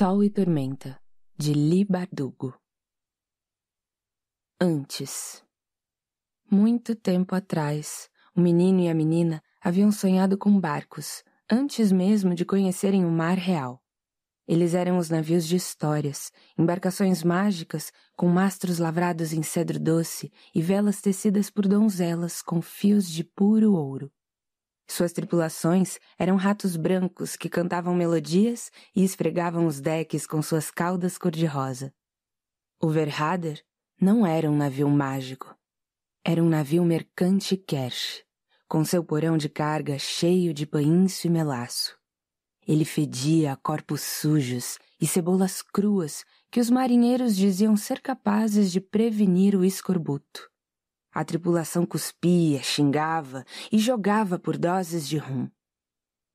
Sol e Tormenta, de Li Bardugo. Antes. Muito tempo atrás, o menino e a menina haviam sonhado com barcos, antes mesmo de conhecerem o mar real. Eles eram os navios de histórias, embarcações mágicas com mastros lavrados em cedro doce e velas tecidas por donzelas com fios de puro ouro. Suas tripulações eram ratos brancos que cantavam melodias e esfregavam os decks com suas caudas cor-de-rosa. O Verhader não era um navio mágico. Era um navio mercante Kersh, com seu porão de carga cheio de painço e melaço. Ele fedia a corpos sujos e cebolas cruas que os marinheiros diziam ser capazes de prevenir o escorbuto. A tripulação cuspia, xingava e jogava por doses de rum.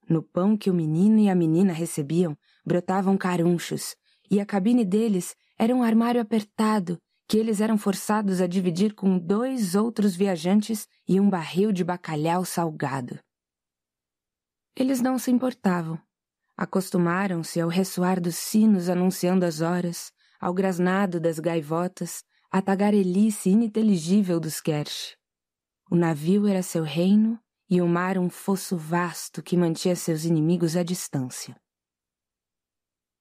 No pão que o menino e a menina recebiam brotavam carunchos, e a cabine deles era um armário apertado que eles eram forçados a dividir com dois outros viajantes e um barril de bacalhau salgado. Eles não se importavam. Acostumaram-se ao ressoar dos sinos anunciando as horas, ao grasnado das gaivotas, a tagarelice ininteligível dos Kersh. O navio era seu reino e o mar um fosso vasto que mantinha seus inimigos à distância.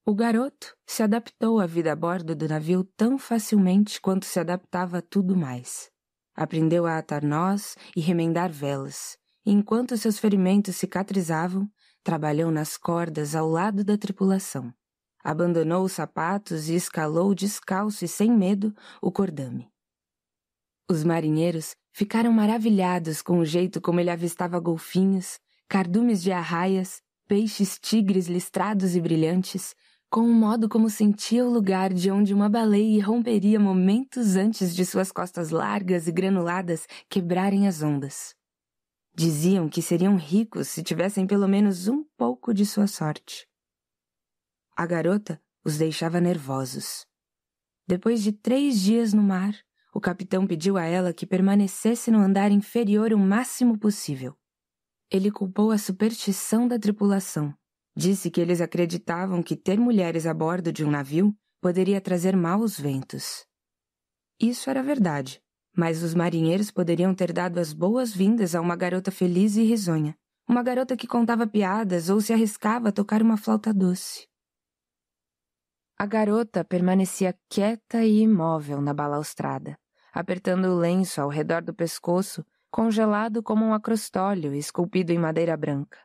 O garoto se adaptou à vida a bordo do navio tão facilmente quanto se adaptava a tudo mais. Aprendeu a atar nós e remendar velas, e enquanto seus ferimentos cicatrizavam, trabalhou nas cordas ao lado da tripulação. Abandonou os sapatos e escalou descalço e sem medo o cordame. Os marinheiros ficaram maravilhados com o jeito como ele avistava golfinhos, cardumes de arraias, peixes tigres listrados e brilhantes, com o modo como sentia o lugar de onde uma baleia romperia momentos antes de suas costas largas e granuladas quebrarem as ondas. Diziam que seriam ricos se tivessem pelo menos um pouco de sua sorte. A garota os deixava nervosos. Depois de três dias no mar, o capitão pediu a ela que permanecesse no andar inferior o máximo possível. Ele culpou a superstição da tripulação. Disse que eles acreditavam que ter mulheres a bordo de um navio poderia trazer maus ventos. Isso era verdade, mas os marinheiros poderiam ter dado as boas-vindas a uma garota feliz e risonha, uma garota que contava piadas ou se arriscava a tocar uma flauta doce. A garota permanecia quieta e imóvel na balaustrada, apertando o lenço ao redor do pescoço, congelado como um acrostólio esculpido em madeira branca.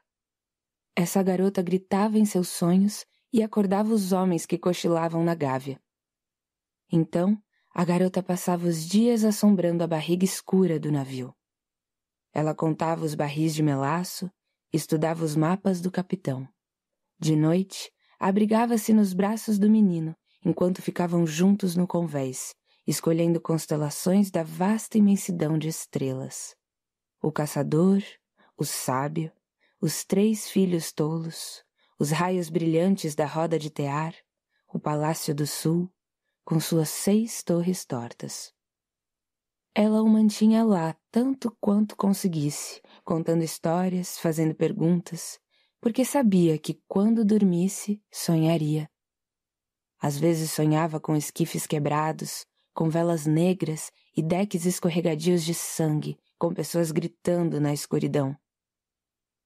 Essa garota gritava em seus sonhos e acordava os homens que cochilavam na gávea. Então, a garota passava os dias assombrando a barriga escura do navio. Ela contava os barris de melaço, estudava os mapas do capitão. De noite, abrigava-se nos braços do menino, enquanto ficavam juntos no convés, escolhendo constelações da vasta imensidão de estrelas. O caçador, o sábio, os três filhos tolos, os raios brilhantes da roda de tear, o palácio do sul, com suas seis torres tortas. Ela o mantinha lá tanto quanto conseguisse, contando histórias, fazendo perguntas, porque sabia que quando dormisse, sonharia. Às vezes sonhava com esquifes quebrados, com velas negras e decks escorregadios de sangue, com pessoas gritando na escuridão.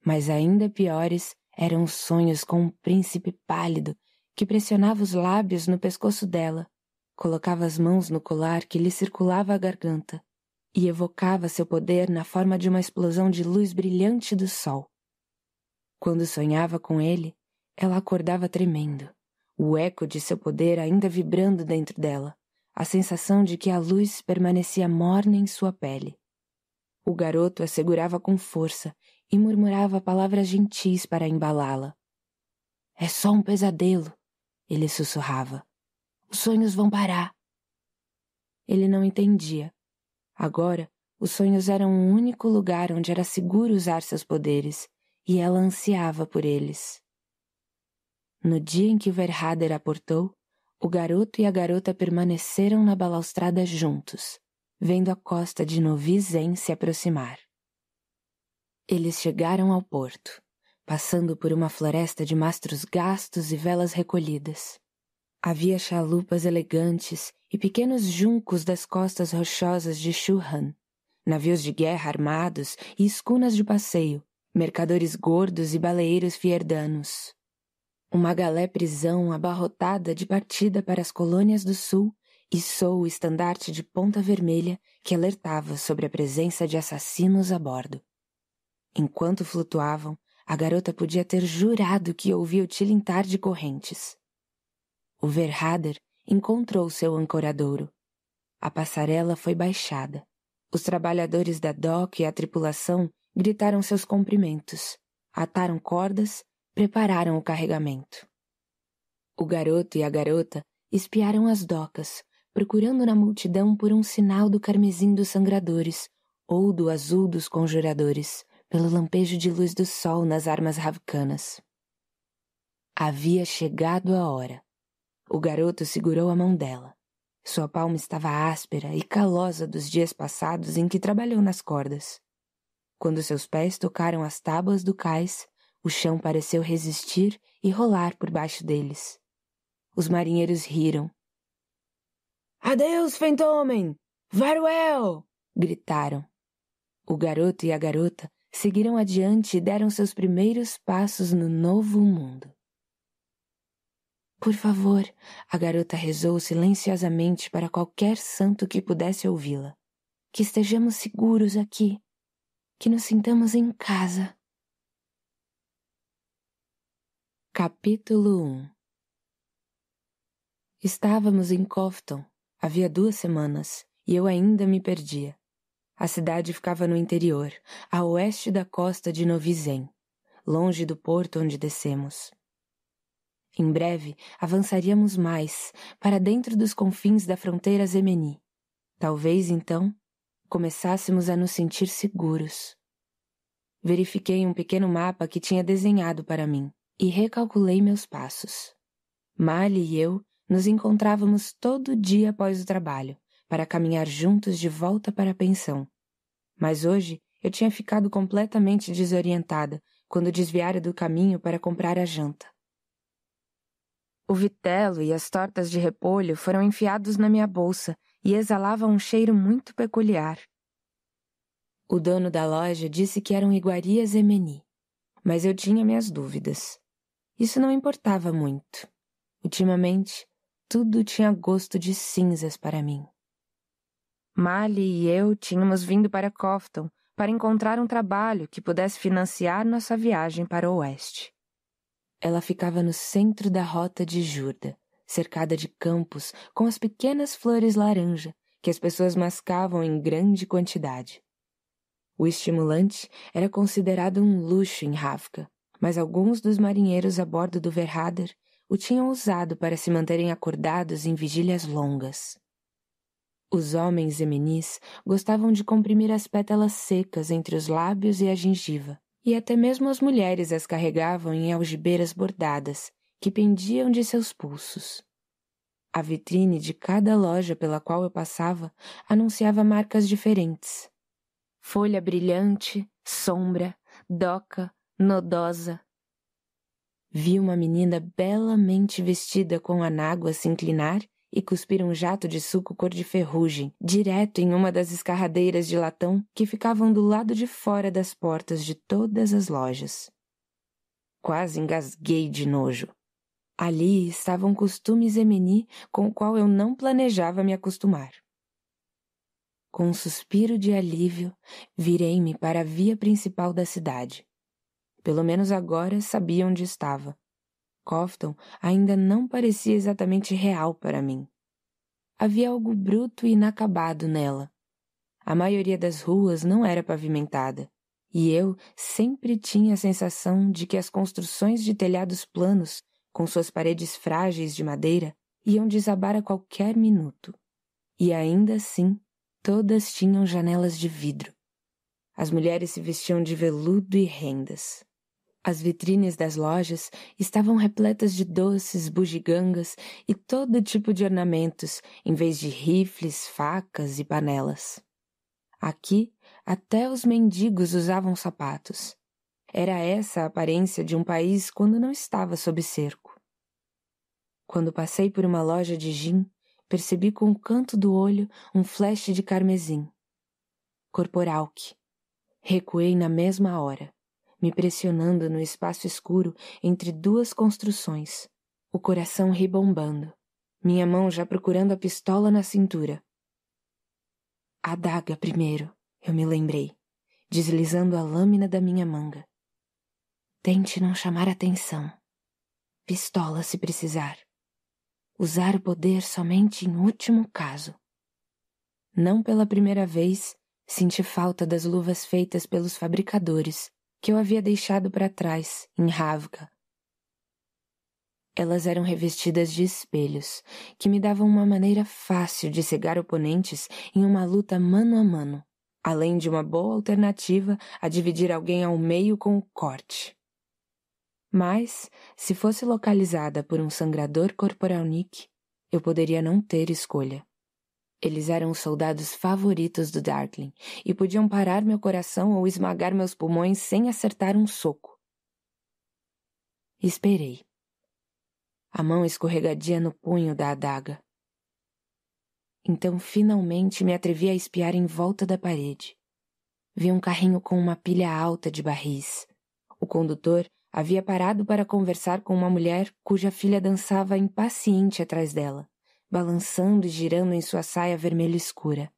Mas ainda piores eram os sonhos com um príncipe pálido que pressionava os lábios no pescoço dela, colocava as mãos no colar que lhe circulava a garganta e evocava seu poder na forma de uma explosão de luz brilhante do sol. Quando sonhava com ele, ela acordava tremendo, o eco de seu poder ainda vibrando dentro dela, a sensação de que a luz permanecia morna em sua pele. O garoto a segurava com força e murmurava palavras gentis para embalá-la. É só um pesadelo, ele sussurrava. Os sonhos vão parar. Ele não entendia. Agora, os sonhos eram o único lugar onde era seguro usar seus poderes, e ela ansiava por eles. No dia em que Verhader aportou, o garoto e a garota permaneceram na balaustrada juntos, vendo a costa de Novizen se aproximar. Eles chegaram ao porto, passando por uma floresta de mastros gastos e velas recolhidas. Havia chalupas elegantes e pequenos juncos das costas rochosas de Shuhan, navios de guerra armados e escunas de passeio, mercadores gordos e baleeiros fierdanos. Uma galé prisão abarrotada de partida para as colônias do sul e sou o estandarte de ponta vermelha que alertava sobre a presença de assassinos a bordo. Enquanto flutuavam, a garota podia ter jurado que ouvia o tilintar de correntes. O Verrader encontrou seu ancoradouro. A passarela foi baixada. Os trabalhadores da DOC e a tripulação gritaram seus cumprimentos, ataram cordas, prepararam o carregamento. O garoto e a garota espiaram as docas, procurando na multidão por um sinal do carmesim dos sangradores ou do azul dos conjuradores, pelo lampejo de luz do sol nas armas ravicanas. Havia chegado a hora. O garoto segurou a mão dela. Sua palma estava áspera e calosa dos dias passados em que trabalhou nas cordas. Quando seus pés tocaram as tábuas do cais, o chão pareceu resistir e rolar por baixo deles. Os marinheiros riram. Adeus, Fentomen! Varuel! gritaram. O garoto e a garota seguiram adiante e deram seus primeiros passos no novo mundo. Por favor, a garota rezou silenciosamente para qualquer santo que pudesse ouvi-la. Que estejamos seguros aqui, que nos sintamos em casa. Capítulo 1 Estávamos em Cofton havia duas semanas e eu ainda me perdia. A cidade ficava no interior, a oeste da costa de Novizen, longe do porto onde descemos. Em breve avançaríamos mais para dentro dos confins da fronteira Zemeni. Talvez então começássemos a nos sentir seguros. Verifiquei um pequeno mapa que tinha desenhado para mim e recalculei meus passos. Mali e eu nos encontrávamos todo dia após o trabalho para caminhar juntos de volta para a pensão. Mas hoje eu tinha ficado completamente desorientada quando desviara do caminho para comprar a janta. O vitelo e as tortas de repolho foram enfiados na minha bolsa e exalava um cheiro muito peculiar. O dono da loja disse que eram iguarias Emeni, mas eu tinha minhas dúvidas. Isso não importava muito. Ultimamente, tudo tinha gosto de cinzas para mim. Mali e eu tínhamos vindo para Cofton para encontrar um trabalho que pudesse financiar nossa viagem para o oeste. Ela ficava no centro da rota de Jurda, cercada de campos com as pequenas flores laranja que as pessoas mascavam em grande quantidade. O estimulante era considerado um luxo em Ravka, mas alguns dos marinheiros a bordo do Verrader o tinham usado para se manterem acordados em vigílias longas. Os homens emenis gostavam de comprimir as pétalas secas entre os lábios e a gengiva, e até mesmo as mulheres as carregavam em algibeiras bordadas, que pendiam de seus pulsos. A vitrine de cada loja pela qual eu passava anunciava marcas diferentes. Folha brilhante, sombra, doca, nodosa. Vi uma menina belamente vestida com anágua se inclinar e cuspir um jato de suco cor de ferrugem, direto em uma das escarradeiras de latão que ficavam do lado de fora das portas de todas as lojas. Quase engasguei de nojo. Ali estava um costume zemeni com o qual eu não planejava me acostumar. Com um suspiro de alívio, virei-me para a via principal da cidade. Pelo menos agora sabia onde estava. Cofton ainda não parecia exatamente real para mim. Havia algo bruto e inacabado nela. A maioria das ruas não era pavimentada, e eu sempre tinha a sensação de que as construções de telhados planos com suas paredes frágeis de madeira, iam desabar a qualquer minuto. E ainda assim, todas tinham janelas de vidro. As mulheres se vestiam de veludo e rendas. As vitrines das lojas estavam repletas de doces, bugigangas e todo tipo de ornamentos, em vez de rifles, facas e panelas. Aqui, até os mendigos usavam sapatos. Era essa a aparência de um país quando não estava sob cerco. Quando passei por uma loja de gin, percebi com o canto do olho um flash de carmesim. Corporal que, Recuei na mesma hora, me pressionando no espaço escuro entre duas construções, o coração ribombando, minha mão já procurando a pistola na cintura. A daga primeiro, eu me lembrei, deslizando a lâmina da minha manga. Tente não chamar atenção. Pistola se precisar usar o poder somente em último caso. Não pela primeira vez, senti falta das luvas feitas pelos fabricadores, que eu havia deixado para trás, em Ravka. Elas eram revestidas de espelhos, que me davam uma maneira fácil de cegar oponentes em uma luta mano a mano, além de uma boa alternativa a dividir alguém ao meio com o corte. Mas, se fosse localizada por um sangrador corporal Nick, eu poderia não ter escolha. Eles eram os soldados favoritos do Darkling e podiam parar meu coração ou esmagar meus pulmões sem acertar um soco. Esperei. A mão escorregadia no punho da adaga. Então finalmente me atrevi a espiar em volta da parede. Vi um carrinho com uma pilha alta de barris. O condutor Havia parado para conversar com uma mulher cuja filha dançava impaciente atrás dela, balançando e girando em sua saia vermelha escura.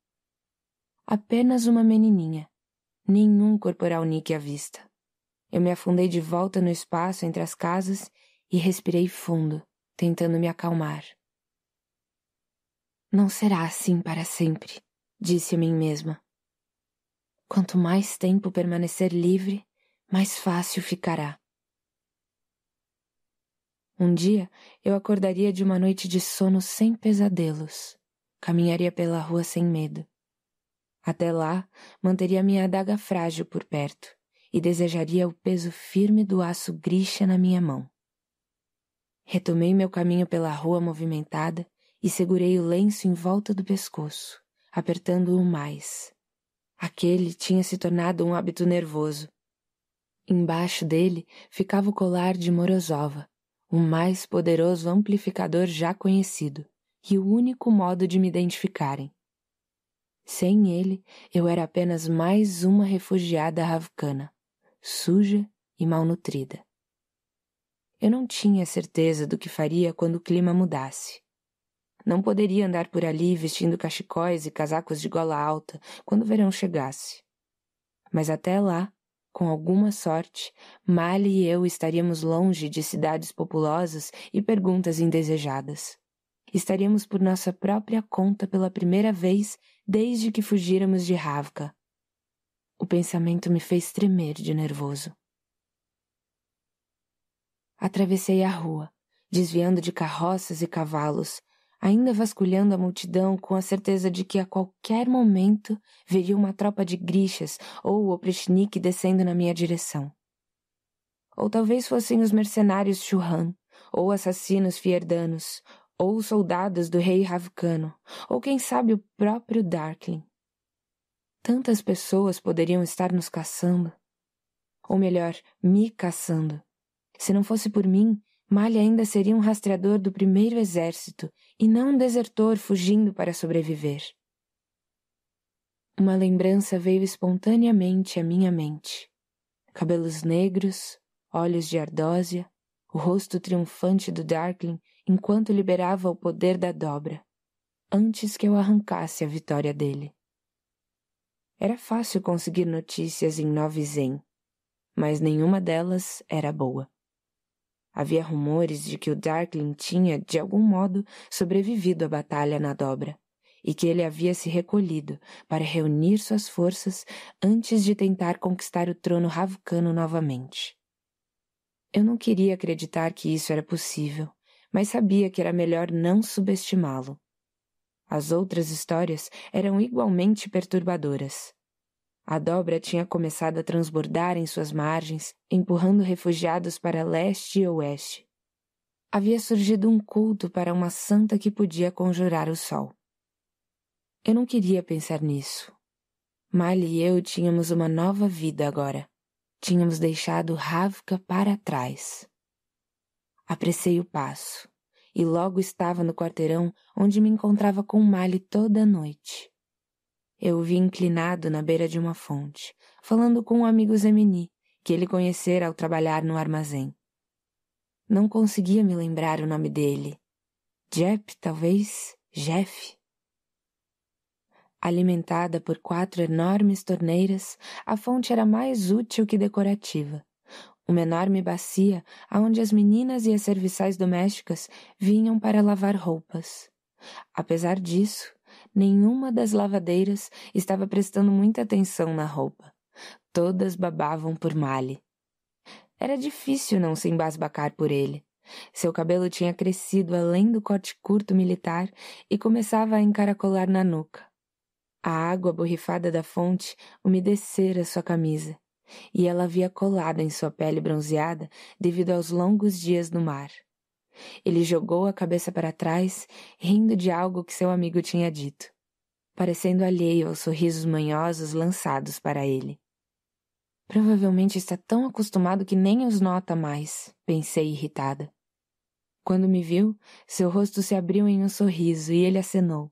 Apenas uma menininha. Nenhum corporal Nick à vista. Eu me afundei de volta no espaço entre as casas e respirei fundo, tentando me acalmar. Não será assim para sempre, disse a mim mesma. Quanto mais tempo permanecer livre, mais fácil ficará. Um dia eu acordaria de uma noite de sono sem pesadelos. Caminharia pela rua sem medo. Até lá, manteria minha adaga frágil por perto e desejaria o peso firme do aço grixa na minha mão. Retomei meu caminho pela rua movimentada e segurei o lenço em volta do pescoço, apertando-o mais. Aquele tinha se tornado um hábito nervoso. Embaixo dele ficava o colar de Morozova, o mais poderoso amplificador já conhecido e o único modo de me identificarem. Sem ele, eu era apenas mais uma refugiada ravcana, suja e malnutrida. Eu não tinha certeza do que faria quando o clima mudasse. Não poderia andar por ali vestindo cachecóis e casacos de gola alta quando o verão chegasse. Mas até lá, com alguma sorte, Mali e eu estaríamos longe de cidades populosas e perguntas indesejadas. Estaríamos por nossa própria conta pela primeira vez desde que fugíramos de Ravka. O pensamento me fez tremer de nervoso. Atravessei a rua, desviando de carroças e cavalos, ainda vasculhando a multidão com a certeza de que a qualquer momento veria uma tropa de grixas ou o Oprichnik descendo na minha direção. Ou talvez fossem os mercenários Churran, ou assassinos fierdanos, ou soldados do rei Ravkano, ou quem sabe o próprio Darkling. Tantas pessoas poderiam estar nos caçando. Ou melhor, me caçando. Se não fosse por mim, Malha ainda seria um rastreador do primeiro exército e não um desertor fugindo para sobreviver. Uma lembrança veio espontaneamente à minha mente. Cabelos negros, olhos de ardósia, o rosto triunfante do Darkling enquanto liberava o poder da dobra, antes que eu arrancasse a vitória dele. Era fácil conseguir notícias em Novizen, mas nenhuma delas era boa. Havia rumores de que o Darkling tinha, de algum modo, sobrevivido à batalha na dobra, e que ele havia se recolhido para reunir suas forças antes de tentar conquistar o trono ravucano novamente. Eu não queria acreditar que isso era possível, mas sabia que era melhor não subestimá-lo. As outras histórias eram igualmente perturbadoras, a dobra tinha começado a transbordar em suas margens, empurrando refugiados para leste e oeste. Havia surgido um culto para uma santa que podia conjurar o sol. Eu não queria pensar nisso. Mali e eu tínhamos uma nova vida agora. Tínhamos deixado Ravka para trás. Apressei o passo, e logo estava no quarteirão onde me encontrava com Mali toda noite. Eu o vi inclinado na beira de uma fonte, falando com um amigo Zemini, que ele conhecera ao trabalhar no armazém. Não conseguia me lembrar o nome dele. Jep, talvez? Jeff? Alimentada por quatro enormes torneiras, a fonte era mais útil que decorativa. Uma enorme bacia aonde as meninas e as serviçais domésticas vinham para lavar roupas. Apesar disso, Nenhuma das lavadeiras estava prestando muita atenção na roupa. Todas babavam por Mali. Era difícil não se embasbacar por ele. Seu cabelo tinha crescido além do corte curto militar e começava a encaracolar na nuca. A água borrifada da fonte umedecera sua camisa, e ela havia colado em sua pele bronzeada devido aos longos dias no mar. Ele jogou a cabeça para trás, rindo de algo que seu amigo tinha dito, parecendo alheio aos sorrisos manhosos lançados para ele. Provavelmente está tão acostumado que nem os nota mais, pensei irritada. Quando me viu, seu rosto se abriu em um sorriso e ele acenou.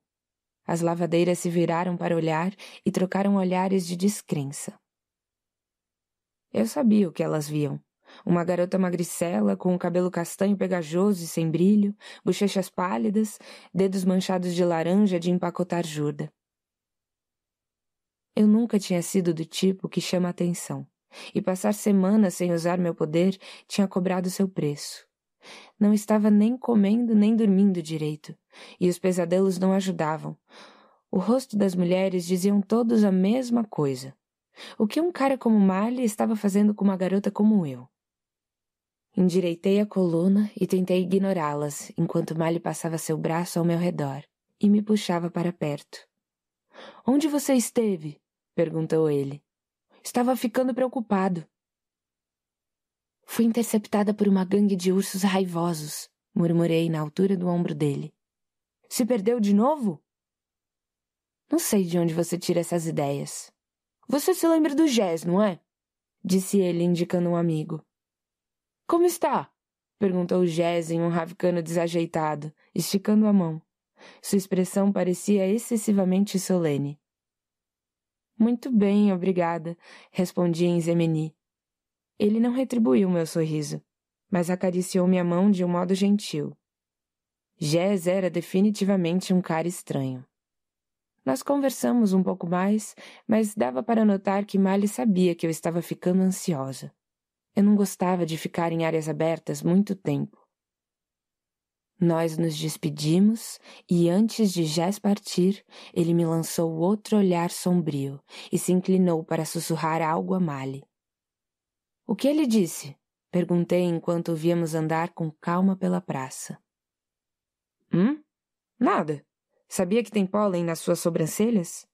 As lavadeiras se viraram para olhar e trocaram olhares de descrença. Eu sabia o que elas viam. Uma garota magricela, com o cabelo castanho pegajoso e sem brilho, bochechas pálidas, dedos manchados de laranja de empacotar jurda. Eu nunca tinha sido do tipo que chama atenção, e passar semanas sem usar meu poder tinha cobrado seu preço. Não estava nem comendo nem dormindo direito, e os pesadelos não ajudavam. O rosto das mulheres diziam todos a mesma coisa. O que um cara como Marley estava fazendo com uma garota como eu? Endireitei a coluna e tentei ignorá-las enquanto Mali passava seu braço ao meu redor e me puxava para perto. Onde você esteve? perguntou ele. Estava ficando preocupado. Fui interceptada por uma gangue de ursos raivosos, murmurei na altura do ombro dele. Se perdeu de novo? Não sei de onde você tira essas ideias. Você se lembra do Jés, não é? Disse ele, indicando um amigo. Como está? perguntou em um ravicano desajeitado, esticando a mão. Sua expressão parecia excessivamente solene. Muito bem, obrigada, respondi em Zemeni. Ele não retribuiu meu sorriso, mas acariciou minha mão de um modo gentil. Jez era definitivamente um cara estranho. Nós conversamos um pouco mais, mas dava para notar que Mali sabia que eu estava ficando ansiosa. Eu não gostava de ficar em áreas abertas muito tempo. Nós nos despedimos e antes de Jess partir, ele me lançou outro olhar sombrio e se inclinou para sussurrar algo a Mali. O que ele disse? Perguntei enquanto o víamos andar com calma pela praça. Hum? Nada. Sabia que tem pólen nas suas sobrancelhas?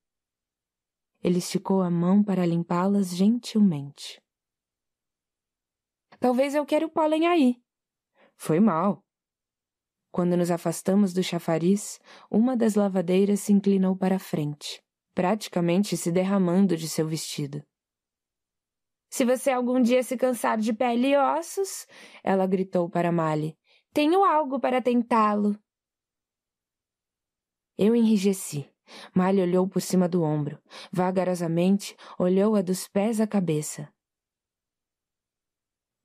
Ele esticou a mão para limpá-las gentilmente. Talvez eu queira o pólen aí. Foi mal. Quando nos afastamos do chafariz, uma das lavadeiras se inclinou para a frente, praticamente se derramando de seu vestido. Se você algum dia se cansar de pele e ossos, ela gritou para Mali, tenho algo para tentá-lo. Eu enrijeci. Mali olhou por cima do ombro. Vagarosamente, olhou-a dos pés à cabeça.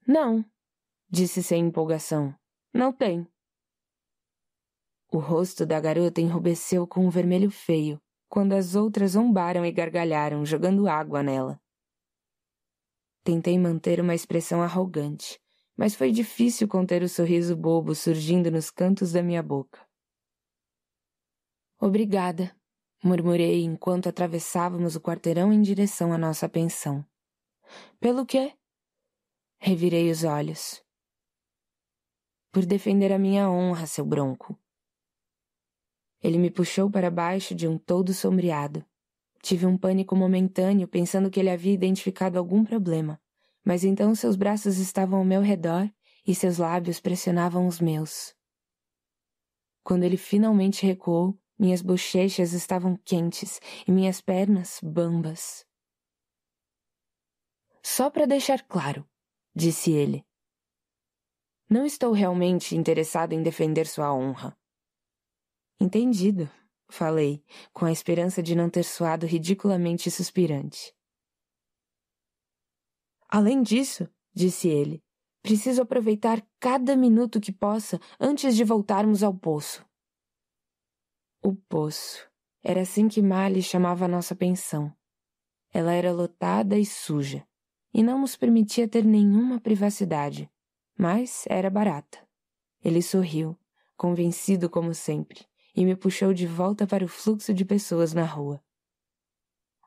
Não, disse sem empolgação. Não tem. O rosto da garota enrubesceu com um vermelho feio quando as outras zombaram e gargalharam, jogando água nela. Tentei manter uma expressão arrogante, mas foi difícil conter o sorriso bobo surgindo nos cantos da minha boca. Obrigada, murmurei enquanto atravessávamos o quarteirão em direção à nossa pensão. Pelo quê? Revirei os olhos. Por defender a minha honra, seu bronco. Ele me puxou para baixo de um todo sombreado. Tive um pânico momentâneo, pensando que ele havia identificado algum problema, mas então seus braços estavam ao meu redor e seus lábios pressionavam os meus. Quando ele finalmente recuou, minhas bochechas estavam quentes e minhas pernas bambas. Só para deixar claro, disse ele. Não estou realmente interessado em defender sua honra. Entendido, falei, com a esperança de não ter soado ridiculamente suspirante. Além disso, disse ele, preciso aproveitar cada minuto que possa antes de voltarmos ao poço. O poço. Era assim que Mali chamava a nossa pensão. Ela era lotada e suja e não nos permitia ter nenhuma privacidade, mas era barata. Ele sorriu, convencido como sempre, e me puxou de volta para o fluxo de pessoas na rua.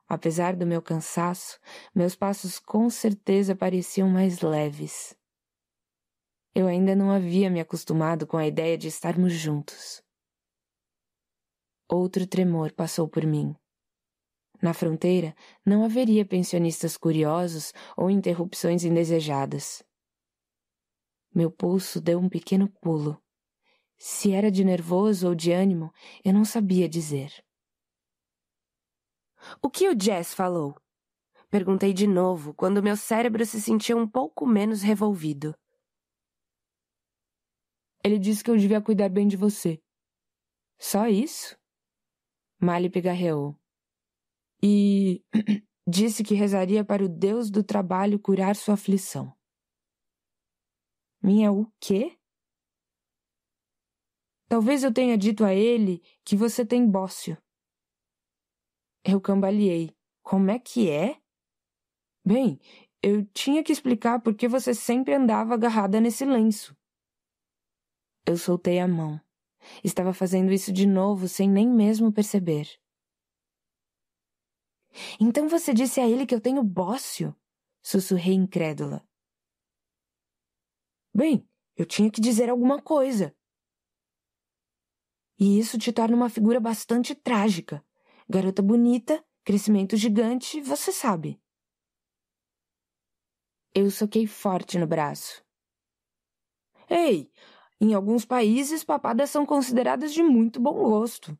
Apesar do meu cansaço, meus passos com certeza pareciam mais leves. Eu ainda não havia me acostumado com a ideia de estarmos juntos. Outro tremor passou por mim. Na fronteira, não haveria pensionistas curiosos ou interrupções indesejadas. Meu pulso deu um pequeno pulo. Se era de nervoso ou de ânimo, eu não sabia dizer. O que o Jess falou? Perguntei de novo, quando meu cérebro se sentia um pouco menos revolvido. Ele disse que eu devia cuidar bem de você. Só isso? Mali pigarreou e disse que rezaria para o Deus do trabalho curar sua aflição. Minha o quê? Talvez eu tenha dito a ele que você tem bócio. Eu cambaleei. Como é que é? Bem, eu tinha que explicar por que você sempre andava agarrada nesse lenço. Eu soltei a mão. Estava fazendo isso de novo sem nem mesmo perceber. Então você disse a ele que eu tenho bócio? Sussurrei incrédula. Bem, eu tinha que dizer alguma coisa. E isso te torna uma figura bastante trágica. Garota bonita, crescimento gigante, você sabe. Eu soquei forte no braço. Ei, em alguns países papadas são consideradas de muito bom gosto.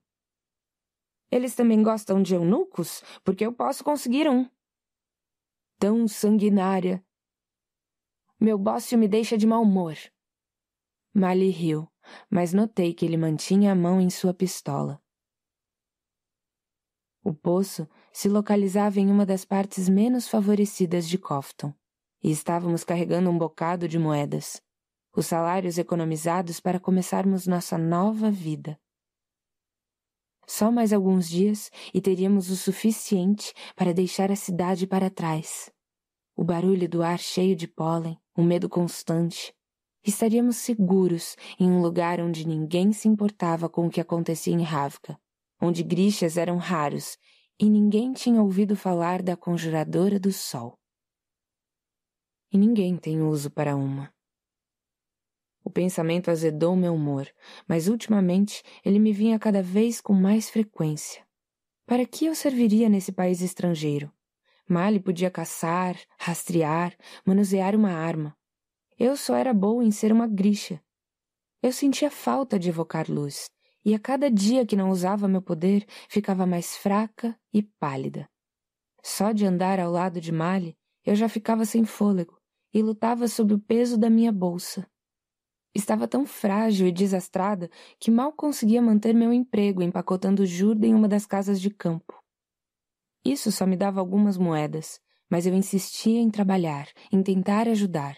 Eles também gostam de eunucos, porque eu posso conseguir um. Tão sanguinária. Meu bócio me deixa de mau humor. Mali riu, mas notei que ele mantinha a mão em sua pistola. O poço se localizava em uma das partes menos favorecidas de Cofton, e estávamos carregando um bocado de moedas, os salários economizados para começarmos nossa nova vida. Só mais alguns dias e teríamos o suficiente para deixar a cidade para trás. O barulho do ar cheio de pólen, o medo constante. Estaríamos seguros em um lugar onde ninguém se importava com o que acontecia em Ravka, onde grichas eram raros e ninguém tinha ouvido falar da Conjuradora do Sol. E ninguém tem uso para uma. O pensamento azedou meu humor, mas ultimamente ele me vinha cada vez com mais frequência. Para que eu serviria nesse país estrangeiro? Mali podia caçar, rastrear, manusear uma arma. Eu só era boa em ser uma grixa. Eu sentia falta de evocar luz, e a cada dia que não usava meu poder, ficava mais fraca e pálida. Só de andar ao lado de Mali, eu já ficava sem fôlego e lutava sob o peso da minha bolsa. Estava tão frágil e desastrada que mal conseguia manter meu emprego empacotando jurda em uma das casas de campo. Isso só me dava algumas moedas, mas eu insistia em trabalhar, em tentar ajudar.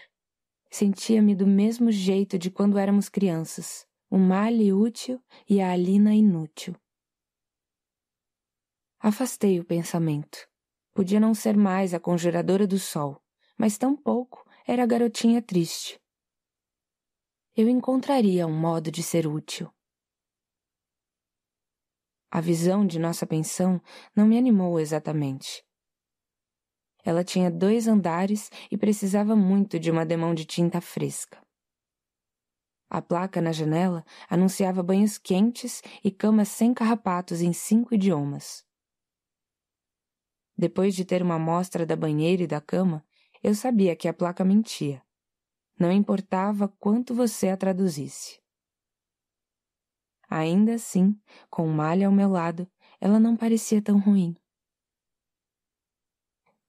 Sentia-me do mesmo jeito de quando éramos crianças, o Mali útil e a Alina inútil. Afastei o pensamento. Podia não ser mais a conjuradora do sol, mas tampouco era a garotinha triste eu encontraria um modo de ser útil. A visão de nossa pensão não me animou exatamente. Ela tinha dois andares e precisava muito de uma demão de tinta fresca. A placa na janela anunciava banhos quentes e camas sem carrapatos em cinco idiomas. Depois de ter uma amostra da banheira e da cama, eu sabia que a placa mentia não importava quanto você a traduzisse. Ainda assim, com Malha ao meu lado, ela não parecia tão ruim.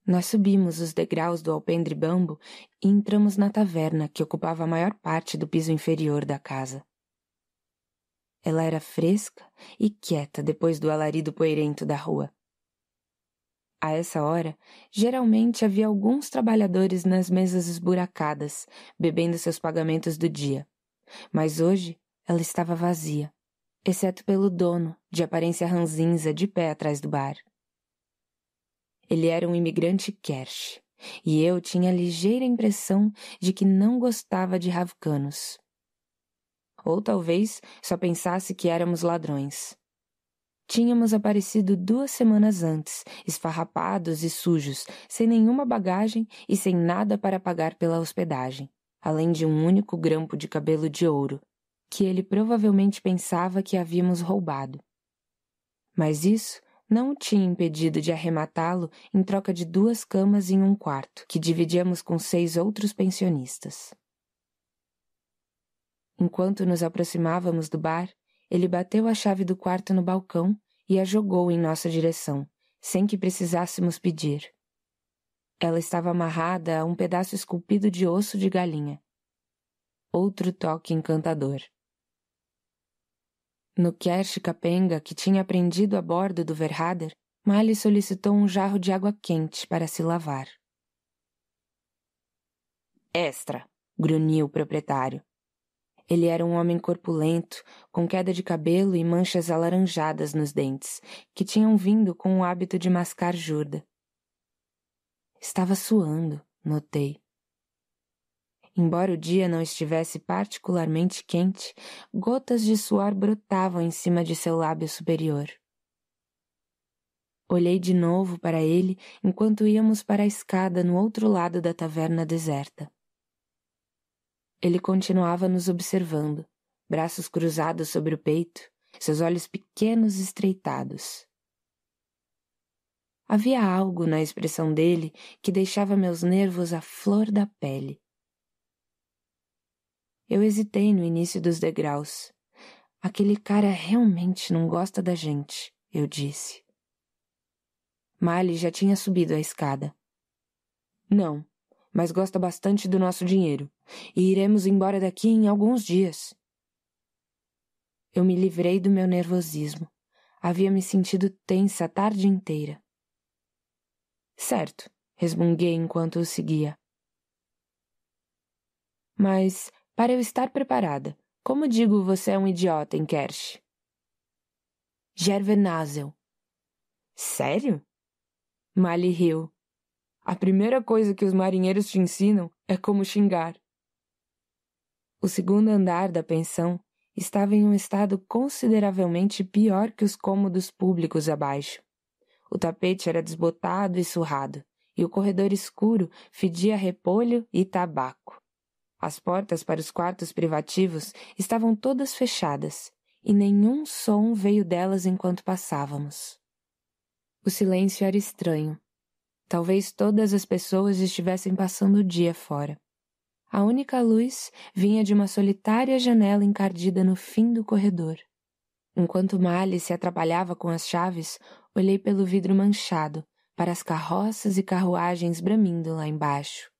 Nós subimos os degraus do alpendre bambo e entramos na taverna que ocupava a maior parte do piso inferior da casa. Ela era fresca e quieta depois do alarido poeirento da rua. A essa hora, geralmente havia alguns trabalhadores nas mesas esburacadas, bebendo seus pagamentos do dia. Mas hoje ela estava vazia, exceto pelo dono, de aparência ranzinza, de pé atrás do bar. Ele era um imigrante Kersh, e eu tinha a ligeira impressão de que não gostava de ravcanos. Ou talvez só pensasse que éramos ladrões. Tínhamos aparecido duas semanas antes, esfarrapados e sujos, sem nenhuma bagagem e sem nada para pagar pela hospedagem, além de um único grampo de cabelo de ouro, que ele provavelmente pensava que havíamos roubado. Mas isso não o tinha impedido de arrematá-lo em troca de duas camas em um quarto, que dividíamos com seis outros pensionistas. Enquanto nos aproximávamos do bar, ele bateu a chave do quarto no balcão e a jogou em nossa direção, sem que precisássemos pedir. Ela estava amarrada a um pedaço esculpido de osso de galinha. Outro toque encantador. No Kersh Capenga, que tinha aprendido a bordo do Verrader, Mali solicitou um jarro de água quente para se lavar. Extra, grunhiu o proprietário. Ele era um homem corpulento, com queda de cabelo e manchas alaranjadas nos dentes, que tinham vindo com o hábito de mascar jurda. Estava suando, notei. Embora o dia não estivesse particularmente quente, gotas de suor brotavam em cima de seu lábio superior. Olhei de novo para ele enquanto íamos para a escada no outro lado da taverna deserta. Ele continuava nos observando, braços cruzados sobre o peito, seus olhos pequenos estreitados. Havia algo na expressão dele que deixava meus nervos à flor da pele. Eu hesitei no início dos degraus. Aquele cara realmente não gosta da gente, eu disse. Mali já tinha subido a escada. Não, mas gosta bastante do nosso dinheiro, e iremos embora daqui em alguns dias. Eu me livrei do meu nervosismo. Havia me sentido tensa a tarde inteira. Certo, resmunguei enquanto o seguia. Mas, para eu estar preparada, como digo você é um idiota em Kersh? Gervenazel. Sério? Mali riu. A primeira coisa que os marinheiros te ensinam é como xingar. O segundo andar da pensão estava em um estado consideravelmente pior que os cômodos públicos abaixo. O tapete era desbotado e surrado, e o corredor escuro fedia repolho e tabaco. As portas para os quartos privativos estavam todas fechadas, e nenhum som veio delas enquanto passávamos. O silêncio era estranho. Talvez todas as pessoas estivessem passando o dia fora. A única luz vinha de uma solitária janela encardida no fim do corredor. Enquanto Mali se atrapalhava com as chaves, olhei pelo vidro manchado para as carroças e carruagens bramindo lá embaixo.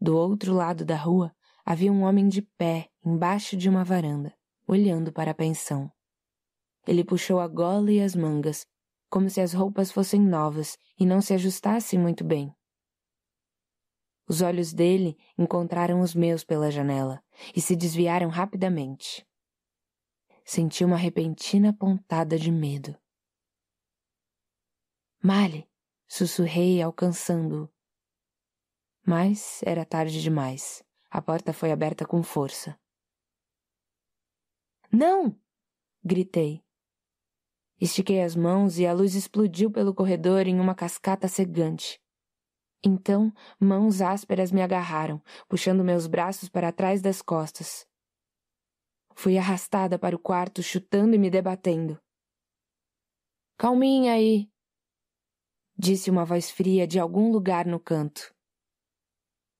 Do outro lado da rua havia um homem de pé embaixo de uma varanda, olhando para a pensão. Ele puxou a gola e as mangas, como se as roupas fossem novas e não se ajustassem muito bem. Os olhos dele encontraram os meus pela janela e se desviaram rapidamente. Senti uma repentina pontada de medo. Male! Sussurrei, alcançando-o. Mas era tarde demais. A porta foi aberta com força. Não! gritei. Estiquei as mãos e a luz explodiu pelo corredor em uma cascata cegante. Então, mãos ásperas me agarraram, puxando meus braços para trás das costas. Fui arrastada para o quarto, chutando e me debatendo. Calminha aí! Disse uma voz fria de algum lugar no canto.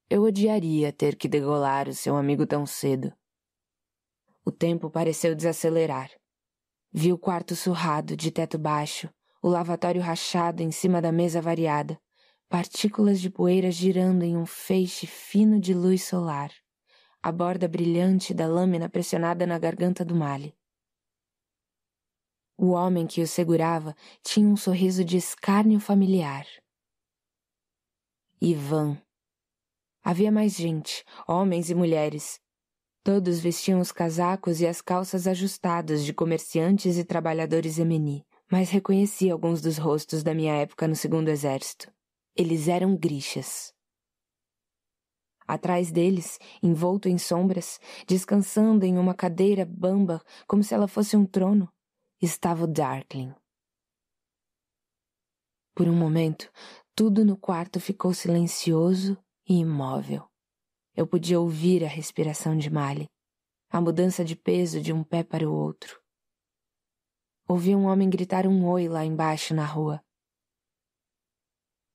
Eu odiaria ter que degolar o seu amigo tão cedo. O tempo pareceu desacelerar. Vi o quarto surrado, de teto baixo, o lavatório rachado em cima da mesa variada partículas de poeira girando em um feixe fino de luz solar, a borda brilhante da lâmina pressionada na garganta do male. O homem que o segurava tinha um sorriso de escárnio familiar. Ivan. Havia mais gente, homens e mulheres. Todos vestiam os casacos e as calças ajustadas de comerciantes e trabalhadores emeni, mas reconheci alguns dos rostos da minha época no Segundo Exército. Eles eram grixas. Atrás deles, envolto em sombras, descansando em uma cadeira bamba como se ela fosse um trono, estava o Darkling. Por um momento, tudo no quarto ficou silencioso e imóvel. Eu podia ouvir a respiração de Mali, a mudança de peso de um pé para o outro. Ouvi um homem gritar um oi lá embaixo na rua.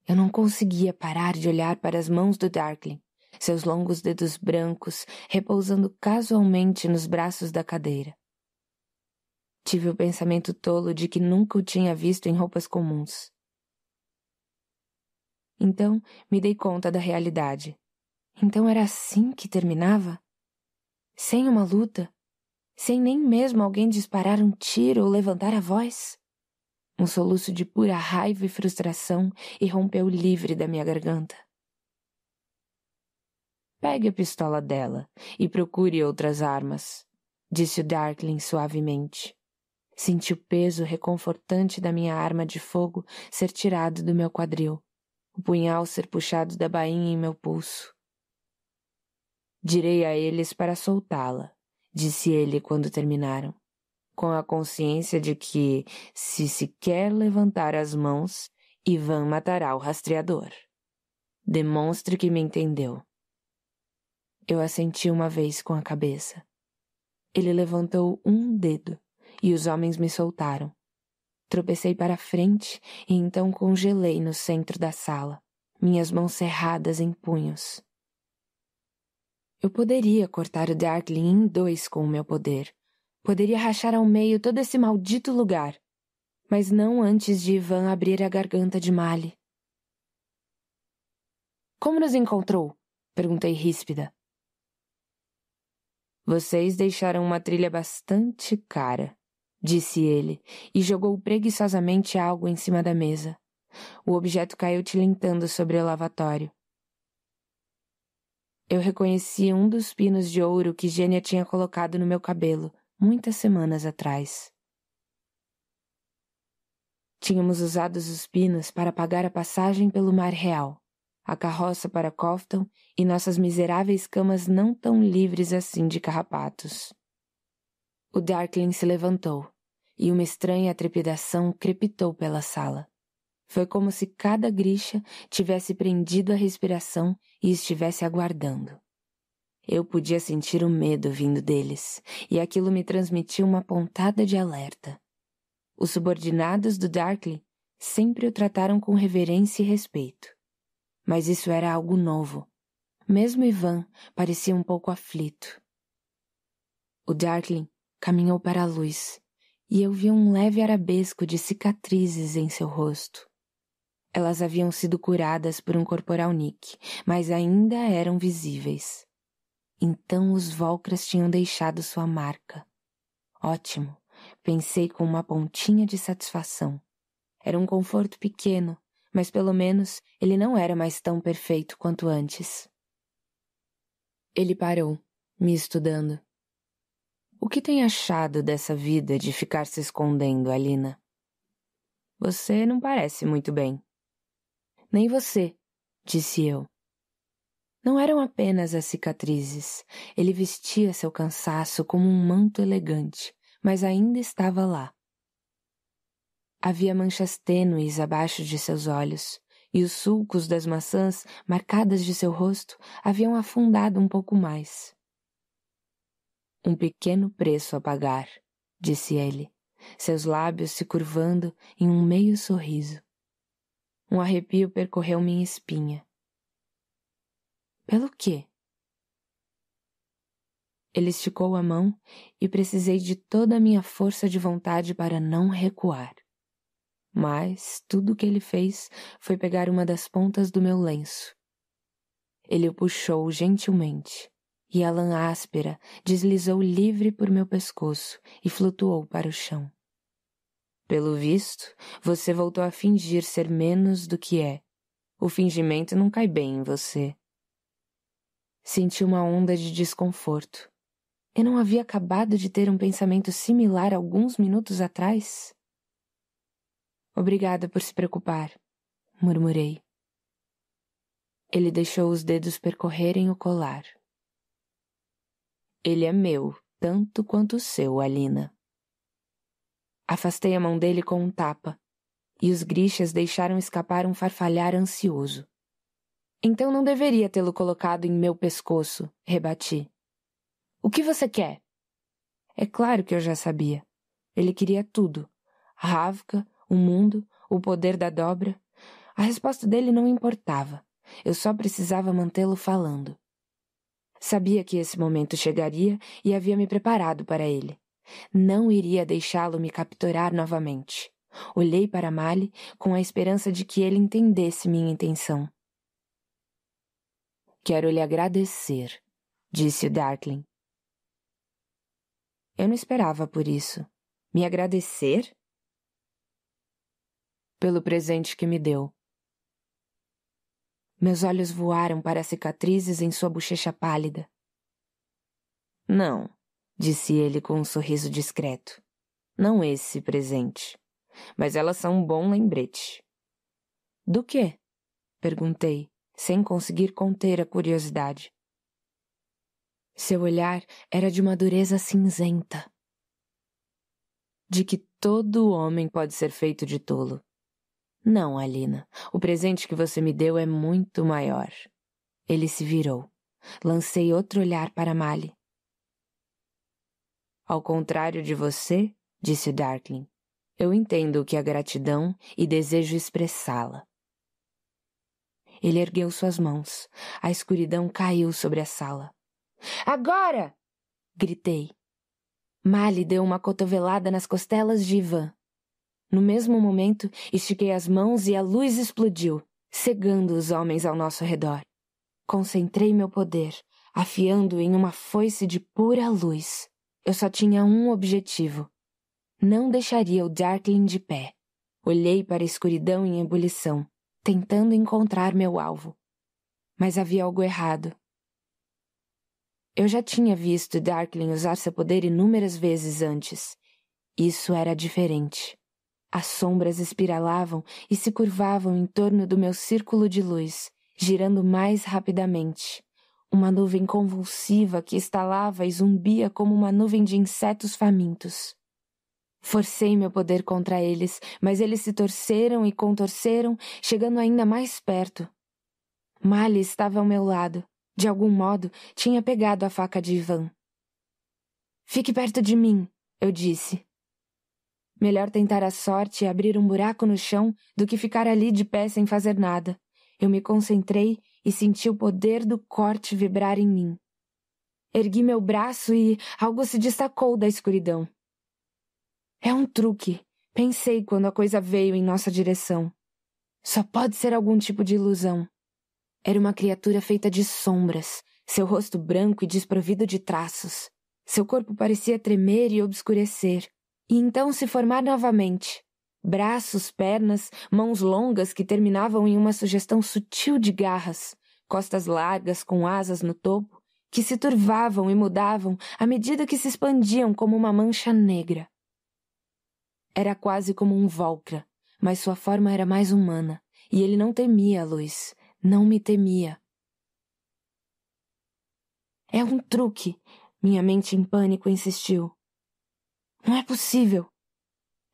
Eu não conseguia parar de olhar para as mãos do Darkling, seus longos dedos brancos repousando casualmente nos braços da cadeira. Tive o pensamento tolo de que nunca o tinha visto em roupas comuns. Então me dei conta da realidade. Então era assim que terminava? Sem uma luta? Sem nem mesmo alguém disparar um tiro ou levantar a voz? Um soluço de pura raiva e frustração irrompeu livre da minha garganta. Pegue a pistola dela e procure outras armas, disse o Darkling suavemente. Senti o peso reconfortante da minha arma de fogo ser tirado do meu quadril, o punhal ser puxado da bainha em meu pulso. Direi a eles para soltá-la, disse ele quando terminaram com a consciência de que, se se quer levantar as mãos, Ivan matará o rastreador. Demonstre que me entendeu. Eu assenti uma vez com a cabeça. Ele levantou um dedo e os homens me soltaram. Tropecei para a frente e então congelei no centro da sala, minhas mãos cerradas em punhos. Eu poderia cortar o Darkling em dois com o meu poder, Poderia rachar ao meio todo esse maldito lugar. Mas não antes de Ivan abrir a garganta de Mali. Como nos encontrou? Perguntei ríspida. Vocês deixaram uma trilha bastante cara, disse ele, e jogou preguiçosamente algo em cima da mesa. O objeto caiu tilintando sobre o lavatório. Eu reconheci um dos pinos de ouro que Gênia tinha colocado no meu cabelo, muitas semanas atrás. Tínhamos usado os pinos para pagar a passagem pelo Mar Real, a carroça para Cofton e nossas miseráveis camas não tão livres assim de carrapatos. O Darkling se levantou, e uma estranha trepidação crepitou pela sala. Foi como se cada grixa tivesse prendido a respiração e estivesse aguardando. Eu podia sentir o medo vindo deles, e aquilo me transmitiu uma pontada de alerta. Os subordinados do Darkley sempre o trataram com reverência e respeito. Mas isso era algo novo. Mesmo Ivan parecia um pouco aflito. O Darkling caminhou para a luz e eu vi um leve arabesco de cicatrizes em seu rosto. Elas haviam sido curadas por um corporal Nick, mas ainda eram visíveis. Então os Volcras tinham deixado sua marca. Ótimo, pensei com uma pontinha de satisfação. Era um conforto pequeno, mas pelo menos ele não era mais tão perfeito quanto antes. Ele parou, me estudando. O que tem achado dessa vida de ficar se escondendo, Alina? Você não parece muito bem. Nem você, disse eu. Não eram apenas as cicatrizes. Ele vestia seu cansaço como um manto elegante, mas ainda estava lá. Havia manchas tênues abaixo de seus olhos, e os sulcos das maçãs marcadas de seu rosto haviam afundado um pouco mais. Um pequeno preço a pagar, disse ele, seus lábios se curvando em um meio sorriso. Um arrepio percorreu minha espinha. Pelo quê? Ele esticou a mão e precisei de toda a minha força de vontade para não recuar. Mas tudo o que ele fez foi pegar uma das pontas do meu lenço. Ele o puxou gentilmente, e a lã áspera deslizou livre por meu pescoço e flutuou para o chão. Pelo visto, você voltou a fingir ser menos do que é. O fingimento não cai bem em você. Senti uma onda de desconforto. Eu não havia acabado de ter um pensamento similar alguns minutos atrás? Obrigada por se preocupar, murmurei. Ele deixou os dedos percorrerem o colar. Ele é meu, tanto quanto o seu, Alina. Afastei a mão dele com um tapa, e os grichas deixaram escapar um farfalhar ansioso. Então não deveria tê-lo colocado em meu pescoço, rebati. O que você quer? É claro que eu já sabia. Ele queria tudo: Ravka, o mundo, o poder da dobra. A resposta dele não importava. Eu só precisava mantê-lo falando. Sabia que esse momento chegaria e havia me preparado para ele. Não iria deixá-lo me capturar novamente. Olhei para Mali com a esperança de que ele entendesse minha intenção. Quero lhe agradecer, disse o Darkling. Eu não esperava por isso. Me agradecer? Pelo presente que me deu. Meus olhos voaram para as cicatrizes em sua bochecha pálida. Não, disse ele com um sorriso discreto. Não esse presente. Mas elas são um bom lembrete. Do quê? perguntei, sem conseguir conter a curiosidade. Seu olhar era de uma dureza cinzenta, de que todo homem pode ser feito de tolo. Não, Alina, o presente que você me deu é muito maior. Ele se virou. Lancei outro olhar para Mali. Ao contrário de você, disse Darkling, eu entendo o que é gratidão e desejo expressá-la. Ele ergueu suas mãos. A escuridão caiu sobre a sala. Agora! gritei. Mali deu uma cotovelada nas costelas de Ivan. No mesmo momento, estiquei as mãos e a luz explodiu, cegando os homens ao nosso redor. Concentrei meu poder, afiando em uma foice de pura luz. Eu só tinha um objetivo. Não deixaria o Darkling de pé. Olhei para a escuridão em ebulição tentando encontrar meu alvo. Mas havia algo errado. Eu já tinha visto Darkling usar seu poder inúmeras vezes antes. Isso era diferente. As sombras espiralavam e se curvavam em torno do meu círculo de luz, girando mais rapidamente. Uma nuvem convulsiva que estalava e zumbia como uma nuvem de insetos famintos. Forcei meu poder contra eles, mas eles se torceram e contorceram, chegando ainda mais perto. Mali estava ao meu lado. De algum modo, tinha pegado a faca de Ivan. Fique perto de mim, eu disse. Melhor tentar a sorte e abrir um buraco no chão do que ficar ali de pé sem fazer nada. Eu me concentrei e senti o poder do corte vibrar em mim. Ergui meu braço e algo se destacou da escuridão. É um truque. Pensei quando a coisa veio em nossa direção. Só pode ser algum tipo de ilusão. Era uma criatura feita de sombras, seu rosto branco e desprovido de traços. Seu corpo parecia tremer e obscurecer, e então se formar novamente. Braços, pernas, mãos longas que terminavam em uma sugestão sutil de garras, costas largas com asas no topo, que se turvavam e mudavam à medida que se expandiam como uma mancha negra. Era quase como um Volcra, mas sua forma era mais humana, e ele não temia a luz, não me temia. É um truque, minha mente em pânico insistiu. Não é possível.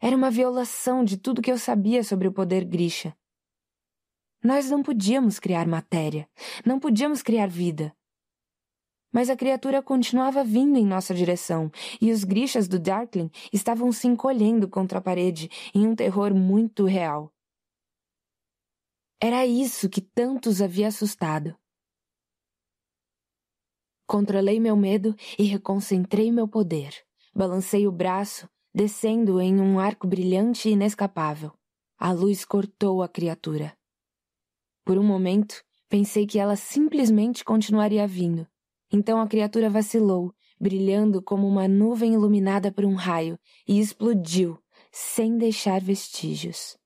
Era uma violação de tudo que eu sabia sobre o poder Grisha. Nós não podíamos criar matéria, não podíamos criar vida. Mas a criatura continuava vindo em nossa direção, e os grichas do Darkling estavam se encolhendo contra a parede em um terror muito real. Era isso que tantos havia assustado. Controlei meu medo e reconcentrei meu poder. Balancei o braço, descendo em um arco brilhante e inescapável. A luz cortou a criatura. Por um momento, pensei que ela simplesmente continuaria vindo, então a criatura vacilou, brilhando como uma nuvem iluminada por um raio, e explodiu, sem deixar vestígios.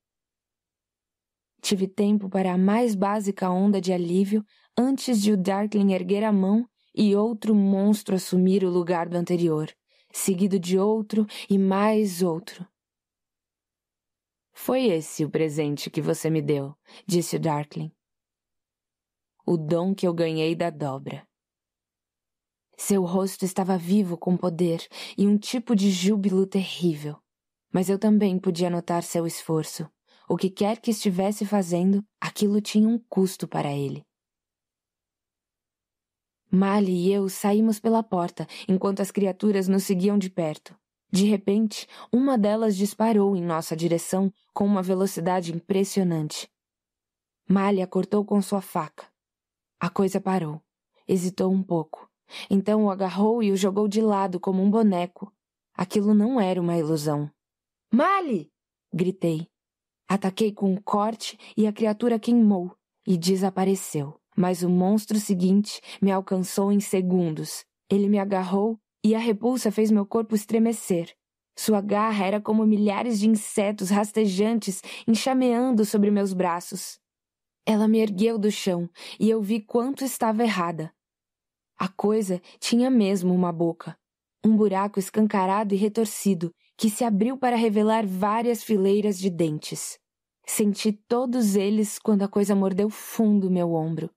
Tive tempo para a mais básica onda de alívio antes de o Darkling erguer a mão e outro monstro assumir o lugar do anterior, seguido de outro e mais outro. Foi esse o presente que você me deu, disse o Darkling. O dom que eu ganhei da dobra. Seu rosto estava vivo com poder e um tipo de júbilo terrível. Mas eu também podia notar seu esforço. O que quer que estivesse fazendo, aquilo tinha um custo para ele. Mali e eu saímos pela porta, enquanto as criaturas nos seguiam de perto. De repente, uma delas disparou em nossa direção com uma velocidade impressionante. Mali a cortou com sua faca. A coisa parou. Hesitou um pouco. Então o agarrou e o jogou de lado como um boneco. Aquilo não era uma ilusão. Male! gritei. Ataquei com um corte e a criatura queimou e desapareceu. Mas o monstro seguinte me alcançou em segundos. Ele me agarrou e a repulsa fez meu corpo estremecer. Sua garra era como milhares de insetos rastejantes enxameando sobre meus braços. Ela me ergueu do chão e eu vi quanto estava errada. A coisa tinha mesmo uma boca, um buraco escancarado e retorcido que se abriu para revelar várias fileiras de dentes. Senti todos eles quando a coisa mordeu fundo meu ombro.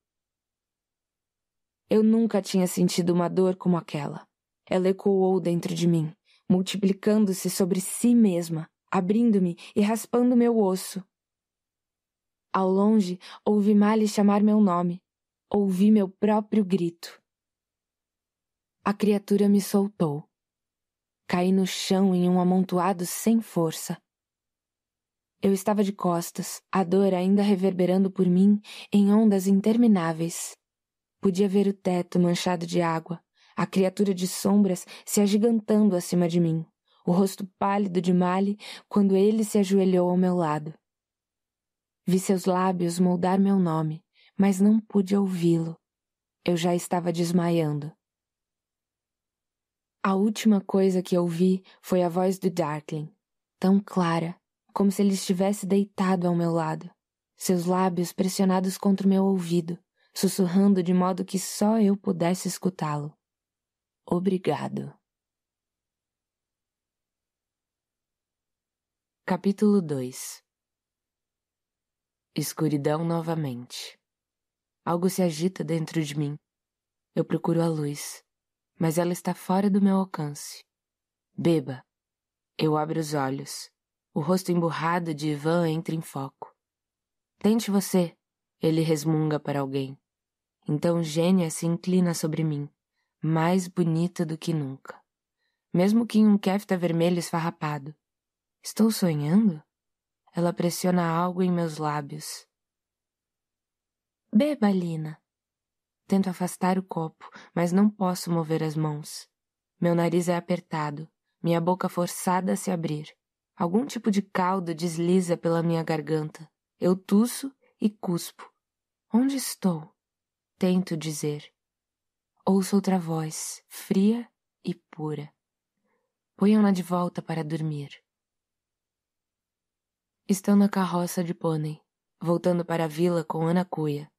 Eu nunca tinha sentido uma dor como aquela. Ela ecoou dentro de mim, multiplicando-se sobre si mesma, abrindo-me e raspando meu osso. Ao longe, ouvi Mali chamar meu nome. Ouvi meu próprio grito a criatura me soltou. Caí no chão em um amontoado sem força. Eu estava de costas, a dor ainda reverberando por mim em ondas intermináveis. Podia ver o teto manchado de água, a criatura de sombras se agigantando acima de mim, o rosto pálido de Mali quando ele se ajoelhou ao meu lado. Vi seus lábios moldar meu nome, mas não pude ouvi-lo. Eu já estava desmaiando. A última coisa que ouvi foi a voz do Darkling, tão clara, como se ele estivesse deitado ao meu lado, seus lábios pressionados contra o meu ouvido, sussurrando de modo que só eu pudesse escutá-lo. Obrigado. Capítulo 2 Escuridão novamente. Algo se agita dentro de mim. Eu procuro a luz, mas ela está fora do meu alcance. Beba. Eu abro os olhos. O rosto emburrado de Ivan entra em foco. Tente você, ele resmunga para alguém. Então Gênia se inclina sobre mim, mais bonita do que nunca. Mesmo que em um kefta vermelho esfarrapado. Estou sonhando? Ela pressiona algo em meus lábios. Beba, Lina. Tento afastar o copo, mas não posso mover as mãos. Meu nariz é apertado, minha boca forçada a se abrir. Algum tipo de caldo desliza pela minha garganta. Eu tuço e cuspo. Onde estou? Tento dizer. Ouço outra voz, fria e pura. Ponham-na de volta para dormir. Estão na carroça de pônei, voltando para a vila com Ana Cuia.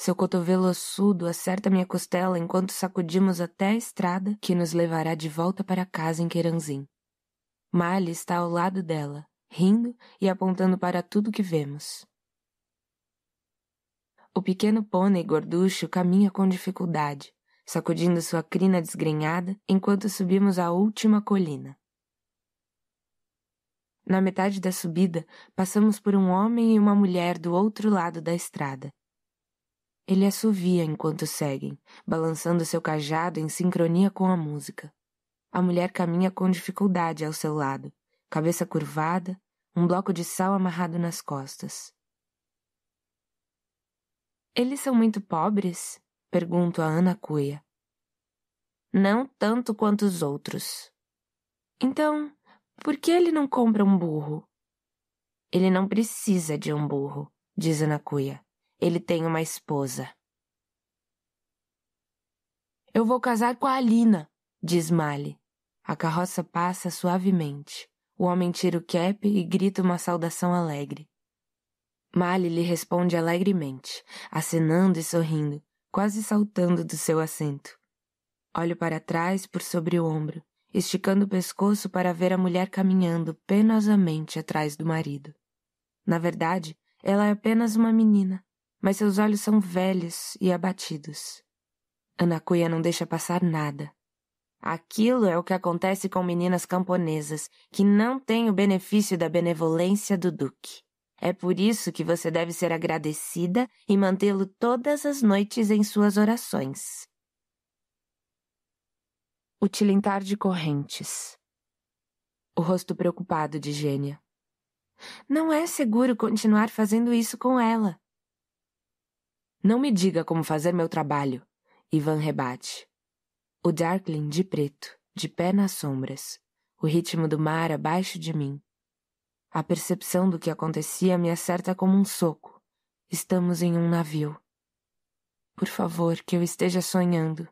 Seu cotovelo ossudo acerta minha costela enquanto sacudimos até a estrada que nos levará de volta para casa em Queranzim. Mali está ao lado dela, rindo e apontando para tudo que vemos. O pequeno pônei gorducho caminha com dificuldade, sacudindo sua crina desgrenhada enquanto subimos a última colina. Na metade da subida, passamos por um homem e uma mulher do outro lado da estrada, ele assovia enquanto seguem, balançando seu cajado em sincronia com a música. A mulher caminha com dificuldade ao seu lado, cabeça curvada, um bloco de sal amarrado nas costas. Eles são muito pobres? Pergunto a Ana Cuia. Não tanto quanto os outros. Então, por que ele não compra um burro? Ele não precisa de um burro, diz Ana Cuia. Ele tem uma esposa. Eu vou casar com a Alina, diz Mali. A carroça passa suavemente. O homem tira o cap e grita uma saudação alegre. Mali lhe responde alegremente, acenando e sorrindo, quase saltando do seu assento. Olho para trás por sobre o ombro, esticando o pescoço para ver a mulher caminhando penosamente atrás do marido. Na verdade, ela é apenas uma menina, mas seus olhos são velhos e abatidos. Anacuia não deixa passar nada. Aquilo é o que acontece com meninas camponesas que não têm o benefício da benevolência do Duque. É por isso que você deve ser agradecida e mantê-lo todas as noites em suas orações. O tilintar de correntes. O rosto preocupado de Gênia. Não é seguro continuar fazendo isso com ela. Não me diga como fazer meu trabalho. Ivan rebate. O Darkling de preto, de pé nas sombras, o ritmo do mar abaixo de mim. A percepção do que acontecia me acerta como um soco. Estamos em um navio. Por favor, que eu esteja sonhando.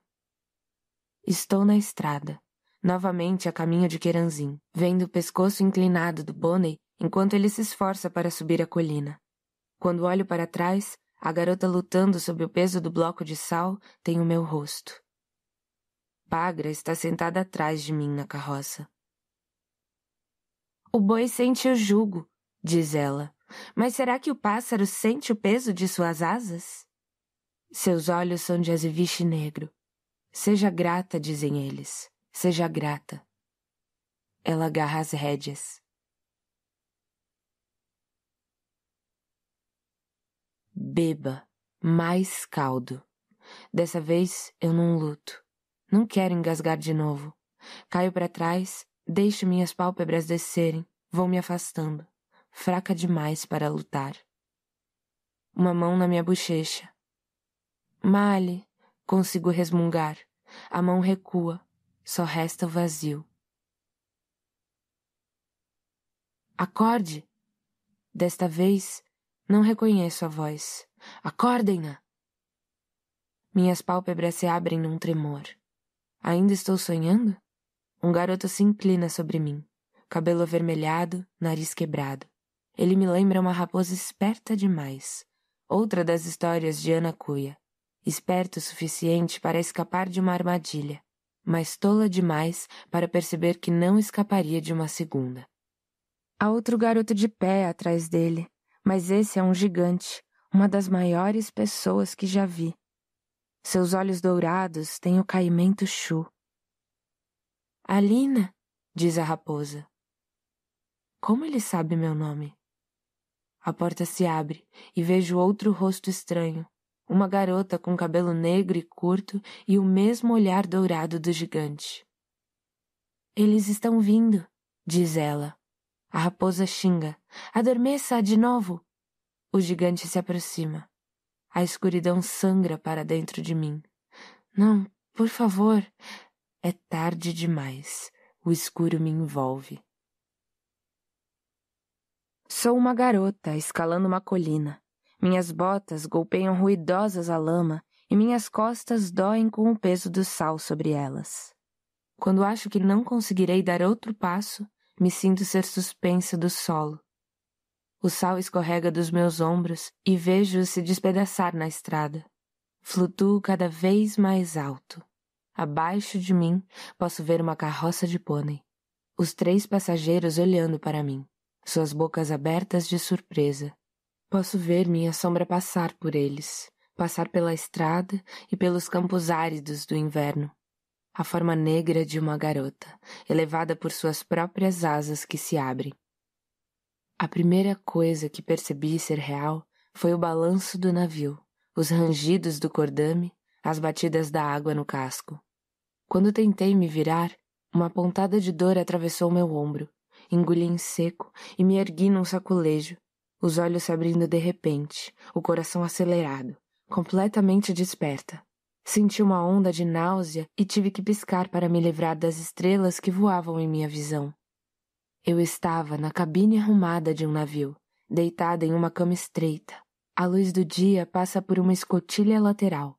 Estou na estrada, novamente a caminho de Queranzim, vendo o pescoço inclinado do Bonney enquanto ele se esforça para subir a colina. Quando olho para trás, a garota lutando sob o peso do bloco de sal tem o meu rosto. Bagra está sentada atrás de mim na carroça. O boi sente o jugo, diz ela. Mas será que o pássaro sente o peso de suas asas? Seus olhos são de azeviche negro. Seja grata, dizem eles. Seja grata. Ela agarra as rédeas. Beba mais caldo. Dessa vez eu não luto. Não quero engasgar de novo. Caio para trás, deixo minhas pálpebras descerem, vou me afastando, fraca demais para lutar. Uma mão na minha bochecha. Male, consigo resmungar. A mão recua, só resta o vazio. Acorde! Desta vez, não reconheço a voz. Acordem-na! Minhas pálpebras se abrem num tremor. Ainda estou sonhando? Um garoto se inclina sobre mim, cabelo avermelhado, nariz quebrado. Ele me lembra uma raposa esperta demais, outra das histórias de Ana Cuia. Esperta o suficiente para escapar de uma armadilha, mas tola demais para perceber que não escaparia de uma segunda. Há outro garoto de pé atrás dele, mas esse é um gigante, uma das maiores pessoas que já vi. Seus olhos dourados têm o caimento chu. Alina, diz a raposa. Como ele sabe meu nome? A porta se abre e vejo outro rosto estranho, uma garota com cabelo negro e curto e o mesmo olhar dourado do gigante. Eles estão vindo, diz ela. A raposa xinga. Adormeça de novo! O gigante se aproxima. A escuridão sangra para dentro de mim. Não, por favor. É tarde demais. O escuro me envolve. Sou uma garota escalando uma colina. Minhas botas golpeiam ruidosas a lama e minhas costas doem com o peso do sal sobre elas. Quando acho que não conseguirei dar outro passo, me sinto ser suspensa do solo. O sal escorrega dos meus ombros e vejo se despedaçar na estrada. Flutuo cada vez mais alto. Abaixo de mim posso ver uma carroça de pônei. Os três passageiros olhando para mim, suas bocas abertas de surpresa. Posso ver minha sombra passar por eles, passar pela estrada e pelos campos áridos do inverno a forma negra de uma garota, elevada por suas próprias asas que se abrem. A primeira coisa que percebi ser real foi o balanço do navio, os rangidos do cordame, as batidas da água no casco. Quando tentei me virar, uma pontada de dor atravessou meu ombro. Engoli em seco e me ergui num saculejo, os olhos se abrindo de repente, o coração acelerado, completamente desperta. Senti uma onda de náusea e tive que piscar para me livrar das estrelas que voavam em minha visão. Eu estava na cabine arrumada de um navio, deitada em uma cama estreita. A luz do dia passa por uma escotilha lateral.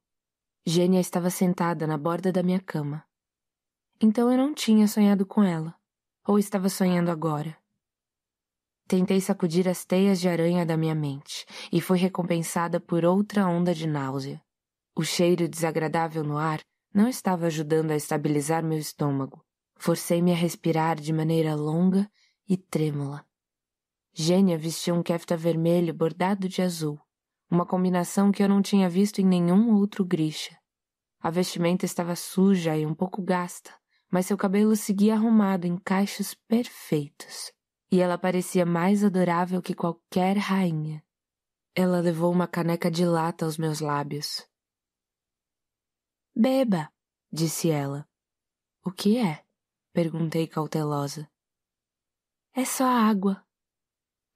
Gênia estava sentada na borda da minha cama. Então eu não tinha sonhado com ela, ou estava sonhando agora. Tentei sacudir as teias de aranha da minha mente e fui recompensada por outra onda de náusea. O cheiro desagradável no ar não estava ajudando a estabilizar meu estômago. Forcei-me a respirar de maneira longa e trêmula. Gênia vestia um kefta vermelho bordado de azul, uma combinação que eu não tinha visto em nenhum outro grisha. A vestimenta estava suja e um pouco gasta, mas seu cabelo seguia arrumado em cachos perfeitos, e ela parecia mais adorável que qualquer rainha. Ela levou uma caneca de lata aos meus lábios, Beba, disse ela. O que é? perguntei cautelosa. É só água.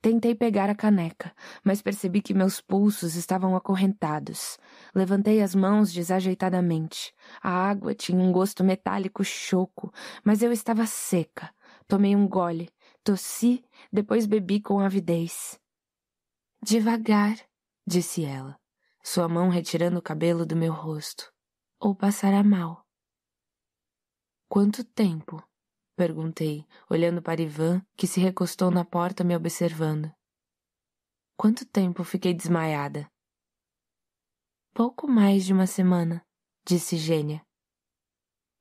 Tentei pegar a caneca, mas percebi que meus pulsos estavam acorrentados. Levantei as mãos desajeitadamente. A água tinha um gosto metálico choco, mas eu estava seca. Tomei um gole, tossi, depois bebi com avidez. Devagar, disse ela, sua mão retirando o cabelo do meu rosto ou passará mal. Quanto tempo? perguntei, olhando para Ivan, que se recostou na porta me observando. Quanto tempo fiquei desmaiada? Pouco mais de uma semana, disse Gênia.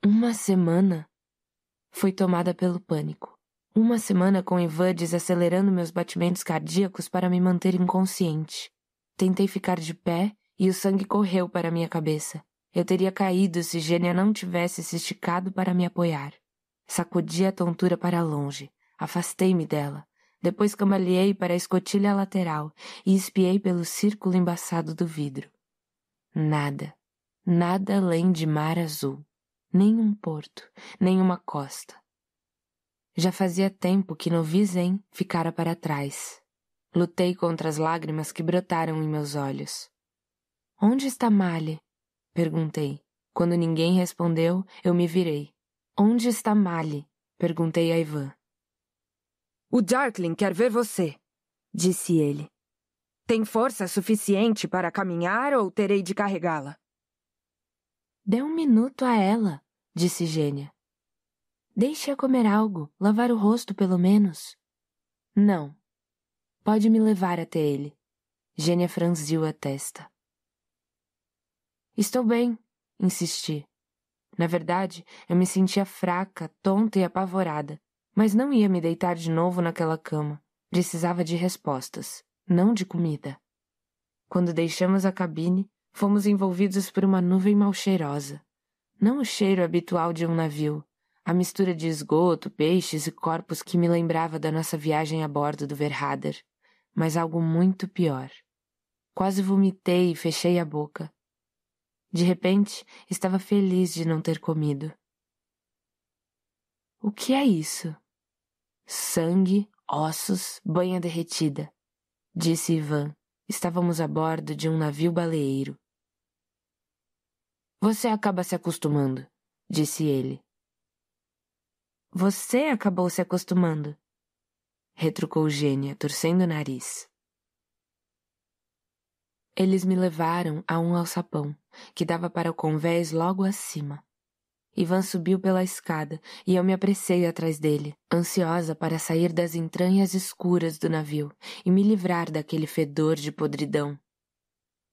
Uma semana? Fui tomada pelo pânico. Uma semana com Ivan desacelerando meus batimentos cardíacos para me manter inconsciente. Tentei ficar de pé e o sangue correu para minha cabeça. Eu teria caído se Gênia não tivesse se esticado para me apoiar. Sacudi a tontura para longe, afastei-me dela. Depois cambaleei para a escotilha lateral e espiei pelo círculo embaçado do vidro. Nada, nada além de mar azul, nem um porto, nem uma costa. Já fazia tempo que no Vizem ficara para trás. Lutei contra as lágrimas que brotaram em meus olhos. Onde está Male? Perguntei. Quando ninguém respondeu, eu me virei. Onde está Mali? Perguntei a Ivan. O Darkling quer ver você, disse ele. Tem força suficiente para caminhar ou terei de carregá-la? Dê um minuto a ela, disse Gênia. Deixe-a comer algo, lavar o rosto pelo menos. Não. Pode me levar até ele. Gênia franziu a testa. Estou bem, insisti. Na verdade, eu me sentia fraca, tonta e apavorada, mas não ia me deitar de novo naquela cama. Precisava de respostas, não de comida. Quando deixamos a cabine, fomos envolvidos por uma nuvem mal cheirosa. Não o cheiro habitual de um navio, a mistura de esgoto, peixes e corpos que me lembrava da nossa viagem a bordo do Verrader, mas algo muito pior. Quase vomitei e fechei a boca, de repente, estava feliz de não ter comido. O que é isso? Sangue, ossos, banha derretida, disse Ivan. Estávamos a bordo de um navio baleeiro. Você acaba se acostumando, disse ele. Você acabou se acostumando, retrucou Gênia, torcendo o nariz. Eles me levaram a um alçapão, que dava para o convés logo acima. Ivan subiu pela escada e eu me apressei atrás dele, ansiosa para sair das entranhas escuras do navio e me livrar daquele fedor de podridão.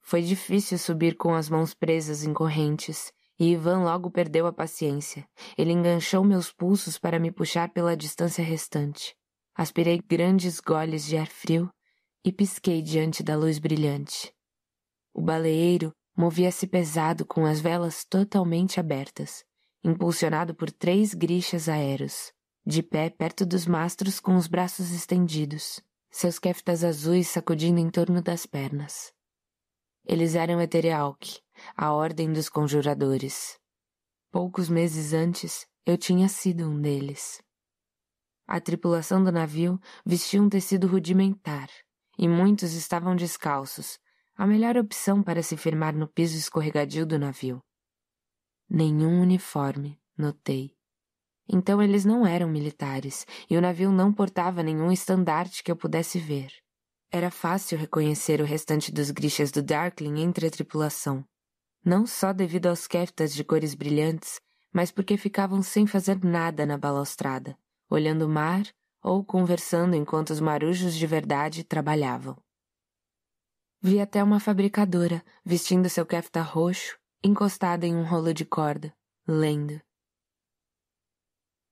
Foi difícil subir com as mãos presas em correntes, e Ivan logo perdeu a paciência. Ele enganchou meus pulsos para me puxar pela distância restante. Aspirei grandes goles de ar frio e pisquei diante da luz brilhante. O baleeiro movia-se pesado com as velas totalmente abertas, impulsionado por três grichas aéreos, de pé perto dos mastros com os braços estendidos, seus keftas azuis sacudindo em torno das pernas. Eles eram Eterealc, a ordem dos conjuradores. Poucos meses antes, eu tinha sido um deles. A tripulação do navio vestia um tecido rudimentar, e muitos estavam descalços, a melhor opção para se firmar no piso escorregadio do navio. Nenhum uniforme, notei. Então eles não eram militares e o navio não portava nenhum estandarte que eu pudesse ver. Era fácil reconhecer o restante dos grichas do Darkling entre a tripulação, não só devido aos keftas de cores brilhantes, mas porque ficavam sem fazer nada na balaustrada, olhando o mar ou conversando enquanto os marujos de verdade trabalhavam. Vi até uma fabricadora, vestindo seu kefta roxo, encostada em um rolo de corda, lendo.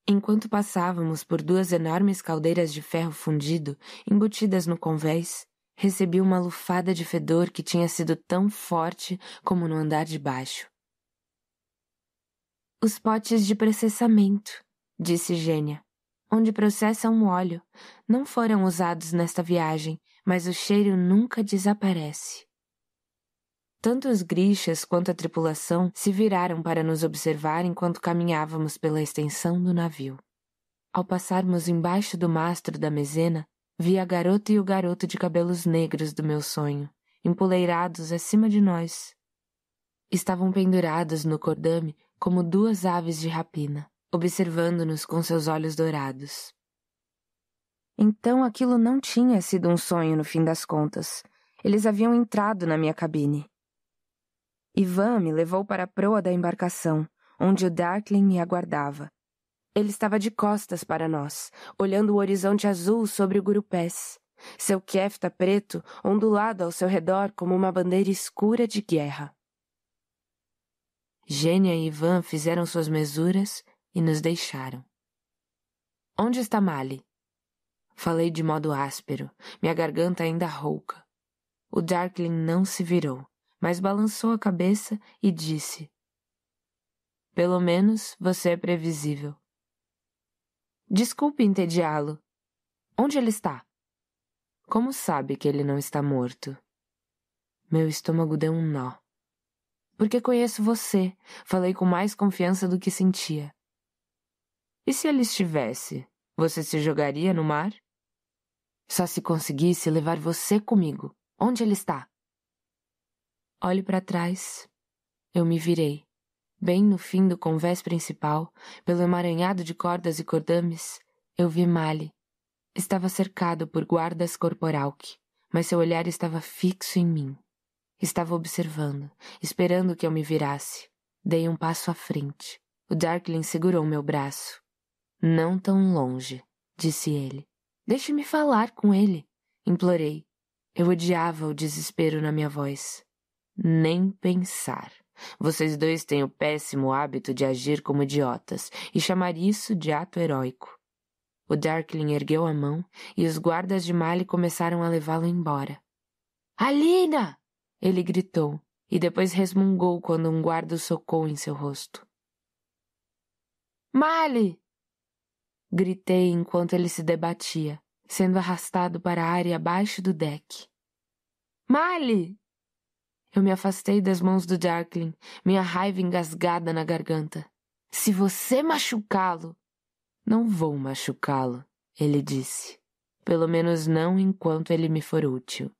Enquanto passávamos por duas enormes caldeiras de ferro fundido, embutidas no convés, recebi uma lufada de fedor que tinha sido tão forte como no andar de baixo. Os potes de processamento, disse Gênia, onde processam o óleo, não foram usados nesta viagem, mas o cheiro nunca desaparece. Tanto os grixas quanto a tripulação se viraram para nos observar enquanto caminhávamos pela extensão do navio. Ao passarmos embaixo do mastro da mezena, vi a garota e o garoto de cabelos negros do meu sonho, empoleirados acima de nós. Estavam pendurados no cordame como duas aves de rapina, observando-nos com seus olhos dourados. Então aquilo não tinha sido um sonho no fim das contas. Eles haviam entrado na minha cabine. Ivan me levou para a proa da embarcação, onde o Darkling me aguardava. Ele estava de costas para nós, olhando o horizonte azul sobre o Gurupés, seu kefta preto ondulado ao seu redor como uma bandeira escura de guerra. Gênia e Ivan fizeram suas mesuras e nos deixaram. Onde está Mali? Falei de modo áspero, minha garganta ainda rouca. O Darkling não se virou, mas balançou a cabeça e disse: Pelo menos você é previsível. Desculpe entediá-lo. Onde ele está? Como sabe que ele não está morto? Meu estômago deu um nó. Porque conheço você, falei com mais confiança do que sentia. E se ele estivesse, você se jogaria no mar? Só se conseguisse levar você comigo. Onde ele está? Olhe para trás. Eu me virei. Bem no fim do convés principal, pelo emaranhado de cordas e cordames, eu vi Mali. Estava cercado por guardas corporalque, mas seu olhar estava fixo em mim. Estava observando, esperando que eu me virasse. Dei um passo à frente. O Darkling segurou meu braço. Não tão longe, disse ele. Deixe-me falar com ele, implorei. Eu odiava o desespero na minha voz. Nem pensar. Vocês dois têm o péssimo hábito de agir como idiotas e chamar isso de ato heróico. O Darkling ergueu a mão e os guardas de Mali começaram a levá-lo embora. Alina! Ele gritou e depois resmungou quando um guarda socou em seu rosto. Mali! Gritei enquanto ele se debatia, sendo arrastado para a área abaixo do deck. Mali! Eu me afastei das mãos do Darkling, minha raiva engasgada na garganta. Se você machucá-lo. Não vou machucá-lo, ele disse. Pelo menos não enquanto ele me for útil.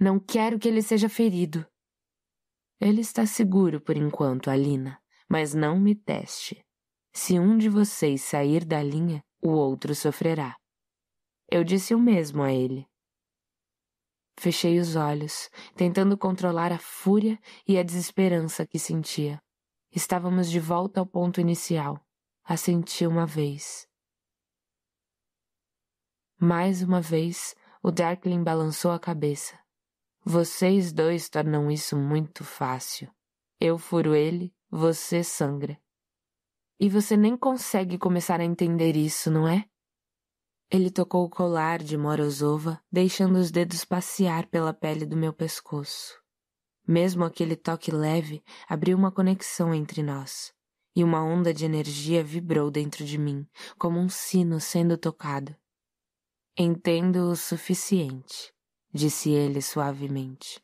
Não quero que ele seja ferido. Ele está seguro por enquanto, Alina, mas não me teste. Se um de vocês sair da linha, o outro sofrerá. Eu disse o mesmo a ele. Fechei os olhos, tentando controlar a fúria e a desesperança que sentia. Estávamos de volta ao ponto inicial. Assenti uma vez. Mais uma vez, o Darkling balançou a cabeça. Vocês dois tornam isso muito fácil. Eu furo ele, você sangra. E você nem consegue começar a entender isso, não é? Ele tocou o colar de Morozova, deixando os dedos passear pela pele do meu pescoço. Mesmo aquele toque leve abriu uma conexão entre nós, e uma onda de energia vibrou dentro de mim, como um sino sendo tocado. Entendo o suficiente, disse ele suavemente.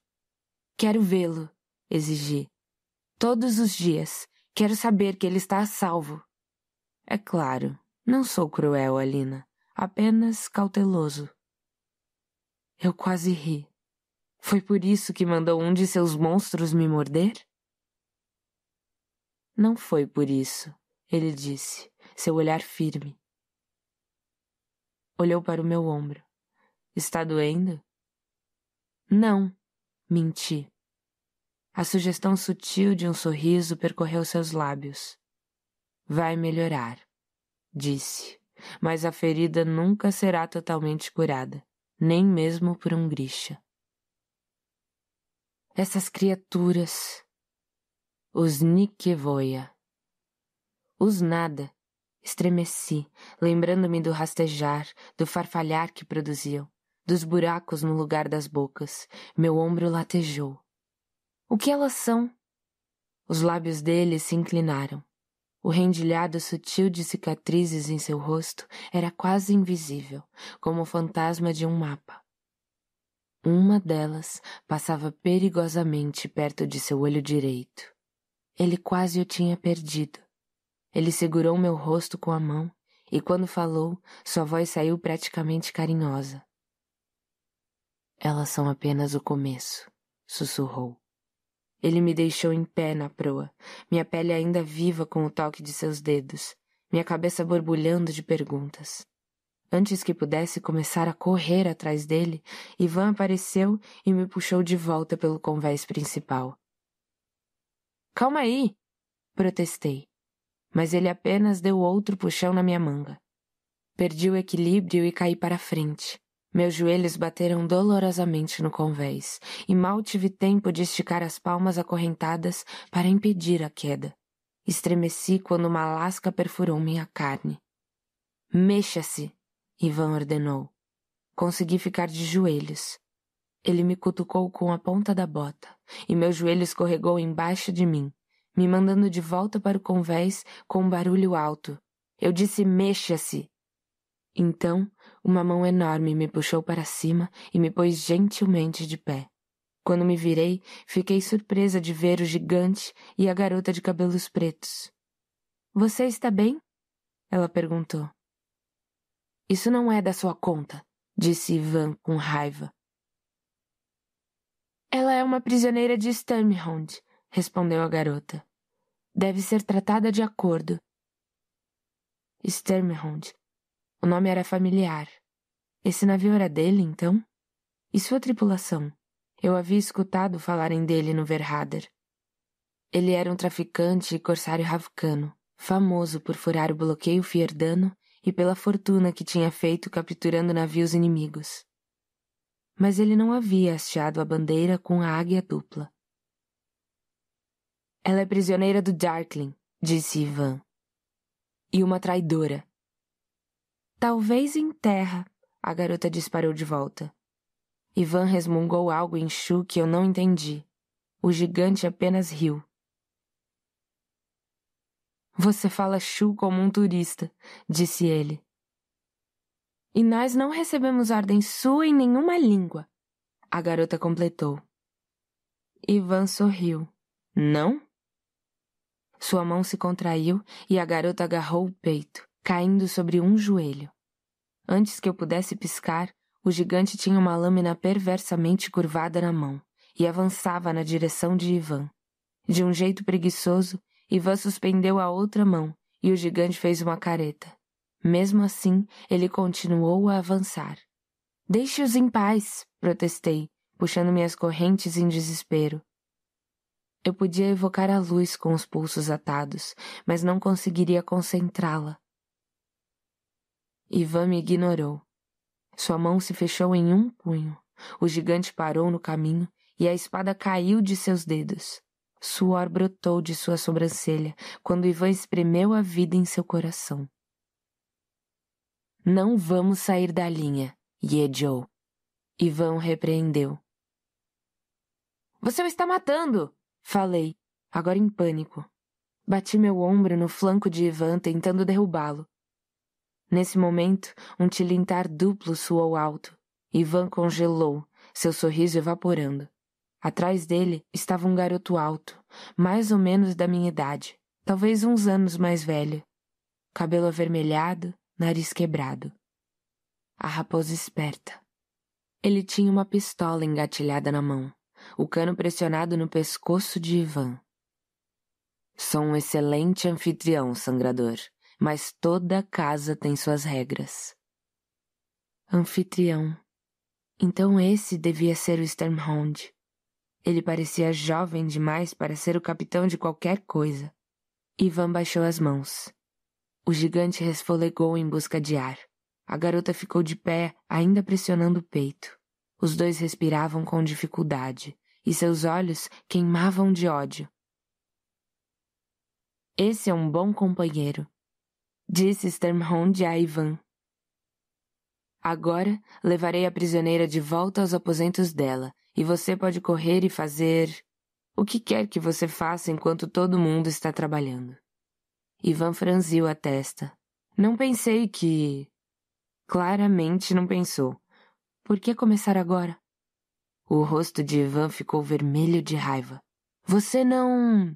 Quero vê-lo, exigi. Todos os dias, Quero saber que ele está a salvo. É claro, não sou cruel, Alina. Apenas cauteloso. Eu quase ri. Foi por isso que mandou um de seus monstros me morder? Não foi por isso, ele disse, seu olhar firme. Olhou para o meu ombro. Está doendo? Não, menti. A sugestão sutil de um sorriso percorreu seus lábios. Vai melhorar, disse, mas a ferida nunca será totalmente curada, nem mesmo por um grisha. Essas criaturas, os Nikevoia, os nada, Estremeci, lembrando-me do rastejar, do farfalhar que produziam, dos buracos no lugar das bocas. Meu ombro latejou. O que elas são? Os lábios dele se inclinaram. O rendilhado sutil de cicatrizes em seu rosto era quase invisível, como o fantasma de um mapa. Uma delas passava perigosamente perto de seu olho direito. Ele quase o tinha perdido. Ele segurou meu rosto com a mão e, quando falou, sua voz saiu praticamente carinhosa. Elas são apenas o começo, sussurrou. Ele me deixou em pé na proa, minha pele ainda viva com o toque de seus dedos, minha cabeça borbulhando de perguntas. Antes que pudesse começar a correr atrás dele, Ivan apareceu e me puxou de volta pelo convés principal. Calma aí! protestei, mas ele apenas deu outro puxão na minha manga. Perdi o equilíbrio e caí para frente. Meus joelhos bateram dolorosamente no convés e mal tive tempo de esticar as palmas acorrentadas para impedir a queda. Estremeci quando uma lasca perfurou minha carne. Mexa-se, Ivan ordenou. Consegui ficar de joelhos. Ele me cutucou com a ponta da bota e meu joelho escorregou embaixo de mim, me mandando de volta para o convés com um barulho alto. Eu disse: mexa-se! Então, uma mão enorme me puxou para cima e me pôs gentilmente de pé. Quando me virei, fiquei surpresa de ver o gigante e a garota de cabelos pretos. Você está bem? Ela perguntou. Isso não é da sua conta, disse Ivan com raiva. Ela é uma prisioneira de Stamhound, respondeu a garota. Deve ser tratada de acordo. Stamhound o nome era familiar. Esse navio era dele, então? E sua tripulação? Eu havia escutado falarem dele no Verhader. Ele era um traficante e corsário ravucano, famoso por furar o bloqueio fierdano e pela fortuna que tinha feito capturando navios inimigos. Mas ele não havia hasteado a bandeira com a águia dupla. Ela é prisioneira do Darkling, disse Ivan. E uma traidora. Talvez em terra, a garota disparou de volta. Ivan resmungou algo em chu que eu não entendi. O gigante apenas riu. Você fala chu como um turista, disse ele. E nós não recebemos ordem sua em nenhuma língua, a garota completou. Ivan sorriu. Não? Sua mão se contraiu e a garota agarrou o peito, caindo sobre um joelho. Antes que eu pudesse piscar, o gigante tinha uma lâmina perversamente curvada na mão e avançava na direção de Ivan. De um jeito preguiçoso, Ivan suspendeu a outra mão e o gigante fez uma careta. Mesmo assim, ele continuou a avançar. Deixe-os em paz, protestei, puxando minhas correntes em desespero. Eu podia evocar a luz com os pulsos atados, mas não conseguiria concentrá-la. Ivan me ignorou. Sua mão se fechou em um punho. O gigante parou no caminho e a espada caiu de seus dedos. Suor brotou de sua sobrancelha quando Ivan espremeu a vida em seu coração. Não vamos sair da linha, Yejo. Ivan repreendeu. Você o está matando! Falei, agora em pânico. Bati meu ombro no flanco de Ivan tentando derrubá-lo, Nesse momento, um tilintar duplo soou alto. Ivan congelou, seu sorriso evaporando. Atrás dele estava um garoto alto, mais ou menos da minha idade, talvez uns anos mais velho. Cabelo avermelhado, nariz quebrado. A raposa esperta. Ele tinha uma pistola engatilhada na mão, o cano pressionado no pescoço de Ivan. Sou um excelente anfitrião, sangrador, mas toda casa tem suas regras. Anfitrião. Então esse devia ser o Sternhound. Ele parecia jovem demais para ser o capitão de qualquer coisa. Ivan baixou as mãos. O gigante resfolegou em busca de ar. A garota ficou de pé, ainda pressionando o peito. Os dois respiravam com dificuldade, e seus olhos queimavam de ódio. Esse é um bom companheiro, Disse Sternhold a Ivan. Agora levarei a prisioneira de volta aos aposentos dela, e você pode correr e fazer o que quer que você faça enquanto todo mundo está trabalhando. Ivan franziu a testa. Não pensei que. Claramente não pensou. Por que começar agora? O rosto de Ivan ficou vermelho de raiva. Você não.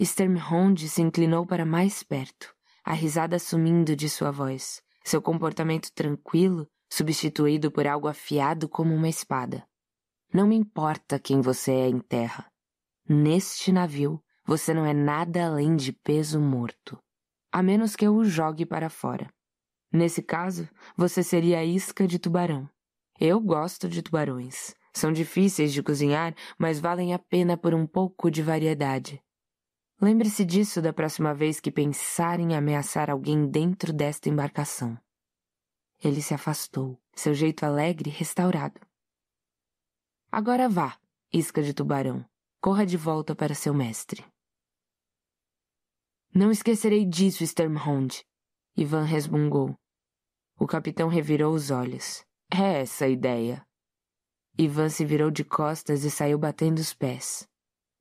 Sturmhond se inclinou para mais perto a risada sumindo de sua voz, seu comportamento tranquilo substituído por algo afiado como uma espada. Não me importa quem você é em terra. Neste navio, você não é nada além de peso morto, a menos que eu o jogue para fora. Nesse caso, você seria a isca de tubarão. Eu gosto de tubarões. São difíceis de cozinhar, mas valem a pena por um pouco de variedade. Lembre-se disso da próxima vez que pensar em ameaçar alguém dentro desta embarcação. Ele se afastou, seu jeito alegre restaurado. Agora vá, isca de tubarão. Corra de volta para seu mestre. Não esquecerei disso, Sturmhound. Ivan resmungou. O capitão revirou os olhos. É essa a ideia. Ivan se virou de costas e saiu batendo os pés.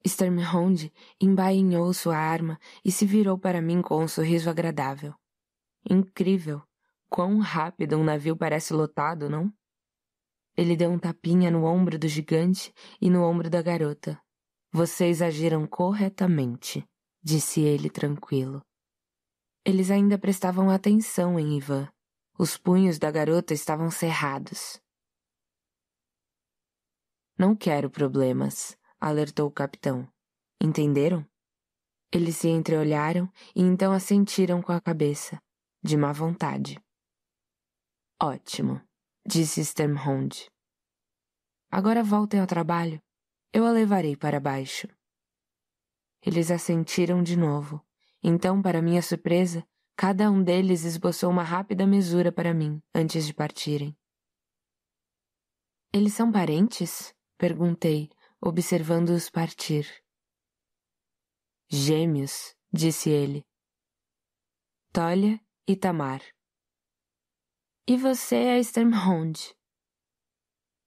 Stormhound embainhou sua arma e se virou para mim com um sorriso agradável. Incrível! Quão rápido um navio parece lotado, não? Ele deu um tapinha no ombro do gigante e no ombro da garota. Vocês agiram corretamente, disse ele tranquilo. Eles ainda prestavam atenção em Ivan. Os punhos da garota estavam cerrados. Não quero problemas, alertou o capitão. Entenderam? Eles se entreolharam e então assentiram com a cabeça, de má vontade. Ótimo, disse Sturmhond. Agora voltem ao trabalho. Eu a levarei para baixo. Eles assentiram de novo. Então, para minha surpresa, cada um deles esboçou uma rápida mesura para mim antes de partirem. Eles são parentes? perguntei, observando-os partir. Gêmeos, disse ele. Tolia e Tamar. E você é Sturmhound?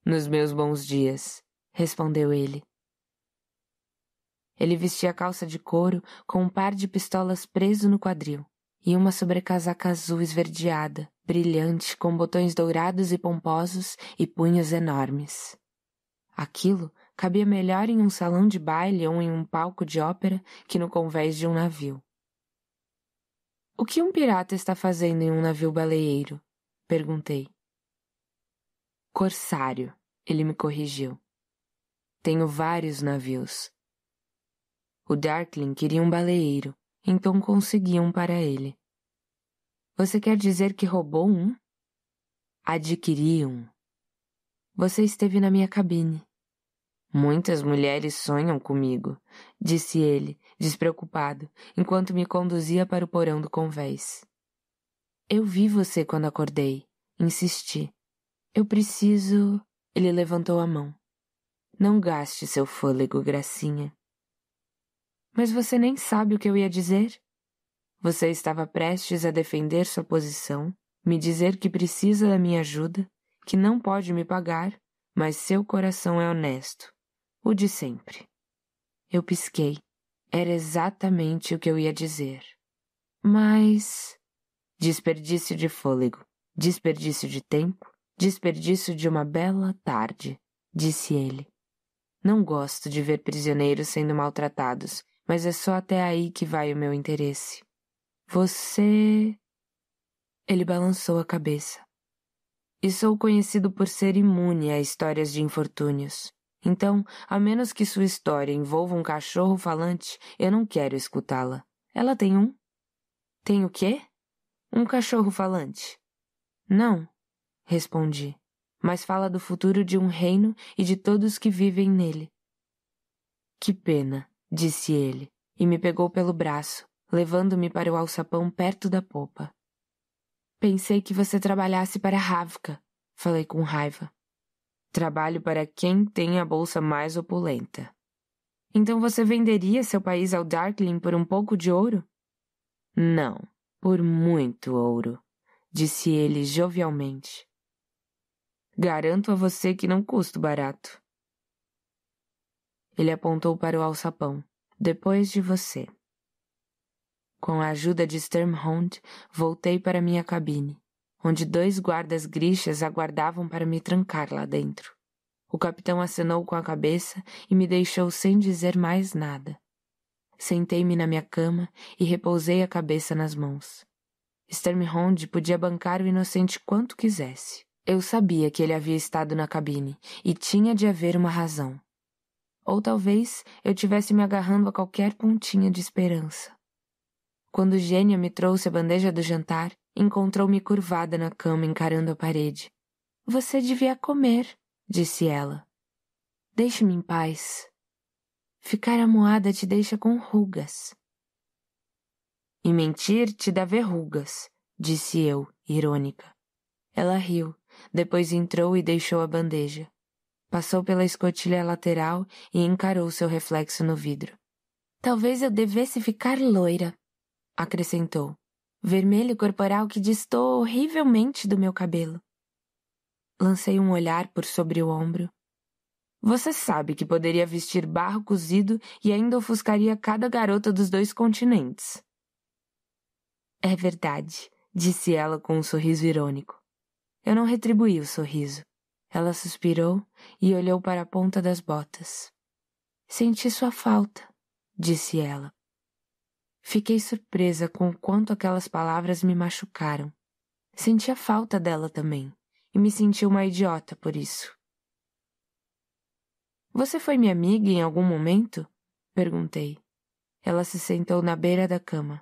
Nos meus bons dias, respondeu ele. Ele vestia calça de couro com um par de pistolas preso no quadril e uma sobrecasaca azul esverdeada, brilhante, com botões dourados e pomposos e punhos enormes. Aquilo Cabia melhor em um salão de baile ou em um palco de ópera que no convés de um navio. O que um pirata está fazendo em um navio baleeiro? Perguntei. Corsário, ele me corrigiu. Tenho vários navios. O Darkling queria um baleeiro, então consegui um para ele. Você quer dizer que roubou um? Adquiri um. Você esteve na minha cabine. Muitas mulheres sonham comigo, disse ele, despreocupado, enquanto me conduzia para o porão do convés. Eu vi você quando acordei, insisti. Eu preciso. Ele levantou a mão. Não gaste seu fôlego, gracinha. Mas você nem sabe o que eu ia dizer? Você estava prestes a defender sua posição, me dizer que precisa da minha ajuda, que não pode me pagar, mas seu coração é honesto o de sempre. Eu pisquei. Era exatamente o que eu ia dizer. Mas. Desperdício de fôlego, desperdício de tempo, desperdício de uma bela tarde, disse ele. Não gosto de ver prisioneiros sendo maltratados, mas é só até aí que vai o meu interesse. Você. Ele balançou a cabeça. E sou conhecido por ser imune a histórias de infortúnios. Então, a menos que sua história envolva um cachorro falante, eu não quero escutá-la. Ela tem um? Tem o quê? Um cachorro falante. Não, respondi, mas fala do futuro de um reino e de todos que vivem nele. Que pena, disse ele, e me pegou pelo braço, levando-me para o alçapão perto da popa. Pensei que você trabalhasse para Ravka, falei com raiva. Trabalho para quem tem a bolsa mais opulenta. Então você venderia seu país ao Darkling por um pouco de ouro? Não, por muito ouro, disse ele jovialmente. Garanto a você que não custo barato. Ele apontou para o alçapão. Depois de você. Com a ajuda de Sturmhound, voltei para minha cabine onde dois guardas grixas aguardavam para me trancar lá dentro. O capitão acenou com a cabeça e me deixou sem dizer mais nada. Sentei-me na minha cama e repousei a cabeça nas mãos. Sturmhond podia bancar o inocente quanto quisesse. Eu sabia que ele havia estado na cabine e tinha de haver uma razão. Ou talvez eu tivesse me agarrando a qualquer pontinha de esperança. Quando Gênia me trouxe a bandeja do jantar, Encontrou-me curvada na cama, encarando a parede. Você devia comer, disse ela. Deixe-me em paz. Ficar amuada te deixa com rugas. E mentir te dá verrugas, disse eu, irônica. Ela riu, depois entrou e deixou a bandeja. Passou pela escotilha lateral e encarou seu reflexo no vidro. Talvez eu devesse ficar loira, acrescentou vermelho corporal que distou horrivelmente do meu cabelo. Lancei um olhar por sobre o ombro. Você sabe que poderia vestir barro cozido e ainda ofuscaria cada garota dos dois continentes. É verdade, disse ela com um sorriso irônico. Eu não retribuí o sorriso. Ela suspirou e olhou para a ponta das botas. Senti sua falta, disse ela. Fiquei surpresa com o quanto aquelas palavras me machucaram. Sentia falta dela também, e me senti uma idiota por isso. Você foi minha amiga em algum momento? perguntei. Ela se sentou na beira da cama.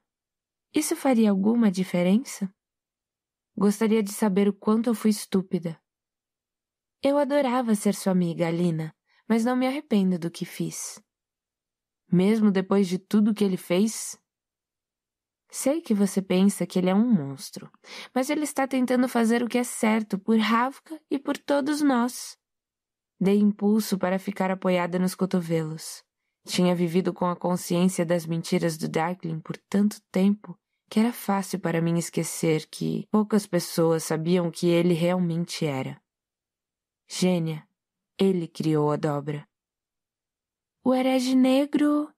Isso faria alguma diferença? Gostaria de saber o quanto eu fui estúpida. Eu adorava ser sua amiga, Alina, mas não me arrependo do que fiz. Mesmo depois de tudo que ele fez, Sei que você pensa que ele é um monstro, mas ele está tentando fazer o que é certo por Ravka e por todos nós. Dei impulso para ficar apoiada nos cotovelos. Tinha vivido com a consciência das mentiras do Darkling por tanto tempo que era fácil para mim esquecer que poucas pessoas sabiam o que ele realmente era. Gênia, ele criou a dobra. O herege negro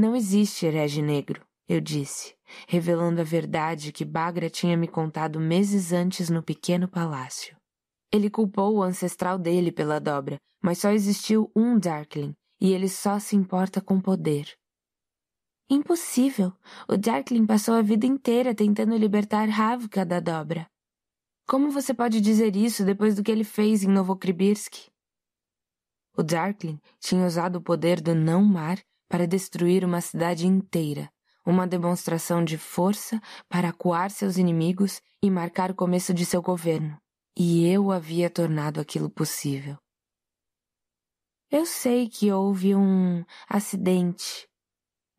não existe herege negro, eu disse, revelando a verdade que Bagra tinha me contado meses antes no pequeno palácio. Ele culpou o ancestral dele pela dobra, mas só existiu um Darkling, e ele só se importa com poder. Impossível! O Darkling passou a vida inteira tentando libertar Havka da dobra. Como você pode dizer isso depois do que ele fez em Novokribirsk? O Darkling tinha usado o poder do não-mar para destruir uma cidade inteira, uma demonstração de força para acuar seus inimigos e marcar o começo de seu governo. E eu havia tornado aquilo possível. Eu sei que houve um acidente.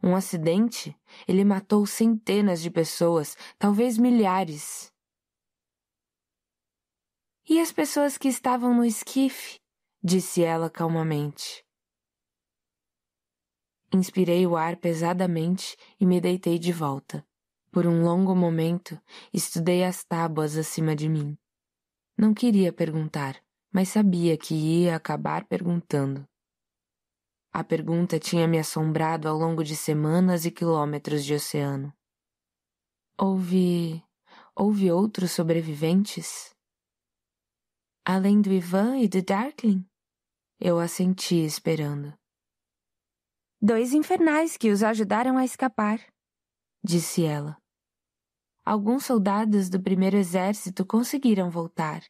Um acidente? Ele matou centenas de pessoas, talvez milhares. E as pessoas que estavam no esquife? disse ela calmamente. Inspirei o ar pesadamente e me deitei de volta. Por um longo momento, estudei as tábuas acima de mim. Não queria perguntar, mas sabia que ia acabar perguntando. A pergunta tinha me assombrado ao longo de semanas e quilômetros de oceano. Houve. houve outros sobreviventes? Além do Ivan e do Darkling? Eu assenti esperando. Dois infernais que os ajudaram a escapar, disse ela. Alguns soldados do primeiro exército conseguiram voltar,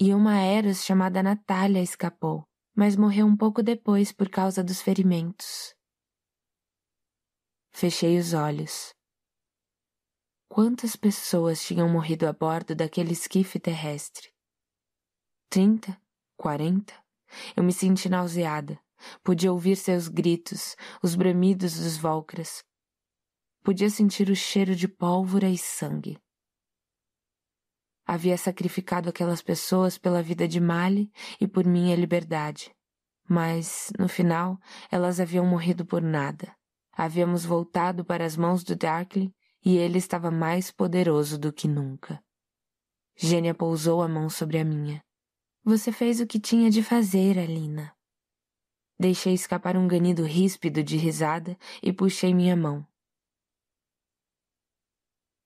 e uma Eros chamada Natália escapou, mas morreu um pouco depois por causa dos ferimentos. Fechei os olhos. Quantas pessoas tinham morrido a bordo daquele esquife terrestre? Trinta? Quarenta? Eu me senti nauseada. Podia ouvir seus gritos, os bramidos dos Volcras. Podia sentir o cheiro de pólvora e sangue. Havia sacrificado aquelas pessoas pela vida de Mali e por minha liberdade. Mas, no final, elas haviam morrido por nada. Havíamos voltado para as mãos do Darkling e ele estava mais poderoso do que nunca. Gênia pousou a mão sobre a minha. Você fez o que tinha de fazer, Alina. Deixei escapar um ganido ríspido de risada e puxei minha mão.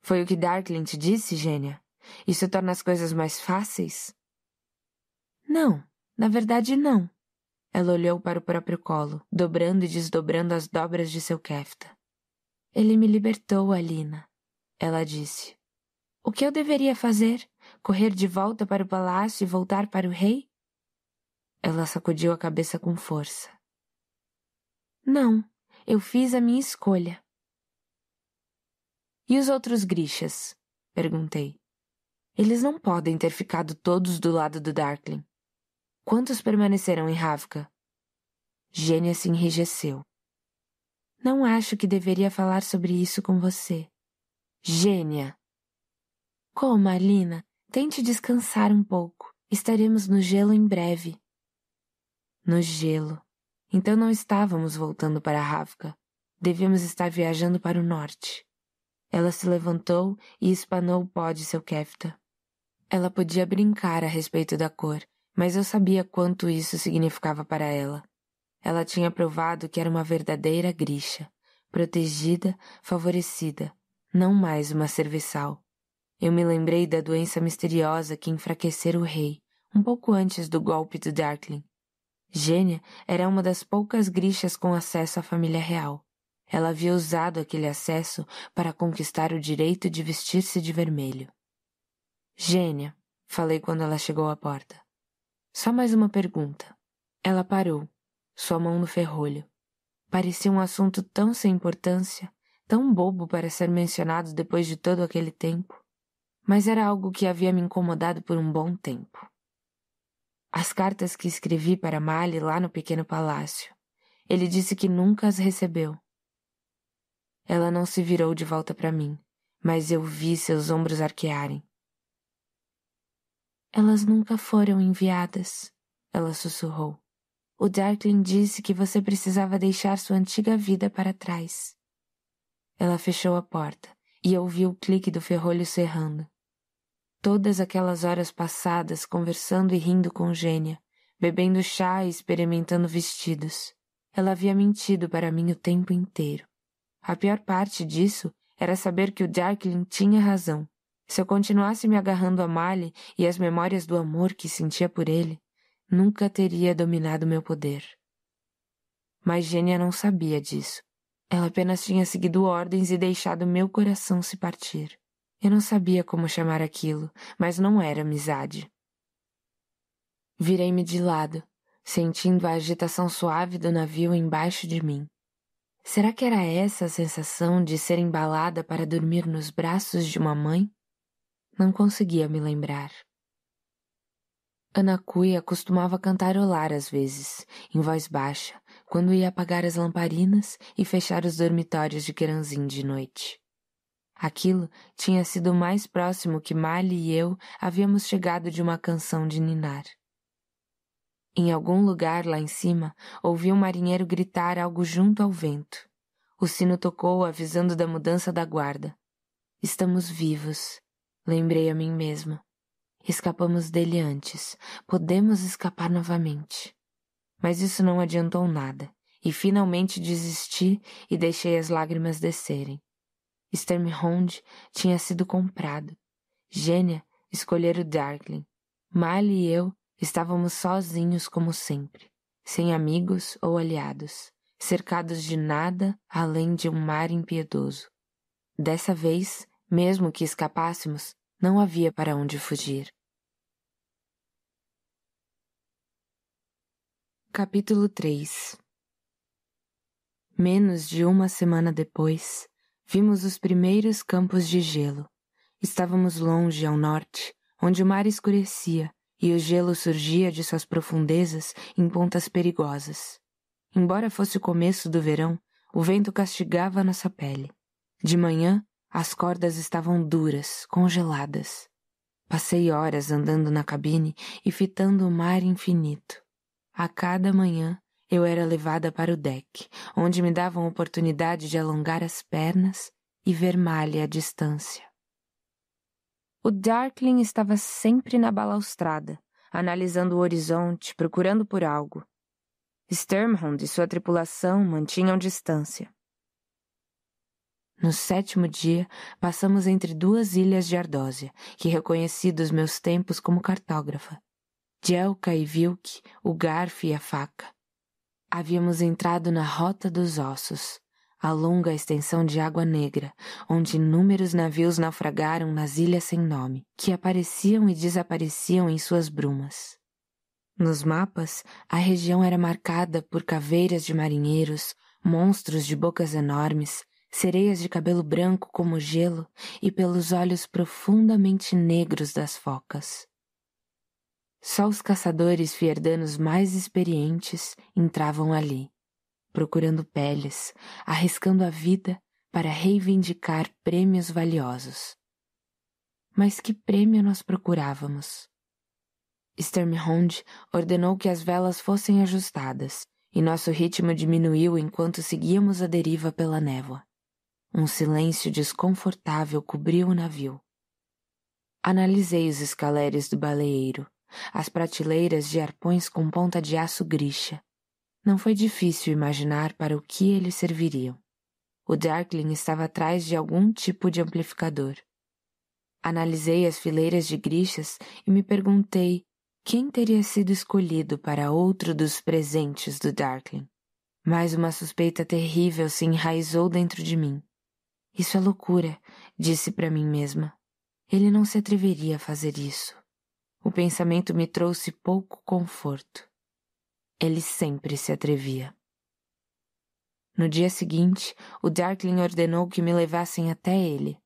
Foi o que Darklin te disse, gênia? Isso torna as coisas mais fáceis? Não, na verdade não. Ela olhou para o próprio colo, dobrando e desdobrando as dobras de seu kefta. Ele me libertou, Alina, ela disse. O que eu deveria fazer? Correr de volta para o palácio e voltar para o rei? Ela sacudiu a cabeça com força. Não, eu fiz a minha escolha. E os outros grixas? Perguntei. Eles não podem ter ficado todos do lado do Darkling. Quantos permaneceram em Ravka? Gênia se enrijeceu. Não acho que deveria falar sobre isso com você. Gênia! Coma, Alina. Tente descansar um pouco. Estaremos no gelo em breve no gelo. Então não estávamos voltando para Ravka. Devíamos estar viajando para o norte. Ela se levantou e espanou o pó de seu kefta. Ela podia brincar a respeito da cor, mas eu sabia quanto isso significava para ela. Ela tinha provado que era uma verdadeira grixa, protegida, favorecida, não mais uma serviçal. Eu me lembrei da doença misteriosa que enfraquecera o rei, um pouco antes do golpe do Darkling, Gênia era uma das poucas grichas com acesso à família real. Ela havia usado aquele acesso para conquistar o direito de vestir-se de vermelho. Gênia, falei quando ela chegou à porta. Só mais uma pergunta. Ela parou, sua mão no ferrolho. Parecia um assunto tão sem importância, tão bobo para ser mencionado depois de todo aquele tempo. Mas era algo que havia me incomodado por um bom tempo as cartas que escrevi para Mali lá no pequeno palácio. Ele disse que nunca as recebeu. Ela não se virou de volta para mim, mas eu vi seus ombros arquearem. Elas nunca foram enviadas, ela sussurrou. O Darkling disse que você precisava deixar sua antiga vida para trás. Ela fechou a porta e ouviu o clique do ferrolho cerrando. Todas aquelas horas passadas conversando e rindo com Gênia, bebendo chá e experimentando vestidos. Ela havia mentido para mim o tempo inteiro. A pior parte disso era saber que o Jacqueline tinha razão. Se eu continuasse me agarrando a Mali e as memórias do amor que sentia por ele, nunca teria dominado meu poder. Mas Gênia não sabia disso. Ela apenas tinha seguido ordens e deixado meu coração se partir. Eu não sabia como chamar aquilo, mas não era amizade. Virei-me de lado, sentindo a agitação suave do navio embaixo de mim. Será que era essa a sensação de ser embalada para dormir nos braços de uma mãe? Não conseguia me lembrar. Ana Cuia costumava cantarolar às vezes, em voz baixa, quando ia apagar as lamparinas e fechar os dormitórios de Queranzim de noite. Aquilo tinha sido o mais próximo que Marley e eu havíamos chegado de uma canção de ninar. Em algum lugar lá em cima, ouvi um marinheiro gritar algo junto ao vento. O sino tocou, avisando da mudança da guarda. Estamos vivos, lembrei a mim mesma. Escapamos dele antes. Podemos escapar novamente. Mas isso não adiantou nada, e finalmente desisti e deixei as lágrimas descerem. Sturmhound tinha sido comprado. Gênia escolhera o Darkling. Marley e eu estávamos sozinhos como sempre, sem amigos ou aliados, cercados de nada além de um mar impiedoso. Dessa vez, mesmo que escapássemos, não havia para onde fugir. Capítulo 3 Menos de uma semana depois, Vimos os primeiros campos de gelo. Estávamos longe, ao norte, onde o mar escurecia e o gelo surgia de suas profundezas em pontas perigosas. Embora fosse o começo do verão, o vento castigava a nossa pele. De manhã, as cordas estavam duras, congeladas. Passei horas andando na cabine e fitando o mar infinito. A cada manhã, eu era levada para o deck, onde me davam oportunidade de alongar as pernas e ver malha à distância. O Darkling estava sempre na balaustrada, analisando o horizonte, procurando por algo. Sturmhound e sua tripulação mantinham distância. No sétimo dia, passamos entre duas ilhas de Ardósia, que reconheci dos meus tempos como cartógrafa. Jelka e Vilk, o garfo e a faca. Havíamos entrado na Rota dos Ossos, a longa extensão de água negra, onde inúmeros navios naufragaram nas ilhas sem nome, que apareciam e desapareciam em suas brumas. Nos mapas, a região era marcada por caveiras de marinheiros, monstros de bocas enormes, sereias de cabelo branco como gelo e pelos olhos profundamente negros das focas. Só os caçadores fierdanos mais experientes entravam ali, procurando peles, arriscando a vida para reivindicar prêmios valiosos. Mas que prêmio nós procurávamos? Sturmhond ordenou que as velas fossem ajustadas, e nosso ritmo diminuiu enquanto seguíamos a deriva pela névoa. Um silêncio desconfortável cobriu o navio. Analisei os escaleres do baleeiro, as prateleiras de arpões com ponta de aço grixa. Não foi difícil imaginar para o que eles serviriam. O Darkling estava atrás de algum tipo de amplificador. Analisei as fileiras de grixas e me perguntei quem teria sido escolhido para outro dos presentes do Darkling. Mas uma suspeita terrível se enraizou dentro de mim. Isso é loucura, disse para mim mesma. Ele não se atreveria a fazer isso. O pensamento me trouxe pouco conforto. Ele sempre se atrevia. No dia seguinte, o Darkling ordenou que me levassem até ele.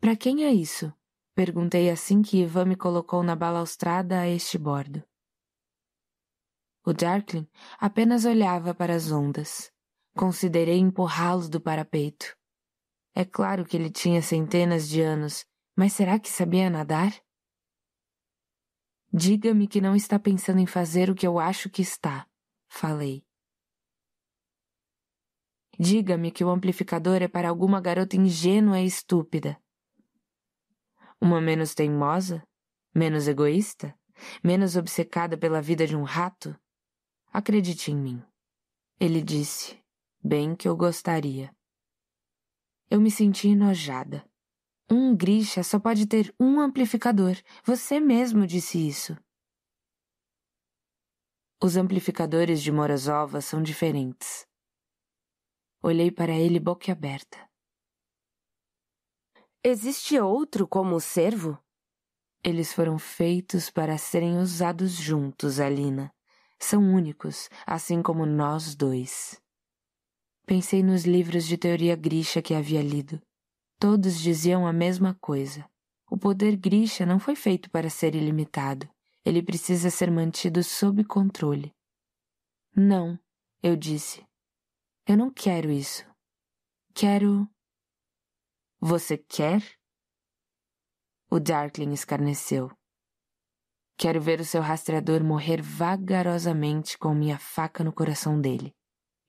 Para quem é isso? Perguntei assim que Ivan me colocou na balaustrada a este bordo. O Darkling apenas olhava para as ondas. Considerei empurrá-lo do parapeito. É claro que ele tinha centenas de anos, mas será que sabia nadar? Diga-me que não está pensando em fazer o que eu acho que está, falei. Diga-me que o amplificador é para alguma garota ingênua e estúpida. Uma menos teimosa, menos egoísta, menos obcecada pela vida de um rato? Acredite em mim. Ele disse, bem que eu gostaria. Eu me senti enojada. Um Grisha só pode ter um amplificador. Você mesmo disse isso. Os amplificadores de Morozova são diferentes. Olhei para ele boquiaberta. Existe outro como o servo? Eles foram feitos para serem usados juntos, Alina. São únicos, assim como nós dois. Pensei nos livros de teoria grisha que havia lido. Todos diziam a mesma coisa. O poder Grisha não foi feito para ser ilimitado. Ele precisa ser mantido sob controle. Não, eu disse. Eu não quero isso. Quero. Você quer? O Darkling escarneceu. Quero ver o seu rastreador morrer vagarosamente com minha faca no coração dele.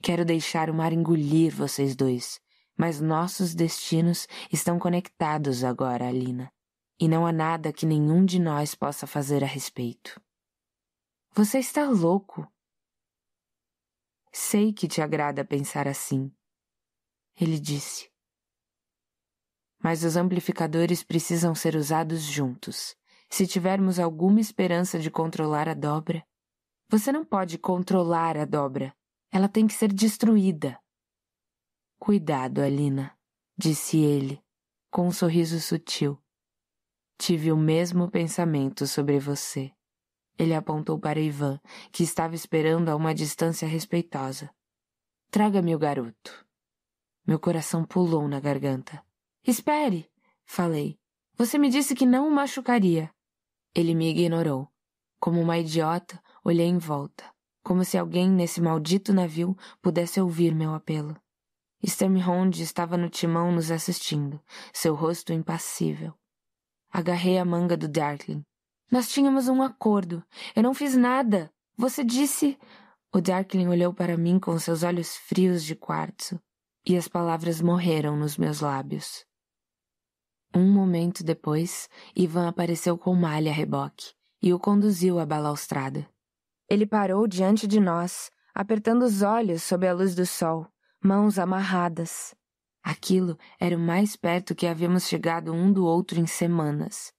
Quero deixar o mar engolir vocês dois. Mas nossos destinos estão conectados agora, Alina, e não há nada que nenhum de nós possa fazer a respeito. Você está louco. Sei que te agrada pensar assim, ele disse. Mas os amplificadores precisam ser usados juntos. Se tivermos alguma esperança de controlar a dobra, você não pode controlar a dobra. Ela tem que ser destruída. Cuidado, Alina, disse ele, com um sorriso sutil. Tive o mesmo pensamento sobre você. Ele apontou para Ivan, que estava esperando a uma distância respeitosa. Traga-me o garoto. Meu coração pulou na garganta. Espere! falei. Você me disse que não o machucaria. Ele me ignorou. Como uma idiota, olhei em volta, como se alguém nesse maldito navio pudesse ouvir meu apelo. Stemhond estava no timão nos assistindo, seu rosto impassível. Agarrei a manga do Darkling. Nós tínhamos um acordo. Eu não fiz nada. Você disse. O Darkling olhou para mim com seus olhos frios de quartzo, e as palavras morreram nos meus lábios. Um momento depois, Ivan apareceu com malha a reboque e o conduziu à balaustrada. Ele parou diante de nós, apertando os olhos sob a luz do sol, mãos amarradas. Aquilo era o mais perto que havíamos chegado um do outro em semanas.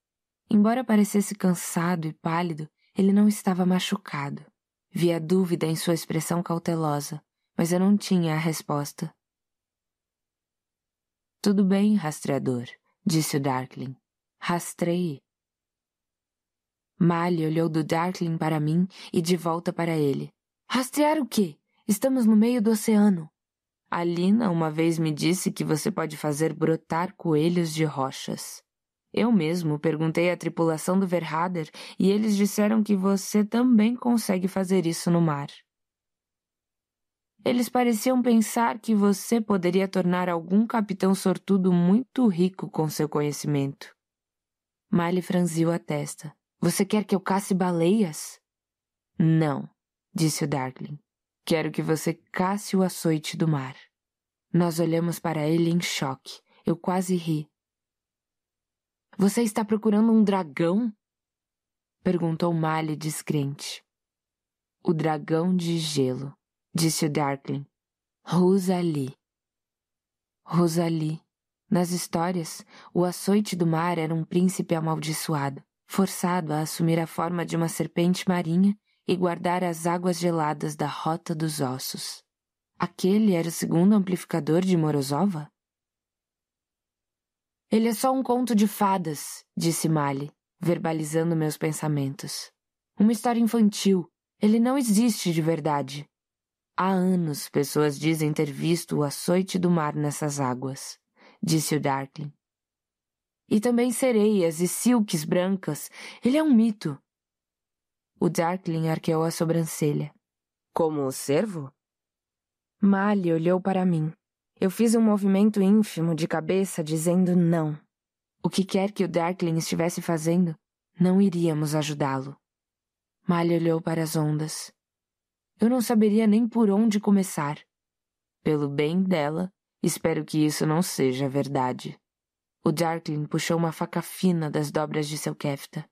Embora parecesse cansado e pálido, ele não estava machucado. Vi a dúvida em sua expressão cautelosa, mas eu não tinha a resposta. Tudo bem, rastreador, disse o Darkling. Rastrei. Mali olhou do Darkling para mim e de volta para ele. Rastrear o quê? Estamos no meio do oceano. A Lina uma vez me disse que você pode fazer brotar coelhos de rochas. Eu mesmo perguntei à tripulação do Verrader e eles disseram que você também consegue fazer isso no mar. Eles pareciam pensar que você poderia tornar algum capitão sortudo muito rico com seu conhecimento. Male franziu a testa. Você quer que eu casse baleias? Não, disse o Darkling. Quero que você casse o açoite do mar. Nós olhamos para ele em choque. Eu quase ri. Você está procurando um dragão? Perguntou Mali descrente. O dragão de gelo, disse o Darkling. Rosalie. Rosalie. Nas histórias, o açoite do mar era um príncipe amaldiçoado, forçado a assumir a forma de uma serpente marinha e guardar as águas geladas da Rota dos Ossos. Aquele era o segundo amplificador de Morozova? Ele é só um conto de fadas, disse Mali, verbalizando meus pensamentos. Uma história infantil. Ele não existe de verdade. Há anos pessoas dizem ter visto o açoite do mar nessas águas, disse o Darkling. E também sereias e silques brancas. Ele é um mito. O Darkling arqueou a sobrancelha. Como o servo? Mali olhou para mim. Eu fiz um movimento ínfimo de cabeça dizendo não. O que quer que o Darkling estivesse fazendo, não iríamos ajudá-lo. Mali olhou para as ondas. Eu não saberia nem por onde começar. Pelo bem dela, espero que isso não seja verdade. O Darkling puxou uma faca fina das dobras de seu kefta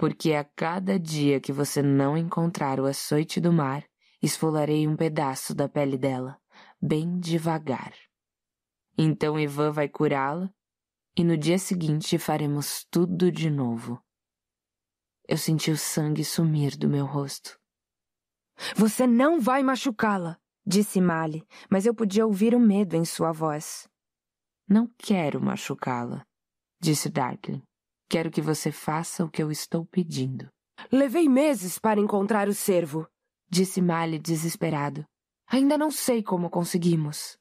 porque a cada dia que você não encontrar o açoite do mar, esfolarei um pedaço da pele dela, bem devagar. Então Ivan vai curá-la, e no dia seguinte faremos tudo de novo. Eu senti o sangue sumir do meu rosto. Você não vai machucá-la, disse Mali, mas eu podia ouvir o medo em sua voz. Não quero machucá-la, disse Darkling. Quero que você faça o que eu estou pedindo. Levei meses para encontrar o servo, disse Mali desesperado. Ainda não sei como conseguimos.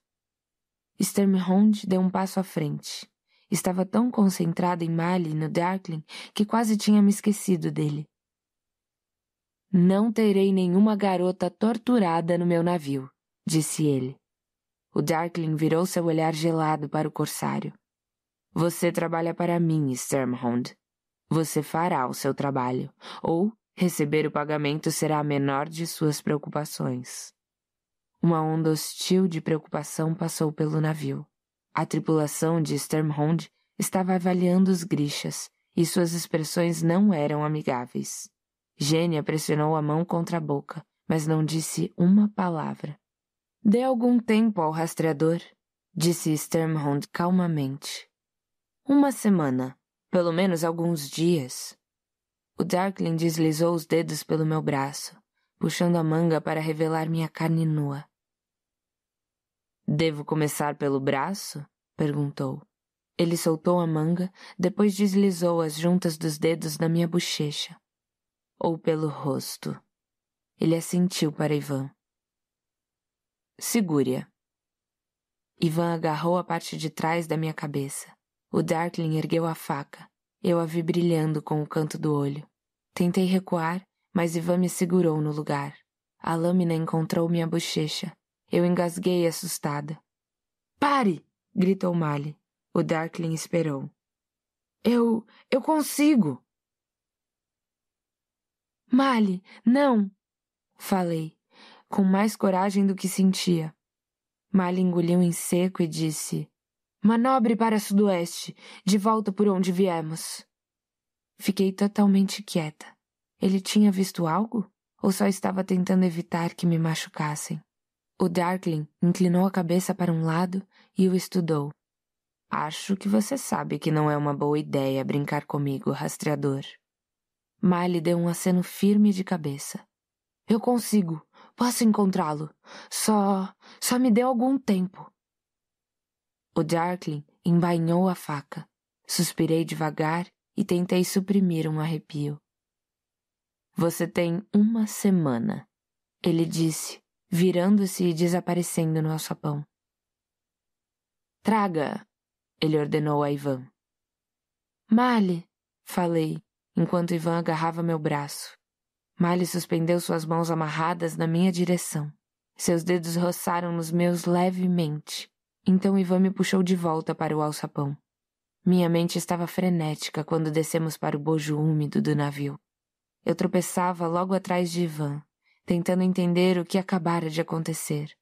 Sturmhond deu um passo à frente. Estava tão concentrada em Mali e no Darkling que quase tinha me esquecido dele. Não terei nenhuma garota torturada no meu navio, disse ele. O Darkling virou seu olhar gelado para o corsário. Você trabalha para mim, Sturmhound. Você fará o seu trabalho, ou receber o pagamento será a menor de suas preocupações. Uma onda hostil de preocupação passou pelo navio. A tripulação de Sturmhound estava avaliando os grichas e suas expressões não eram amigáveis. Gênia pressionou a mão contra a boca, mas não disse uma palavra. Dê algum tempo ao rastreador, disse Sturmhound calmamente. Uma semana. Pelo menos alguns dias. O Darkling deslizou os dedos pelo meu braço, puxando a manga para revelar minha carne nua. Devo começar pelo braço? perguntou. Ele soltou a manga, depois deslizou as juntas dos dedos na minha bochecha. Ou pelo rosto. Ele assentiu para Ivan. Segure-a. Ivan agarrou a parte de trás da minha cabeça. O Darkling ergueu a faca. Eu a vi brilhando com o canto do olho. Tentei recuar, mas Ivan me segurou no lugar. A lâmina encontrou minha bochecha. Eu engasguei assustada. Pare! gritou Mali. O Darkling esperou. Eu. eu consigo! Mali, não! Falei, com mais coragem do que sentia. Mali engoliu em seco e disse: Manobre para sudoeste, de volta por onde viemos. Fiquei totalmente quieta. Ele tinha visto algo? Ou só estava tentando evitar que me machucassem? O Darkling inclinou a cabeça para um lado e o estudou. Acho que você sabe que não é uma boa ideia brincar comigo, rastreador. Miley deu um aceno firme de cabeça. Eu consigo. Posso encontrá-lo. Só. só me dê algum tempo. O Darkling embainhou a faca. Suspirei devagar e tentei suprimir um arrepio. Você tem uma semana, ele disse, virando-se e desaparecendo no alçapão. Traga, ele ordenou a Ivan. Male, falei, enquanto Ivan agarrava meu braço. Male suspendeu suas mãos amarradas na minha direção. Seus dedos roçaram nos meus levemente, então Ivan me puxou de volta para o alçapão. Minha mente estava frenética quando descemos para o bojo úmido do navio. Eu tropeçava logo atrás de Ivan, tentando entender o que acabara de acontecer.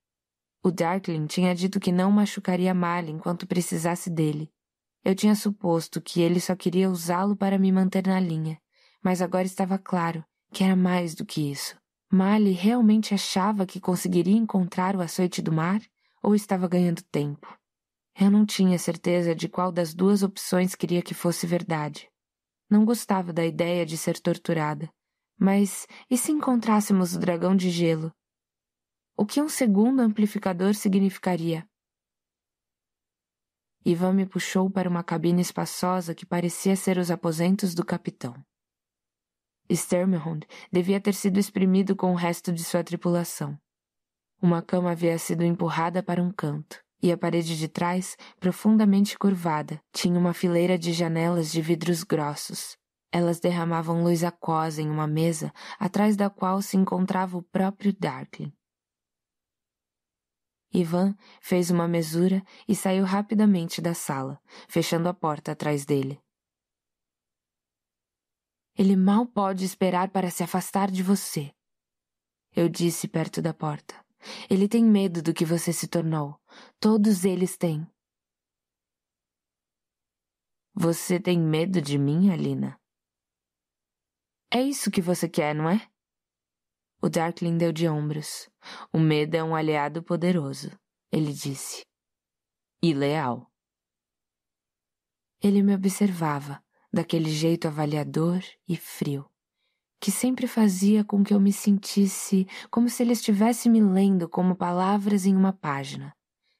O Darkling tinha dito que não machucaria Mali enquanto precisasse dele. Eu tinha suposto que ele só queria usá-lo para me manter na linha, mas agora estava claro que era mais do que isso. Mali realmente achava que conseguiria encontrar o açoite do mar? ou estava ganhando tempo. Eu não tinha certeza de qual das duas opções queria que fosse verdade. Não gostava da ideia de ser torturada. Mas e se encontrássemos o dragão de gelo? O que um segundo amplificador significaria? Ivan me puxou para uma cabine espaçosa que parecia ser os aposentos do capitão. Sturmhund devia ter sido exprimido com o resto de sua tripulação. Uma cama havia sido empurrada para um canto, e a parede de trás, profundamente curvada, tinha uma fileira de janelas de vidros grossos. Elas derramavam luz aquosa em uma mesa atrás da qual se encontrava o próprio Darkling. Ivan fez uma mesura e saiu rapidamente da sala, fechando a porta atrás dele. Ele mal pode esperar para se afastar de você, eu disse perto da porta. Ele tem medo do que você se tornou. Todos eles têm. Você tem medo de mim, Alina? É isso que você quer, não é? O Darkling deu de ombros. O medo é um aliado poderoso, ele disse. E leal. Ele me observava, daquele jeito avaliador e frio que sempre fazia com que eu me sentisse como se ele estivesse me lendo como palavras em uma página,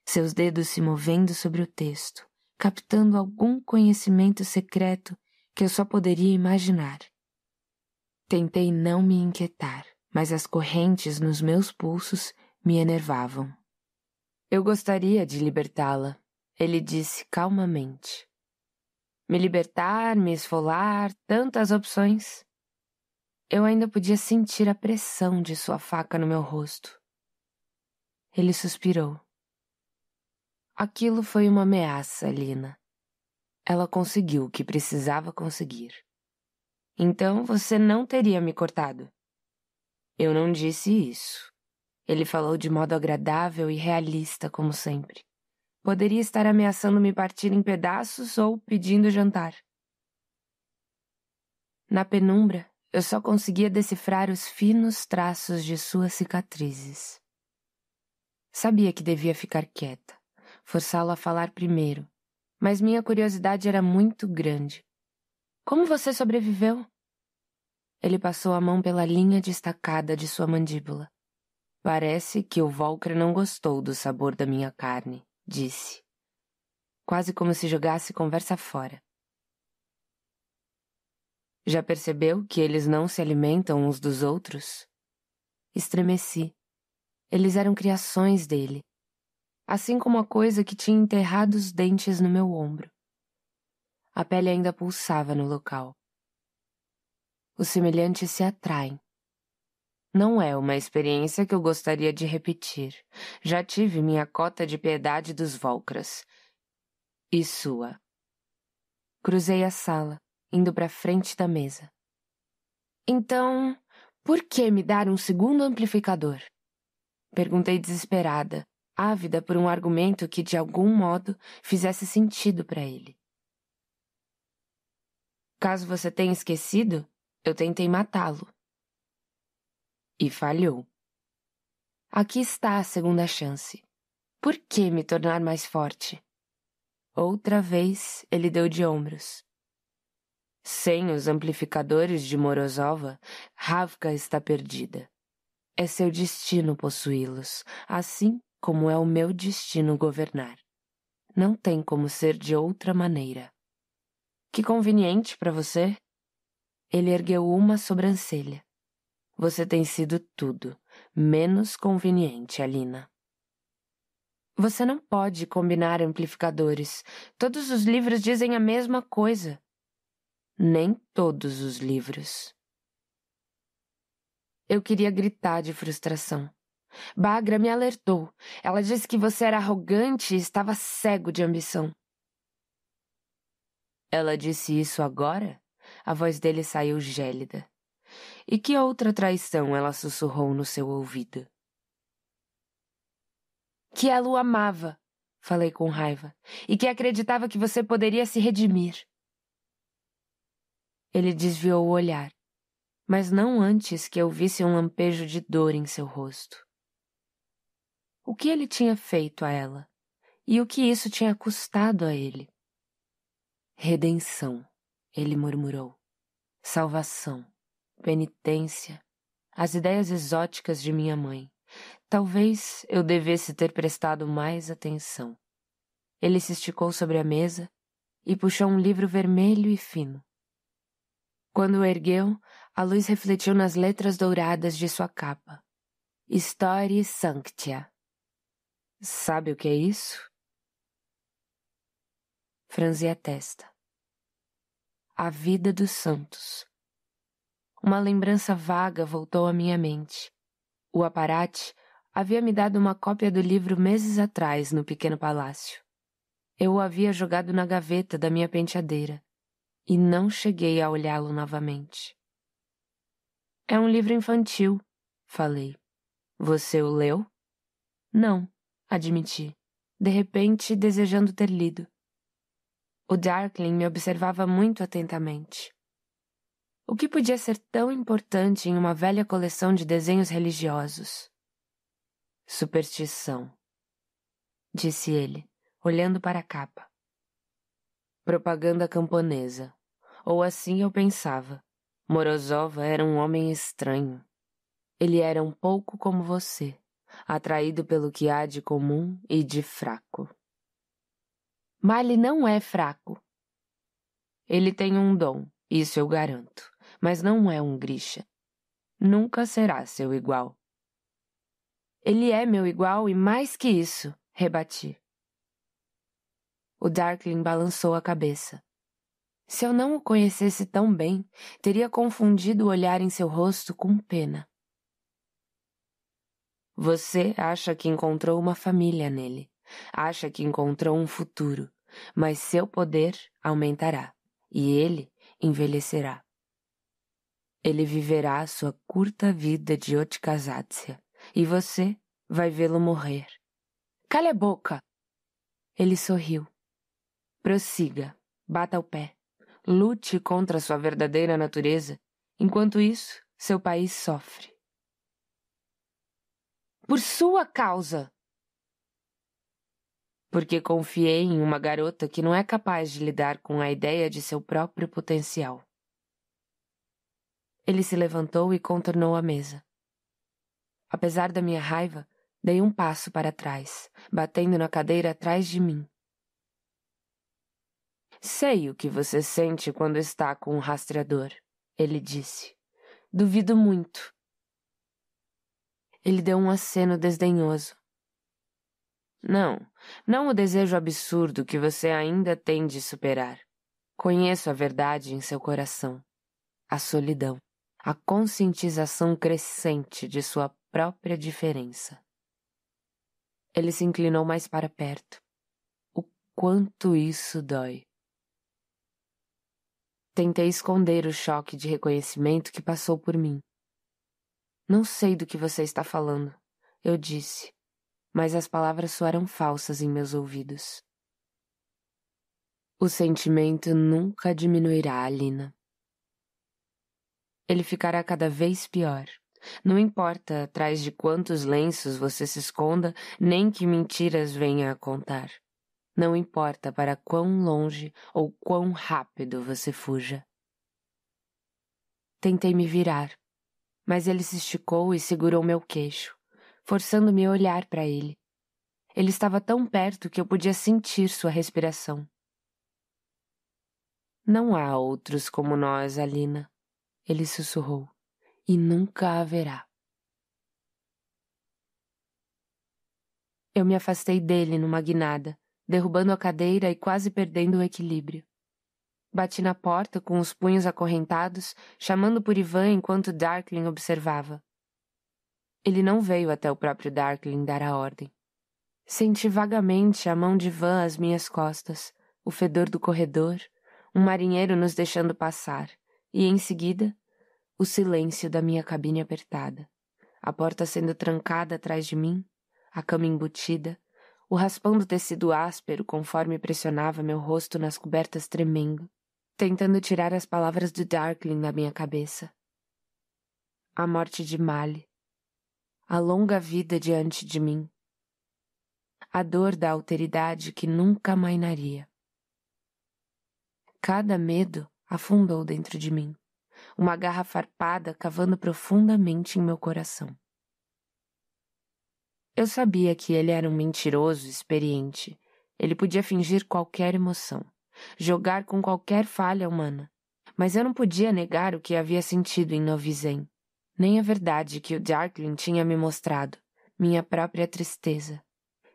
seus dedos se movendo sobre o texto, captando algum conhecimento secreto que eu só poderia imaginar. Tentei não me inquietar, mas as correntes nos meus pulsos me enervavam. Eu gostaria de libertá-la, ele disse calmamente. Me libertar, me esfolar, tantas opções. Eu ainda podia sentir a pressão de sua faca no meu rosto. Ele suspirou. Aquilo foi uma ameaça, Lina. Ela conseguiu o que precisava conseguir. Então você não teria me cortado. Eu não disse isso. Ele falou de modo agradável e realista, como sempre. Poderia estar ameaçando me partir em pedaços ou pedindo jantar. Na penumbra, eu só conseguia decifrar os finos traços de suas cicatrizes. Sabia que devia ficar quieta, forçá-lo a falar primeiro, mas minha curiosidade era muito grande. Como você sobreviveu? Ele passou a mão pela linha destacada de sua mandíbula. Parece que o Volcre não gostou do sabor da minha carne, disse. Quase como se jogasse conversa fora. Já percebeu que eles não se alimentam uns dos outros? Estremeci. Eles eram criações dele. Assim como a coisa que tinha enterrado os dentes no meu ombro. A pele ainda pulsava no local. Os semelhantes se atraem. Não é uma experiência que eu gostaria de repetir. Já tive minha cota de piedade dos Volcras. E sua. Cruzei a sala indo para frente da mesa. Então, por que me dar um segundo amplificador? Perguntei desesperada, ávida por um argumento que de algum modo fizesse sentido para ele. Caso você tenha esquecido, eu tentei matá-lo. E falhou. Aqui está a segunda chance. Por que me tornar mais forte? Outra vez ele deu de ombros. Sem os amplificadores de Morozova, Ravka está perdida. É seu destino possuí-los, assim como é o meu destino governar. Não tem como ser de outra maneira. Que conveniente para você? Ele ergueu uma sobrancelha. Você tem sido tudo, menos conveniente, Alina. Você não pode combinar amplificadores. Todos os livros dizem a mesma coisa nem todos os livros. Eu queria gritar de frustração. Bagra me alertou. Ela disse que você era arrogante e estava cego de ambição. Ela disse isso agora? A voz dele saiu gélida. E que outra traição ela sussurrou no seu ouvido? Que ela o amava, falei com raiva, e que acreditava que você poderia se redimir. Ele desviou o olhar, mas não antes que eu visse um lampejo de dor em seu rosto. O que ele tinha feito a ela? E o que isso tinha custado a ele? Redenção, ele murmurou. Salvação, penitência, as ideias exóticas de minha mãe. Talvez eu devesse ter prestado mais atenção. Ele se esticou sobre a mesa e puxou um livro vermelho e fino. Quando o ergueu, a luz refletiu nas letras douradas de sua capa. História Sanctia. Sabe o que é isso? Franzi a testa. A vida dos santos. Uma lembrança vaga voltou à minha mente. O aparate havia me dado uma cópia do livro meses atrás no pequeno palácio. Eu o havia jogado na gaveta da minha penteadeira e não cheguei a olhá-lo novamente. É um livro infantil, falei. Você o leu? Não, admiti, de repente desejando ter lido. O Darkling me observava muito atentamente. O que podia ser tão importante em uma velha coleção de desenhos religiosos? Superstição, disse ele, olhando para a capa. Propaganda camponesa ou assim eu pensava. Morozova era um homem estranho. Ele era um pouco como você, atraído pelo que há de comum e de fraco. Mali não é fraco. Ele tem um dom, isso eu garanto, mas não é um grixa. Nunca será seu igual. Ele é meu igual e mais que isso, rebati. O Darkling balançou a cabeça. Se eu não o conhecesse tão bem, teria confundido o olhar em seu rosto com pena. Você acha que encontrou uma família nele, acha que encontrou um futuro, mas seu poder aumentará e ele envelhecerá. Ele viverá sua curta vida de Otkazatsya e você vai vê-lo morrer. Cale a boca! Ele sorriu. Prossiga, bata o pé. Lute contra sua verdadeira natureza. Enquanto isso, seu país sofre. Por sua causa! Porque confiei em uma garota que não é capaz de lidar com a ideia de seu próprio potencial. Ele se levantou e contornou a mesa. Apesar da minha raiva, dei um passo para trás, batendo na cadeira atrás de mim. Sei o que você sente quando está com um rastreador, ele disse. Duvido muito. Ele deu um aceno desdenhoso. Não, não o desejo absurdo que você ainda tem de superar. Conheço a verdade em seu coração. A solidão, a conscientização crescente de sua própria diferença. Ele se inclinou mais para perto. O quanto isso dói. Tentei esconder o choque de reconhecimento que passou por mim. Não sei do que você está falando, eu disse, mas as palavras soaram falsas em meus ouvidos. O sentimento nunca diminuirá, Alina. Ele ficará cada vez pior. Não importa atrás de quantos lenços você se esconda, nem que mentiras venha a contar. Não importa para quão longe ou quão rápido você fuja. Tentei me virar, mas ele se esticou e segurou meu queixo, forçando-me a olhar para ele. Ele estava tão perto que eu podia sentir sua respiração. Não há outros como nós, Alina, ele sussurrou, e nunca haverá. Eu me afastei dele numa guinada derrubando a cadeira e quase perdendo o equilíbrio. Bati na porta com os punhos acorrentados, chamando por Ivan enquanto Darkling observava. Ele não veio até o próprio Darkling dar a ordem. Senti vagamente a mão de Ivan às minhas costas, o fedor do corredor, um marinheiro nos deixando passar, e em seguida, o silêncio da minha cabine apertada, a porta sendo trancada atrás de mim, a cama embutida, o raspão do tecido áspero conforme pressionava meu rosto nas cobertas tremendo, tentando tirar as palavras do Darkling da minha cabeça. A morte de Mali. A longa vida diante de mim. A dor da alteridade que nunca mainaria. Cada medo afundou dentro de mim, uma garra farpada cavando profundamente em meu coração. Eu sabia que ele era um mentiroso experiente. Ele podia fingir qualquer emoção, jogar com qualquer falha humana. Mas eu não podia negar o que havia sentido em Novizen, nem a verdade que o Darklin tinha me mostrado, minha própria tristeza,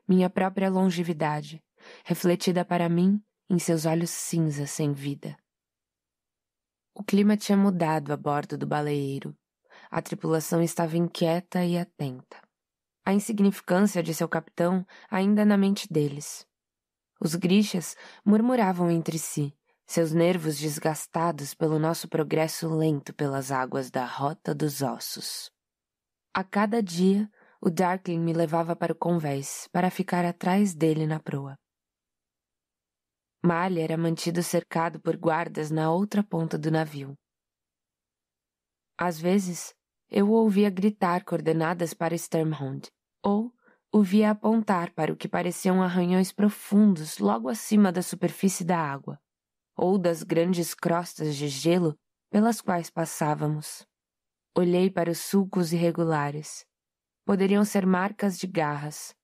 minha própria longevidade, refletida para mim em seus olhos cinza sem vida. O clima tinha mudado a bordo do baleeiro. A tripulação estava inquieta e atenta. A insignificância de seu capitão ainda na mente deles. Os grixas murmuravam entre si, seus nervos desgastados pelo nosso progresso lento pelas águas da Rota dos Ossos. A cada dia, o Darkling me levava para o convés, para ficar atrás dele na proa. Malha era mantido cercado por guardas na outra ponta do navio. Às vezes, eu o ouvia gritar coordenadas para Sturmhound, ou o via apontar para o que pareciam arranhões profundos logo acima da superfície da água, ou das grandes crostas de gelo pelas quais passávamos. Olhei para os sulcos irregulares. Poderiam ser marcas de garras,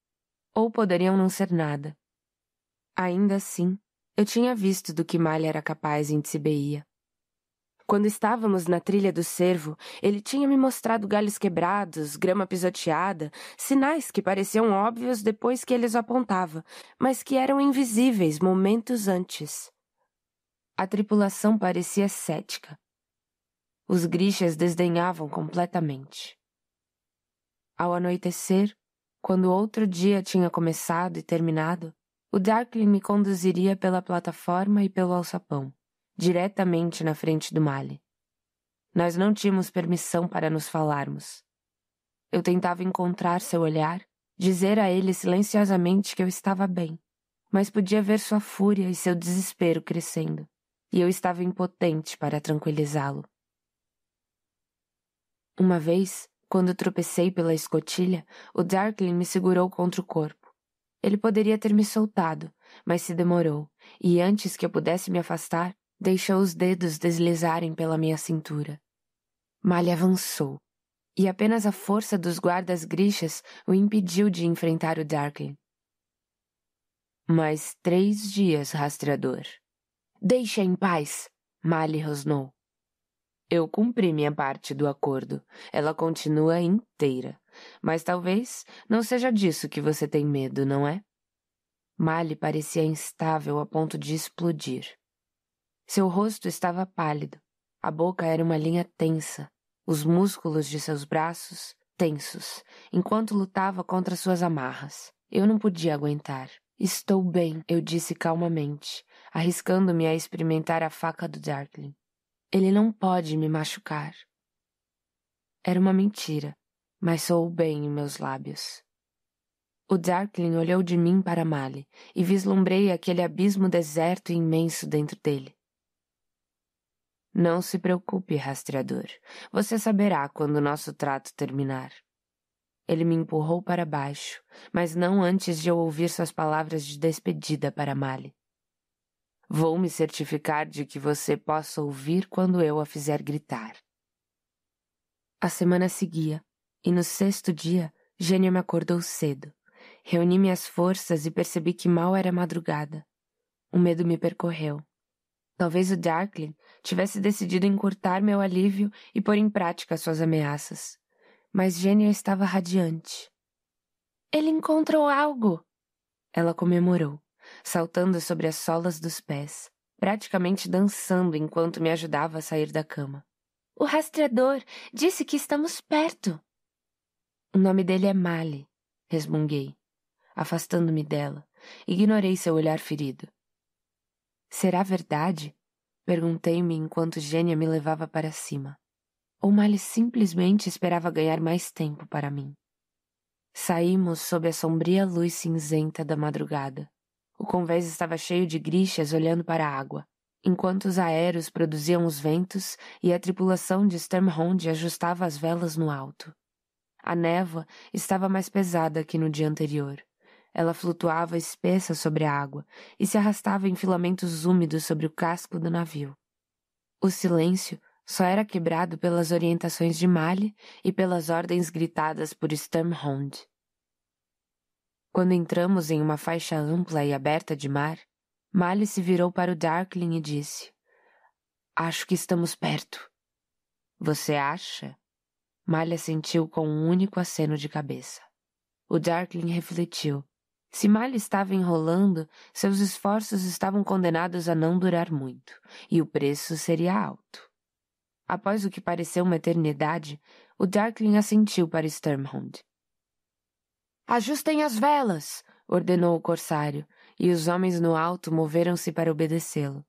ou poderiam não ser nada. Ainda assim, eu tinha visto do que Malha era capaz em Tibeia. Quando estávamos na trilha do cervo, ele tinha me mostrado galhos quebrados, grama pisoteada, sinais que pareciam óbvios depois que ele os apontava, mas que eram invisíveis momentos antes. A tripulação parecia cética. Os grixas desdenhavam completamente. Ao anoitecer, quando outro dia tinha começado e terminado, o Darkling me conduziria pela plataforma e pelo alçapão diretamente na frente do Mali. Nós não tínhamos permissão para nos falarmos. Eu tentava encontrar seu olhar, dizer a ele silenciosamente que eu estava bem, mas podia ver sua fúria e seu desespero crescendo, e eu estava impotente para tranquilizá-lo. Uma vez, quando tropecei pela escotilha, o Darkling me segurou contra o corpo. Ele poderia ter me soltado, mas se demorou, e antes que eu pudesse me afastar, deixou os dedos deslizarem pela minha cintura. Malha avançou, e apenas a força dos guardas grixas o impediu de enfrentar o Darken. Mais três dias, rastreador. Deixa em paz, Mali rosnou. Eu cumpri minha parte do acordo. Ela continua inteira. Mas talvez não seja disso que você tem medo, não é? Mali parecia instável a ponto de explodir. Seu rosto estava pálido, a boca era uma linha tensa, os músculos de seus braços tensos, enquanto lutava contra suas amarras. Eu não podia aguentar. Estou bem, eu disse calmamente, arriscando-me a experimentar a faca do Darkling. Ele não pode me machucar. Era uma mentira, mas soou bem em meus lábios. O Darkling olhou de mim para Mali e vislumbrei aquele abismo deserto e imenso dentro dele. Não se preocupe, rastreador. Você saberá quando nosso trato terminar. Ele me empurrou para baixo, mas não antes de eu ouvir suas palavras de despedida para Mali. Vou me certificar de que você possa ouvir quando eu a fizer gritar. A semana seguia, e no sexto dia, Gênio me acordou cedo. Reuni minhas forças e percebi que mal era madrugada. O medo me percorreu. Talvez o Darklin tivesse decidido encurtar meu alívio e pôr em prática suas ameaças. Mas Gênia estava radiante. Ele encontrou algo! Ela comemorou, saltando sobre as solas dos pés, praticamente dançando enquanto me ajudava a sair da cama. O rastreador disse que estamos perto. O nome dele é Mali, resmunguei, afastando-me dela. Ignorei seu olhar ferido. Será verdade? Perguntei-me enquanto Gênia me levava para cima. Ou Mali simplesmente esperava ganhar mais tempo para mim. Saímos sob a sombria luz cinzenta da madrugada. O convés estava cheio de grixas olhando para a água, enquanto os aéreos produziam os ventos e a tripulação de Sturmhound ajustava as velas no alto. A névoa estava mais pesada que no dia anterior. Ela flutuava espessa sobre a água e se arrastava em filamentos úmidos sobre o casco do navio. O silêncio só era quebrado pelas orientações de Mali e pelas ordens gritadas por Sturmhound. Quando entramos em uma faixa ampla e aberta de mar, Mali se virou para o Darkling e disse: Acho que estamos perto. Você acha? Malha sentiu com um único aceno de cabeça. O Darkling refletiu se mal estava enrolando, seus esforços estavam condenados a não durar muito, e o preço seria alto. Após o que pareceu uma eternidade, o Darkling assentiu para Sturmhound. Ajustem as velas! ordenou o corsário, e os homens no alto moveram-se para obedecê-lo.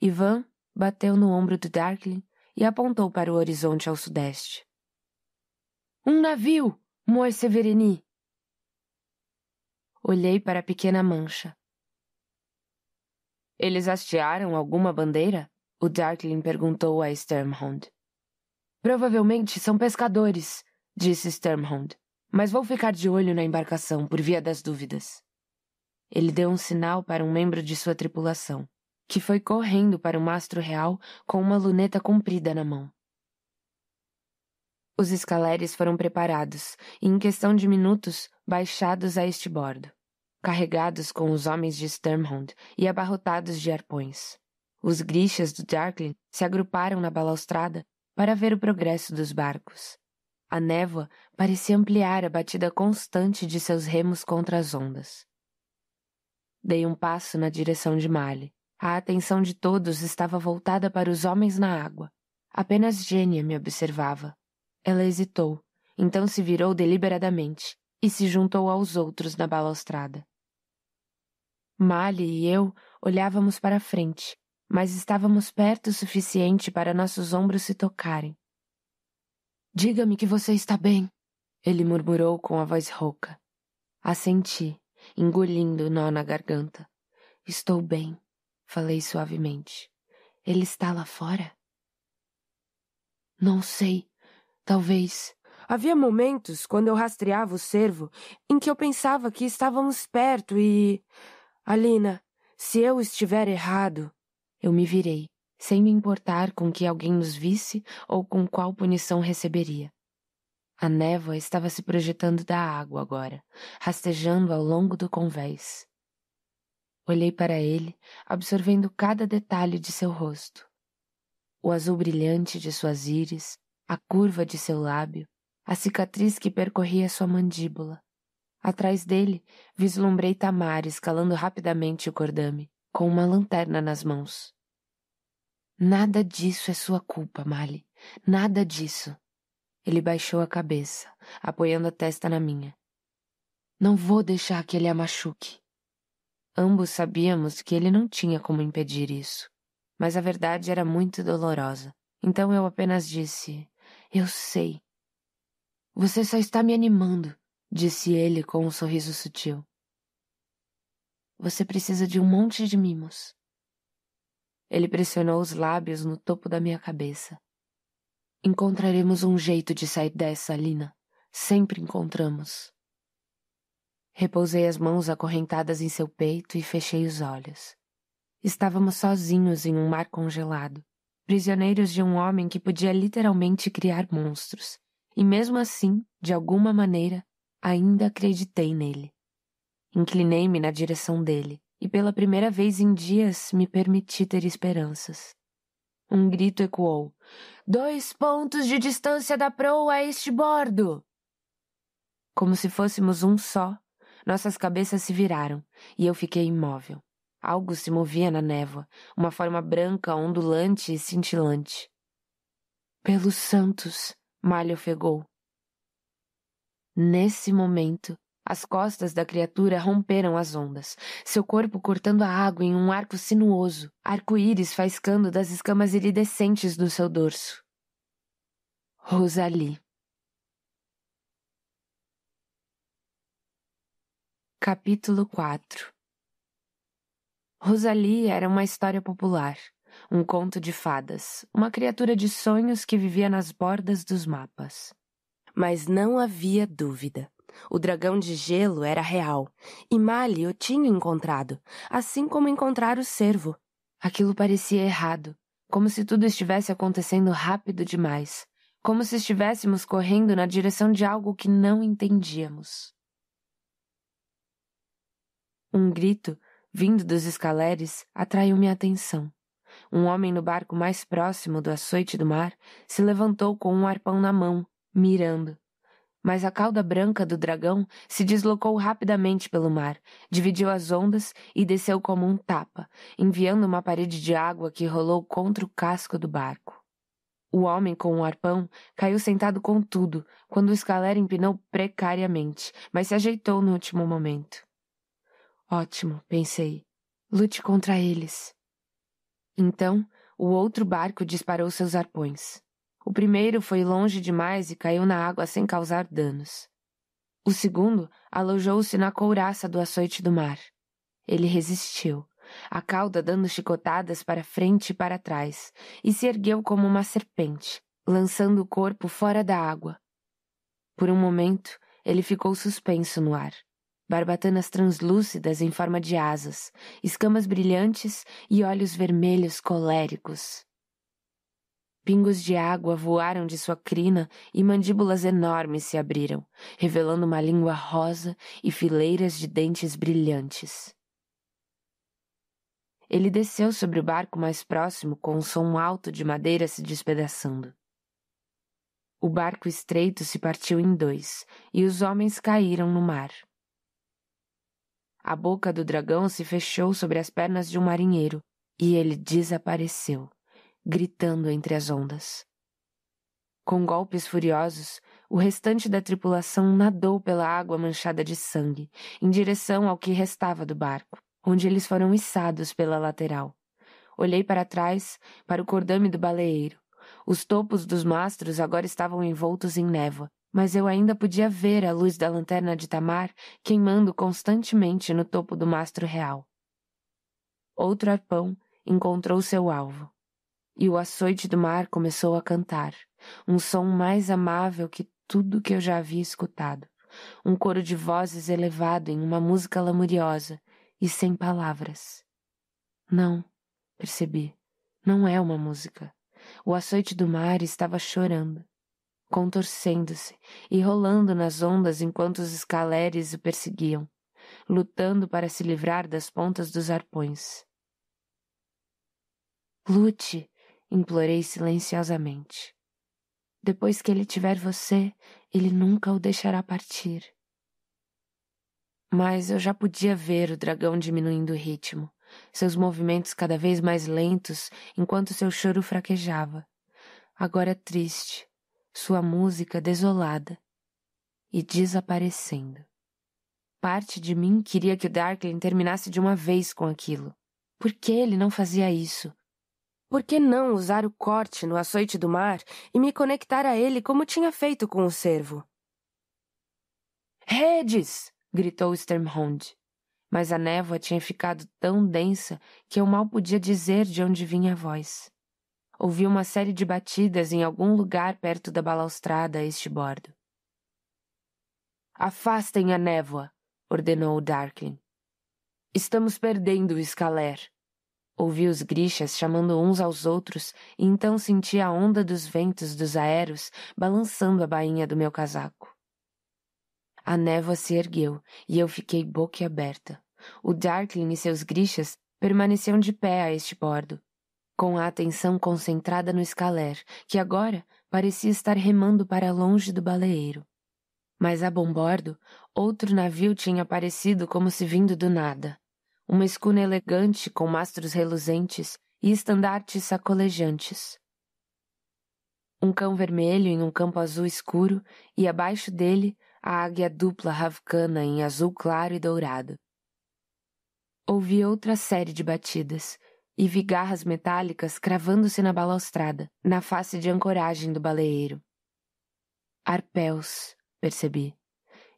Ivan bateu no ombro do Darkling e apontou para o horizonte ao sudeste. Um navio! Moe Severini! Olhei para a pequena mancha. Eles hastearam alguma bandeira? O Darkling perguntou a Sturmhound. Provavelmente são pescadores, disse Sturmhound, mas vou ficar de olho na embarcação por via das dúvidas. Ele deu um sinal para um membro de sua tripulação, que foi correndo para o mastro real com uma luneta comprida na mão. Os escaleres foram preparados e, em questão de minutos, baixados a este bordo, carregados com os homens de Sturmhund e abarrotados de arpões. Os grixas do Darkling se agruparam na balaustrada para ver o progresso dos barcos. A névoa parecia ampliar a batida constante de seus remos contra as ondas. Dei um passo na direção de Mali. A atenção de todos estava voltada para os homens na água. Apenas Gênia me observava, ela hesitou, então se virou deliberadamente e se juntou aos outros na balaustrada. Mali e eu olhávamos para frente, mas estávamos perto o suficiente para nossos ombros se tocarem. Diga-me que você está bem, ele murmurou com a voz rouca. Assenti, engolindo o nó na garganta. Estou bem, falei suavemente. Ele está lá fora? Não sei, Talvez. Havia momentos, quando eu rastreava o cervo, em que eu pensava que estávamos perto e. Alina, se eu estiver errado. Eu me virei, sem me importar com que alguém nos visse ou com qual punição receberia. A névoa estava se projetando da água agora, rastejando ao longo do convés. Olhei para ele, absorvendo cada detalhe de seu rosto. O azul brilhante de suas íris, a curva de seu lábio, a cicatriz que percorria sua mandíbula. Atrás dele, vislumbrei Tamares escalando rapidamente o cordame, com uma lanterna nas mãos. Nada disso é sua culpa, Mali. Nada disso. Ele baixou a cabeça, apoiando a testa na minha. Não vou deixar que ele a machuque. Ambos sabíamos que ele não tinha como impedir isso, mas a verdade era muito dolorosa. Então eu apenas disse: eu sei. Você só está me animando, disse ele com um sorriso sutil. Você precisa de um monte de mimos. Ele pressionou os lábios no topo da minha cabeça. Encontraremos um jeito de sair dessa, Lina. Sempre encontramos. Repousei as mãos acorrentadas em seu peito e fechei os olhos. Estávamos sozinhos em um mar congelado prisioneiros de um homem que podia literalmente criar monstros, e mesmo assim, de alguma maneira, ainda acreditei nele. Inclinei-me na direção dele, e pela primeira vez em dias me permiti ter esperanças. Um grito ecoou. Dois pontos de distância da proa a este bordo! Como se fôssemos um só, nossas cabeças se viraram e eu fiquei imóvel. Algo se movia na névoa, uma forma branca, ondulante e cintilante. Pelos santos! Malho ofegou. Nesse momento, as costas da criatura romperam as ondas, seu corpo cortando a água em um arco sinuoso, arco-íris faiscando das escamas iridescentes do seu dorso. Rosalie. Capítulo 4 Rosalie era uma história popular, um conto de fadas, uma criatura de sonhos que vivia nas bordas dos mapas. Mas não havia dúvida. O dragão de gelo era real, e Mali o tinha encontrado, assim como encontrar o cervo. Aquilo parecia errado, como se tudo estivesse acontecendo rápido demais, como se estivéssemos correndo na direção de algo que não entendíamos. Um grito vindo dos escaleres, atraiu minha atenção. Um homem no barco mais próximo do açoite do mar se levantou com um arpão na mão, mirando. Mas a cauda branca do dragão se deslocou rapidamente pelo mar, dividiu as ondas e desceu como um tapa, enviando uma parede de água que rolou contra o casco do barco. O homem com o arpão caiu sentado com tudo, quando o escalera empinou precariamente, mas se ajeitou no último momento. Ótimo, pensei. Lute contra eles. Então, o outro barco disparou seus arpões. O primeiro foi longe demais e caiu na água sem causar danos. O segundo alojou-se na couraça do açoite do mar. Ele resistiu, a cauda dando chicotadas para frente e para trás, e se ergueu como uma serpente, lançando o corpo fora da água. Por um momento, ele ficou suspenso no ar, Barbatanas translúcidas em forma de asas, escamas brilhantes e olhos vermelhos coléricos. Pingos de água voaram de sua crina e mandíbulas enormes se abriram, revelando uma língua rosa e fileiras de dentes brilhantes. Ele desceu sobre o barco mais próximo com um som alto de madeira se despedaçando. O barco estreito se partiu em dois e os homens caíram no mar. A boca do dragão se fechou sobre as pernas de um marinheiro e ele desapareceu, gritando entre as ondas. Com golpes furiosos, o restante da tripulação nadou pela água manchada de sangue, em direção ao que restava do barco, onde eles foram içados pela lateral. Olhei para trás, para o cordame do baleeiro. Os topos dos mastros agora estavam envoltos em névoa, mas eu ainda podia ver a luz da lanterna de Tamar queimando constantemente no topo do mastro real. Outro arpão encontrou seu alvo, e o açoite do mar começou a cantar, um som mais amável que tudo que eu já havia escutado, um coro de vozes elevado em uma música lamuriosa e sem palavras. Não, percebi, não é uma música. O açoite do mar estava chorando contorcendo-se e rolando nas ondas enquanto os escaleres o perseguiam, lutando para se livrar das pontas dos arpões. Lute, implorei silenciosamente. Depois que ele tiver você, ele nunca o deixará partir. Mas eu já podia ver o dragão diminuindo o ritmo, seus movimentos cada vez mais lentos enquanto seu choro fraquejava. Agora é triste, sua música desolada e desaparecendo. Parte de mim queria que o Darklin terminasse de uma vez com aquilo. Por que ele não fazia isso? Por que não usar o corte no açoite do mar e me conectar a ele como tinha feito com o servo? Redes! gritou Sternhold. Mas a névoa tinha ficado tão densa que eu mal podia dizer de onde vinha a voz ouvi uma série de batidas em algum lugar perto da balaustrada a este bordo. Afastem a névoa, ordenou o Darklin. Estamos perdendo o escaler. Ouvi os grixas chamando uns aos outros e então senti a onda dos ventos dos aéreos balançando a bainha do meu casaco. A névoa se ergueu e eu fiquei boquiaberta. O Darklin e seus grixas permaneciam de pé a este bordo, com a atenção concentrada no escaler, que agora parecia estar remando para longe do baleeiro. Mas a bom bordo, outro navio tinha aparecido como se vindo do nada. Uma escuna elegante com mastros reluzentes e estandartes sacolejantes. Um cão vermelho em um campo azul escuro e abaixo dele a águia dupla ravcana em azul claro e dourado. Ouvi outra série de batidas e vi garras metálicas cravando-se na balaustrada, na face de ancoragem do baleeiro. Arpéus, percebi.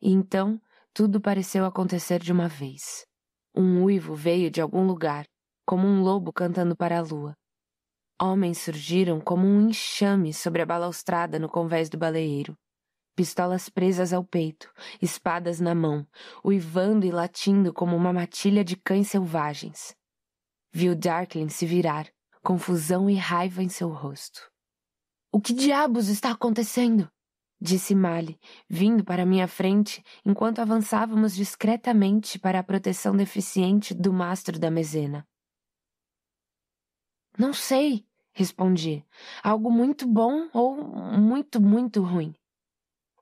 E então tudo pareceu acontecer de uma vez. Um uivo veio de algum lugar, como um lobo cantando para a lua. Homens surgiram como um enxame sobre a balaustrada no convés do baleeiro. Pistolas presas ao peito, espadas na mão, uivando e latindo como uma matilha de cães selvagens. Viu Darkling se virar, confusão e raiva em seu rosto. O que diabos está acontecendo? Disse Mali, vindo para minha frente enquanto avançávamos discretamente para a proteção deficiente do mastro da mezena. Não sei, respondi. Algo muito bom ou muito, muito ruim.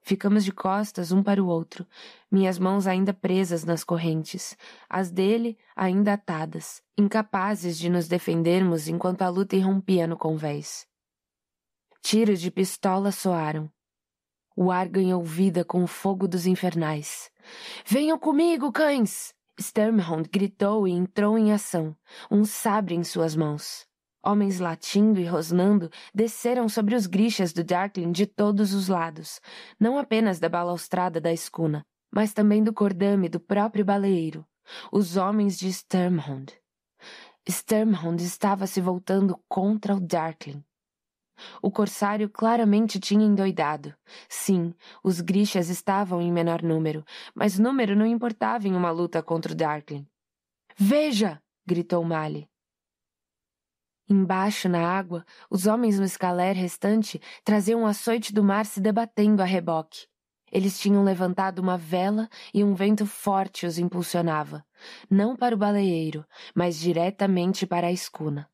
Ficamos de costas um para o outro, minhas mãos ainda presas nas correntes, as dele ainda atadas, incapazes de nos defendermos enquanto a luta irrompia no convés. Tiros de pistola soaram. O ar ganhou vida com o fogo dos infernais. Venham comigo, cães! Sturmhound gritou e entrou em ação, um sabre em suas mãos. Homens latindo e rosnando desceram sobre os grichas do Darkling de todos os lados, não apenas da balaustrada da escuna, mas também do cordame do próprio baleeiro, os homens de Sturmhound. Sturmhound estava se voltando contra o Darkling. O corsário claramente tinha endoidado. Sim, os grichas estavam em menor número, mas número não importava em uma luta contra o Darkling. Veja! gritou Mali. Embaixo, na água, os homens no escaler restante traziam o açoite do mar se debatendo a reboque. Eles tinham levantado uma vela e um vento forte os impulsionava, não para o baleeiro, mas diretamente para a escuna.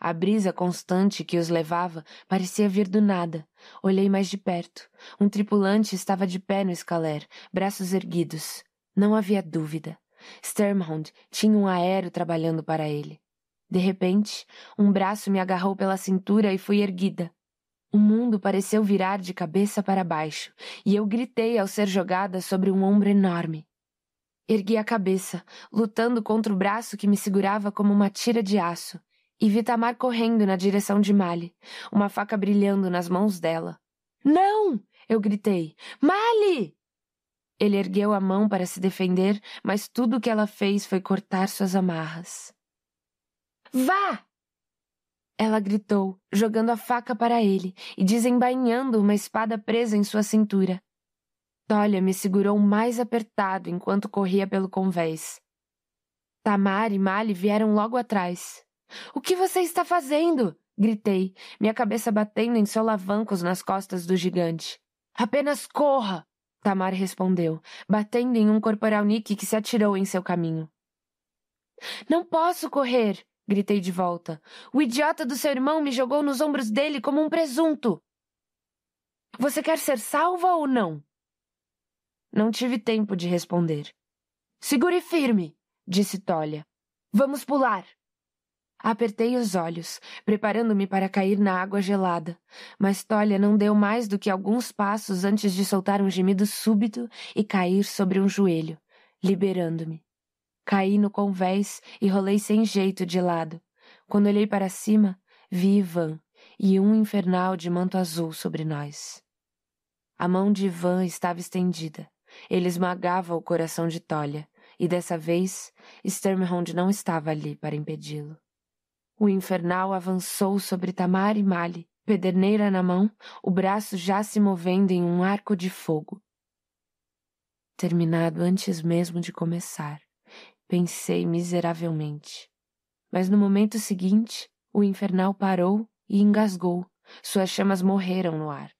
A brisa constante que os levava parecia vir do nada. Olhei mais de perto. Um tripulante estava de pé no escaler, braços erguidos. Não havia dúvida. Sturmhound tinha um aéreo trabalhando para ele. De repente, um braço me agarrou pela cintura e fui erguida. O mundo pareceu virar de cabeça para baixo, e eu gritei ao ser jogada sobre um ombro enorme. Ergui a cabeça, lutando contra o braço que me segurava como uma tira de aço, e vi Tamar correndo na direção de Mali, uma faca brilhando nas mãos dela. Não! eu gritei. Mali! Ele ergueu a mão para se defender, mas tudo o que ela fez foi cortar suas amarras. Vá! Ela gritou, jogando a faca para ele e desembainhando uma espada presa em sua cintura. Tolia me segurou mais apertado enquanto corria pelo convés. Tamar e Mali vieram logo atrás. O que você está fazendo? gritei, minha cabeça batendo em solavancos nas costas do gigante. Apenas corra! Tamar respondeu, batendo em um corporal Nick que se atirou em seu caminho. Não posso correr! Gritei de volta. O idiota do seu irmão me jogou nos ombros dele como um presunto. Você quer ser salva ou não? Não tive tempo de responder. Segure firme, disse Tolia. Vamos pular. Apertei os olhos, preparando-me para cair na água gelada, mas Tolia não deu mais do que alguns passos antes de soltar um gemido súbito e cair sobre um joelho, liberando-me. Caí no convés e rolei sem jeito de lado. Quando olhei para cima, vi Ivan e um infernal de manto azul sobre nós. A mão de Ivan estava estendida. Ele esmagava o coração de Tolia, e dessa vez Sturmhound não estava ali para impedi-lo. O infernal avançou sobre Tamar e Mali, pederneira na mão, o braço já se movendo em um arco de fogo. Terminado antes mesmo de começar pensei miseravelmente. Mas no momento seguinte, o infernal parou e engasgou. Suas chamas morreram no ar.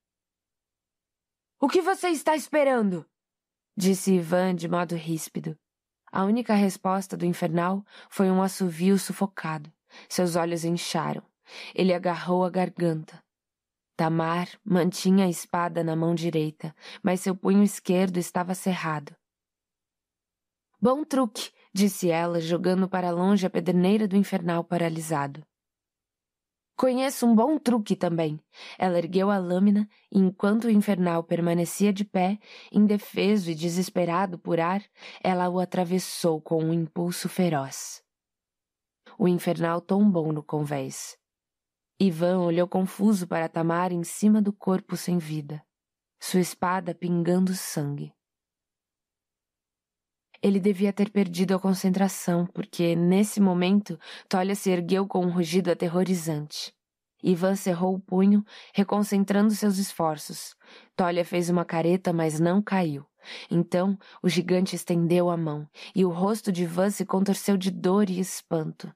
O que você está esperando? disse Ivan de modo ríspido. A única resposta do infernal foi um assovio sufocado. Seus olhos incharam. Ele agarrou a garganta. Tamar mantinha a espada na mão direita, mas seu punho esquerdo estava cerrado. Bom truque! disse ela, jogando para longe a pederneira do infernal paralisado. Conheço um bom truque também. Ela ergueu a lâmina e, enquanto o infernal permanecia de pé, indefeso e desesperado por ar, ela o atravessou com um impulso feroz. O infernal tombou no convés. Ivan olhou confuso para Tamar em cima do corpo sem vida, sua espada pingando sangue. Ele devia ter perdido a concentração, porque, nesse momento, Tolia se ergueu com um rugido aterrorizante. Ivan cerrou o punho, reconcentrando seus esforços. Tolia fez uma careta, mas não caiu. Então, o gigante estendeu a mão, e o rosto de Ivan se contorceu de dor e espanto.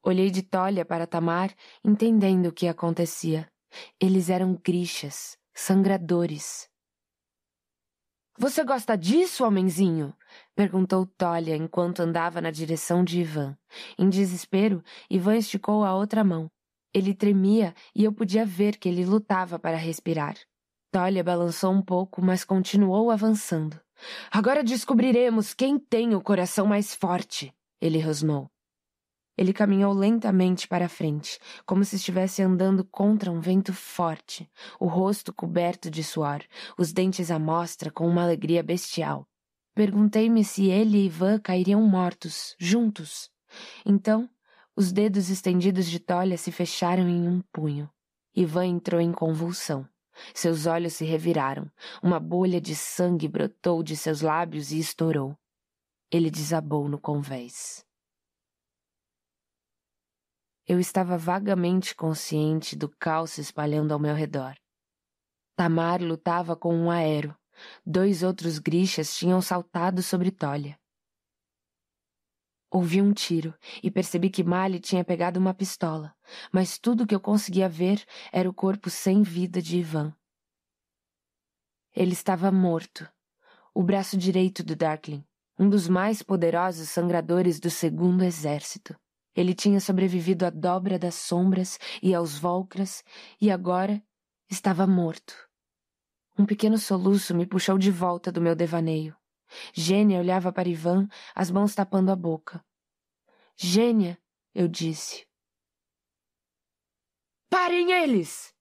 Olhei de Tolia para Tamar, entendendo o que acontecia. Eles eram grixas, sangradores. Você gosta disso, homenzinho? Perguntou Tolia enquanto andava na direção de Ivan. Em desespero, Ivan esticou a outra mão. Ele tremia e eu podia ver que ele lutava para respirar. Tolia balançou um pouco, mas continuou avançando. Agora descobriremos quem tem o coração mais forte, ele rosnou. Ele caminhou lentamente para a frente, como se estivesse andando contra um vento forte, o rosto coberto de suor, os dentes à mostra com uma alegria bestial. Perguntei-me se ele e Ivan cairiam mortos, juntos. Então, os dedos estendidos de Tolia se fecharam em um punho. Ivan entrou em convulsão. Seus olhos se reviraram. Uma bolha de sangue brotou de seus lábios e estourou. Ele desabou no convés. Eu estava vagamente consciente do caos se espalhando ao meu redor. Tamar lutava com um aero. Dois outros grixas tinham saltado sobre Tolha. Ouvi um tiro e percebi que Mali tinha pegado uma pistola, mas tudo que eu conseguia ver era o corpo sem vida de Ivan. Ele estava morto. O braço direito do Darkling, um dos mais poderosos sangradores do Segundo Exército. Ele tinha sobrevivido à dobra das sombras e aos volcras, e agora estava morto. Um pequeno soluço me puxou de volta do meu devaneio. Gênia olhava para Ivan, as mãos tapando a boca. Gênia, eu disse. Parem eles!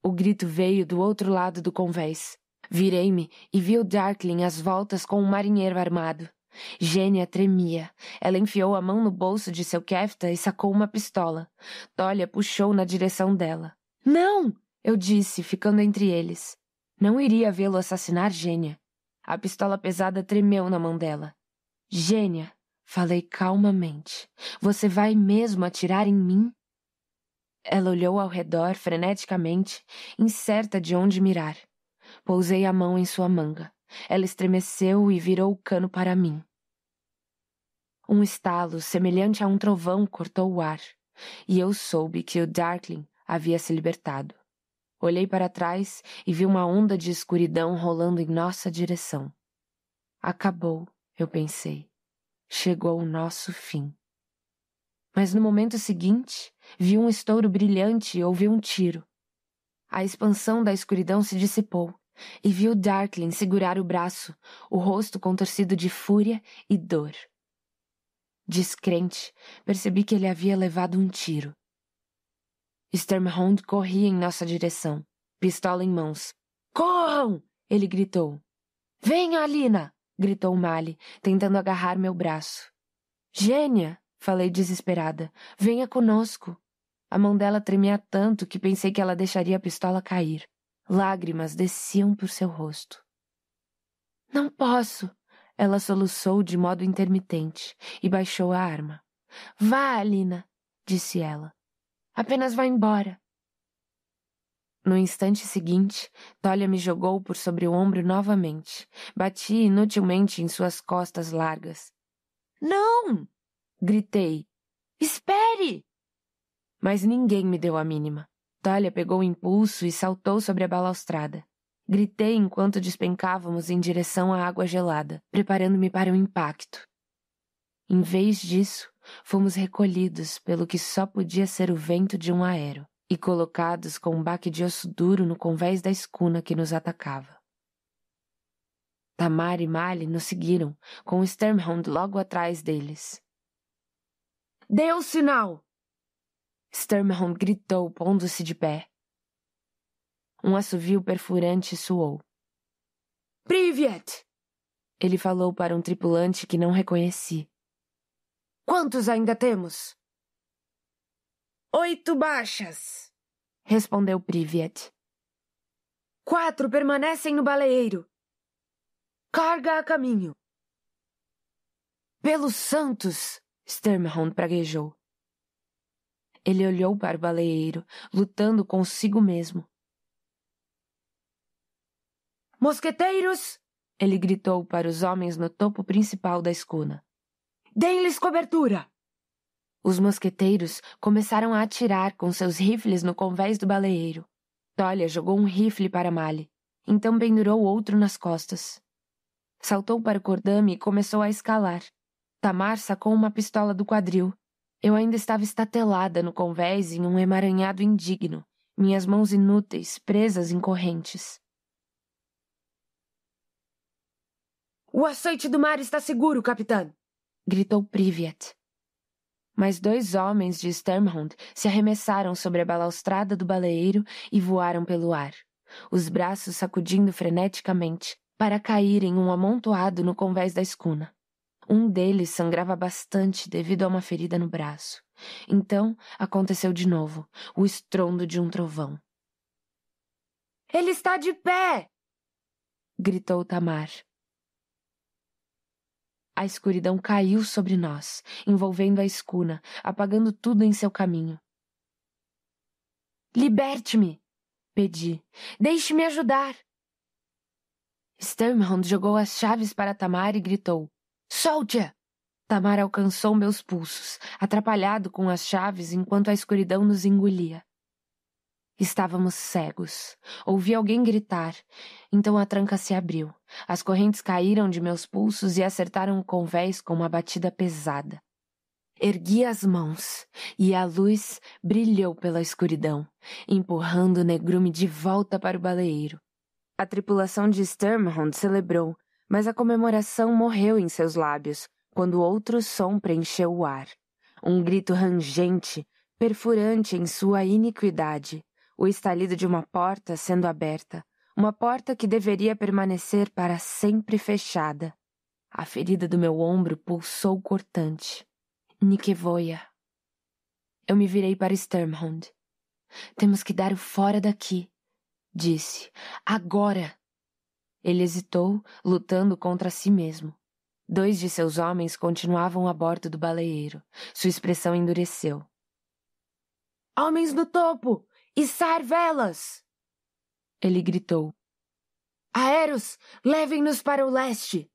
O grito veio do outro lado do convés. Virei-me e vi o Darkling às voltas com um marinheiro armado. Gênia tremia. Ela enfiou a mão no bolso de seu kefta e sacou uma pistola. Tolia puxou na direção dela. Não! Eu disse, ficando entre eles. Não iria vê-lo assassinar Gênia. A pistola pesada tremeu na mão dela. Gênia, falei calmamente, você vai mesmo atirar em mim? Ela olhou ao redor freneticamente, incerta de onde mirar. Pousei a mão em sua manga. Ela estremeceu e virou o cano para mim. Um estalo semelhante a um trovão cortou o ar, e eu soube que o Darkling havia se libertado. Olhei para trás e vi uma onda de escuridão rolando em nossa direção. Acabou, eu pensei. Chegou o nosso fim. Mas no momento seguinte, vi um estouro brilhante e ouvi um tiro. A expansão da escuridão se dissipou e vi o Darkling segurar o braço, o rosto contorcido de fúria e dor. Descrente, percebi que ele havia levado um tiro. Sturmhound corria em nossa direção, pistola em mãos. Corram! ele gritou. Venha, Alina! gritou Mali, tentando agarrar meu braço. Gênia! falei desesperada. Venha conosco! A mão dela tremia tanto que pensei que ela deixaria a pistola cair. Lágrimas desciam por seu rosto. Não posso, ela soluçou de modo intermitente e baixou a arma. Vá, Alina, disse ela. Apenas vá embora. No instante seguinte, Tolia me jogou por sobre o ombro novamente. Bati inutilmente em suas costas largas. Não! gritei. Espere! Mas ninguém me deu a mínima. Tolia pegou o impulso e saltou sobre a balaustrada. Gritei enquanto despencávamos em direção à água gelada, preparando-me para o um impacto. Em vez disso, fomos recolhidos pelo que só podia ser o vento de um aero e colocados com um baque de osso duro no convés da escuna que nos atacava. Tamar e Mali nos seguiram, com Sturmhound logo atrás deles. Dê o sinal! Sturmhound gritou, pondo-se de pé. Um assovio perfurante soou. Privet! Ele falou para um tripulante que não reconheci. Quantos ainda temos? Oito baixas, respondeu Privet. Quatro permanecem no baleeiro. Carga a caminho. Pelos santos! Sturmhound praguejou. Ele olhou para o baleeiro, lutando consigo mesmo. Mosqueteiros! Ele gritou para os homens no topo principal da escuna. Deem-lhes cobertura! Os mosqueteiros começaram a atirar com seus rifles no convés do baleeiro. Tolia jogou um rifle para Mali, então pendurou outro nas costas. Saltou para o cordame e começou a escalar. Tamar sacou uma pistola do quadril. Eu ainda estava estatelada no convés em um emaranhado indigno, minhas mãos inúteis, presas em correntes. O açoite do mar está seguro, capitão! gritou Privet. Mas dois homens de Sturmhound se arremessaram sobre a balaustrada do baleeiro e voaram pelo ar, os braços sacudindo freneticamente para caírem um amontoado no convés da escuna. Um deles sangrava bastante devido a uma ferida no braço. Então aconteceu de novo o estrondo de um trovão. Ele está de pé! gritou Tamar. A escuridão caiu sobre nós, envolvendo a escuna, apagando tudo em seu caminho. Liberte-me! pedi. Deixe-me ajudar! Sturmhound jogou as chaves para Tamar e gritou: Solte-a! Tamar alcançou meus pulsos, atrapalhado com as chaves enquanto a escuridão nos engolia. Estávamos cegos. Ouvi alguém gritar, então a tranca se abriu. As correntes caíram de meus pulsos e acertaram o convés com uma batida pesada. Ergui as mãos e a luz brilhou pela escuridão, empurrando o negrume de volta para o baleeiro. A tripulação de Sturmhound celebrou, mas a comemoração morreu em seus lábios quando outro som preencheu o ar. Um grito rangente, perfurante em sua iniquidade, o estalido de uma porta sendo aberta, uma porta que deveria permanecer para sempre fechada. A ferida do meu ombro pulsou cortante. Nikevoia. Eu me virei para Sturmhound. Temos que dar o fora daqui, disse. Agora! Ele hesitou, lutando contra si mesmo. Dois de seus homens continuavam a bordo do baleeiro. Sua expressão endureceu. Homens no topo! Içar velas! Ele gritou. Aeros, levem-nos para o leste!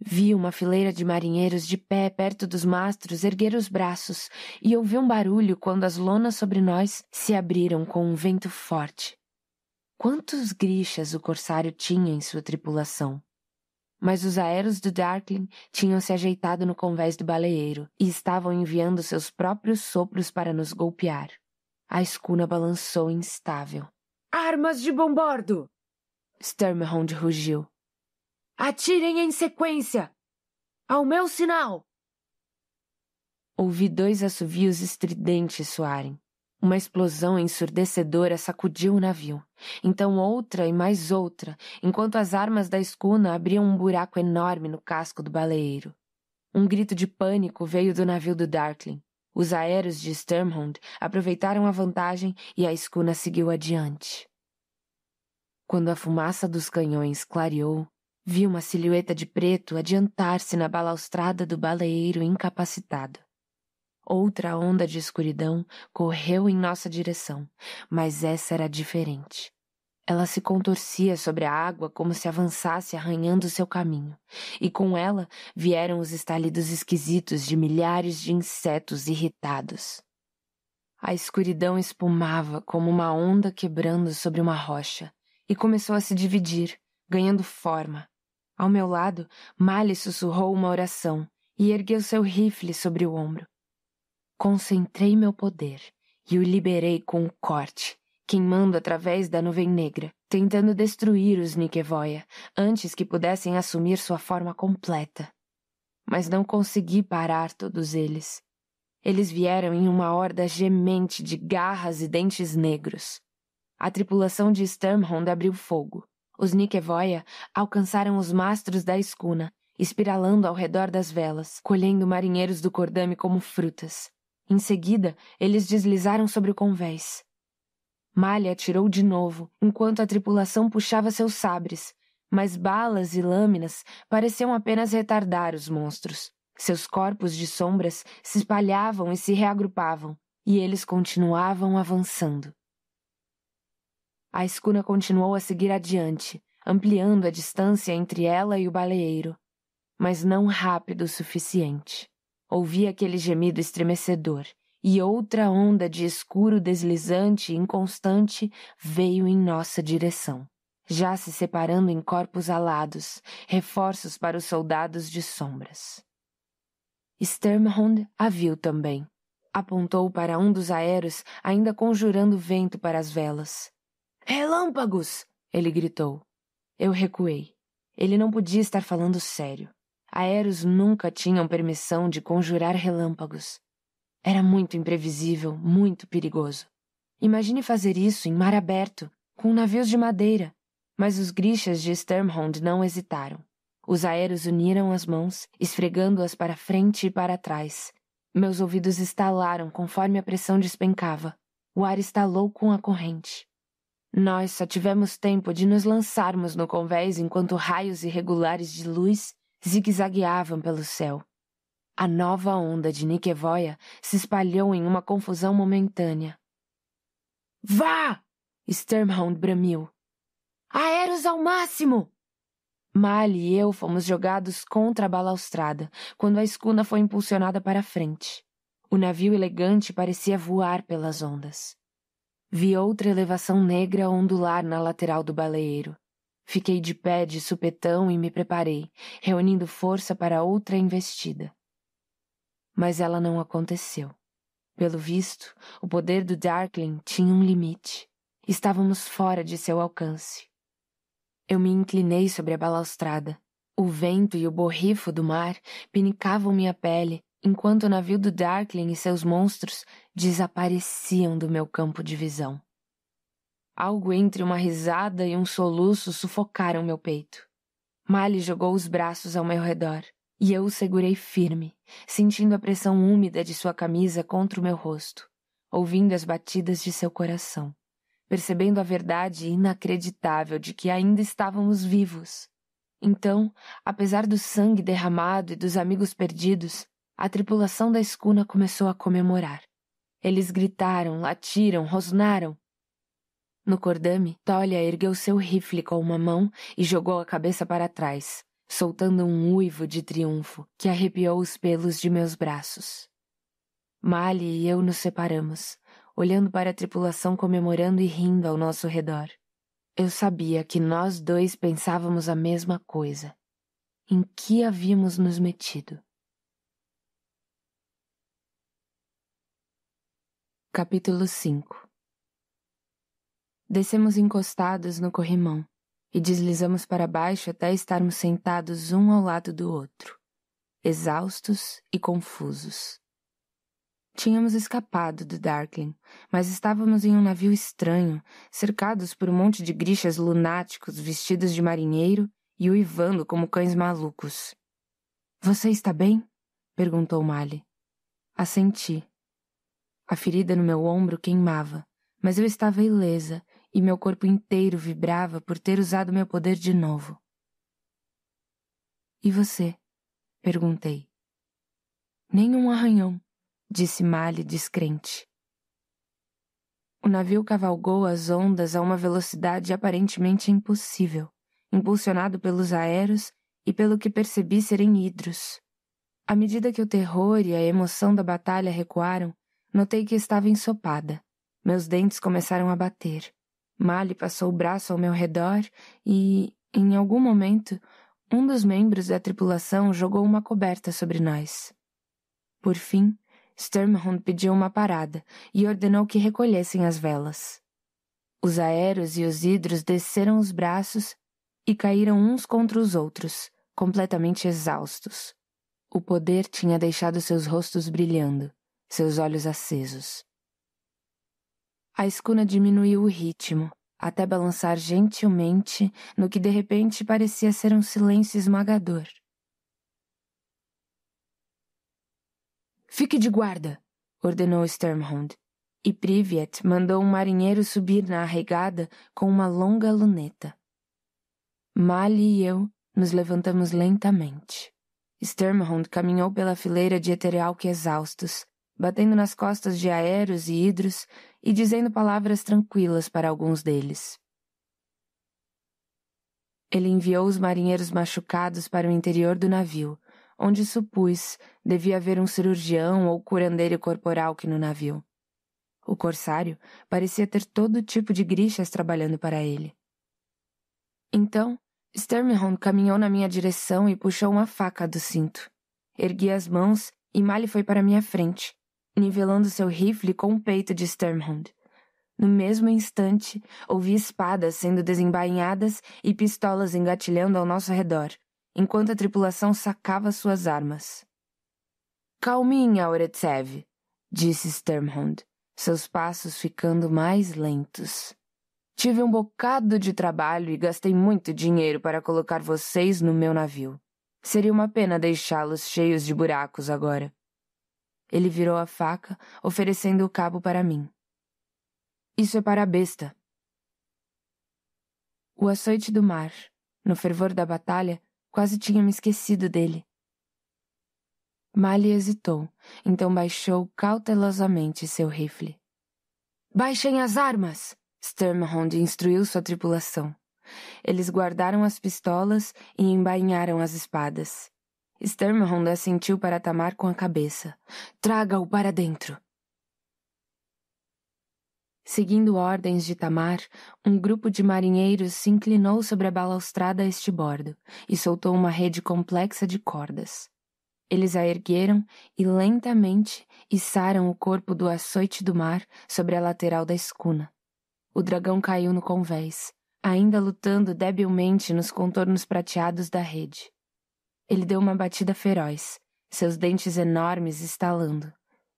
Vi uma fileira de marinheiros de pé perto dos mastros erguer os braços e ouvi um barulho quando as lonas sobre nós se abriram com um vento forte. Quantos grichas o corsário tinha em sua tripulação? Mas os aeros do Darkling tinham se ajeitado no convés do baleeiro e estavam enviando seus próprios sopros para nos golpear. A escuna balançou instável. Armas de bombordo, Sturmhound rugiu. Atirem em sequência! Ao meu sinal! Ouvi dois assovios estridentes soarem. Uma explosão ensurdecedora sacudiu o navio. Então outra e mais outra, enquanto as armas da escuna abriam um buraco enorme no casco do baleeiro. Um grito de pânico veio do navio do Darkling. Os aéreos de Sturmhund aproveitaram a vantagem e a escuna seguiu adiante. Quando a fumaça dos canhões clareou, vi uma silhueta de preto adiantar-se na balaustrada do baleeiro incapacitado. Outra onda de escuridão correu em nossa direção, mas essa era diferente. Ela se contorcia sobre a água como se avançasse arranhando seu caminho, e com ela vieram os estalidos esquisitos de milhares de insetos irritados. A escuridão espumava como uma onda quebrando sobre uma rocha, e começou a se dividir, ganhando forma. Ao meu lado, Mali sussurrou uma oração e ergueu seu rifle sobre o ombro. Concentrei meu poder e o liberei com um corte queimando através da nuvem negra, tentando destruir os Nikevoia antes que pudessem assumir sua forma completa. Mas não consegui parar todos eles. Eles vieram em uma horda gemente de garras e dentes negros. A tripulação de Sturmhound abriu fogo. Os Nikevoia alcançaram os mastros da escuna, espiralando ao redor das velas, colhendo marinheiros do cordame como frutas. Em seguida, eles deslizaram sobre o convés. Malha atirou de novo, enquanto a tripulação puxava seus sabres, mas balas e lâminas pareciam apenas retardar os monstros. Seus corpos de sombras se espalhavam e se reagrupavam, e eles continuavam avançando. A escuna continuou a seguir adiante, ampliando a distância entre ela e o baleeiro, mas não rápido o suficiente. Ouvi aquele gemido estremecedor e outra onda de escuro deslizante e inconstante veio em nossa direção, já se separando em corpos alados, reforços para os soldados de sombras. Sturmhund a viu também. Apontou para um dos aéreos, ainda conjurando vento para as velas. Relâmpagos! ele gritou. Eu recuei. Ele não podia estar falando sério. Aeros nunca tinham permissão de conjurar relâmpagos. Era muito imprevisível, muito perigoso. Imagine fazer isso em mar aberto, com navios de madeira. Mas os grichas de Sturmhond não hesitaram. Os aéreos uniram as mãos, esfregando-as para frente e para trás. Meus ouvidos estalaram conforme a pressão despencava. O ar estalou com a corrente. Nós só tivemos tempo de nos lançarmos no convés enquanto raios irregulares de luz zigue-zagueavam pelo céu. A nova onda de Nikevoia se espalhou em uma confusão momentânea. Vá! Sturmhound bramiu. Aeros ao máximo! Mali e eu fomos jogados contra a balaustrada quando a escuna foi impulsionada para a frente. O navio elegante parecia voar pelas ondas. Vi outra elevação negra ondular na lateral do baleeiro. Fiquei de pé de supetão e me preparei, reunindo força para outra investida. Mas ela não aconteceu. Pelo visto, o poder do Darkling tinha um limite. Estávamos fora de seu alcance. Eu me inclinei sobre a balaustrada. O vento e o borrifo do mar pinicavam minha pele, enquanto o navio do Darkling e seus monstros desapareciam do meu campo de visão. Algo entre uma risada e um soluço sufocaram meu peito. Mali jogou os braços ao meu redor. E eu o segurei firme, sentindo a pressão úmida de sua camisa contra o meu rosto, ouvindo as batidas de seu coração, percebendo a verdade inacreditável de que ainda estávamos vivos. Então, apesar do sangue derramado e dos amigos perdidos, a tripulação da escuna começou a comemorar. Eles gritaram, latiram, rosnaram. No cordame, Tolia ergueu seu rifle com uma mão e jogou a cabeça para trás, soltando um uivo de triunfo que arrepiou os pelos de meus braços. Mali e eu nos separamos, olhando para a tripulação comemorando e rindo ao nosso redor. Eu sabia que nós dois pensávamos a mesma coisa. Em que havíamos nos metido? Capítulo 5 Descemos encostados no corrimão, e deslizamos para baixo até estarmos sentados um ao lado do outro, exaustos e confusos. Tínhamos escapado do Darkling, mas estávamos em um navio estranho, cercados por um monte de grichas lunáticos vestidos de marinheiro e uivando como cães malucos. Você está bem? perguntou Mali. Assenti. A ferida no meu ombro queimava, mas eu estava ilesa e meu corpo inteiro vibrava por ter usado meu poder de novo. E você? perguntei. Nenhum arranhão, disse Mali descrente. O navio cavalgou as ondas a uma velocidade aparentemente impossível, impulsionado pelos aeros e pelo que percebi serem hidros. À medida que o terror e a emoção da batalha recuaram, notei que estava ensopada. Meus dentes começaram a bater. Mali passou o braço ao meu redor e, em algum momento, um dos membros da tripulação jogou uma coberta sobre nós. Por fim, Sturmhund pediu uma parada e ordenou que recolhessem as velas. Os aéreos e os hidros desceram os braços e caíram uns contra os outros, completamente exaustos. O poder tinha deixado seus rostos brilhando, seus olhos acesos. A escuna diminuiu o ritmo, até balançar gentilmente no que de repente parecia ser um silêncio esmagador. Fique de guarda, ordenou Sturmhound, e Privet mandou um marinheiro subir na arregada com uma longa luneta. Mali e eu nos levantamos lentamente. Sturmhound caminhou pela fileira de Eterealc exaustos, batendo nas costas de aéreos e hidros e dizendo palavras tranquilas para alguns deles. Ele enviou os marinheiros machucados para o interior do navio, onde supus devia haver um cirurgião ou curandeiro corporal que no navio. O corsário parecia ter todo tipo de grixas trabalhando para ele. Então, Sturmhorn caminhou na minha direção e puxou uma faca do cinto. Ergui as mãos e Mali foi para minha frente, nivelando seu rifle com o peito de Sturmhound. No mesmo instante, ouvi espadas sendo desembainhadas e pistolas engatilhando ao nosso redor, enquanto a tripulação sacava suas armas. Calminha, Oretsev, disse Sturmhound, seus passos ficando mais lentos. Tive um bocado de trabalho e gastei muito dinheiro para colocar vocês no meu navio. Seria uma pena deixá-los cheios de buracos agora. Ele virou a faca, oferecendo o cabo para mim. Isso é para a besta. O açoite do mar, no fervor da batalha, quase tinha me esquecido dele. Mali hesitou, então baixou cautelosamente seu rifle. Baixem as armas! Sturmhond instruiu sua tripulação. Eles guardaram as pistolas e embainharam as espadas. Sturmhond assentiu para Tamar com a cabeça. Traga-o para dentro. Seguindo ordens de Tamar, um grupo de marinheiros se inclinou sobre a balaustrada a este bordo e soltou uma rede complexa de cordas. Eles a ergueram e lentamente içaram o corpo do açoite do mar sobre a lateral da escuna. O dragão caiu no convés, ainda lutando debilmente nos contornos prateados da rede. Ele deu uma batida feroz, seus dentes enormes estalando.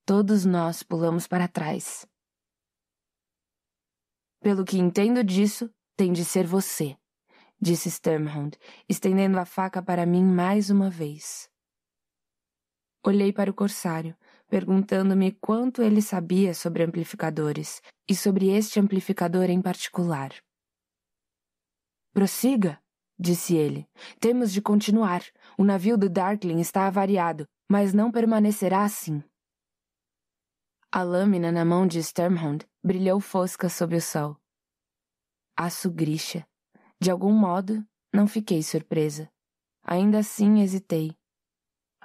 Todos nós pulamos para trás. Pelo que entendo disso, tem de ser você, disse Sturmhound, estendendo a faca para mim mais uma vez. Olhei para o corsário, perguntando-me quanto ele sabia sobre amplificadores e sobre este amplificador em particular. Prossiga! disse ele. Temos de continuar. O navio do Darkling está avariado, mas não permanecerá assim. A lâmina na mão de Sturmhound brilhou fosca sob o sol. Aço grisha. De algum modo, não fiquei surpresa. Ainda assim, hesitei.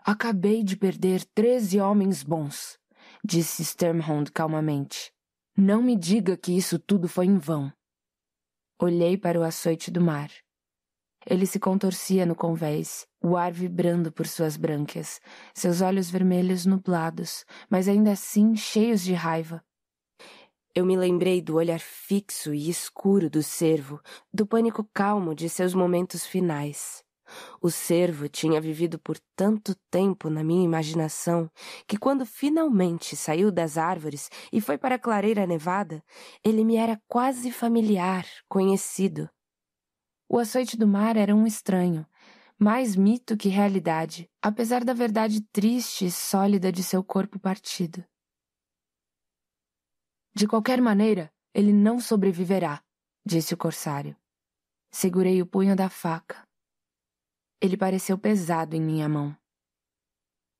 Acabei de perder treze homens bons, disse Sturmhound calmamente. Não me diga que isso tudo foi em vão. Olhei para o açoite do mar. Ele se contorcia no convés, o ar vibrando por suas brânquias, seus olhos vermelhos nublados, mas ainda assim cheios de raiva. Eu me lembrei do olhar fixo e escuro do cervo, do pânico calmo de seus momentos finais. O cervo tinha vivido por tanto tempo na minha imaginação que, quando finalmente saiu das árvores e foi para a clareira nevada, ele me era quase familiar, conhecido. O açoite do mar era um estranho, mais mito que realidade, apesar da verdade triste e sólida de seu corpo partido. De qualquer maneira, ele não sobreviverá, disse o corsário. Segurei o punho da faca. Ele pareceu pesado em minha mão.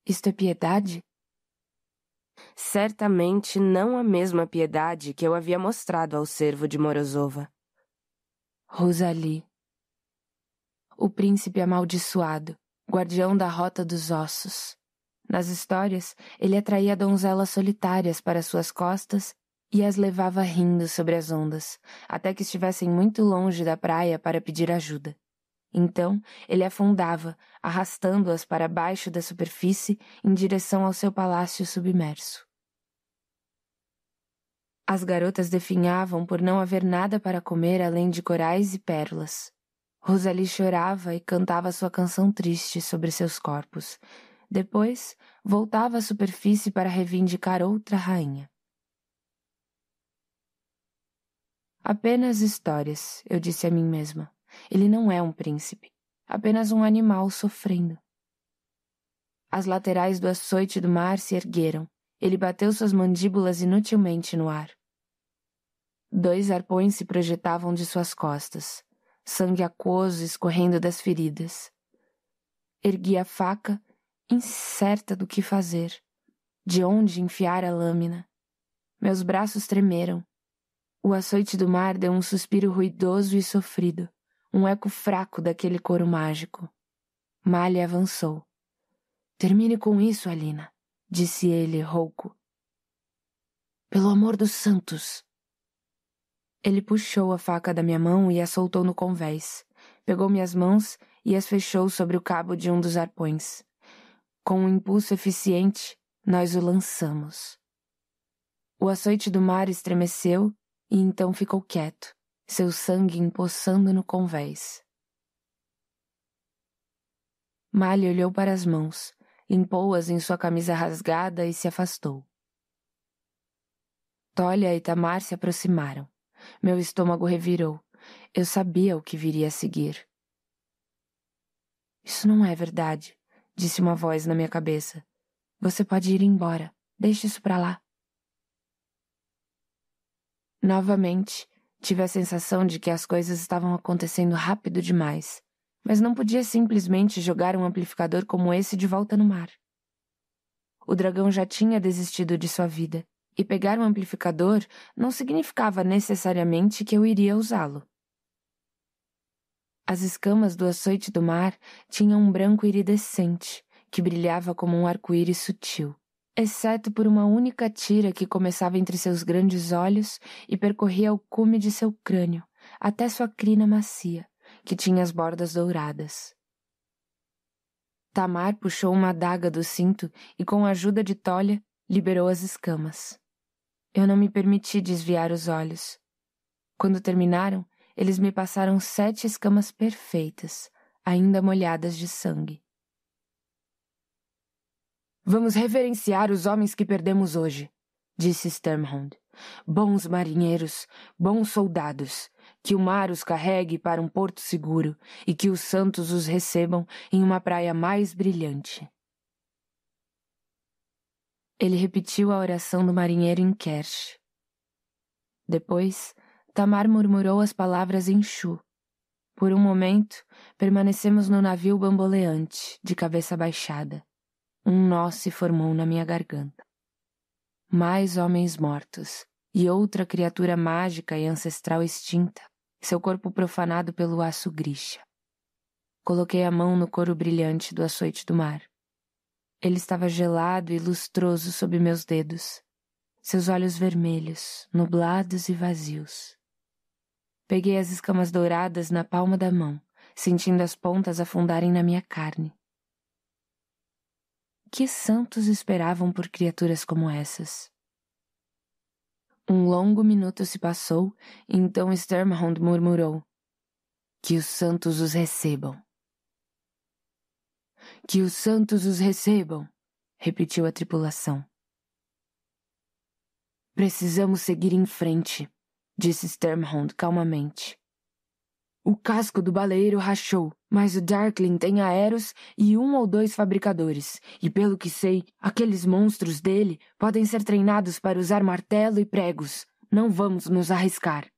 Isto é piedade? Certamente não a mesma piedade que eu havia mostrado ao servo de Morozova. Rosalie, o príncipe amaldiçoado, guardião da rota dos ossos. Nas histórias, ele atraía donzelas solitárias para suas costas e as levava rindo sobre as ondas, até que estivessem muito longe da praia para pedir ajuda. Então, ele afundava, arrastando-as para baixo da superfície em direção ao seu palácio submerso. As garotas definhavam por não haver nada para comer além de corais e pérolas. Rosalie chorava e cantava sua canção triste sobre seus corpos. Depois, voltava à superfície para reivindicar outra rainha. Apenas histórias, eu disse a mim mesma. Ele não é um príncipe, apenas um animal sofrendo. As laterais do açoite do mar se ergueram. Ele bateu suas mandíbulas inutilmente no ar. Dois arpões se projetavam de suas costas sangue aquoso escorrendo das feridas. Ergui a faca, incerta do que fazer, de onde enfiar a lâmina. Meus braços tremeram. O açoite do mar deu um suspiro ruidoso e sofrido, um eco fraco daquele coro mágico. Malha avançou. Termine com isso, Alina, disse ele, rouco. Pelo amor dos santos, ele puxou a faca da minha mão e a soltou no convés. Pegou minhas mãos e as fechou sobre o cabo de um dos arpões. Com um impulso eficiente, nós o lançamos. O açoite do mar estremeceu e então ficou quieto, seu sangue empoçando no convés. Mali olhou para as mãos, limpou-as em sua camisa rasgada e se afastou. Tolia e Tamar se aproximaram. Meu estômago revirou. Eu sabia o que viria a seguir. Isso não é verdade, disse uma voz na minha cabeça. Você pode ir embora. Deixe isso para lá. Novamente, tive a sensação de que as coisas estavam acontecendo rápido demais, mas não podia simplesmente jogar um amplificador como esse de volta no mar. O dragão já tinha desistido de sua vida e pegar um amplificador não significava necessariamente que eu iria usá-lo. As escamas do açoite do mar tinham um branco iridescente, que brilhava como um arco-íris sutil, exceto por uma única tira que começava entre seus grandes olhos e percorria o cume de seu crânio, até sua crina macia, que tinha as bordas douradas. Tamar puxou uma adaga do cinto e, com a ajuda de Tolia, liberou as escamas. Eu não me permiti desviar os olhos. Quando terminaram, eles me passaram sete escamas perfeitas, ainda molhadas de sangue. Vamos reverenciar os homens que perdemos hoje, disse Sturmhound. Bons marinheiros, bons soldados, que o mar os carregue para um porto seguro e que os santos os recebam em uma praia mais brilhante. Ele repetiu a oração do marinheiro em Kersh. Depois, Tamar murmurou as palavras em Chu. Por um momento, permanecemos no navio bamboleante, de cabeça baixada. Um nó se formou na minha garganta. Mais homens mortos, e outra criatura mágica e ancestral extinta, seu corpo profanado pelo aço grisha. Coloquei a mão no couro brilhante do açoite do mar. Ele estava gelado e lustroso sob meus dedos, seus olhos vermelhos, nublados e vazios. Peguei as escamas douradas na palma da mão, sentindo as pontas afundarem na minha carne. Que santos esperavam por criaturas como essas? Um longo minuto se passou, e então Sturmhound murmurou: Que os santos os recebam. Que os santos os recebam, repetiu a tripulação. Precisamos seguir em frente, disse Sturmhound calmamente. O casco do baleeiro rachou, mas o Darkling tem aeros e um ou dois fabricadores, e pelo que sei, aqueles monstros dele podem ser treinados para usar martelo e pregos. Não vamos nos arriscar.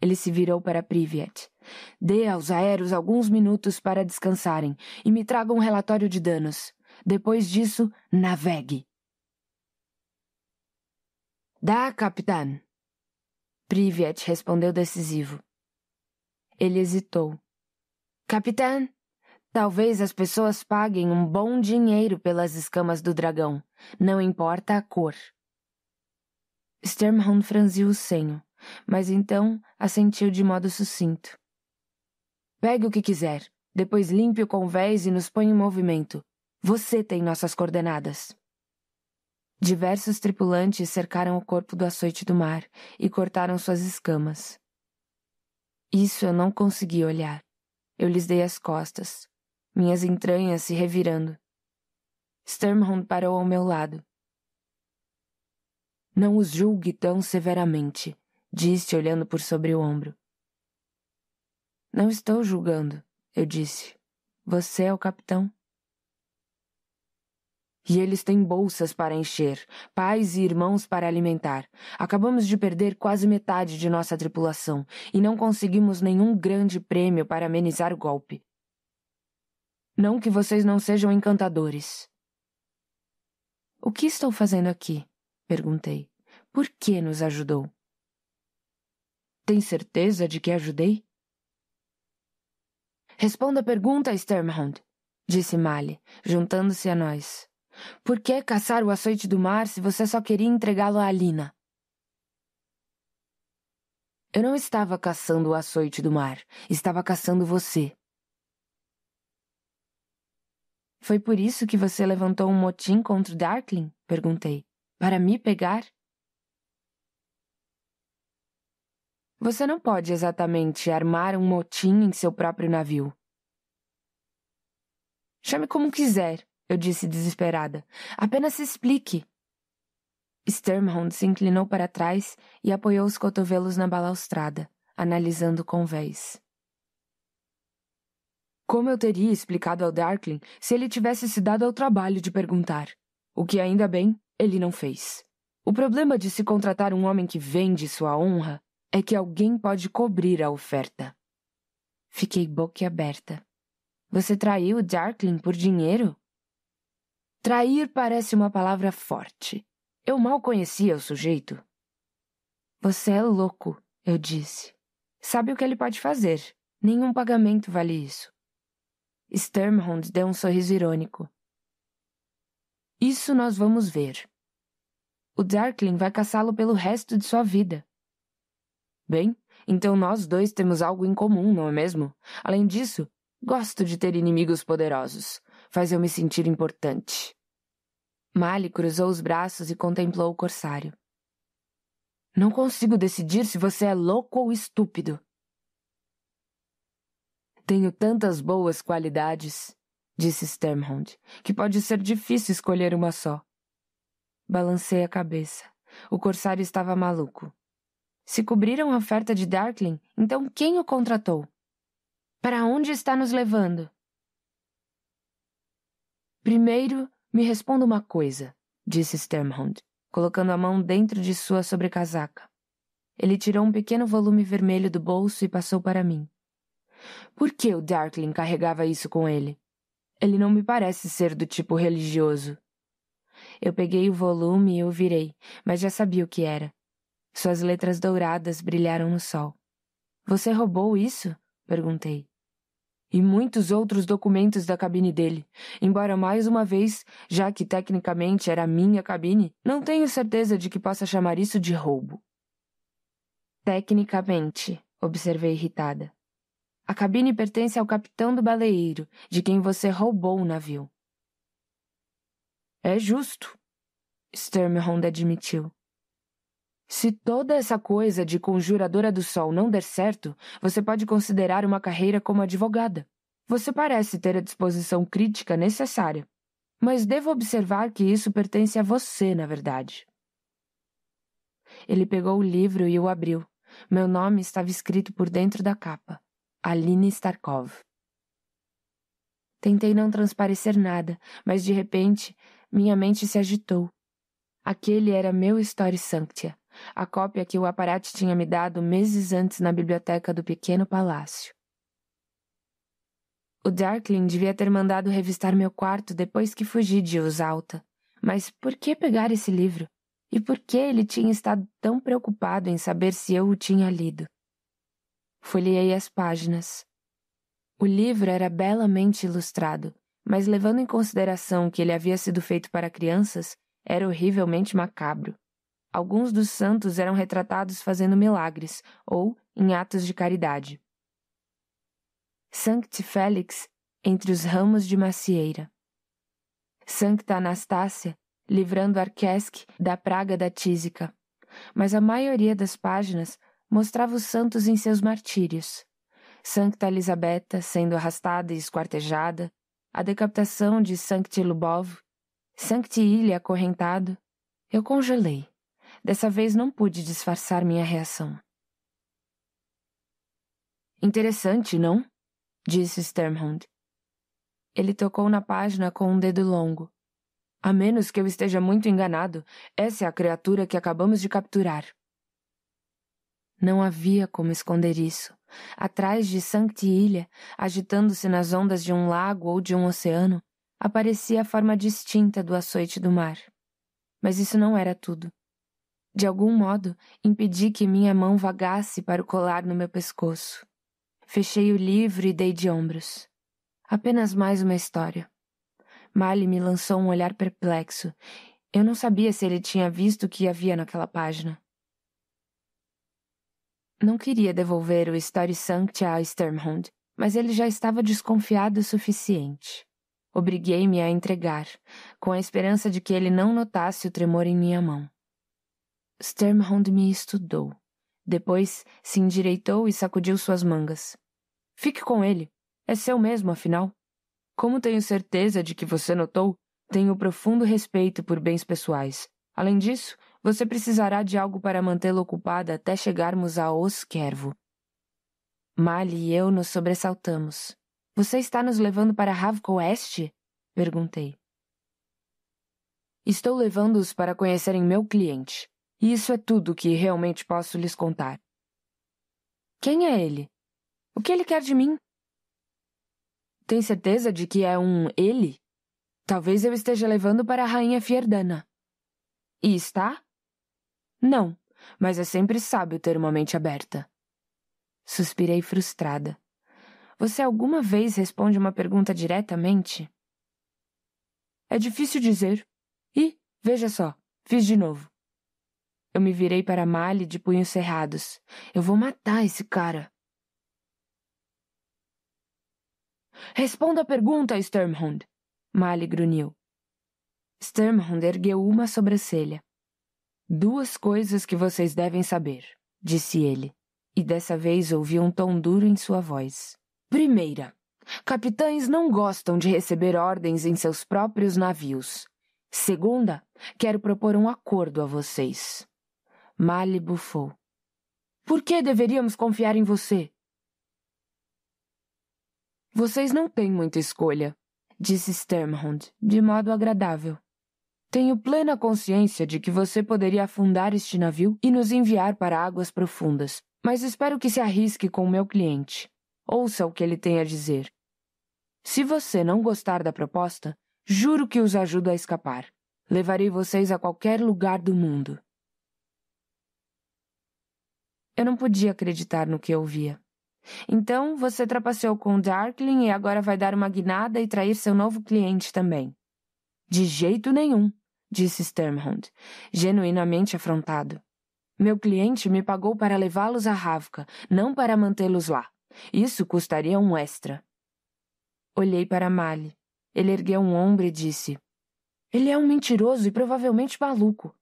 Ele se virou para Privet. Dê aos aéreos alguns minutos para descansarem e me traga um relatório de danos. Depois disso, navegue. Dá, capitão. Privet respondeu decisivo. Ele hesitou. Capitão, talvez as pessoas paguem um bom dinheiro pelas escamas do dragão, não importa a cor. Sturmhound franziu o senho mas então assentiu de modo sucinto. Pegue o que quiser, depois limpe o convés e nos põe em movimento. Você tem nossas coordenadas. Diversos tripulantes cercaram o corpo do açoite do mar e cortaram suas escamas. Isso eu não consegui olhar. Eu lhes dei as costas, minhas entranhas se revirando. Sturmhund parou ao meu lado. Não os julgue tão severamente, Disse, olhando por sobre o ombro. Não estou julgando, eu disse. Você é o capitão. E eles têm bolsas para encher, pais e irmãos para alimentar. Acabamos de perder quase metade de nossa tripulação e não conseguimos nenhum grande prêmio para amenizar o golpe. Não que vocês não sejam encantadores. O que estou fazendo aqui? perguntei. Por que nos ajudou? Tem certeza de que ajudei? Responda a pergunta, Sturmhound, disse Mali, juntando-se a nós. Por que caçar o açoite do mar se você só queria entregá-lo a Alina? Eu não estava caçando o açoite do mar, estava caçando você. Foi por isso que você levantou um motim contra o Darkling? perguntei. Para me pegar? Você não pode exatamente armar um motim em seu próprio navio. Chame como quiser, eu disse desesperada. Apenas se explique. Sturmhound se inclinou para trás e apoiou os cotovelos na balaustrada, analisando o convés. Como eu teria explicado ao Darkling se ele tivesse se dado ao trabalho de perguntar? O que ainda bem, ele não fez. O problema de se contratar um homem que vende sua honra é que alguém pode cobrir a oferta. Fiquei boquiaberta. Você traiu o Darkling por dinheiro? Trair parece uma palavra forte. Eu mal conhecia o sujeito. Você é louco, eu disse. Sabe o que ele pode fazer. Nenhum pagamento vale isso. Sturmhund deu um sorriso irônico. Isso nós vamos ver. O Darkling vai caçá-lo pelo resto de sua vida. Bem, então nós dois temos algo em comum, não é mesmo? Além disso, gosto de ter inimigos poderosos. Faz eu me sentir importante. Mali cruzou os braços e contemplou o corsário. Não consigo decidir se você é louco ou estúpido. Tenho tantas boas qualidades, disse Sternhold, que pode ser difícil escolher uma só. Balancei a cabeça. O corsário estava maluco. Se cobriram a oferta de Darkling, então quem o contratou? Para onde está nos levando? Primeiro, me responda uma coisa, disse Sturmhound, colocando a mão dentro de sua sobrecasaca. Ele tirou um pequeno volume vermelho do bolso e passou para mim. Por que o Darkling carregava isso com ele? Ele não me parece ser do tipo religioso. Eu peguei o volume e o virei, mas já sabia o que era. Suas letras douradas brilharam no sol. Você roubou isso? perguntei. E muitos outros documentos da cabine dele. Embora, mais uma vez, já que tecnicamente era minha cabine, não tenho certeza de que possa chamar isso de roubo. Tecnicamente, observei irritada. A cabine pertence ao capitão do baleeiro, de quem você roubou o navio. É justo, Sturmhond admitiu. Se toda essa coisa de conjuradora do sol não der certo, você pode considerar uma carreira como advogada. Você parece ter a disposição crítica necessária. Mas devo observar que isso pertence a você, na verdade. Ele pegou o livro e o abriu. Meu nome estava escrito por dentro da capa: Aline Starkov. Tentei não transparecer nada, mas de repente minha mente se agitou. Aquele era meu Story Sanctia a cópia que o aparate tinha me dado meses antes na biblioteca do pequeno palácio. O Darkling devia ter mandado revistar meu quarto depois que fugi de Usalta. Mas por que pegar esse livro? E por que ele tinha estado tão preocupado em saber se eu o tinha lido? Folhei as páginas. O livro era belamente ilustrado, mas levando em consideração que ele havia sido feito para crianças, era horrivelmente macabro. Alguns dos santos eram retratados fazendo milagres ou em atos de caridade. Sancti Félix entre os ramos de macieira. Sancta Anastácia livrando Arquesque da praga da tísica. Mas a maioria das páginas mostrava os santos em seus martírios. Sancta Elisabetta sendo arrastada e esquartejada, a decapitação de Sancti Lubov, Sancti Ilha acorrentado. Eu congelei. Dessa vez não pude disfarçar minha reação. Interessante, não? disse Sternhold. Ele tocou na página com um dedo longo. A menos que eu esteja muito enganado, essa é a criatura que acabamos de capturar. Não havia como esconder isso. Atrás de Sancti Ilha, agitando-se nas ondas de um lago ou de um oceano, aparecia a forma distinta do açoite do mar. Mas isso não era tudo de algum modo, impedi que minha mão vagasse para o colar no meu pescoço. Fechei o livro e dei de ombros. Apenas mais uma história. Mali me lançou um olhar perplexo. Eu não sabia se ele tinha visto o que havia naquela página. Não queria devolver o Story Sancti a Sturmhound, mas ele já estava desconfiado o suficiente. Obriguei-me a entregar, com a esperança de que ele não notasse o tremor em minha mão. Sturmhound me estudou. Depois se endireitou e sacudiu suas mangas. Fique com ele. É seu mesmo, afinal. Como tenho certeza de que você notou, tenho profundo respeito por bens pessoais. Além disso, você precisará de algo para mantê-lo ocupado até chegarmos a Osquervo. Mali e eu nos sobressaltamos. Você está nos levando para Ravco Oeste? Perguntei. Estou levando-os para conhecerem meu cliente, e isso é tudo que realmente posso lhes contar. Quem é ele? O que ele quer de mim? Tem certeza de que é um ele? Talvez eu esteja levando para a rainha Fierdana. E está? Não, mas é sempre sábio ter uma mente aberta. Suspirei frustrada. Você alguma vez responde uma pergunta diretamente? É difícil dizer. E, veja só, fiz de novo. Eu me virei para Mali de punhos cerrados. Eu vou matar esse cara. Responda a pergunta, Sturmhund! Mali grunhiu. Sturmhund ergueu uma sobrancelha. Duas coisas que vocês devem saber, disse ele, e dessa vez ouvi um tom duro em sua voz. Primeira, capitães não gostam de receber ordens em seus próprios navios. Segunda, quero propor um acordo a vocês. Mali bufou. Por que deveríamos confiar em você? Vocês não têm muita escolha, disse Sturmhund, de modo agradável. Tenho plena consciência de que você poderia afundar este navio e nos enviar para águas profundas, mas espero que se arrisque com o meu cliente. Ouça o que ele tem a dizer. Se você não gostar da proposta, juro que os ajudo a escapar. Levarei vocês a qualquer lugar do mundo. Eu não podia acreditar no que eu via. Então, você trapaceou com o Darkling e agora vai dar uma guinada e trair seu novo cliente também. De jeito nenhum, disse Sturmhound, genuinamente afrontado. Meu cliente me pagou para levá-los a Ravka, não para mantê-los lá. Isso custaria um extra. Olhei para Mali. Ele ergueu um ombro e disse: Ele é um mentiroso e provavelmente maluco.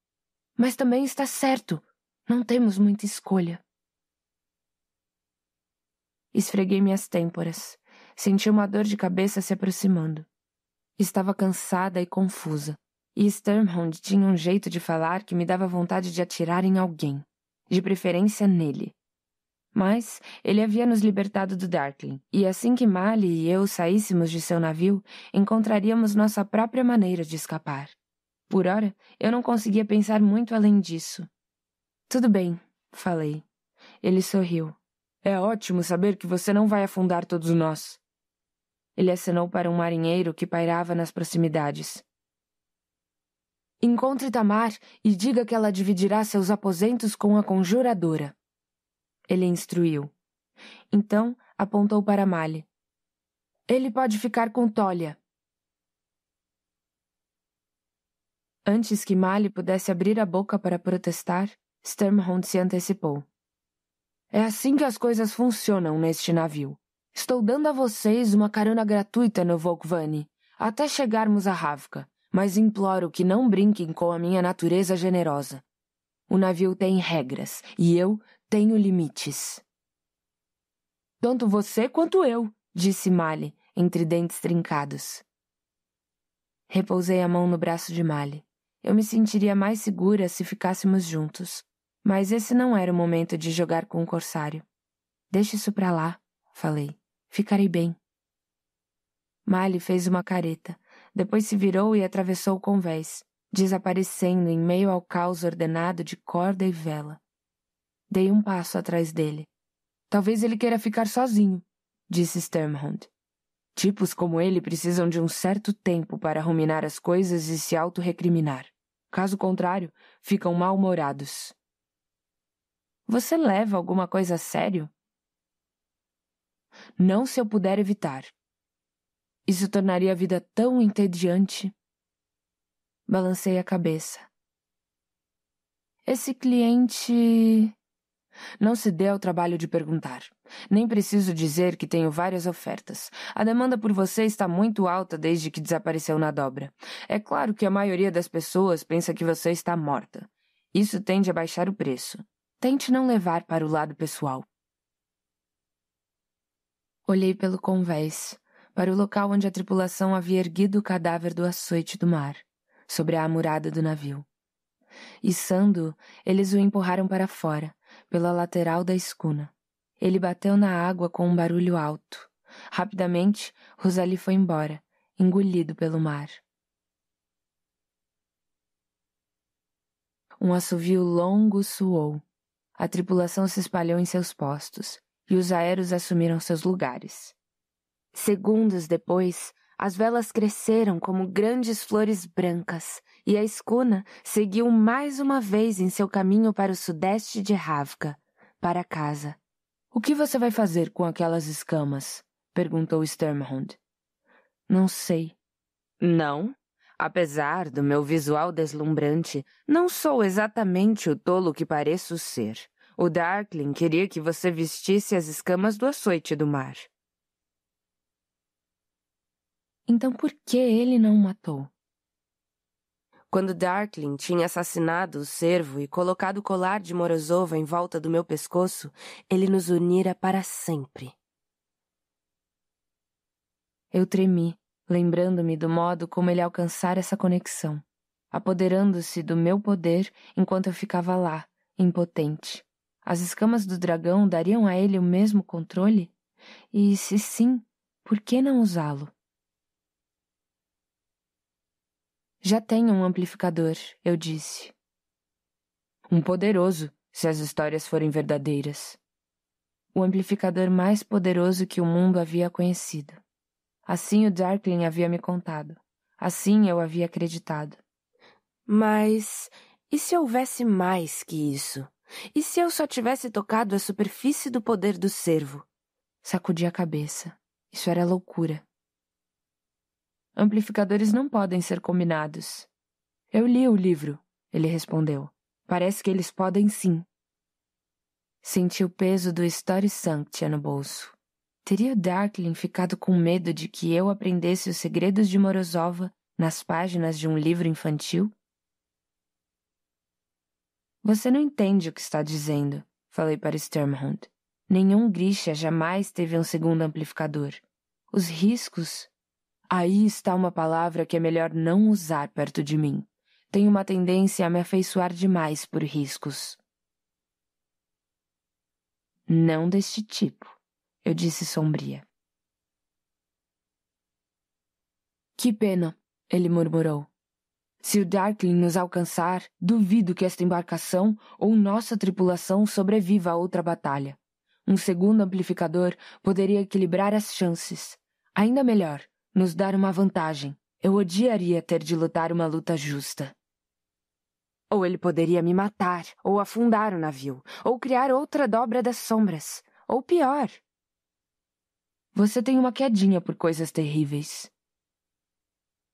Mas também está certo. Não temos muita escolha. Esfreguei minhas têmporas. Senti uma dor de cabeça se aproximando. Estava cansada e confusa. E Sturmhound tinha um jeito de falar que me dava vontade de atirar em alguém. De preferência nele. Mas ele havia nos libertado do Darkling, e assim que Mali e eu saíssemos de seu navio, encontraríamos nossa própria maneira de escapar. Por hora, eu não conseguia pensar muito além disso. Tudo bem, falei. Ele sorriu. É ótimo saber que você não vai afundar todos nós. Ele acenou para um marinheiro que pairava nas proximidades. Encontre Tamar e diga que ela dividirá seus aposentos com a conjuradora. Ele instruiu. Então apontou para Mali. Ele pode ficar com Tolia. Antes que Mali pudesse abrir a boca para protestar, Sturmhound se antecipou. É assim que as coisas funcionam neste navio. Estou dando a vocês uma carona gratuita no Volkvani, até chegarmos a Ravka, mas imploro que não brinquem com a minha natureza generosa. O navio tem regras e eu tenho limites. Tanto você quanto eu, disse Mali, entre dentes trincados. Repousei a mão no braço de Mali. Eu me sentiria mais segura se ficássemos juntos. Mas esse não era o momento de jogar com o corsário. Deixe isso para lá, falei. Ficarei bem. Mali fez uma careta, depois se virou e atravessou o convés, desaparecendo em meio ao caos ordenado de corda e vela. Dei um passo atrás dele. Talvez ele queira ficar sozinho, disse Sturmhund. Tipos como ele precisam de um certo tempo para ruminar as coisas e se auto-recriminar. Caso contrário, ficam mal-humorados. Você leva alguma coisa a sério? Não se eu puder evitar. Isso tornaria a vida tão entediante. Balancei a cabeça. Esse cliente. Não se dê ao trabalho de perguntar. Nem preciso dizer que tenho várias ofertas. A demanda por você está muito alta desde que desapareceu na dobra. É claro que a maioria das pessoas pensa que você está morta. Isso tende a baixar o preço. Tente não levar para o lado pessoal. Olhei pelo convés, para o local onde a tripulação havia erguido o cadáver do açoite do mar, sobre a amurada do navio. Içando, eles o empurraram para fora, pela lateral da escuna. Ele bateu na água com um barulho alto. Rapidamente, Rosalie foi embora, engolido pelo mar. Um assovio longo soou, a tripulação se espalhou em seus postos e os aéreos assumiram seus lugares. Segundos depois, as velas cresceram como grandes flores brancas e a escuna seguiu mais uma vez em seu caminho para o sudeste de Ravka, para casa. O que você vai fazer com aquelas escamas? perguntou Sturmhund. Não sei. Não? Apesar do meu visual deslumbrante, não sou exatamente o tolo que pareço ser. O Darkling queria que você vestisse as escamas do açoite do mar. Então por que ele não matou? Quando Darkling tinha assassinado o servo e colocado o colar de Morozova em volta do meu pescoço, ele nos unira para sempre. Eu tremi lembrando-me do modo como ele alcançara essa conexão, apoderando-se do meu poder enquanto eu ficava lá, impotente. As escamas do dragão dariam a ele o mesmo controle? E se sim, por que não usá-lo? Já tenho um amplificador, eu disse. Um poderoso, se as histórias forem verdadeiras. O amplificador mais poderoso que o mundo havia conhecido. Assim o Darkling havia me contado. Assim eu havia acreditado. Mas e se houvesse mais que isso? E se eu só tivesse tocado a superfície do poder do servo? Sacudi a cabeça. Isso era loucura. Amplificadores não podem ser combinados. Eu li o livro, ele respondeu. Parece que eles podem sim. Senti o peso do Story Sanctia no bolso. Teria Darkling ficado com medo de que eu aprendesse os segredos de Morozova nas páginas de um livro infantil? Você não entende o que está dizendo, falei para Sturmhound. Nenhum Grisha jamais teve um segundo amplificador. Os riscos. Aí está uma palavra que é melhor não usar perto de mim. Tenho uma tendência a me afeiçoar demais por riscos. Não deste tipo eu disse sombria. Que pena, ele murmurou. Se o Darkling nos alcançar, duvido que esta embarcação ou nossa tripulação sobreviva a outra batalha. Um segundo amplificador poderia equilibrar as chances. Ainda melhor, nos dar uma vantagem. Eu odiaria ter de lutar uma luta justa. Ou ele poderia me matar, ou afundar o navio, ou criar outra dobra das sombras, ou pior, você tem uma quedinha por coisas terríveis.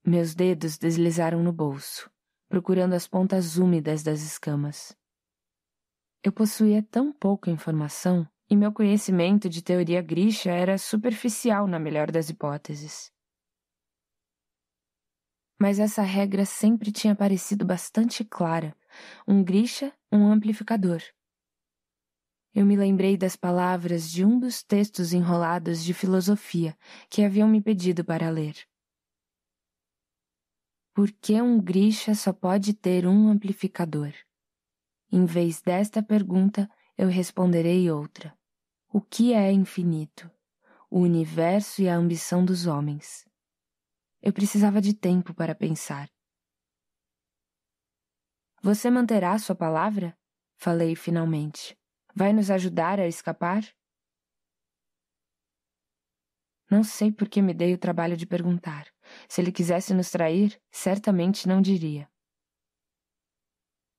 Meus dedos deslizaram no bolso, procurando as pontas úmidas das escamas. Eu possuía tão pouca informação e meu conhecimento de teoria grisha era superficial na melhor das hipóteses. Mas essa regra sempre tinha parecido bastante clara: um grisha, um amplificador. Eu me lembrei das palavras de um dos textos enrolados de filosofia que haviam me pedido para ler. Por que um grisha só pode ter um amplificador? Em vez desta pergunta, eu responderei outra. O que é infinito? O universo e a ambição dos homens. Eu precisava de tempo para pensar. Você manterá sua palavra? Falei finalmente. Vai nos ajudar a escapar? Não sei por que me dei o trabalho de perguntar. Se ele quisesse nos trair, certamente não diria.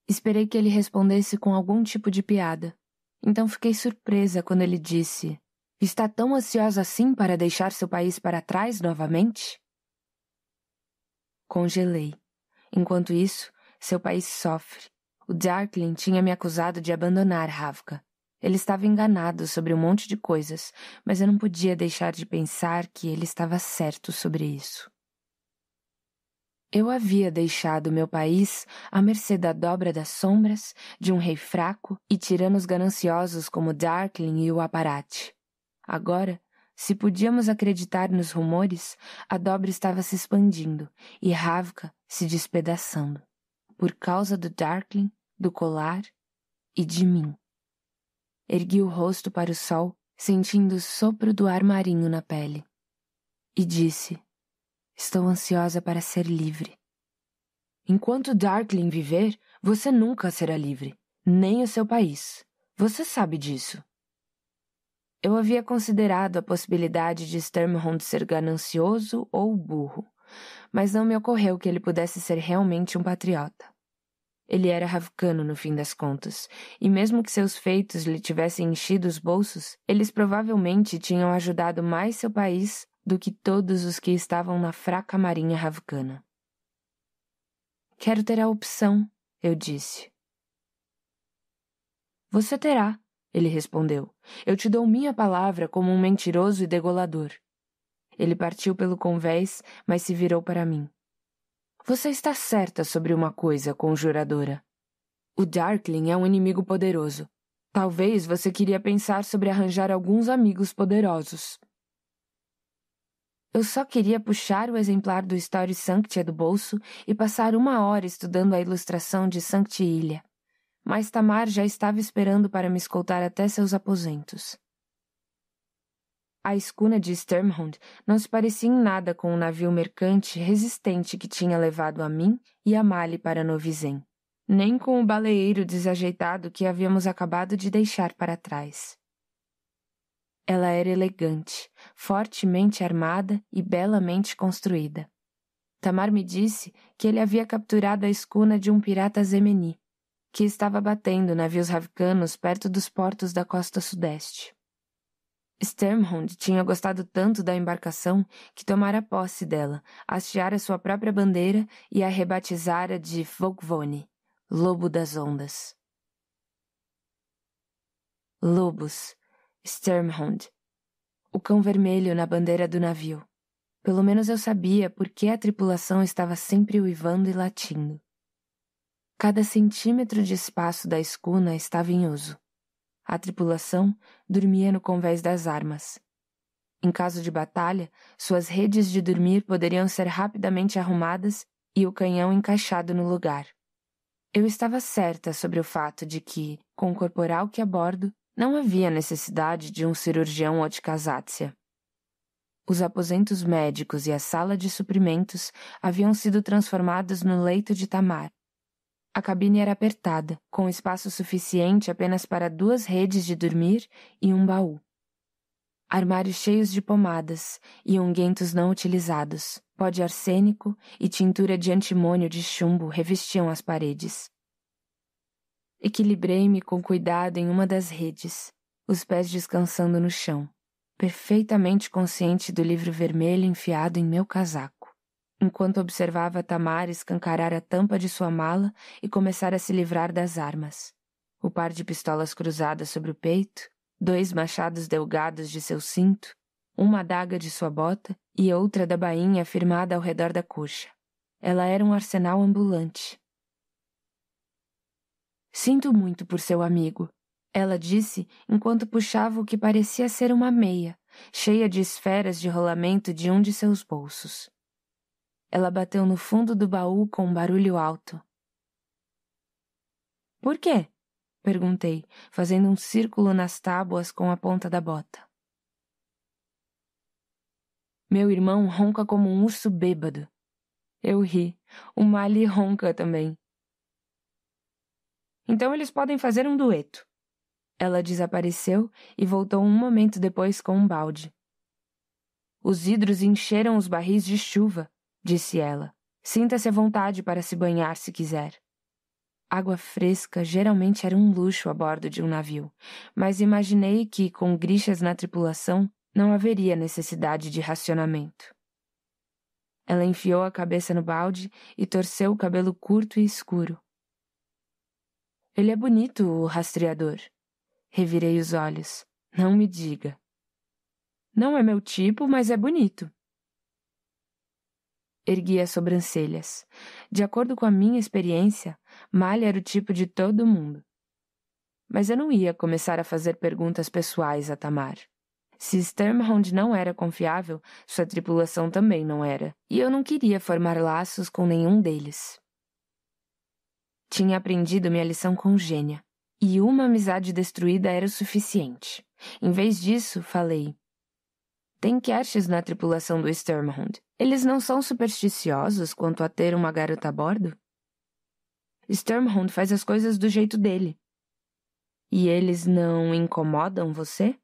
Esperei que ele respondesse com algum tipo de piada. Então fiquei surpresa quando ele disse: Está tão ansiosa assim para deixar seu país para trás novamente? Congelei. Enquanto isso, seu país sofre. O Darklin tinha me acusado de abandonar Havka. Ele estava enganado sobre um monte de coisas, mas eu não podia deixar de pensar que ele estava certo sobre isso. Eu havia deixado meu país à mercê da dobra das sombras, de um rei fraco e tiranos gananciosos como Darklin e o Aparate. Agora, se podíamos acreditar nos rumores, a dobra estava se expandindo e Havka se despedaçando por causa do Darkling, do colar e de mim. Ergui o rosto para o sol, sentindo o sopro do ar marinho na pele. E disse: Estou ansiosa para ser livre. Enquanto Darkling viver, você nunca será livre, nem o seu país. Você sabe disso. Eu havia considerado a possibilidade de Sturmhound ser ganancioso ou burro mas não me ocorreu que ele pudesse ser realmente um patriota. Ele era ravcano no fim das contas, e mesmo que seus feitos lhe tivessem enchido os bolsos, eles provavelmente tinham ajudado mais seu país do que todos os que estavam na fraca marinha ravcana. Quero ter a opção, eu disse. Você terá, ele respondeu. Eu te dou minha palavra como um mentiroso e degolador. Ele partiu pelo convés, mas se virou para mim. Você está certa sobre uma coisa, conjuradora. O Darkling é um inimigo poderoso. Talvez você queria pensar sobre arranjar alguns amigos poderosos. Eu só queria puxar o exemplar do Story Sanctia do bolso e passar uma hora estudando a ilustração de Sancti Ilha. Mas Tamar já estava esperando para me escoltar até seus aposentos. A escuna de Sturmhund não se parecia em nada com o navio mercante resistente que tinha levado a mim e a Mali para Novizen, nem com o baleeiro desajeitado que havíamos acabado de deixar para trás. Ela era elegante, fortemente armada e belamente construída. Tamar me disse que ele havia capturado a escuna de um pirata zemeni, que estava batendo navios ravicanos perto dos portos da costa sudeste. Sturmhund tinha gostado tanto da embarcação que tomara posse dela, hasteara sua própria bandeira e a rebatizara de Vogvone, Lobo das Ondas. Lobos, Sturmhund, O cão vermelho na bandeira do navio. Pelo menos eu sabia por que a tripulação estava sempre uivando e latindo. Cada centímetro de espaço da escuna estava em uso. A tripulação dormia no convés das armas. Em caso de batalha, suas redes de dormir poderiam ser rapidamente arrumadas e o canhão encaixado no lugar. Eu estava certa sobre o fato de que, com o corporal que a bordo, não havia necessidade de um cirurgião ou de casátia. Os aposentos médicos e a sala de suprimentos haviam sido transformados no leito de Tamar, a cabine era apertada, com espaço suficiente apenas para duas redes de dormir e um baú. Armários cheios de pomadas e unguentos não utilizados, pó de arsênico e tintura de antimônio de chumbo revestiam as paredes. Equilibrei-me com cuidado em uma das redes, os pés descansando no chão, perfeitamente consciente do livro vermelho enfiado em meu casaco enquanto observava Tamar escancarar a tampa de sua mala e começar a se livrar das armas. O par de pistolas cruzadas sobre o peito, dois machados delgados de seu cinto, uma adaga de sua bota e outra da bainha firmada ao redor da coxa. Ela era um arsenal ambulante. Sinto muito por seu amigo, ela disse enquanto puxava o que parecia ser uma meia, cheia de esferas de rolamento de um de seus bolsos. Ela bateu no fundo do baú com um barulho alto. Por quê? perguntei, fazendo um círculo nas tábuas com a ponta da bota. Meu irmão ronca como um urso bêbado. Eu ri. O Mali ronca também. Então eles podem fazer um dueto. Ela desapareceu e voltou um momento depois com um balde. Os vidros encheram os barris de chuva disse ela. Sinta-se à vontade para se banhar se quiser. Água fresca geralmente era um luxo a bordo de um navio, mas imaginei que, com grixas na tripulação, não haveria necessidade de racionamento. Ela enfiou a cabeça no balde e torceu o cabelo curto e escuro. Ele é bonito, o rastreador. Revirei os olhos. Não me diga. Não é meu tipo, mas é bonito. Ergui as sobrancelhas. De acordo com a minha experiência, Malha era o tipo de todo mundo. Mas eu não ia começar a fazer perguntas pessoais a Tamar. Se Sturmhound não era confiável, sua tripulação também não era, e eu não queria formar laços com nenhum deles. Tinha aprendido minha lição com Gênia, e uma amizade destruída era o suficiente. Em vez disso, falei: tem queixas na tripulação do Sturmhound. Eles não são supersticiosos quanto a ter uma garota a bordo? Sturmhound faz as coisas do jeito dele. E eles não incomodam você?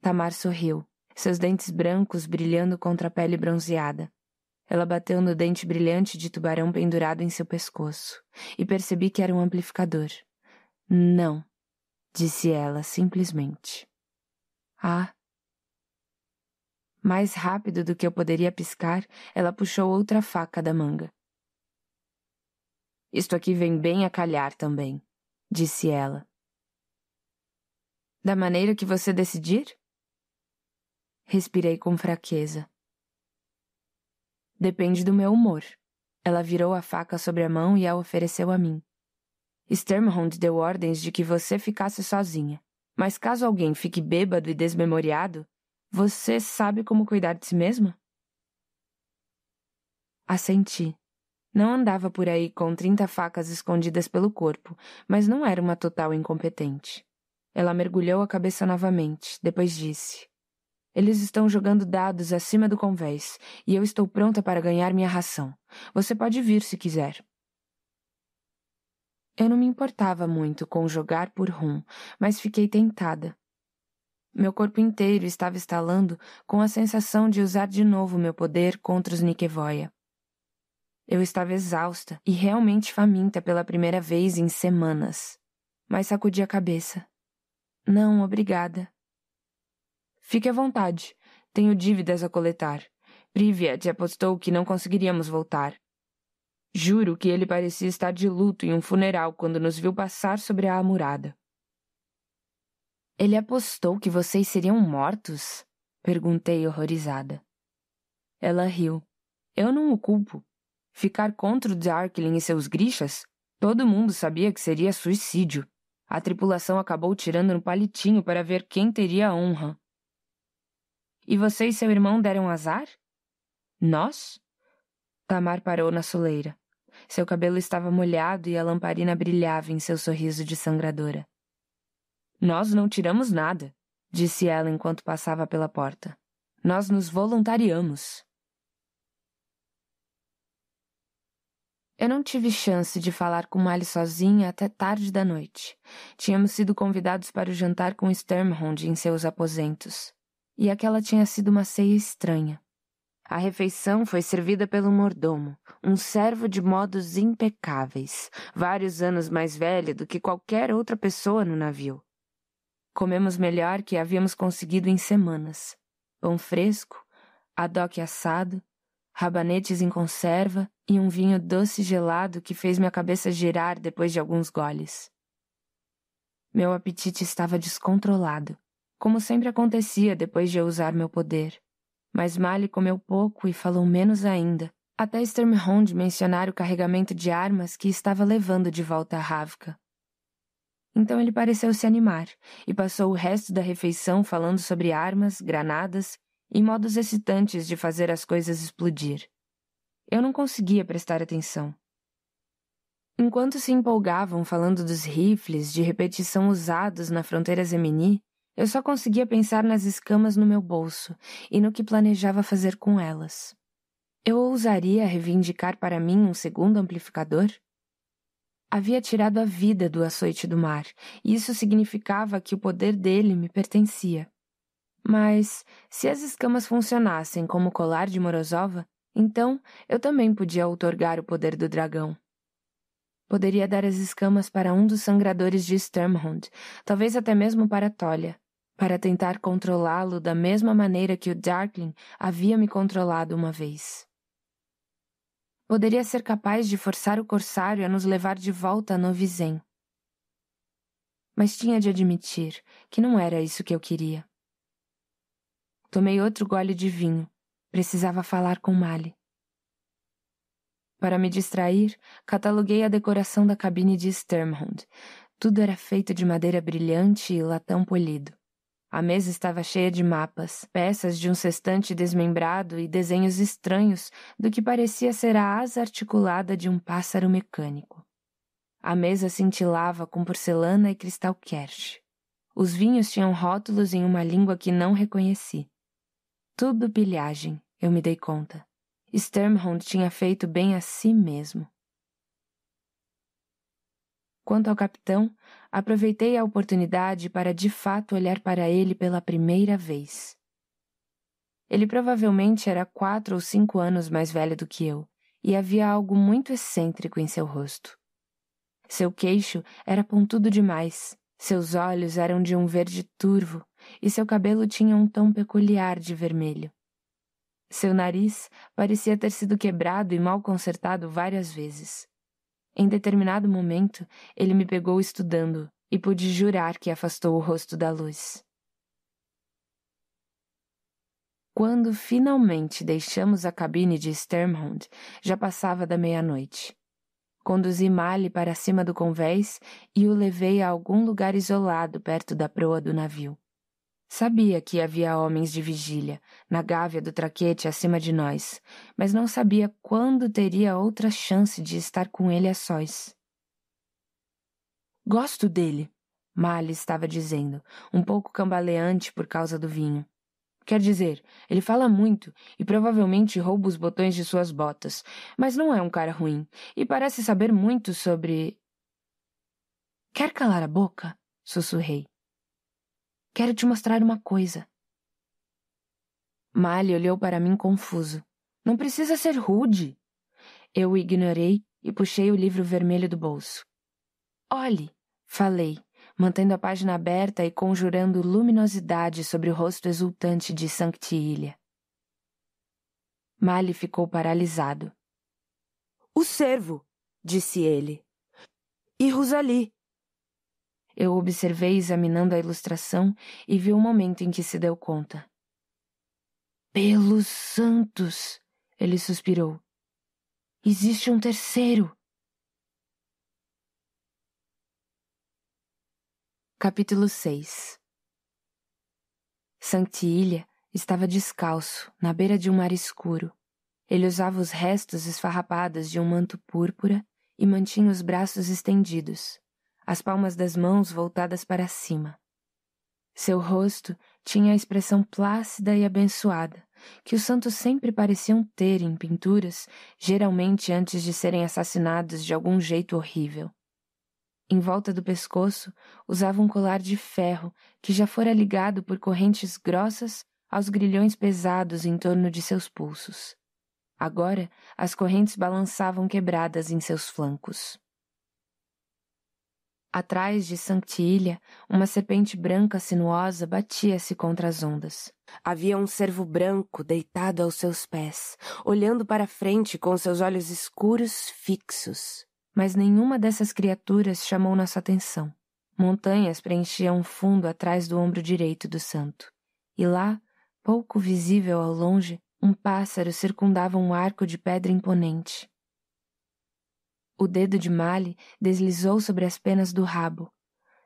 Tamar sorriu, seus dentes brancos brilhando contra a pele bronzeada. Ela bateu no dente brilhante de tubarão pendurado em seu pescoço e percebi que era um amplificador. Não, disse ela simplesmente. Ah, mais rápido do que eu poderia piscar, ela puxou outra faca da manga. Isto aqui vem bem a calhar também, disse ela. Da maneira que você decidir? Respirei com fraqueza. Depende do meu humor. Ela virou a faca sobre a mão e a ofereceu a mim. Sturmhund deu ordens de que você ficasse sozinha. Mas caso alguém fique bêbado e desmemoriado, você sabe como cuidar de si mesma? Assenti. Não andava por aí com trinta facas escondidas pelo corpo, mas não era uma total incompetente. Ela mergulhou a cabeça novamente, depois disse: Eles estão jogando dados acima do convés, e eu estou pronta para ganhar minha ração. Você pode vir se quiser. Eu não me importava muito com jogar por rum, mas fiquei tentada, meu corpo inteiro estava estalando com a sensação de usar de novo meu poder contra os Nikevoia. Eu estava exausta e realmente faminta pela primeira vez em semanas, mas sacudi a cabeça. Não, obrigada. Fique à vontade. Tenho dívidas a coletar. Privia apostou que não conseguiríamos voltar. Juro que ele parecia estar de luto em um funeral quando nos viu passar sobre a amurada. Ele apostou que vocês seriam mortos? Perguntei horrorizada. Ela riu. Eu não o culpo. Ficar contra o Darkling e seus grichas. Todo mundo sabia que seria suicídio. A tripulação acabou tirando no palitinho para ver quem teria a honra. E você e seu irmão deram azar? Nós? Tamar parou na soleira. Seu cabelo estava molhado e a lamparina brilhava em seu sorriso de sangradora. Nós não tiramos nada, disse ela enquanto passava pela porta. Nós nos voluntariamos. Eu não tive chance de falar com Miley sozinha até tarde da noite. Tínhamos sido convidados para o jantar com Sturmhund em seus aposentos. E aquela tinha sido uma ceia estranha. A refeição foi servida pelo mordomo, um servo de modos impecáveis, vários anos mais velho do que qualquer outra pessoa no navio. Comemos melhor que havíamos conseguido em semanas. Pão fresco, adoque assado, rabanetes em conserva e um vinho doce gelado que fez minha cabeça girar depois de alguns goles. Meu apetite estava descontrolado, como sempre acontecia depois de eu usar meu poder. Mas Mali comeu pouco e falou menos ainda, até Sturmhound mencionar o carregamento de armas que estava levando de volta a Ravka. Então ele pareceu se animar e passou o resto da refeição falando sobre armas, granadas e modos excitantes de fazer as coisas explodir. Eu não conseguia prestar atenção. Enquanto se empolgavam falando dos rifles de repetição usados na fronteira Zemini, eu só conseguia pensar nas escamas no meu bolso e no que planejava fazer com elas. Eu ousaria reivindicar para mim um segundo amplificador? havia tirado a vida do açoite do mar, e isso significava que o poder dele me pertencia. Mas, se as escamas funcionassem como o colar de Morozova, então eu também podia outorgar o poder do dragão. Poderia dar as escamas para um dos sangradores de Sturmhound, talvez até mesmo para Tolia, para tentar controlá-lo da mesma maneira que o Darkling havia me controlado uma vez poderia ser capaz de forçar o corsário a nos levar de volta a Novizen. Mas tinha de admitir que não era isso que eu queria. Tomei outro gole de vinho. Precisava falar com Mali. Para me distrair, cataloguei a decoração da cabine de Sturmhound. Tudo era feito de madeira brilhante e latão polido. A mesa estava cheia de mapas, peças de um cestante desmembrado e desenhos estranhos do que parecia ser a asa articulada de um pássaro mecânico. A mesa cintilava com porcelana e cristal querche. Os vinhos tinham rótulos em uma língua que não reconheci. Tudo pilhagem, eu me dei conta. Sturmhund tinha feito bem a si mesmo. Quanto ao capitão, aproveitei a oportunidade para de fato olhar para ele pela primeira vez. Ele provavelmente era quatro ou cinco anos mais velho do que eu, e havia algo muito excêntrico em seu rosto. Seu queixo era pontudo demais, seus olhos eram de um verde turvo, e seu cabelo tinha um tom peculiar de vermelho. Seu nariz parecia ter sido quebrado e mal consertado várias vezes. Em determinado momento, ele me pegou estudando e pude jurar que afastou o rosto da luz. Quando finalmente deixamos a cabine de Sternhund, já passava da meia-noite. Conduzi Mali para cima do convés e o levei a algum lugar isolado perto da proa do navio. Sabia que havia homens de vigília, na gávea do traquete acima de nós, mas não sabia quando teria outra chance de estar com ele a sós. Gosto dele, Mali estava dizendo, um pouco cambaleante por causa do vinho. Quer dizer, ele fala muito e provavelmente rouba os botões de suas botas, mas não é um cara ruim e parece saber muito sobre. Quer calar a boca? sussurrei. Quero te mostrar uma coisa. Mali olhou para mim confuso. Não precisa ser rude. Eu o ignorei e puxei o livro vermelho do bolso. Olhe, falei, mantendo a página aberta e conjurando luminosidade sobre o rosto exultante de Sanctilha. Mali ficou paralisado. O servo, disse ele. E Rosalie, eu observei examinando a ilustração e vi o momento em que se deu conta. Pelos santos! Ele suspirou. Existe um terceiro! Capítulo 6 Santilha estava descalço, na beira de um mar escuro. Ele usava os restos esfarrapados de um manto púrpura e mantinha os braços estendidos as palmas das mãos voltadas para cima. Seu rosto tinha a expressão plácida e abençoada que os santos sempre pareciam ter em pinturas, geralmente antes de serem assassinados de algum jeito horrível. Em volta do pescoço, usava um colar de ferro que já fora ligado por correntes grossas aos grilhões pesados em torno de seus pulsos. Agora, as correntes balançavam quebradas em seus flancos. Atrás de Sanctilha, uma serpente branca sinuosa batia-se contra as ondas. Havia um cervo branco deitado aos seus pés, olhando para frente com seus olhos escuros fixos. Mas nenhuma dessas criaturas chamou nossa atenção. Montanhas preenchiam o fundo atrás do ombro direito do santo. E lá, pouco visível ao longe, um pássaro circundava um arco de pedra imponente. O dedo de Mali deslizou sobre as penas do rabo,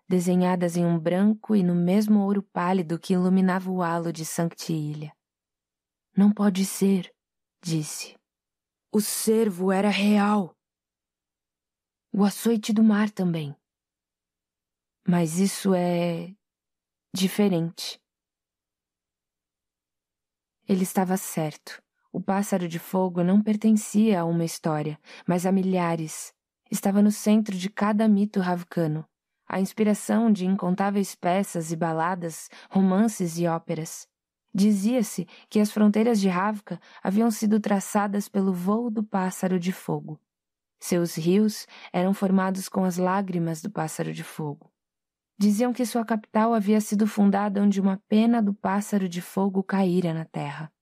desenhadas em um branco e no mesmo ouro pálido que iluminava o halo de Sanctilha. Não pode ser, disse. O cervo era real. O açoite do mar também. Mas isso é. diferente. Ele estava certo. O pássaro de fogo não pertencia a uma história, mas a milhares. Estava no centro de cada mito ravcano, a inspiração de incontáveis peças e baladas, romances e óperas. Dizia-se que as fronteiras de Ravka haviam sido traçadas pelo vôo do pássaro de fogo. Seus rios eram formados com as lágrimas do pássaro de fogo. Diziam que sua capital havia sido fundada onde uma pena do pássaro de fogo caíra na terra.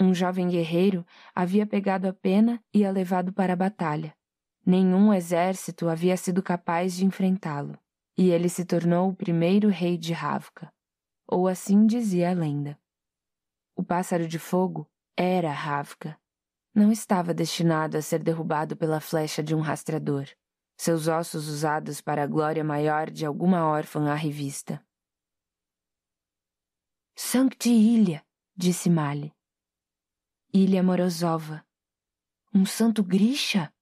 Um jovem guerreiro havia pegado a pena e a levado para a batalha. Nenhum exército havia sido capaz de enfrentá-lo, e ele se tornou o primeiro rei de Ravka, ou assim dizia a lenda. O pássaro de fogo era Ravka. Não estava destinado a ser derrubado pela flecha de um rastreador, seus ossos usados para a glória maior de alguma órfã à revista. Sancti Ilha, disse Mali. Ilha Morozova. Um santo grisha?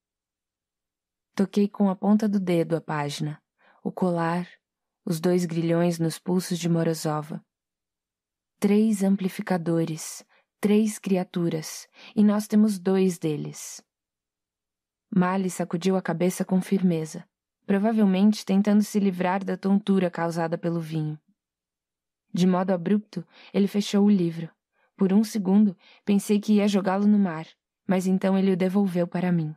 Toquei com a ponta do dedo a página, o colar, os dois grilhões nos pulsos de Morozova. Três amplificadores, três criaturas, e nós temos dois deles. Mali sacudiu a cabeça com firmeza, provavelmente tentando se livrar da tontura causada pelo vinho. De modo abrupto, ele fechou o livro, por um segundo, pensei que ia jogá-lo no mar, mas então ele o devolveu para mim.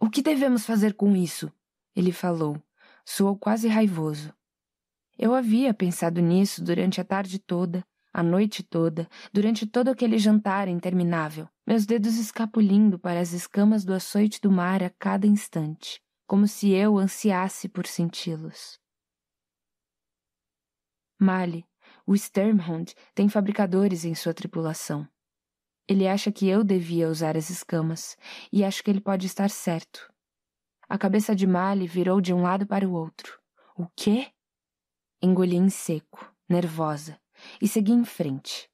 O que devemos fazer com isso? Ele falou. Soou quase raivoso. Eu havia pensado nisso durante a tarde toda, a noite toda, durante todo aquele jantar interminável, meus dedos escapulindo para as escamas do açoite do mar a cada instante, como se eu ansiasse por senti-los. Male. O Sturmhound tem fabricadores em sua tripulação. Ele acha que eu devia usar as escamas, e acho que ele pode estar certo. A cabeça de Mali virou de um lado para o outro. O quê? Engoli em seco, nervosa, e segui em frente.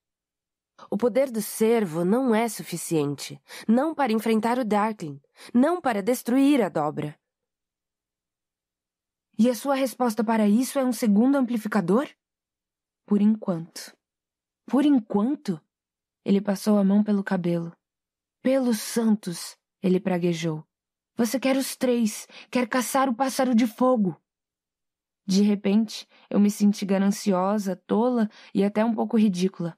O poder do servo não é suficiente. Não para enfrentar o Darkling. Não para destruir a dobra. E a sua resposta para isso é um segundo amplificador? por enquanto. Por enquanto? Ele passou a mão pelo cabelo. Pelos santos, ele praguejou. Você quer os três, quer caçar o pássaro de fogo. De repente, eu me senti gananciosa, tola e até um pouco ridícula.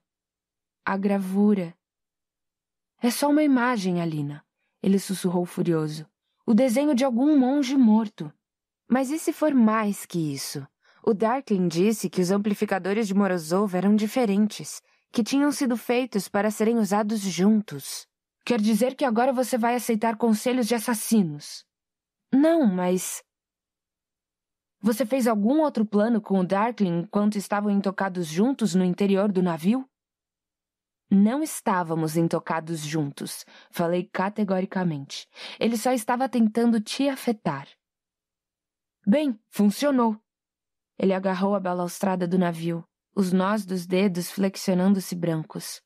A gravura. É só uma imagem, Alina, ele sussurrou furioso. O desenho de algum monge morto. Mas e se for mais que isso? O Darklin disse que os amplificadores de Morozov eram diferentes, que tinham sido feitos para serem usados juntos. Quer dizer que agora você vai aceitar conselhos de assassinos? Não, mas. Você fez algum outro plano com o Darkling enquanto estavam intocados juntos no interior do navio? Não estávamos intocados juntos, falei categoricamente. Ele só estava tentando te afetar. Bem, funcionou. Ele agarrou a balaustrada do navio, os nós dos dedos flexionando-se brancos.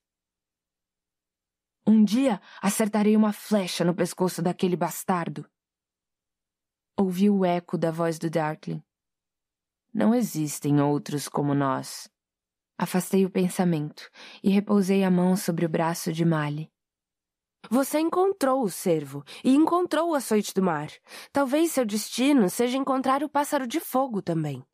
Um dia acertarei uma flecha no pescoço daquele bastardo. Ouviu o eco da voz do Darkling. Não existem outros como nós. Afastei o pensamento e repousei a mão sobre o braço de Mali. Você encontrou o cervo e encontrou o açoite do mar. Talvez seu destino seja encontrar o pássaro de fogo também.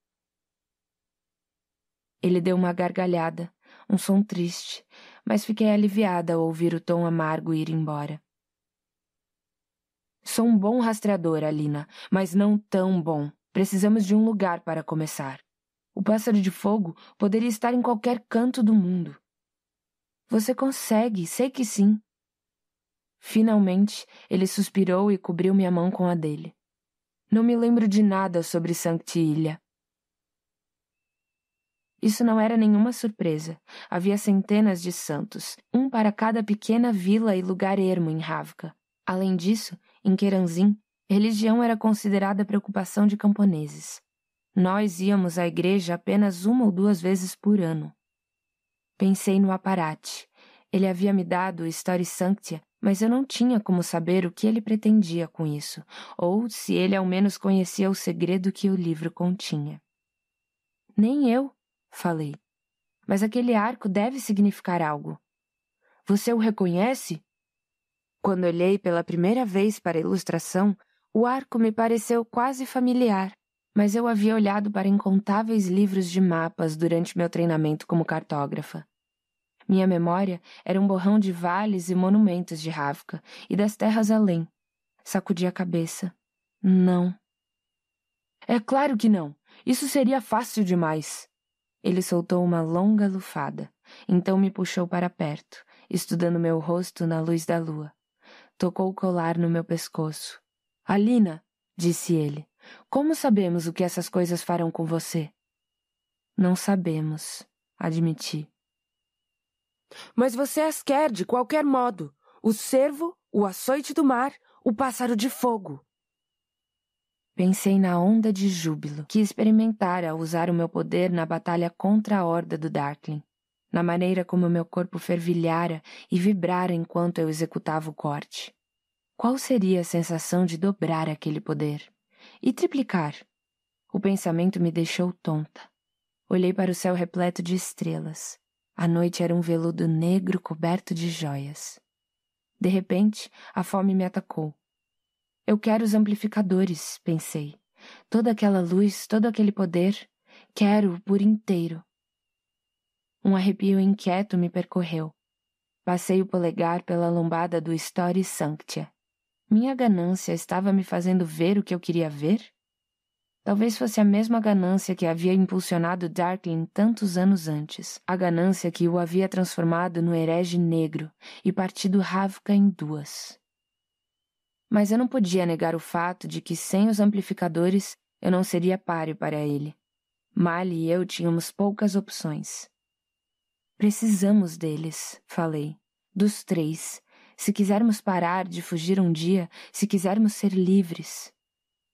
Ele deu uma gargalhada, um som triste, mas fiquei aliviada ao ouvir o tom amargo ir embora. Sou um bom rastreador, Alina, mas não tão bom. Precisamos de um lugar para começar. O pássaro de fogo poderia estar em qualquer canto do mundo. Você consegue, sei que sim. Finalmente, ele suspirou e cobriu minha mão com a dele. Não me lembro de nada sobre Sancti Ilha, isso não era nenhuma surpresa. Havia centenas de santos, um para cada pequena vila e lugar ermo em Ravka. Além disso, em Queranzim, religião era considerada preocupação de camponeses. Nós íamos à igreja apenas uma ou duas vezes por ano. Pensei no aparate. Ele havia me dado o Story Sanctia, mas eu não tinha como saber o que ele pretendia com isso, ou se ele ao menos conhecia o segredo que o livro continha. Nem eu, falei. Mas aquele arco deve significar algo. Você o reconhece? Quando olhei pela primeira vez para a ilustração, o arco me pareceu quase familiar, mas eu havia olhado para incontáveis livros de mapas durante meu treinamento como cartógrafa. Minha memória era um borrão de vales e monumentos de Ravka e das terras além. Sacudi a cabeça. Não. É claro que não. Isso seria fácil demais. Ele soltou uma longa lufada, então me puxou para perto, estudando meu rosto na luz da lua. Tocou o colar no meu pescoço. Alina, disse ele, como sabemos o que essas coisas farão com você? Não sabemos, admiti. Mas você as quer de qualquer modo: o cervo, o açoite do mar, o pássaro de fogo. Pensei na onda de júbilo que experimentara ao usar o meu poder na batalha contra a horda do Darkling, na maneira como meu corpo fervilhara e vibrara enquanto eu executava o corte. Qual seria a sensação de dobrar aquele poder? E triplicar? O pensamento me deixou tonta. Olhei para o céu repleto de estrelas. A noite era um veludo negro coberto de joias. De repente, a fome me atacou. Eu quero os amplificadores, pensei. Toda aquela luz, todo aquele poder, quero por inteiro. Um arrepio inquieto me percorreu. Passei o polegar pela lombada do Story Sanctia. Minha ganância estava me fazendo ver o que eu queria ver? Talvez fosse a mesma ganância que havia impulsionado Darklin tantos anos antes, a ganância que o havia transformado no herege negro e partido Ravka em duas. Mas eu não podia negar o fato de que sem os amplificadores eu não seria páreo para ele. Mali e eu tínhamos poucas opções. Precisamos deles, falei. Dos três. Se quisermos parar de fugir um dia, se quisermos ser livres.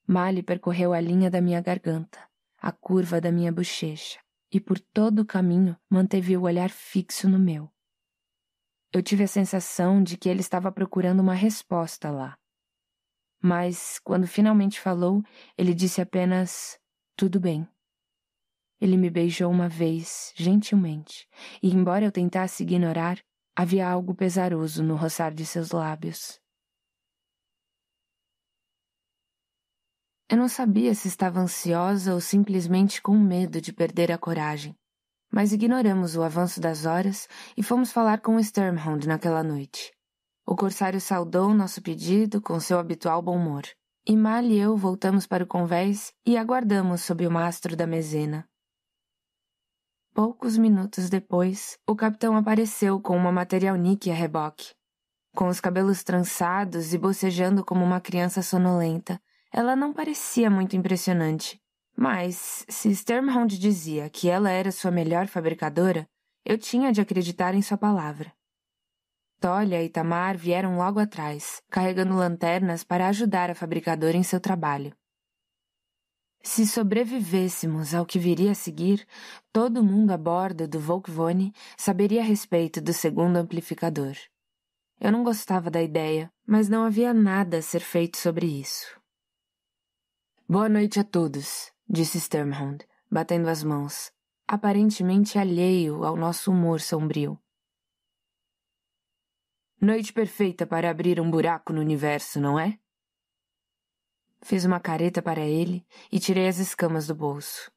Mali percorreu a linha da minha garganta, a curva da minha bochecha, e por todo o caminho manteve o olhar fixo no meu. Eu tive a sensação de que ele estava procurando uma resposta lá, mas, quando finalmente falou, ele disse apenas: Tudo bem. Ele me beijou uma vez, gentilmente, e embora eu tentasse ignorar, havia algo pesaroso no roçar de seus lábios. Eu não sabia se estava ansiosa ou simplesmente com medo de perder a coragem, mas ignoramos o avanço das horas e fomos falar com Sturmhound naquela noite. O corsário saudou nosso pedido com seu habitual bom humor. Mal e eu voltamos para o convés e aguardamos sob o mastro da mezena. Poucos minutos depois, o capitão apareceu com uma material níquea reboque. Com os cabelos trançados e bocejando como uma criança sonolenta, ela não parecia muito impressionante. Mas, se Sturmhound dizia que ela era sua melhor fabricadora, eu tinha de acreditar em sua palavra. Tólia e Tamar vieram logo atrás, carregando lanternas para ajudar a fabricadora em seu trabalho. Se sobrevivêssemos ao que viria a seguir, todo mundo a bordo do Volkvone saberia a respeito do segundo amplificador. Eu não gostava da ideia, mas não havia nada a ser feito sobre isso. Boa noite a todos, disse Sturmhound, batendo as mãos, aparentemente alheio ao nosso humor sombrio. Noite perfeita para abrir um buraco no universo, não é? Fiz uma careta para ele e tirei as escamas do bolso.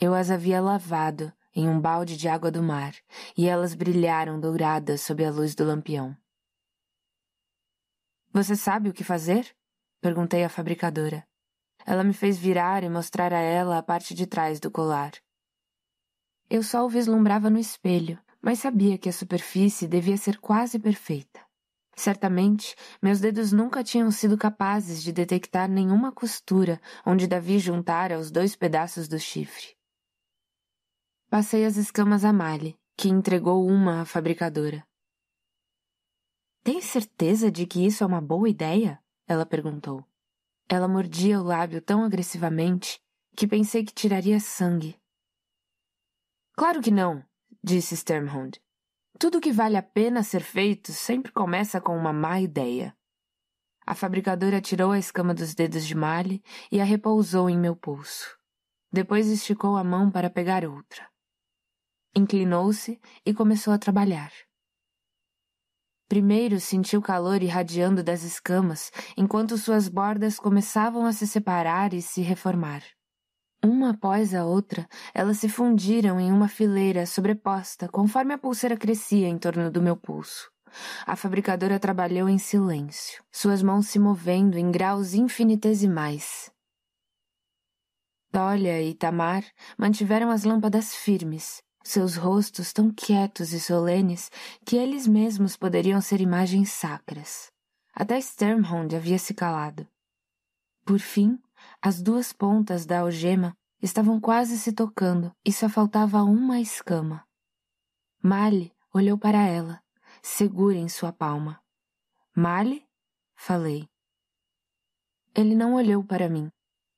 Eu as havia lavado em um balde de água do mar e elas brilharam douradas sob a luz do lampião. Você sabe o que fazer? perguntei à fabricadora. Ela me fez virar e mostrar a ela a parte de trás do colar. Eu só o vislumbrava no espelho, mas sabia que a superfície devia ser quase perfeita. Certamente, meus dedos nunca tinham sido capazes de detectar nenhuma costura onde Davi juntara os dois pedaços do chifre. Passei as escamas a Mali, que entregou uma à fabricadora. Tem certeza de que isso é uma boa ideia? Ela perguntou. Ela mordia o lábio tão agressivamente que pensei que tiraria sangue. Claro que não, disse sternhund Tudo que vale a pena ser feito sempre começa com uma má ideia. A fabricadora tirou a escama dos dedos de Mali e a repousou em meu pulso. Depois esticou a mão para pegar outra. Inclinou-se e começou a trabalhar. Primeiro sentiu calor irradiando das escamas enquanto suas bordas começavam a se separar e se reformar. Uma após a outra, elas se fundiram em uma fileira sobreposta conforme a pulseira crescia em torno do meu pulso. A fabricadora trabalhou em silêncio, suas mãos se movendo em graus infinitesimais. Tólia e Tamar mantiveram as lâmpadas firmes, seus rostos tão quietos e solenes que eles mesmos poderiam ser imagens sacras. Até Sternhold havia se calado. Por fim, as duas pontas da algema estavam quase se tocando e só faltava uma escama. Mali olhou para ela, segura em sua palma. Mali? Falei. Ele não olhou para mim,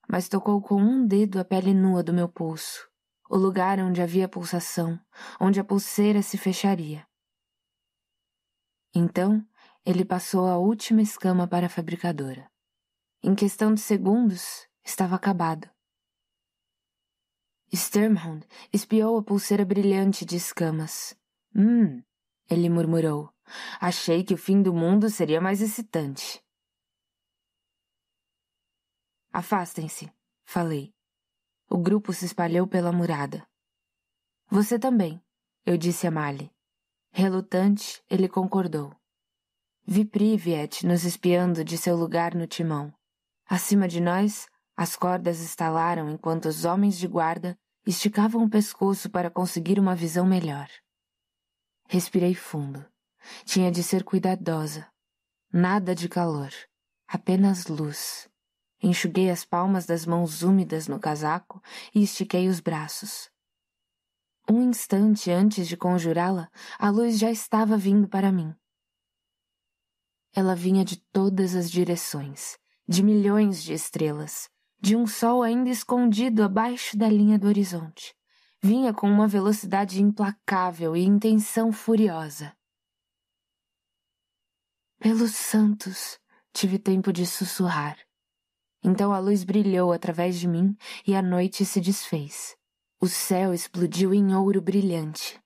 mas tocou com um dedo a pele nua do meu pulso, o lugar onde havia pulsação, onde a pulseira se fecharia. Então, ele passou a última escama para a fabricadora. Em questão de segundos, estava acabado. Sturmhound espiou a pulseira brilhante de escamas. Hum, ele murmurou. Achei que o fim do mundo seria mais excitante. Afastem-se, falei. O grupo se espalhou pela murada. Você também, eu disse a Mali. Relutante, ele concordou. Vi Priviet nos espiando de seu lugar no timão. Acima de nós, as cordas estalaram enquanto os homens de guarda esticavam o pescoço para conseguir uma visão melhor. Respirei fundo. Tinha de ser cuidadosa. Nada de calor, apenas luz. Enxuguei as palmas das mãos úmidas no casaco e estiquei os braços. Um instante antes de conjurá-la, a luz já estava vindo para mim. Ela vinha de todas as direções, de milhões de estrelas, de um sol ainda escondido abaixo da linha do horizonte. Vinha com uma velocidade implacável e intenção furiosa. Pelos santos, tive tempo de sussurrar. Então a luz brilhou através de mim e a noite se desfez. O céu explodiu em ouro brilhante.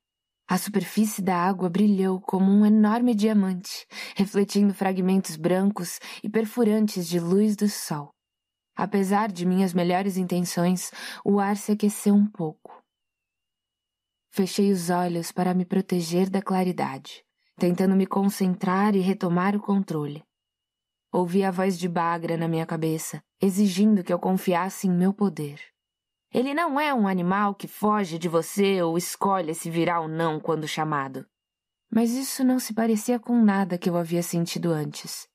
A superfície da água brilhou como um enorme diamante, refletindo fragmentos brancos e perfurantes de luz do sol. Apesar de minhas melhores intenções, o ar se aqueceu um pouco. Fechei os olhos para me proteger da claridade, tentando me concentrar e retomar o controle. Ouvi a voz de Bagra na minha cabeça, exigindo que eu confiasse em meu poder. Ele não é um animal que foge de você ou escolhe se virá ou não quando chamado. Mas isso não se parecia com nada que eu havia sentido antes.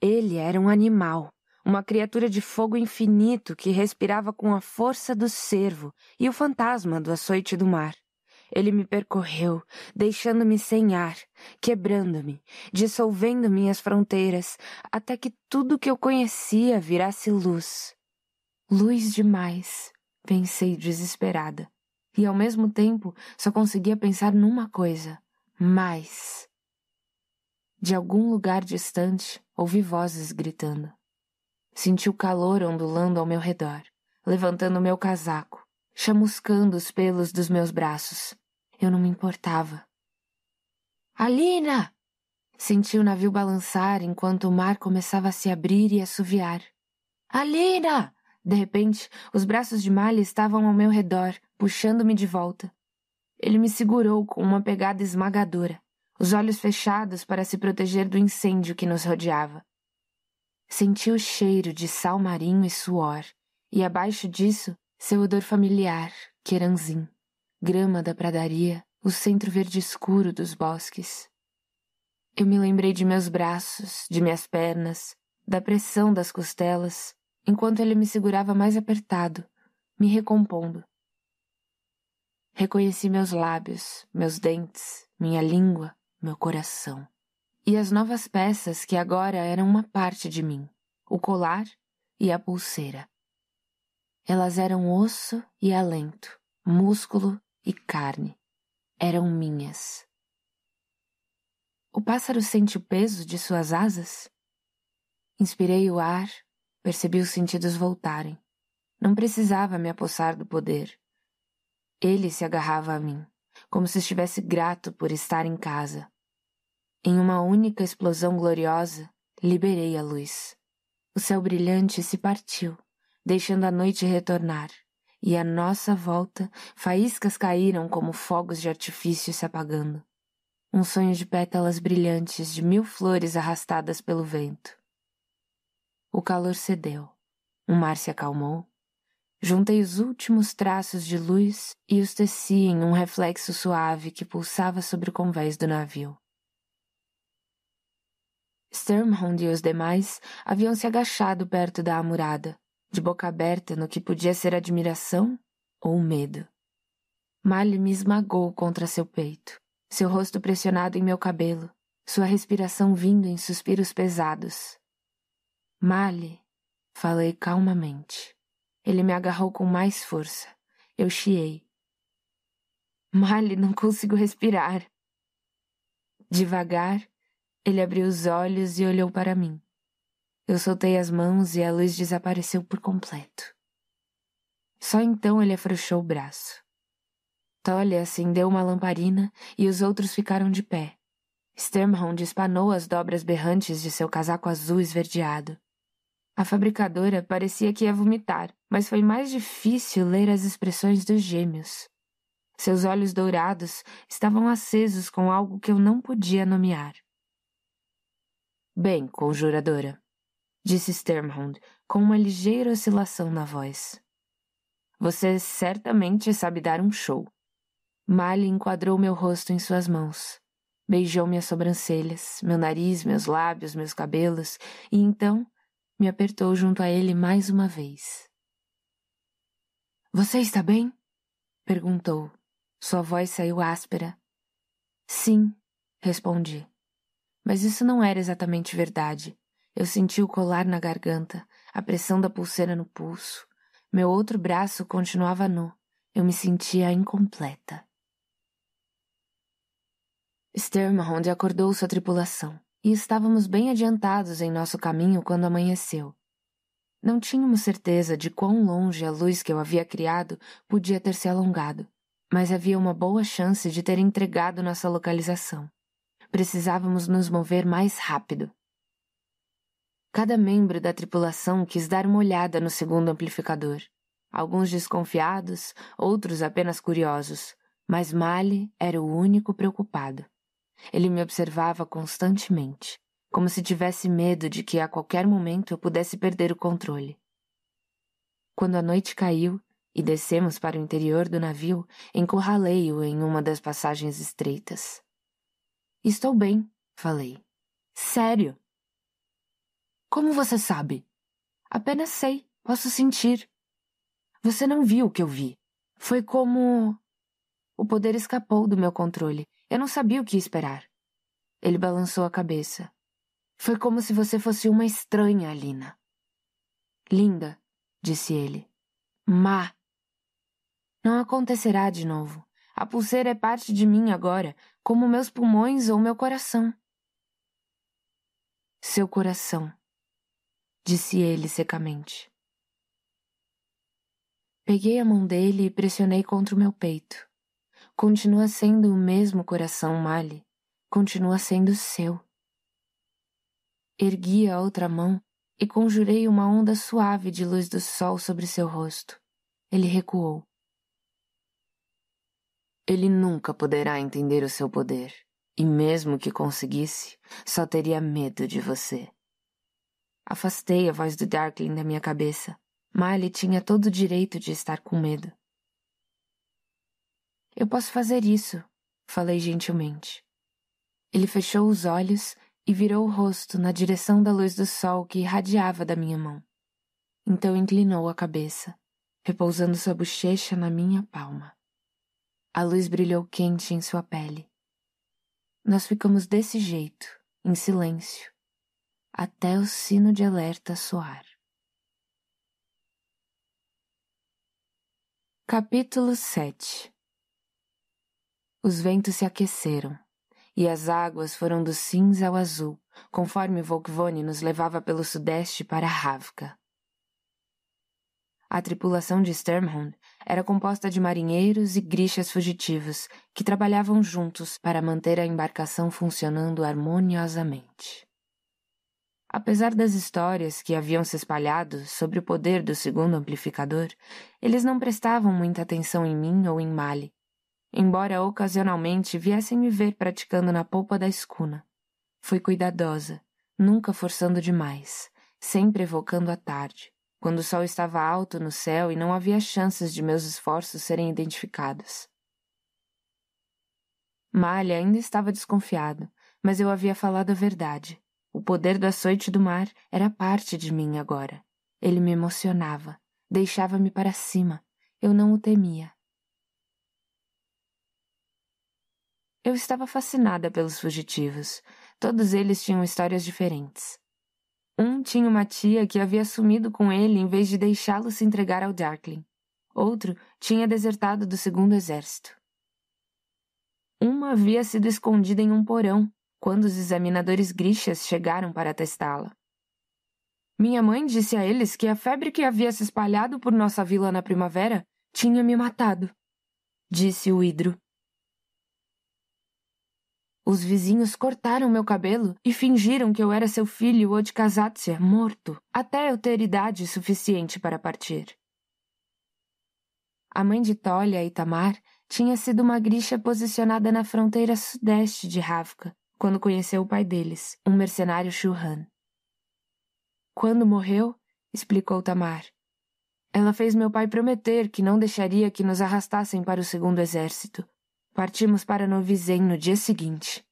Ele era um animal, uma criatura de fogo infinito que respirava com a força do cervo e o fantasma do açoite do mar. Ele me percorreu, deixando-me sem ar, quebrando-me, dissolvendo minhas fronteiras, até que tudo que eu conhecia virasse luz. Luz demais, pensei desesperada. E ao mesmo tempo só conseguia pensar numa coisa: mais. De algum lugar distante, ouvi vozes gritando. Senti o calor ondulando ao meu redor, levantando meu casaco, chamuscando os pelos dos meus braços. Eu não me importava. Alina! Senti o navio balançar enquanto o mar começava a se abrir e assoviar. Alina! De repente, os braços de Malha estavam ao meu redor, puxando-me de volta. Ele me segurou com uma pegada esmagadora, os olhos fechados para se proteger do incêndio que nos rodeava senti o cheiro de sal marinho e suor, e abaixo disso, seu odor familiar, queranzim, grama da pradaria, o centro verde escuro dos bosques. Eu me lembrei de meus braços, de minhas pernas, da pressão das costelas, enquanto ele me segurava mais apertado, me recompondo. Reconheci meus lábios, meus dentes, minha língua, meu coração e as novas peças que agora eram uma parte de mim, o colar e a pulseira. Elas eram osso e alento, músculo e carne. Eram minhas. O pássaro sente o peso de suas asas? Inspirei o ar, percebi os sentidos voltarem. Não precisava me apossar do poder. Ele se agarrava a mim, como se estivesse grato por estar em casa, em uma única explosão gloriosa, liberei a luz. O céu brilhante se partiu, deixando a noite retornar, e à nossa volta faíscas caíram como fogos de artifício se apagando. Um sonho de pétalas brilhantes de mil flores arrastadas pelo vento. O calor cedeu, o mar se acalmou. Juntei os últimos traços de luz e os teci em um reflexo suave que pulsava sobre o convés do navio. Sturmhund e os demais haviam se agachado perto da amurada, de boca aberta no que podia ser admiração ou medo. Mali me esmagou contra seu peito, seu rosto pressionado em meu cabelo, sua respiração vindo em suspiros pesados. Mali, falei calmamente. Ele me agarrou com mais força. Eu chiei. Mali, não consigo respirar. Devagar, ele abriu os olhos e olhou para mim. Eu soltei as mãos e a luz desapareceu por completo. Só então ele afrouxou o braço. Tolly acendeu uma lamparina e os outros ficaram de pé. Sturmhound espanou as dobras berrantes de seu casaco azul esverdeado. A fabricadora parecia que ia vomitar, mas foi mais difícil ler as expressões dos gêmeos. Seus olhos dourados estavam acesos com algo que eu não podia nomear. Bem, conjuradora, disse Sturmhound, com uma ligeira oscilação na voz. Você certamente sabe dar um show. Mali enquadrou meu rosto em suas mãos. Beijou minhas sobrancelhas, meu nariz, meus lábios, meus cabelos, e então me apertou junto a ele mais uma vez. Você está bem? perguntou. Sua voz saiu áspera. Sim, respondi. Mas isso não era exatamente verdade. Eu senti o colar na garganta, a pressão da pulseira no pulso. Meu outro braço continuava nu. Eu me sentia incompleta. Sturmhond acordou sua tripulação, e estávamos bem adiantados em nosso caminho quando amanheceu. Não tínhamos certeza de quão longe a luz que eu havia criado podia ter se alongado, mas havia uma boa chance de ter entregado nossa localização. Precisávamos nos mover mais rápido. Cada membro da tripulação quis dar uma olhada no segundo amplificador. Alguns desconfiados, outros apenas curiosos. Mas Mali era o único preocupado. Ele me observava constantemente, como se tivesse medo de que a qualquer momento eu pudesse perder o controle. Quando a noite caiu e descemos para o interior do navio, encurralei-o em uma das passagens estreitas. Estou bem, falei. Sério. Como você sabe? Apenas sei, posso sentir. Você não viu o que eu vi. Foi como. O poder escapou do meu controle. Eu não sabia o que esperar. Ele balançou a cabeça. Foi como se você fosse uma estranha, Alina. Linda, disse ele. Má. Não acontecerá de novo. A pulseira é parte de mim agora, como meus pulmões ou meu coração. Seu coração, disse ele secamente. Peguei a mão dele e pressionei contra o meu peito. Continua sendo o mesmo coração, Mali. Continua sendo seu. Ergui a outra mão e conjurei uma onda suave de luz do sol sobre seu rosto. Ele recuou. Ele nunca poderá entender o seu poder, e mesmo que conseguisse, só teria medo de você. Afastei a voz do Darkling da minha cabeça. Marley tinha todo o direito de estar com medo. Eu posso fazer isso, falei gentilmente. Ele fechou os olhos e virou o rosto na direção da luz do sol que irradiava da minha mão. Então inclinou a cabeça, repousando sua bochecha na minha palma. A luz brilhou quente em sua pele. Nós ficamos desse jeito, em silêncio, até o sino de alerta soar. Capítulo 7 Os ventos se aqueceram, e as águas foram do cinza ao azul, conforme Volkvone nos levava pelo sudeste para Ravka. A tripulação de Sturmhund era composta de marinheiros e grichas fugitivos que trabalhavam juntos para manter a embarcação funcionando harmoniosamente. Apesar das histórias que haviam se espalhado sobre o poder do segundo amplificador, eles não prestavam muita atenção em mim ou em Mali, embora ocasionalmente viessem me ver praticando na polpa da escuna. Fui cuidadosa, nunca forçando demais, sempre evocando a tarde, quando o sol estava alto no céu e não havia chances de meus esforços serem identificados. Malha ainda estava desconfiado, mas eu havia falado a verdade. O poder do açoite do mar era parte de mim agora. Ele me emocionava, deixava-me para cima. Eu não o temia. Eu estava fascinada pelos fugitivos. Todos eles tinham histórias diferentes. Um tinha uma tia que havia sumido com ele em vez de deixá-lo se entregar ao Darkling. Outro tinha desertado do segundo exército. Uma havia sido escondida em um porão quando os examinadores grixas chegaram para testá-la. Minha mãe disse a eles que a febre que havia se espalhado por nossa vila na primavera tinha me matado, disse o Hidro. Os vizinhos cortaram meu cabelo e fingiram que eu era seu filho Odkazatsia, morto, até eu ter idade suficiente para partir. A mãe de Tolia, e Tamar tinha sido uma grixa posicionada na fronteira sudeste de Ravka, quando conheceu o pai deles, um mercenário Shuhan. Quando morreu, explicou Tamar, ela fez meu pai prometer que não deixaria que nos arrastassem para o segundo exército, Partimos para Novizen no dia seguinte.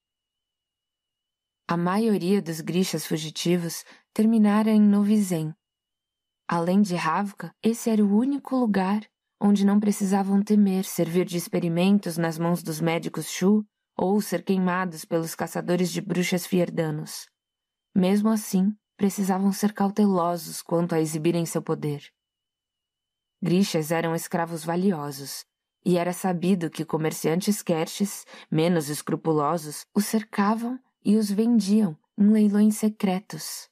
A maioria dos grixas fugitivos terminara em Novizen. Além de Ravka, esse era o único lugar onde não precisavam temer servir de experimentos nas mãos dos médicos Shu ou ser queimados pelos caçadores de bruxas fierdanos. Mesmo assim, precisavam ser cautelosos quanto a exibirem seu poder. Grixas eram escravos valiosos, e era sabido que comerciantes querches, menos escrupulosos, os cercavam e os vendiam em leilões secretos.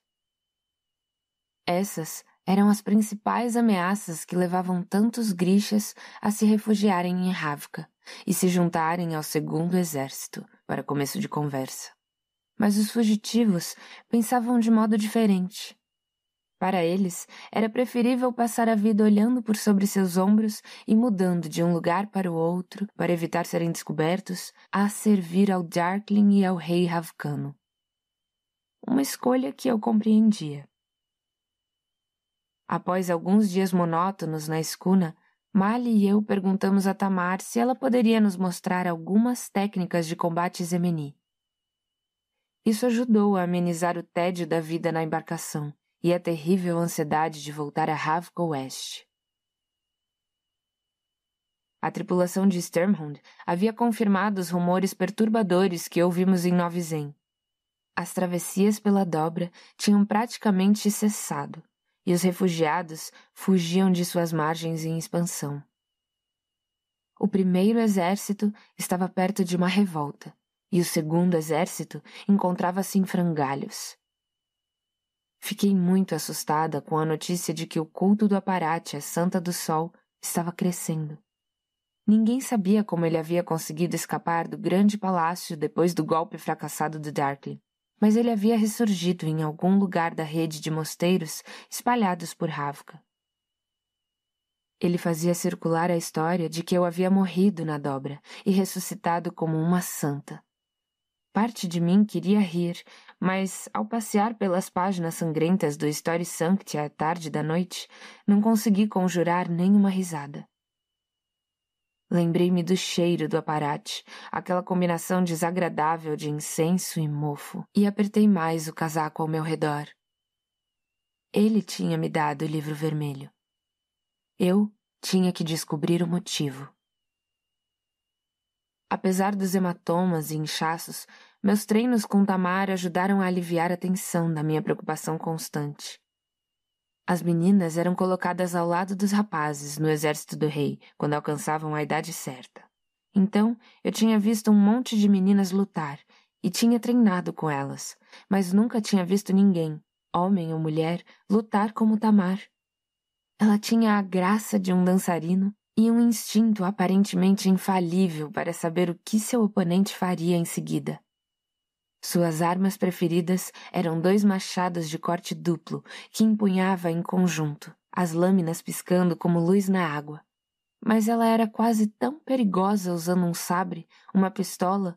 Essas eram as principais ameaças que levavam tantos grixas a se refugiarem em Ravka e se juntarem ao segundo exército, para começo de conversa. Mas os fugitivos pensavam de modo diferente. Para eles, era preferível passar a vida olhando por sobre seus ombros e mudando de um lugar para o outro para evitar serem descobertos, a servir ao Darkling e ao rei Ravcano. Uma escolha que eu compreendia. Após alguns dias monótonos na escuna, Mali e eu perguntamos a Tamar se ela poderia nos mostrar algumas técnicas de combate Zemeni. Isso ajudou a amenizar o tédio da vida na embarcação e a terrível ansiedade de voltar a Havgo West. A tripulação de Sturmhund havia confirmado os rumores perturbadores que ouvimos em Novizen. As travessias pela dobra tinham praticamente cessado, e os refugiados fugiam de suas margens em expansão. O primeiro exército estava perto de uma revolta, e o segundo exército encontrava-se em frangalhos. Fiquei muito assustada com a notícia de que o culto do aparate à Santa do Sol estava crescendo. Ninguém sabia como ele havia conseguido escapar do grande palácio depois do golpe fracassado de Darkly, mas ele havia ressurgido em algum lugar da rede de mosteiros espalhados por Ravka. Ele fazia circular a história de que eu havia morrido na dobra e ressuscitado como uma santa. Parte de mim queria rir, mas, ao passear pelas páginas sangrentas do Story Sancti à tarde da noite, não consegui conjurar nenhuma risada. Lembrei-me do cheiro do aparate, aquela combinação desagradável de incenso e mofo, e apertei mais o casaco ao meu redor. Ele tinha me dado o livro vermelho. Eu tinha que descobrir o motivo. Apesar dos hematomas e inchaços, meus treinos com Tamara ajudaram a aliviar a tensão da minha preocupação constante. As meninas eram colocadas ao lado dos rapazes no exército do rei quando alcançavam a idade certa. Então, eu tinha visto um monte de meninas lutar e tinha treinado com elas, mas nunca tinha visto ninguém, homem ou mulher, lutar como Tamar. Ela tinha a graça de um dançarino e um instinto aparentemente infalível para saber o que seu oponente faria em seguida. Suas armas preferidas eram dois machados de corte duplo que empunhava em conjunto, as lâminas piscando como luz na água. Mas ela era quase tão perigosa usando um sabre, uma pistola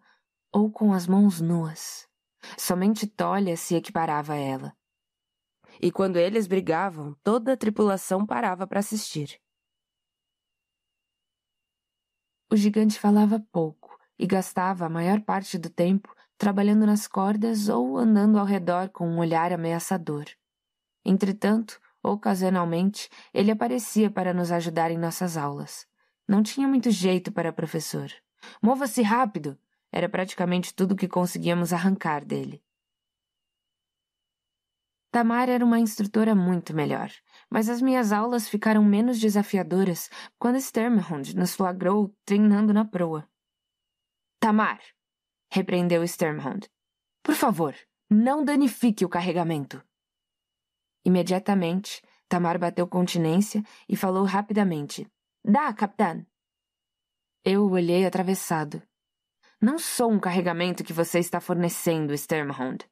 ou com as mãos nuas. Somente Tolha se equiparava a ela. E quando eles brigavam, toda a tripulação parava para assistir. O gigante falava pouco e gastava a maior parte do tempo trabalhando nas cordas ou andando ao redor com um olhar ameaçador. Entretanto, ocasionalmente, ele aparecia para nos ajudar em nossas aulas. Não tinha muito jeito para professor. Mova-se rápido! Era praticamente tudo que conseguíamos arrancar dele. Tamar era uma instrutora muito melhor, mas as minhas aulas ficaram menos desafiadoras quando Sturmhund nos flagrou treinando na proa. Tamar, repreendeu Sturmhound. Por favor, não danifique o carregamento. Imediatamente, Tamar bateu continência e falou rapidamente. Dá, capitão. Eu o olhei atravessado. Não sou um carregamento que você está fornecendo, Sturmhound.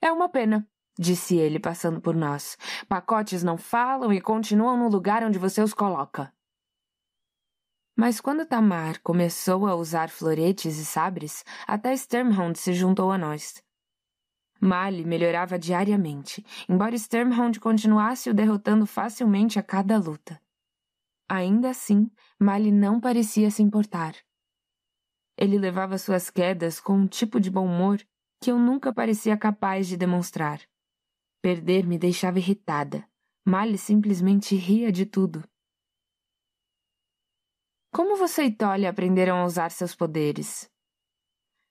É uma pena, disse ele, passando por nós. Pacotes não falam e continuam no lugar onde você os coloca. Mas quando Tamar começou a usar floretes e sabres, até Sturmhound se juntou a nós. Mali melhorava diariamente, embora Sturmhound continuasse o derrotando facilmente a cada luta. Ainda assim, Mali não parecia se importar. Ele levava suas quedas com um tipo de bom humor que eu nunca parecia capaz de demonstrar. Perder me deixava irritada. Mali simplesmente ria de tudo. Como você e Tolly aprenderam a usar seus poderes?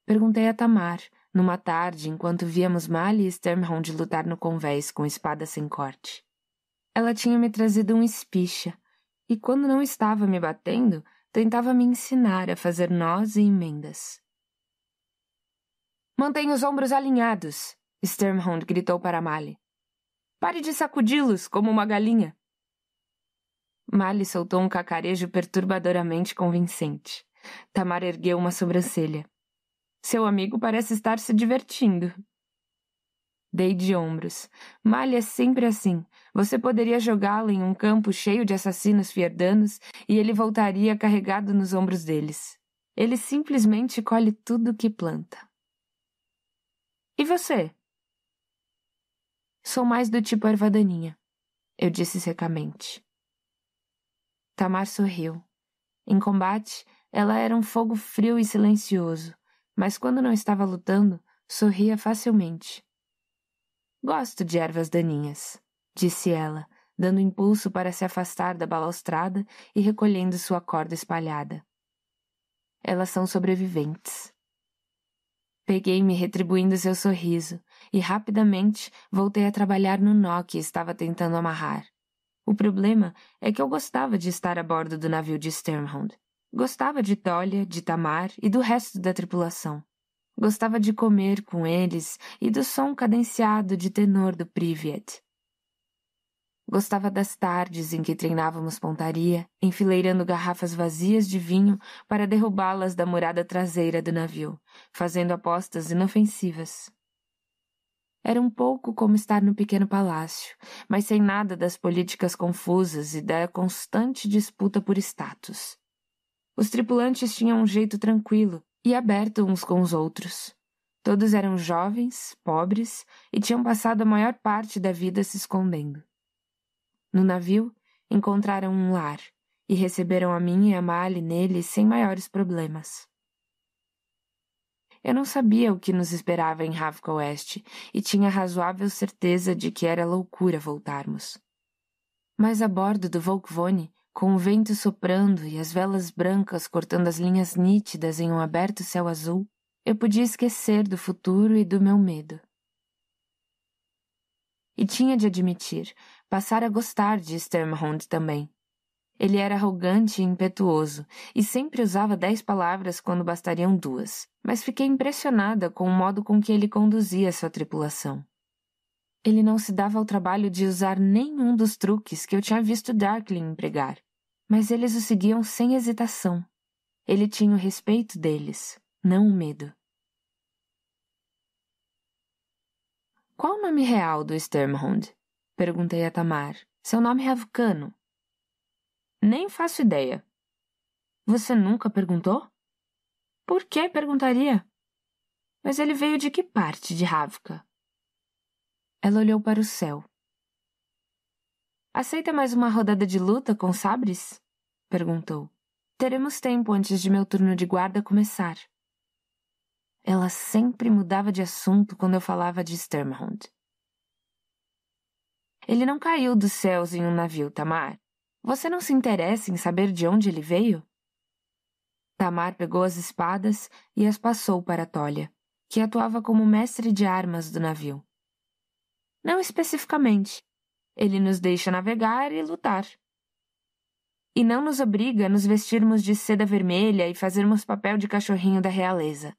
Perguntei a Tamar, numa tarde, enquanto víamos Mali e Sturmhound lutar no convés com espada sem corte. Ela tinha me trazido um espicha, e quando não estava me batendo, tentava me ensinar a fazer nós e emendas. Mantenha os ombros alinhados, Sturmhound gritou para Mali. Pare de sacudi-los como uma galinha. Mali soltou um cacarejo perturbadoramente convincente. Tamar ergueu uma sobrancelha. Seu amigo parece estar se divertindo. Dei de ombros. Malha é sempre assim. Você poderia jogá-lo em um campo cheio de assassinos fierdanos e ele voltaria carregado nos ombros deles. Ele simplesmente colhe tudo que planta. E você? Sou mais do tipo ervadaninha. eu disse secamente. Tamar sorriu. Em combate, ela era um fogo frio e silencioso, mas quando não estava lutando, sorria facilmente. Gosto de ervas daninhas, disse ela, dando impulso para se afastar da balaustrada e recolhendo sua corda espalhada. Elas são sobreviventes. Peguei-me retribuindo seu sorriso e rapidamente voltei a trabalhar no nó que estava tentando amarrar. O problema é que eu gostava de estar a bordo do navio de Sternhound. Gostava de Tolia, de Tamar e do resto da tripulação. Gostava de comer com eles e do som cadenciado de tenor do Privet. Gostava das tardes em que treinávamos pontaria, enfileirando garrafas vazias de vinho para derrubá-las da murada traseira do navio, fazendo apostas inofensivas. Era um pouco como estar no pequeno palácio, mas sem nada das políticas confusas e da constante disputa por status. Os tripulantes tinham um jeito tranquilo e aberto uns com os outros. Todos eram jovens, pobres e tinham passado a maior parte da vida se escondendo. No navio, encontraram um lar e receberam a minha e a Mali nele sem maiores problemas. Eu não sabia o que nos esperava em Ravka Oeste e tinha razoável certeza de que era loucura voltarmos. Mas a bordo do Volkvone, com o vento soprando e as velas brancas cortando as linhas nítidas em um aberto céu azul, eu podia esquecer do futuro e do meu medo. E tinha de admitir, passar a gostar de Sturmhund também. Ele era arrogante e impetuoso, e sempre usava dez palavras quando bastariam duas, mas fiquei impressionada com o modo com que ele conduzia sua tripulação. Ele não se dava ao trabalho de usar nenhum dos truques que eu tinha visto Darkling empregar, mas eles o seguiam sem hesitação. Ele tinha o respeito deles, não o medo. Qual o nome real do Sturmhound? Perguntei a Tamar. Seu nome é Ravucano, nem faço ideia. Você nunca perguntou? Por que perguntaria? Mas ele veio de que parte de Ravka? Ela olhou para o céu. Aceita mais uma rodada de luta com sabres? perguntou. Teremos tempo antes de meu turno de guarda começar. Ela sempre mudava de assunto quando eu falava de Sturmhound. Ele não caiu dos céus em um navio, Tamar. Você não se interessa em saber de onde ele veio? Tamar pegou as espadas e as passou para Tolia, que atuava como mestre de armas do navio. Não especificamente. Ele nos deixa navegar e lutar. E não nos obriga a nos vestirmos de seda vermelha e fazermos papel de cachorrinho da realeza,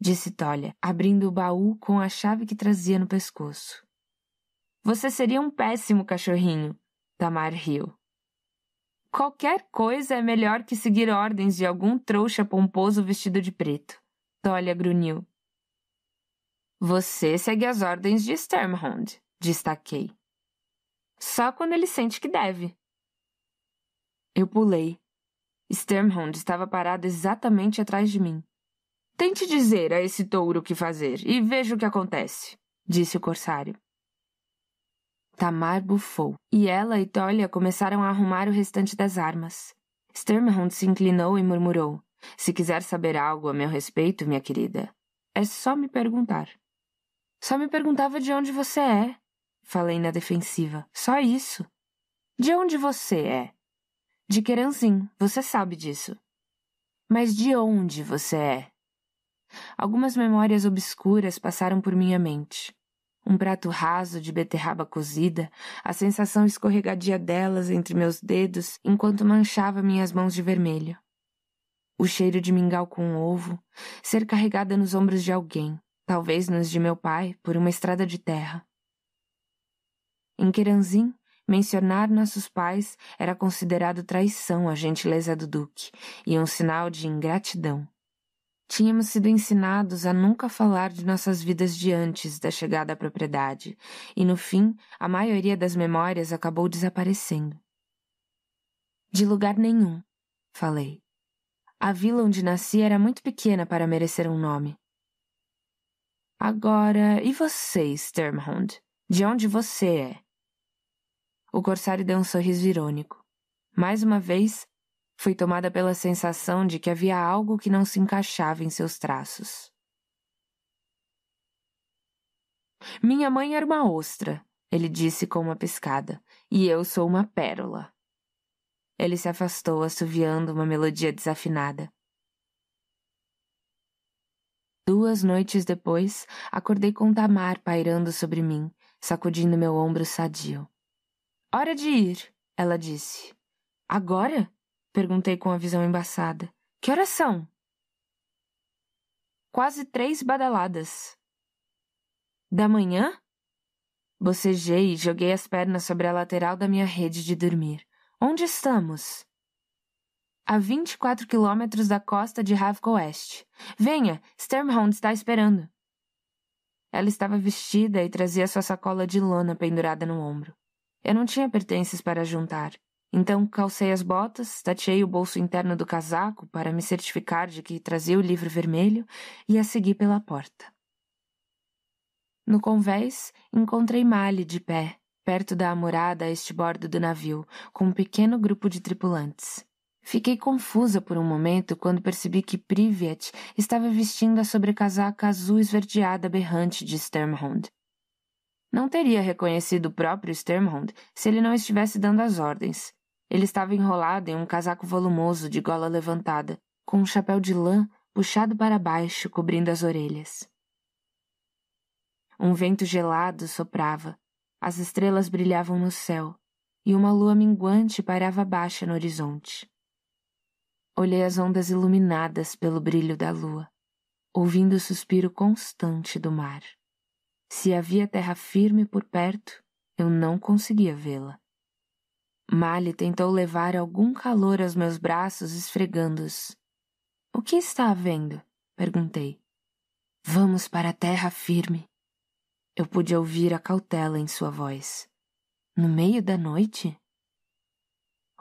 disse Tolia, abrindo o baú com a chave que trazia no pescoço. Você seria um péssimo cachorrinho, Tamar riu. Qualquer coisa é melhor que seguir ordens de algum trouxa pomposo vestido de preto. Tolia grunhiu. Você segue as ordens de Sturmhound, destaquei. Só quando ele sente que deve. Eu pulei. Sturmhound estava parado exatamente atrás de mim. Tente dizer a esse touro o que fazer e veja o que acontece, disse o corsário. Tamar bufou, e ela e Tolia começaram a arrumar o restante das armas. Sturmhound se inclinou e murmurou: Se quiser saber algo a meu respeito, minha querida, é só me perguntar. Só me perguntava de onde você é, falei na defensiva. Só isso. De onde você é? De Queranzim, você sabe disso. Mas de onde você é? Algumas memórias obscuras passaram por minha mente. Um prato raso de beterraba cozida, a sensação escorregadia delas entre meus dedos enquanto manchava minhas mãos de vermelho. O cheiro de mingau com ovo, ser carregada nos ombros de alguém, talvez nos de meu pai, por uma estrada de terra. Em Queranzim, mencionar nossos pais era considerado traição à gentileza do Duque e um sinal de ingratidão. Tínhamos sido ensinados a nunca falar de nossas vidas de antes da chegada à propriedade, e no fim, a maioria das memórias acabou desaparecendo. De lugar nenhum, falei. A vila onde nasci era muito pequena para merecer um nome. Agora, e você, Sturmhound? De onde você é? O corsário deu um sorriso irônico. Mais uma vez, foi tomada pela sensação de que havia algo que não se encaixava em seus traços. Minha mãe era uma ostra, ele disse com uma piscada, e eu sou uma pérola. Ele se afastou, assoviando uma melodia desafinada. Duas noites depois, acordei com Tamar pairando sobre mim, sacudindo meu ombro sadio. Hora de ir, ela disse. Agora? Perguntei com a visão embaçada. Que horas são? Quase três badaladas. Da manhã? Bocejei e joguei as pernas sobre a lateral da minha rede de dormir. Onde estamos? A 24 quilômetros da costa de Havkoest. Venha, Sturmhound está esperando. Ela estava vestida e trazia sua sacola de lona pendurada no ombro. Eu não tinha pertences para juntar. Então calcei as botas, tateei o bolso interno do casaco para me certificar de que trazia o livro vermelho e a segui pela porta. No convés, encontrei Mali de pé, perto da amurada a este bordo do navio, com um pequeno grupo de tripulantes. Fiquei confusa por um momento quando percebi que Privet estava vestindo a sobrecasaca azul esverdeada berrante de Sturmhond. Não teria reconhecido o próprio Sturmhond se ele não estivesse dando as ordens. Ele estava enrolado em um casaco volumoso de gola levantada, com um chapéu de lã puxado para baixo, cobrindo as orelhas. Um vento gelado soprava, as estrelas brilhavam no céu, e uma lua minguante pairava baixa no horizonte. Olhei as ondas iluminadas pelo brilho da lua, ouvindo o suspiro constante do mar. Se havia terra firme por perto, eu não conseguia vê-la. Mali tentou levar algum calor aos meus braços, esfregando-os. O que está havendo? perguntei. Vamos para a terra firme. Eu pude ouvir a cautela em sua voz. No meio da noite?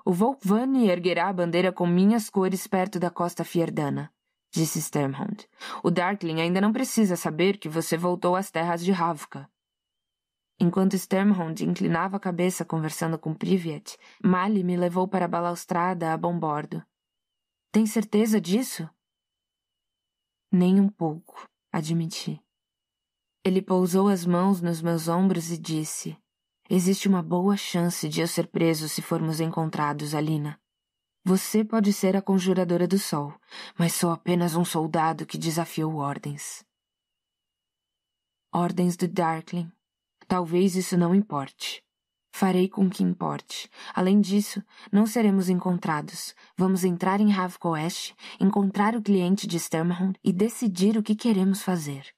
O Volkvani erguerá a bandeira com minhas cores perto da costa fierdana, disse Sturmhound. O Darkling ainda não precisa saber que você voltou às terras de Ravka. Enquanto Sturmhond inclinava a cabeça conversando com Privet, Mali me levou para a balaustrada a bom bordo. Tem certeza disso? Nem um pouco, admiti. Ele pousou as mãos nos meus ombros e disse: Existe uma boa chance de eu ser preso se formos encontrados, Alina. Você pode ser a conjuradora do sol, mas sou apenas um soldado que desafiou ordens. Ordens do Darkling, Talvez isso não importe. Farei com que importe. Além disso, não seremos encontrados. Vamos entrar em Ravkoest, encontrar o cliente de Sturmhound e decidir o que queremos fazer.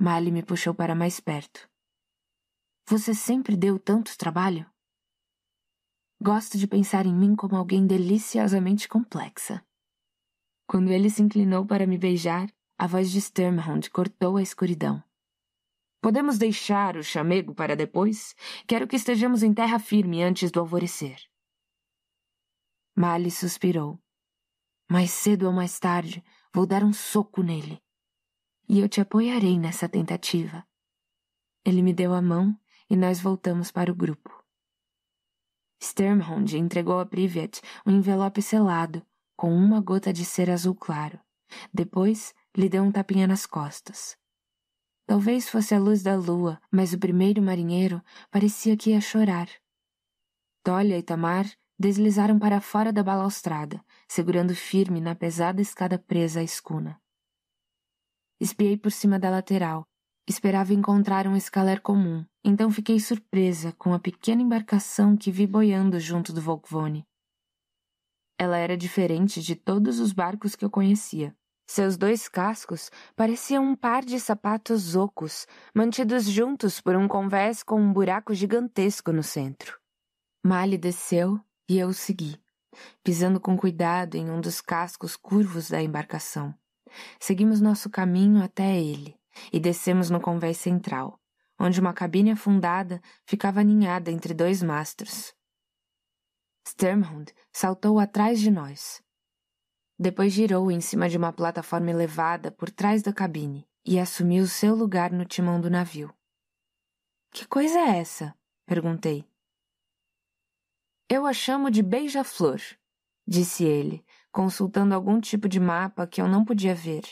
Mali me puxou para mais perto. Você sempre deu tanto trabalho? Gosto de pensar em mim como alguém deliciosamente complexa. Quando ele se inclinou para me beijar, a voz de Sturmhound cortou a escuridão. Podemos deixar o chamego para depois? Quero que estejamos em terra firme antes do alvorecer. Mali suspirou. Mais cedo ou mais tarde, vou dar um soco nele. E eu te apoiarei nessa tentativa. Ele me deu a mão e nós voltamos para o grupo. Sturmhond entregou a Privet um envelope selado, com uma gota de cera azul claro. Depois, lhe deu um tapinha nas costas. Talvez fosse a luz da lua, mas o primeiro marinheiro parecia que ia chorar. Tolia e Tamar deslizaram para fora da balaustrada, segurando firme na pesada escada presa à escuna. Espiei por cima da lateral. Esperava encontrar um escaler comum, então fiquei surpresa com a pequena embarcação que vi boiando junto do Volcvone. Ela era diferente de todos os barcos que eu conhecia. Seus dois cascos pareciam um par de sapatos ocos, mantidos juntos por um convés com um buraco gigantesco no centro. Mali desceu e eu o segui, pisando com cuidado em um dos cascos curvos da embarcação. Seguimos nosso caminho até ele e descemos no convés central, onde uma cabine afundada ficava aninhada entre dois mastros. Sturmhound saltou atrás de nós, depois girou em cima de uma plataforma elevada por trás da cabine e assumiu seu lugar no timão do navio. Que coisa é essa? perguntei. Eu a chamo de beija-flor, disse ele, consultando algum tipo de mapa que eu não podia ver.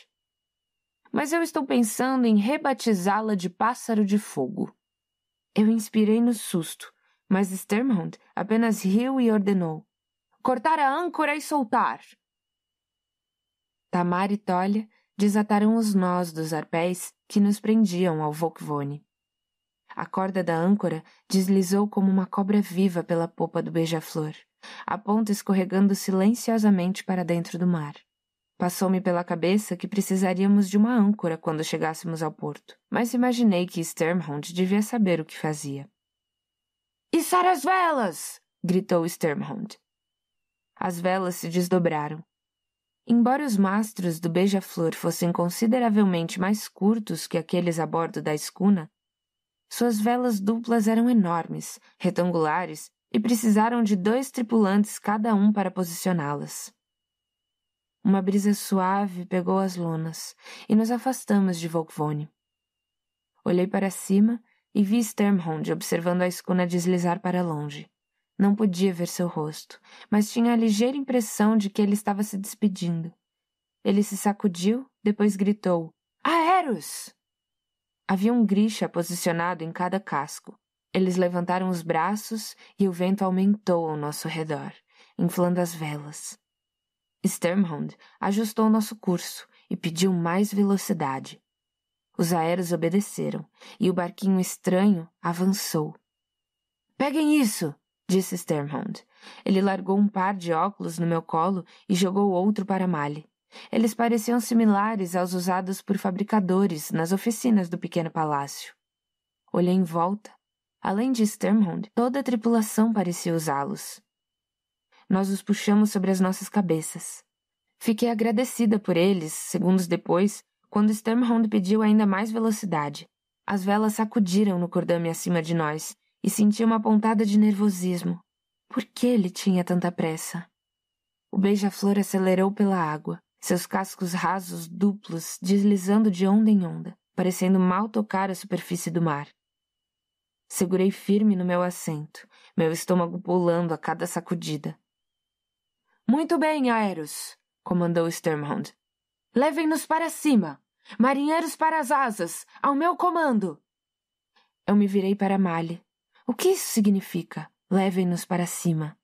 Mas eu estou pensando em rebatizá-la de pássaro de fogo. Eu inspirei no susto, mas Sturmhound apenas riu e ordenou: cortar a âncora e soltar. Tamar e Tolia desataram os nós dos arpés que nos prendiam ao Volkvone. A corda da âncora deslizou como uma cobra viva pela popa do beija-flor, a ponta escorregando silenciosamente para dentro do mar. Passou-me pela cabeça que precisaríamos de uma âncora quando chegássemos ao porto, mas imaginei que Sturmhound devia saber o que fazia. Içar as velas! gritou Sturmhound. As velas se desdobraram, Embora os mastros do beija-flor fossem consideravelmente mais curtos que aqueles a bordo da escuna, suas velas duplas eram enormes, retangulares e precisaram de dois tripulantes cada um para posicioná-las. Uma brisa suave pegou as lonas e nos afastamos de Volkvone. Olhei para cima e vi Sturmhound observando a escuna deslizar para longe. Não podia ver seu rosto, mas tinha a ligeira impressão de que ele estava se despedindo. Ele se sacudiu, depois gritou: Aeros! Havia um grisha posicionado em cada casco. Eles levantaram os braços e o vento aumentou ao nosso redor, inflando as velas. Sturmhound ajustou nosso curso e pediu mais velocidade. Os aéreos obedeceram e o barquinho estranho avançou. Peguem isso! disse Sternhound. Ele largou um par de óculos no meu colo e jogou outro para Mali. Eles pareciam similares aos usados por fabricadores nas oficinas do pequeno palácio. Olhei em volta. Além de Sternhound, toda a tripulação parecia usá-los. Nós os puxamos sobre as nossas cabeças. Fiquei agradecida por eles, segundos depois, quando Sternhound pediu ainda mais velocidade. As velas sacudiram no cordame acima de nós, e senti uma pontada de nervosismo. Por que ele tinha tanta pressa? O beija-flor acelerou pela água, seus cascos rasos duplos deslizando de onda em onda, parecendo mal tocar a superfície do mar. Segurei firme no meu assento, meu estômago pulando a cada sacudida. Muito bem, Aeros, comandou Sturmhound. Levem-nos para cima! Marinheiros para as asas! Ao meu comando! Eu me virei para Mali, o que isso significa? Levem-nos para cima.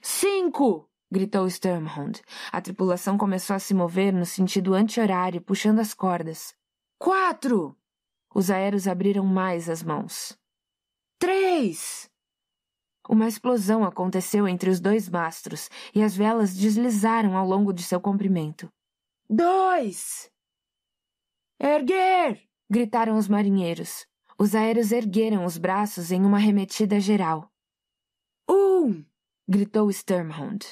Cinco! gritou Sturmhound. A tripulação começou a se mover no sentido anti-horário, puxando as cordas. Quatro! Os aéreos abriram mais as mãos. Três! Uma explosão aconteceu entre os dois mastros e as velas deslizaram ao longo de seu comprimento. Dois! Erguer! gritaram os marinheiros. Os aéreos ergueram os braços em uma arremetida geral. Um! gritou Sturmhound.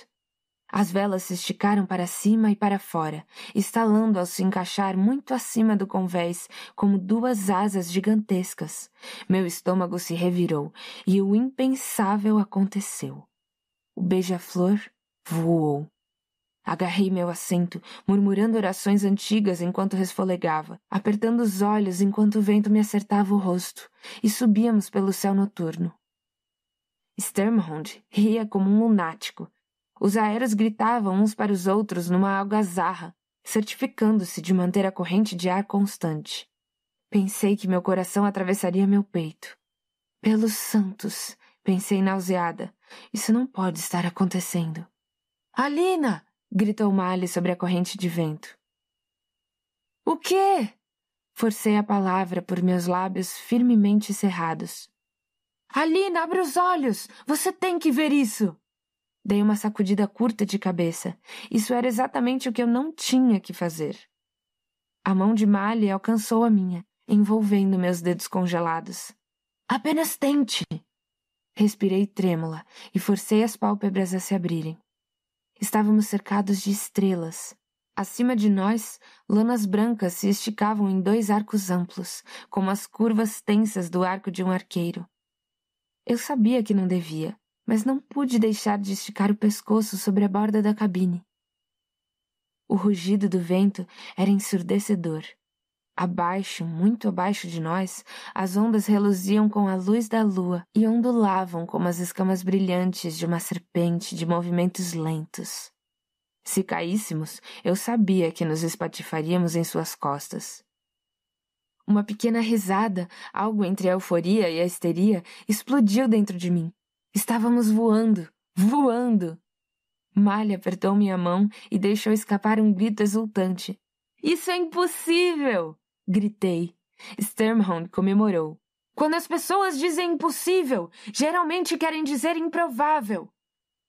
As velas se esticaram para cima e para fora, estalando ao se encaixar muito acima do convés como duas asas gigantescas. Meu estômago se revirou e o impensável aconteceu. O beija-flor voou. Agarrei meu assento, murmurando orações antigas enquanto resfolegava, apertando os olhos enquanto o vento me acertava o rosto, e subíamos pelo céu noturno. Sturmhund ria como um lunático. Os aéreos gritavam uns para os outros numa algazarra, certificando-se de manter a corrente de ar constante. Pensei que meu coração atravessaria meu peito. Pelos santos, pensei nauseada, isso não pode estar acontecendo. Alina! gritou Mali sobre a corrente de vento. O quê? Forcei a palavra por meus lábios firmemente cerrados. Alina, abre os olhos! Você tem que ver isso! Dei uma sacudida curta de cabeça. Isso era exatamente o que eu não tinha que fazer. A mão de Mali alcançou a minha, envolvendo meus dedos congelados. Apenas tente! Respirei trêmula e forcei as pálpebras a se abrirem. Estávamos cercados de estrelas. Acima de nós, lonas brancas se esticavam em dois arcos amplos, como as curvas tensas do arco de um arqueiro. Eu sabia que não devia, mas não pude deixar de esticar o pescoço sobre a borda da cabine. O rugido do vento era ensurdecedor. Abaixo, muito abaixo de nós, as ondas reluziam com a luz da lua e ondulavam como as escamas brilhantes de uma serpente de movimentos lentos. Se caíssemos, eu sabia que nos espatifaríamos em suas costas. Uma pequena risada, algo entre a euforia e a histeria, explodiu dentro de mim. Estávamos voando, voando! Malha apertou minha mão e deixou escapar um grito exultante. Isso é impossível! Gritei. Sturmhound comemorou. Quando as pessoas dizem impossível, geralmente querem dizer improvável.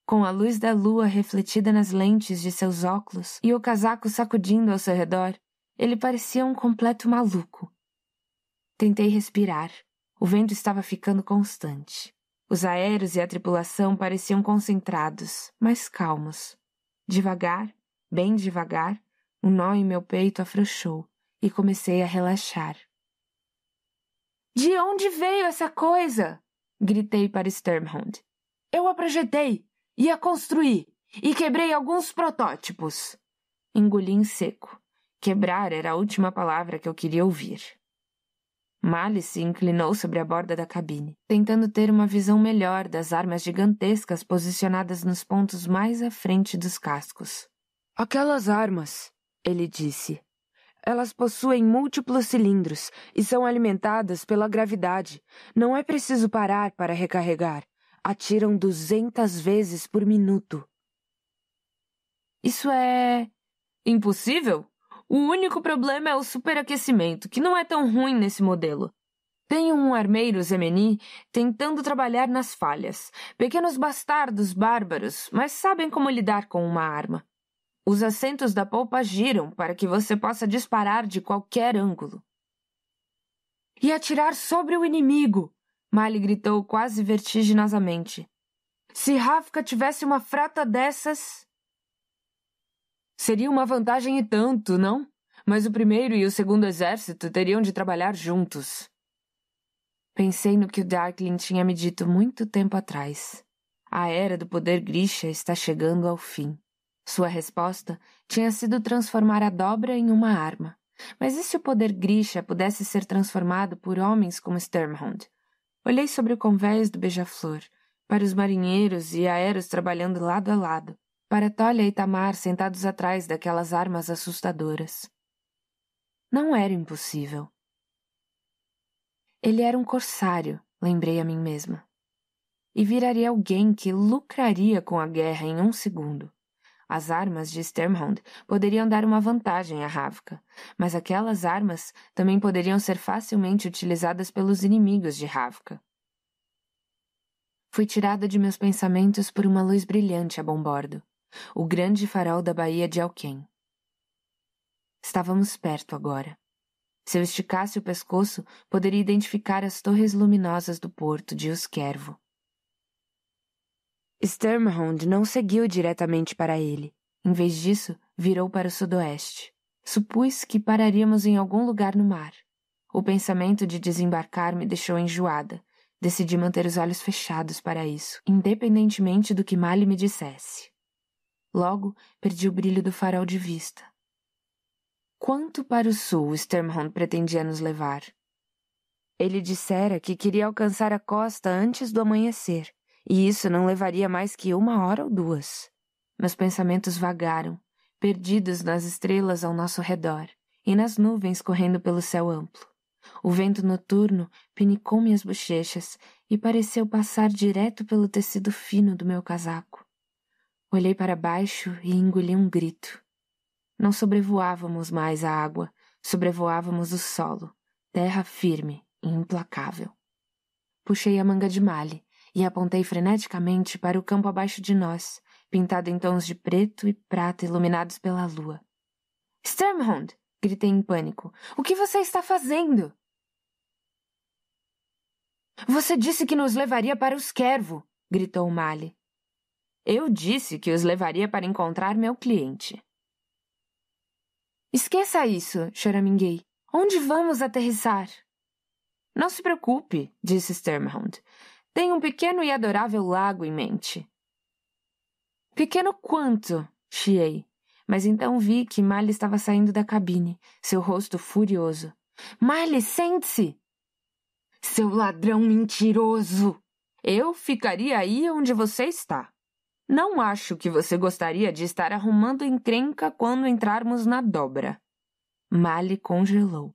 Com a luz da lua refletida nas lentes de seus óculos e o casaco sacudindo ao seu redor, ele parecia um completo maluco. Tentei respirar. O vento estava ficando constante. Os aéreos e a tripulação pareciam concentrados, mas calmos. Devagar, bem devagar, o um nó em meu peito afrouxou e comecei a relaxar. De onde veio essa coisa? gritei para Sturmhound. Eu a projetei e a construí e quebrei alguns protótipos. Engoli em seco. Quebrar era a última palavra que eu queria ouvir. Malice inclinou sobre a borda da cabine, tentando ter uma visão melhor das armas gigantescas posicionadas nos pontos mais à frente dos cascos. Aquelas armas, ele disse. Elas possuem múltiplos cilindros e são alimentadas pela gravidade. Não é preciso parar para recarregar. Atiram 200 vezes por minuto. Isso é. impossível? O único problema é o superaquecimento, que não é tão ruim nesse modelo. Tenho um armeiro Zemeni tentando trabalhar nas falhas. Pequenos bastardos bárbaros, mas sabem como lidar com uma arma. Os assentos da polpa giram para que você possa disparar de qualquer ângulo. E atirar sobre o inimigo! Mali gritou quase vertiginosamente. Se Rafka tivesse uma frata dessas. Seria uma vantagem e tanto, não? Mas o primeiro e o segundo exército teriam de trabalhar juntos. Pensei no que o Darkling tinha me dito muito tempo atrás. A era do poder Grisha está chegando ao fim. Sua resposta tinha sido transformar a dobra em uma arma. Mas e se o poder Grisha pudesse ser transformado por homens como Sturmhound? Olhei sobre o convés do beija-flor, para os marinheiros e aéreos trabalhando lado a lado, para Tolha e Tamar sentados atrás daquelas armas assustadoras. Não era impossível. Ele era um corsário, lembrei a mim mesma. E viraria alguém que lucraria com a guerra em um segundo. As armas de Sturmhound poderiam dar uma vantagem a Ravka, mas aquelas armas também poderiam ser facilmente utilizadas pelos inimigos de Ravka. Fui tirada de meus pensamentos por uma luz brilhante a bombordo, o grande farol da Baía de Alquém. Estávamos perto agora. Se eu esticasse o pescoço, poderia identificar as torres luminosas do porto de Osquervo. Sturmhound não seguiu diretamente para ele. Em vez disso, virou para o sudoeste. Supus que pararíamos em algum lugar no mar. O pensamento de desembarcar me deixou enjoada. Decidi manter os olhos fechados para isso, independentemente do que Mali me dissesse. Logo, perdi o brilho do farol de vista. Quanto para o sul Sturmhound pretendia nos levar? Ele dissera que queria alcançar a costa antes do amanhecer e isso não levaria mais que uma hora ou duas. Meus pensamentos vagaram, perdidos nas estrelas ao nosso redor e nas nuvens correndo pelo céu amplo. O vento noturno pinicou minhas bochechas e pareceu passar direto pelo tecido fino do meu casaco. Olhei para baixo e engoli um grito. Não sobrevoávamos mais a água, sobrevoávamos o solo, terra firme e implacável. Puxei a manga de malhe e apontei freneticamente para o campo abaixo de nós, pintado em tons de preto e prata iluminados pela lua. Sturmhund! gritei em pânico. O que você está fazendo? Você disse que nos levaria para o Skervo, gritou Mali. Eu disse que os levaria para encontrar meu cliente. Esqueça isso, choraminguei. Onde vamos aterrissar? Não se preocupe, disse Sturmhound. Tenho um pequeno e adorável lago em mente. Pequeno quanto? chiei, mas então vi que Mali estava saindo da cabine, seu rosto furioso. Mali, sente-se! Seu ladrão mentiroso! Eu ficaria aí onde você está. Não acho que você gostaria de estar arrumando encrenca quando entrarmos na dobra. Mali congelou.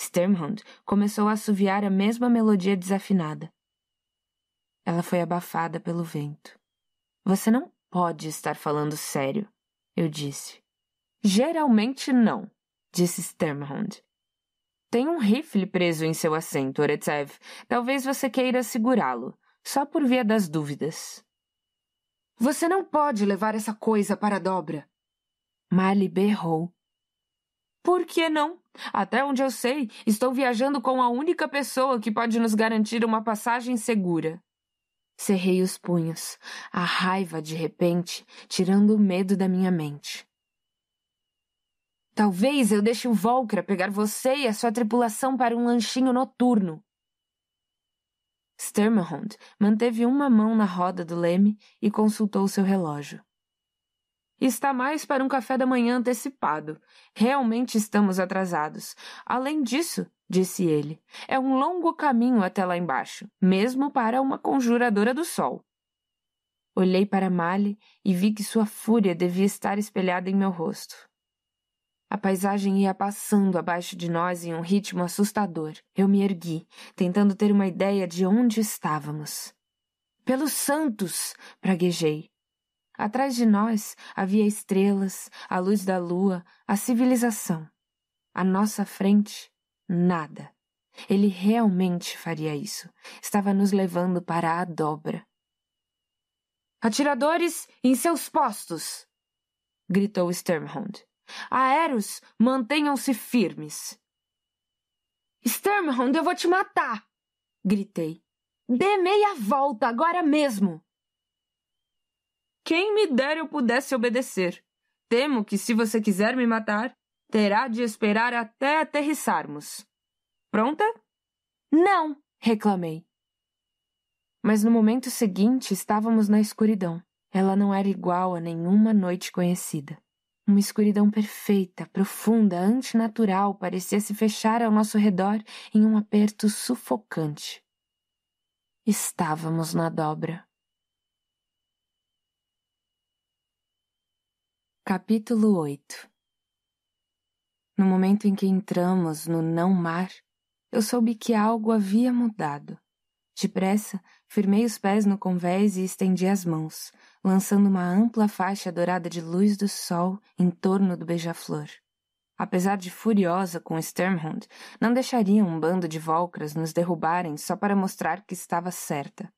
Sternhund começou a assoviar a mesma melodia desafinada. Ela foi abafada pelo vento. Você não pode estar falando sério, eu disse. Geralmente não, disse Sturmhound. Tem um rifle preso em seu assento, Oretsev. Talvez você queira segurá-lo, só por via das dúvidas. Você não pode levar essa coisa para a dobra. mali berrou. Por que não? Até onde eu sei, estou viajando com a única pessoa que pode nos garantir uma passagem segura. Cerrei os punhos, a raiva de repente tirando o medo da minha mente. Talvez eu deixe o Volcra pegar você e a sua tripulação para um lanchinho noturno. Sturmerhund manteve uma mão na roda do leme e consultou seu relógio. Está mais para um café da manhã antecipado. Realmente estamos atrasados. Além disso, disse ele, é um longo caminho até lá embaixo, mesmo para uma conjuradora do sol. Olhei para Mali e vi que sua fúria devia estar espelhada em meu rosto. A paisagem ia passando abaixo de nós em um ritmo assustador. Eu me ergui, tentando ter uma ideia de onde estávamos. Pelos santos! praguejei. Atrás de nós havia estrelas, a luz da lua, a civilização. À nossa frente, nada. Ele realmente faria isso. Estava nos levando para a dobra. Atiradores em seus postos! gritou Sturmhound. Aeros, mantenham-se firmes. Sturmhound, eu vou te matar! gritei. Dê meia volta agora mesmo! Quem me dera eu pudesse obedecer. Temo que, se você quiser me matar, terá de esperar até aterrissarmos. Pronta? Não! reclamei. Mas no momento seguinte estávamos na escuridão. Ela não era igual a nenhuma noite conhecida. Uma escuridão perfeita, profunda, antinatural, parecia se fechar ao nosso redor em um aperto sufocante. Estávamos na dobra. Capítulo 8 No momento em que entramos no não-mar, eu soube que algo havia mudado. Depressa, firmei os pés no convés e estendi as mãos, lançando uma ampla faixa dourada de luz do sol em torno do beija-flor. Apesar de furiosa com Sturmhund, não deixaria um bando de Volcras nos derrubarem só para mostrar que estava certa.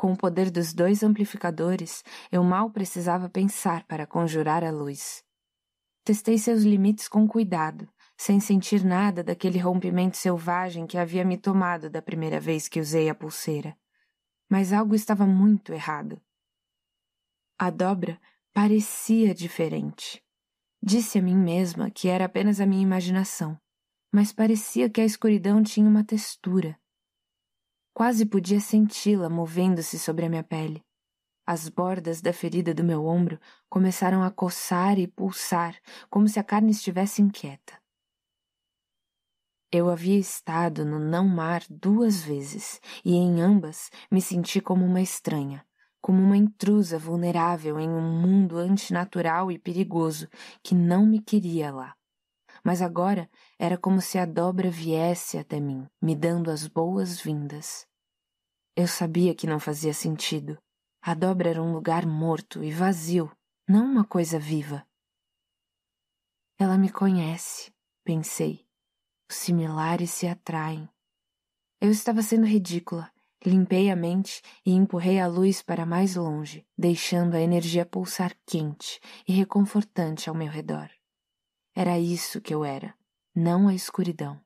Com o poder dos dois amplificadores, eu mal precisava pensar para conjurar a luz. Testei seus limites com cuidado, sem sentir nada daquele rompimento selvagem que havia me tomado da primeira vez que usei a pulseira. Mas algo estava muito errado. A dobra parecia diferente. Disse a mim mesma que era apenas a minha imaginação, mas parecia que a escuridão tinha uma textura, Quase podia senti-la movendo-se sobre a minha pele. As bordas da ferida do meu ombro começaram a coçar e pulsar, como se a carne estivesse inquieta. Eu havia estado no não-mar duas vezes, e em ambas me senti como uma estranha, como uma intrusa vulnerável em um mundo antinatural e perigoso que não me queria lá mas agora era como se a dobra viesse até mim, me dando as boas-vindas. Eu sabia que não fazia sentido. A dobra era um lugar morto e vazio, não uma coisa viva. Ela me conhece, pensei. Os similares se atraem. Eu estava sendo ridícula. Limpei a mente e empurrei a luz para mais longe, deixando a energia pulsar quente e reconfortante ao meu redor. Era isso que eu era, não a escuridão.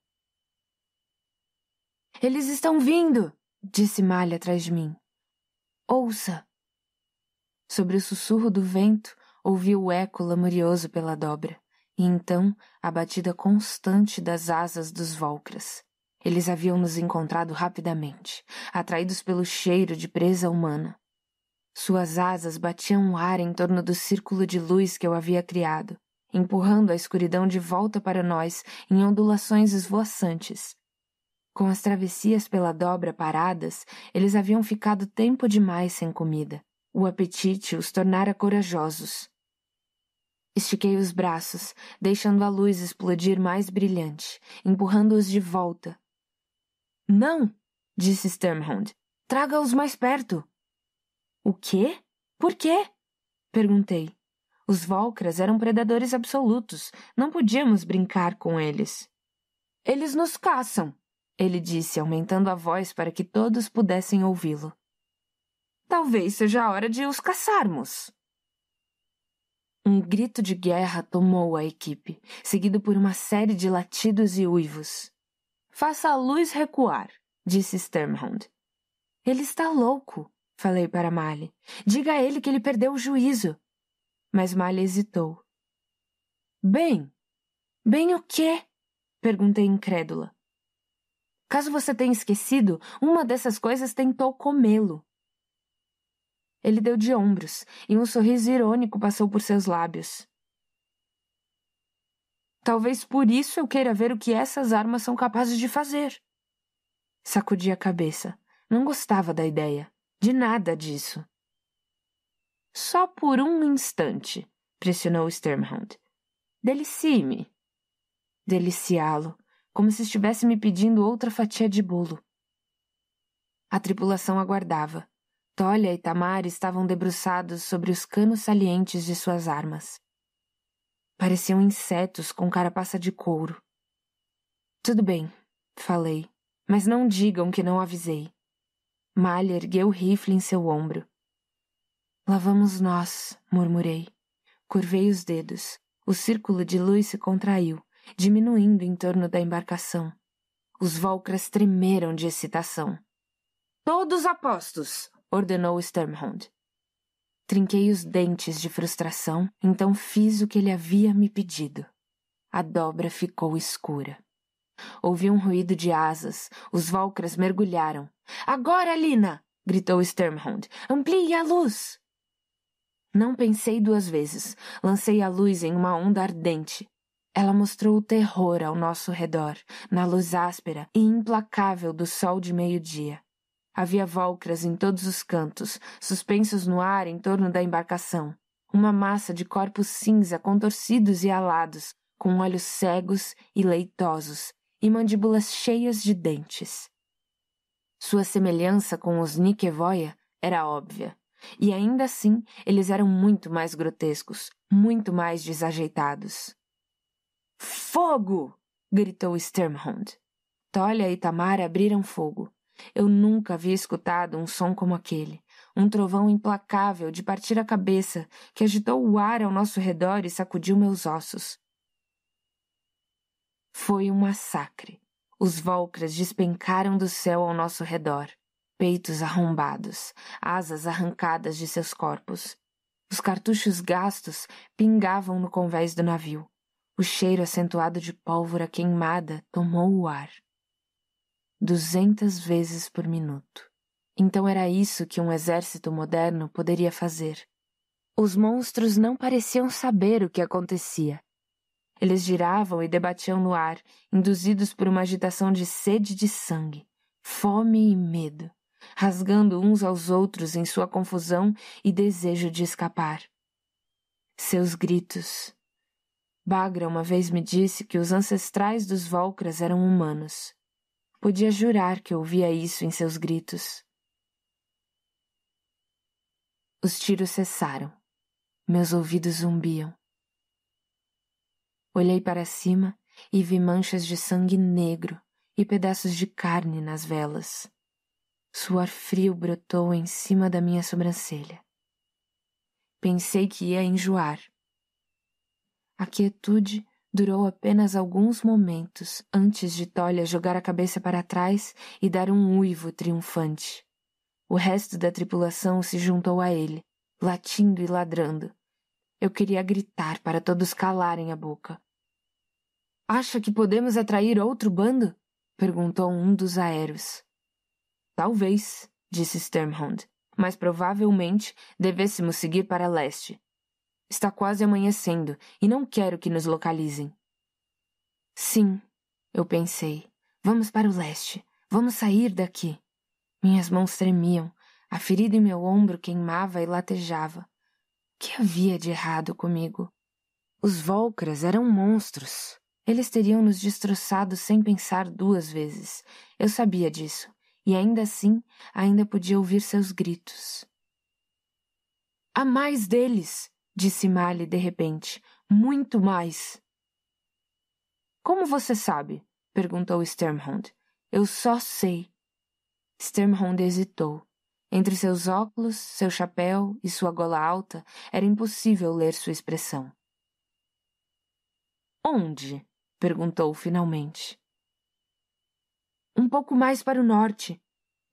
Eles estão vindo! disse Malha atrás de mim. Ouça! Sobre o sussurro do vento, ouvi o eco lamurioso pela dobra, e então a batida constante das asas dos Volcras. Eles haviam nos encontrado rapidamente, atraídos pelo cheiro de presa humana. Suas asas batiam o ar em torno do círculo de luz que eu havia criado, empurrando a escuridão de volta para nós em ondulações esvoaçantes. Com as travessias pela dobra paradas, eles haviam ficado tempo demais sem comida. O apetite os tornara corajosos. Estiquei os braços, deixando a luz explodir mais brilhante, empurrando-os de volta. Não! disse Sturmhound. Traga-os mais perto! O quê? Por quê? perguntei. Os Volcras eram predadores absolutos, não podíamos brincar com eles. Eles nos caçam, ele disse, aumentando a voz para que todos pudessem ouvi-lo. Talvez seja a hora de os caçarmos. Um grito de guerra tomou a equipe, seguido por uma série de latidos e uivos. Faça a luz recuar, disse Sturmhound. Ele está louco, falei para Mali. Diga a ele que ele perdeu o juízo mas Malha hesitou. Bem, bem o quê? perguntei incrédula. Caso você tenha esquecido, uma dessas coisas tentou comê-lo. Ele deu de ombros e um sorriso irônico passou por seus lábios. Talvez por isso eu queira ver o que essas armas são capazes de fazer. Sacudi a cabeça. Não gostava da ideia. De nada disso. Só por um instante, pressionou Sturmhound. Delicie-me. Deliciá-lo, como se estivesse me pedindo outra fatia de bolo. A tripulação aguardava. Tolia e Tamar estavam debruçados sobre os canos salientes de suas armas. Pareciam insetos com carapaça de couro. Tudo bem, falei, mas não digam que não avisei. Malha ergueu o rifle em seu ombro. Lá vamos nós, murmurei. Curvei os dedos. O círculo de luz se contraiu, diminuindo em torno da embarcação. Os Volcras tremeram de excitação. Todos apostos! ordenou Sturmhound. Trinquei os dentes de frustração, então fiz o que ele havia me pedido. A dobra ficou escura. Ouvi um ruído de asas. Os Valcras mergulharam. Agora, Lina! gritou Sturmhound. Amplie a luz! Não pensei duas vezes. Lancei a luz em uma onda ardente. Ela mostrou o terror ao nosso redor, na luz áspera e implacável do sol de meio-dia. Havia volcras em todos os cantos, suspensos no ar em torno da embarcação. Uma massa de corpos cinza contorcidos e alados, com olhos cegos e leitosos, e mandíbulas cheias de dentes. Sua semelhança com os Nikevoia era óbvia. E ainda assim, eles eram muito mais grotescos, muito mais desajeitados. Fogo! gritou Sturmhund. Tolia e Tamara abriram fogo. Eu nunca havia escutado um som como aquele. Um trovão implacável de partir a cabeça que agitou o ar ao nosso redor e sacudiu meus ossos. Foi um massacre. Os Volcras despencaram do céu ao nosso redor peitos arrombados, asas arrancadas de seus corpos. Os cartuchos gastos pingavam no convés do navio. O cheiro acentuado de pólvora queimada tomou o ar. Duzentas vezes por minuto. Então era isso que um exército moderno poderia fazer. Os monstros não pareciam saber o que acontecia. Eles giravam e debatiam no ar, induzidos por uma agitação de sede de sangue, fome e medo rasgando uns aos outros em sua confusão e desejo de escapar. Seus gritos. Bagra uma vez me disse que os ancestrais dos Volcras eram humanos. Podia jurar que ouvia isso em seus gritos. Os tiros cessaram. Meus ouvidos zumbiam. Olhei para cima e vi manchas de sangue negro e pedaços de carne nas velas. Suor frio brotou em cima da minha sobrancelha. Pensei que ia enjoar. A quietude durou apenas alguns momentos antes de Tolia jogar a cabeça para trás e dar um uivo triunfante. O resto da tripulação se juntou a ele, latindo e ladrando. Eu queria gritar para todos calarem a boca. Acha que podemos atrair outro bando? perguntou um dos aéreos. Talvez, disse Sturmhound. mas provavelmente devêssemos seguir para leste. Está quase amanhecendo e não quero que nos localizem. Sim, eu pensei. Vamos para o leste. Vamos sair daqui. Minhas mãos tremiam. A ferida em meu ombro queimava e latejava. O que havia de errado comigo? Os Volcras eram monstros. Eles teriam nos destroçado sem pensar duas vezes. Eu sabia disso e ainda assim ainda podia ouvir seus gritos. Há mais deles, disse Mali de repente, muito mais. Como você sabe? perguntou Sturmhond. Eu só sei. Sturmhond hesitou. Entre seus óculos, seu chapéu e sua gola alta, era impossível ler sua expressão. Onde? perguntou finalmente. Um pouco mais para o norte,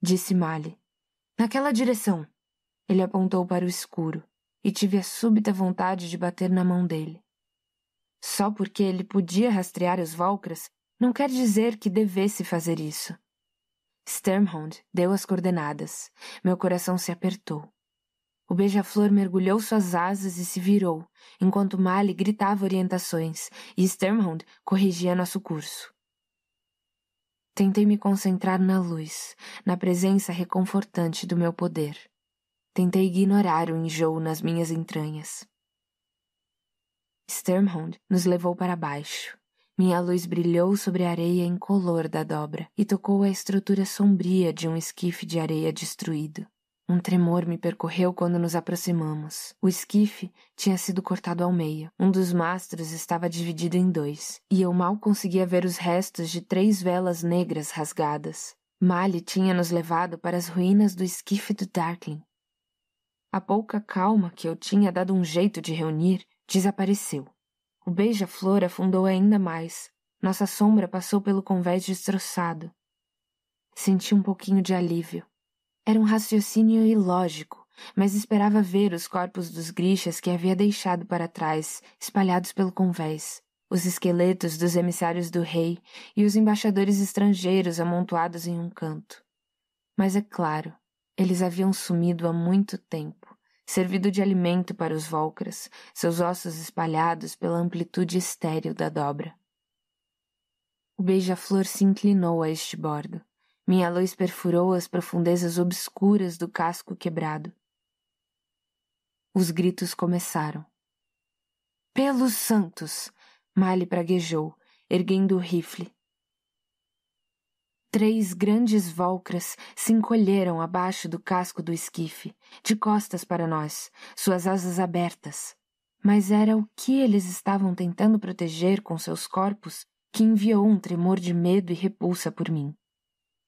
disse Mali. Naquela direção. Ele apontou para o escuro, e tive a súbita vontade de bater na mão dele. Só porque ele podia rastrear os Valkras não quer dizer que devesse fazer isso. Sturmhound deu as coordenadas. Meu coração se apertou. O beija-flor mergulhou suas asas e se virou, enquanto Mali gritava orientações e Sturmhound corrigia nosso curso. Tentei me concentrar na luz, na presença reconfortante do meu poder. Tentei ignorar o enjoo nas minhas entranhas. Sturmhound nos levou para baixo. Minha luz brilhou sobre a areia incolor da dobra e tocou a estrutura sombria de um esquife de areia destruído. Um tremor me percorreu quando nos aproximamos. O esquife tinha sido cortado ao meio. Um dos mastros estava dividido em dois, e eu mal conseguia ver os restos de três velas negras rasgadas. Mali tinha nos levado para as ruínas do esquife do Darkling. A pouca calma que eu tinha dado um jeito de reunir desapareceu. O beija-flor afundou ainda mais. Nossa sombra passou pelo convés destroçado. Senti um pouquinho de alívio. Era um raciocínio ilógico, mas esperava ver os corpos dos grixas que havia deixado para trás, espalhados pelo convés, os esqueletos dos emissários do rei e os embaixadores estrangeiros amontoados em um canto. Mas é claro, eles haviam sumido há muito tempo, servido de alimento para os Volcras, seus ossos espalhados pela amplitude estéril da dobra. O beija-flor se inclinou a este bordo. Minha luz perfurou as profundezas obscuras do casco quebrado. Os gritos começaram. Pelos santos! Mali praguejou, erguendo o rifle. Três grandes volcras se encolheram abaixo do casco do esquife, de costas para nós, suas asas abertas. Mas era o que eles estavam tentando proteger com seus corpos que enviou um tremor de medo e repulsa por mim.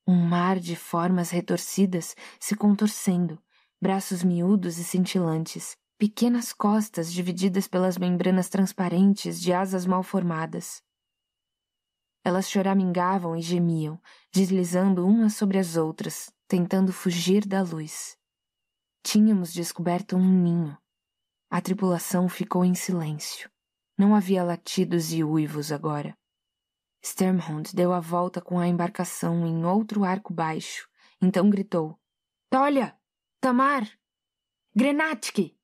Um mar de formas retorcidas se contorcendo, braços miúdos e cintilantes, pequenas costas divididas pelas membranas transparentes de asas mal formadas. Elas choramingavam e gemiam, deslizando umas sobre as outras, tentando fugir da luz. Tínhamos descoberto um ninho. A tripulação ficou em silêncio. Não havia latidos e uivos agora. Sturmhund deu a volta com a embarcação em outro arco baixo, então gritou: Tolha! Tamar! Grenatke!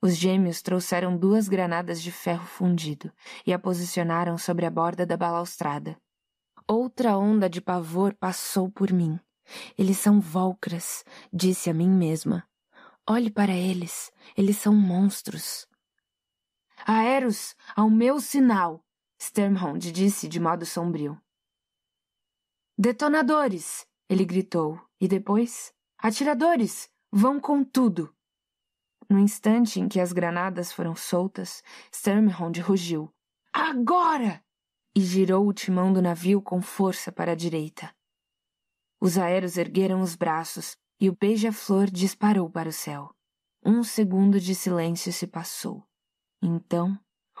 Os gêmeos trouxeram duas granadas de ferro fundido e a posicionaram sobre a borda da balaustrada. Outra onda de pavor passou por mim. Eles são volcras, disse a mim mesma. Olhe para eles, eles são monstros. Aeros, ao meu sinal! Sturmhound disse de modo sombrio. Detonadores! ele gritou, e depois. Atiradores! Vão com tudo! No instante em que as granadas foram soltas, Sturmhound rugiu. Agora! E girou o timão do navio com força para a direita. Os aéreos ergueram os braços e o beija-flor disparou para o céu. Um segundo de silêncio se passou. Então,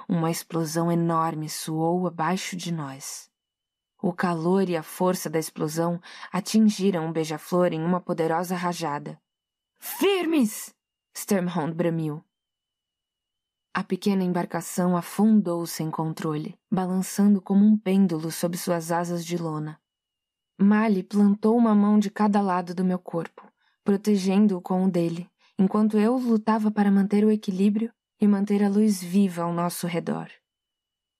uma explosão enorme soou abaixo de nós. O calor e a força da explosão atingiram o beija-flor em uma poderosa rajada. Firmes! Sturmhound bramiu. A pequena embarcação afundou sem controle, balançando como um pêndulo sob suas asas de lona. Mali plantou uma mão de cada lado do meu corpo, protegendo-o com o dele, enquanto eu lutava para manter o equilíbrio e manter a luz viva ao nosso redor.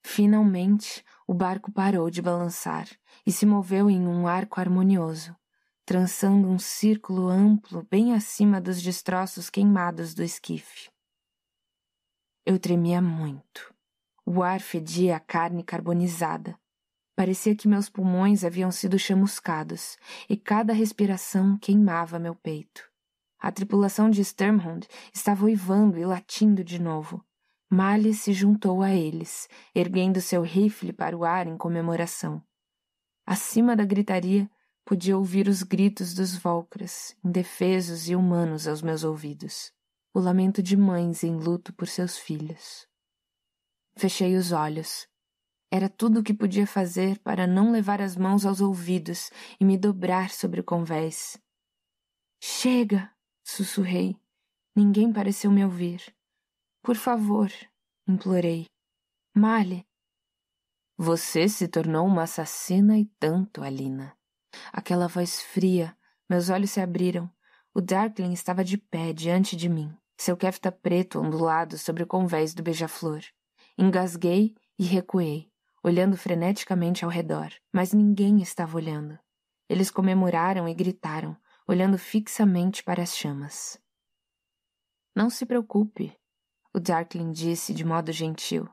Finalmente, o barco parou de balançar e se moveu em um arco harmonioso, trançando um círculo amplo bem acima dos destroços queimados do esquife. Eu tremia muito. O ar fedia a carne carbonizada. Parecia que meus pulmões haviam sido chamuscados e cada respiração queimava meu peito. A tripulação de Sturmhund estava uivando e latindo de novo. Mali se juntou a eles, erguendo seu rifle para o ar em comemoração. Acima da gritaria, podia ouvir os gritos dos Volcras, indefesos e humanos aos meus ouvidos, o lamento de mães em luto por seus filhos. Fechei os olhos. Era tudo o que podia fazer para não levar as mãos aos ouvidos e me dobrar sobre o convés. Chega! Sussurrei. Ninguém pareceu me ouvir. Por favor, implorei. Male. Você se tornou uma assassina e tanto, Alina. Aquela voz fria, meus olhos se abriram. O Darkling estava de pé diante de mim, seu kefta preto ondulado sobre o convés do beija-flor. Engasguei e recuei, olhando freneticamente ao redor, mas ninguém estava olhando. Eles comemoraram e gritaram, olhando fixamente para as chamas. Não se preocupe, o Darkling disse de modo gentil.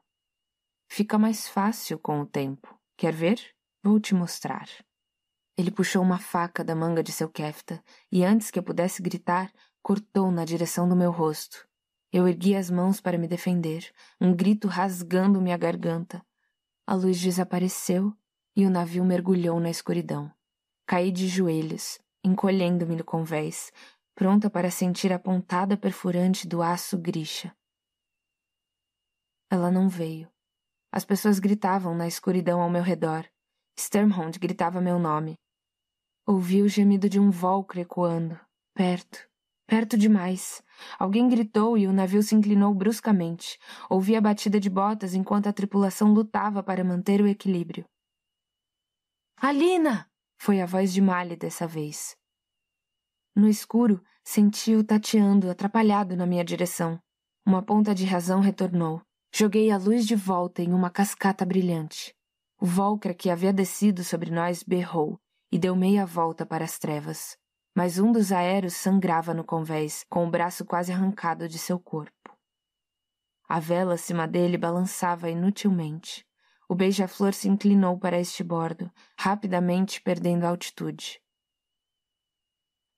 Fica mais fácil com o tempo. Quer ver? Vou te mostrar. Ele puxou uma faca da manga de seu kefta e, antes que eu pudesse gritar, cortou na direção do meu rosto. Eu ergui as mãos para me defender, um grito rasgando minha garganta. A luz desapareceu e o navio mergulhou na escuridão. Caí de joelhos, encolhendo-me no convés, pronta para sentir a pontada perfurante do aço grixa. Ela não veio. As pessoas gritavam na escuridão ao meu redor. Sturmhound gritava meu nome. Ouvi o gemido de um volcro ecoando, perto, perto demais. Alguém gritou e o navio se inclinou bruscamente. Ouvi a batida de botas enquanto a tripulação lutava para manter o equilíbrio. Alina! Foi a voz de Mali dessa vez. No escuro, senti-o tateando, atrapalhado na minha direção. Uma ponta de razão retornou. Joguei a luz de volta em uma cascata brilhante. O Volcra que havia descido sobre nós berrou e deu meia volta para as trevas. Mas um dos aéreos sangrava no convés, com o braço quase arrancado de seu corpo. A vela acima dele balançava inutilmente. O beija-flor se inclinou para este bordo, rapidamente perdendo a altitude.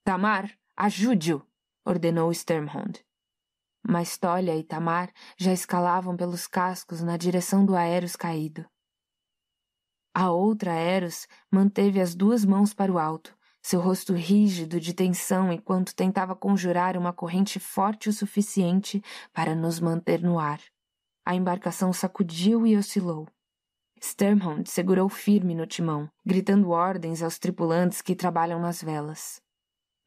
Tamar, ajude-o! ordenou Sturmhound. Mas Tolha e Tamar já escalavam pelos cascos na direção do Aeros caído. A outra Aeros manteve as duas mãos para o alto, seu rosto rígido de tensão enquanto tentava conjurar uma corrente forte o suficiente para nos manter no ar. A embarcação sacudiu e oscilou. Sturmhound segurou firme no timão, gritando ordens aos tripulantes que trabalham nas velas.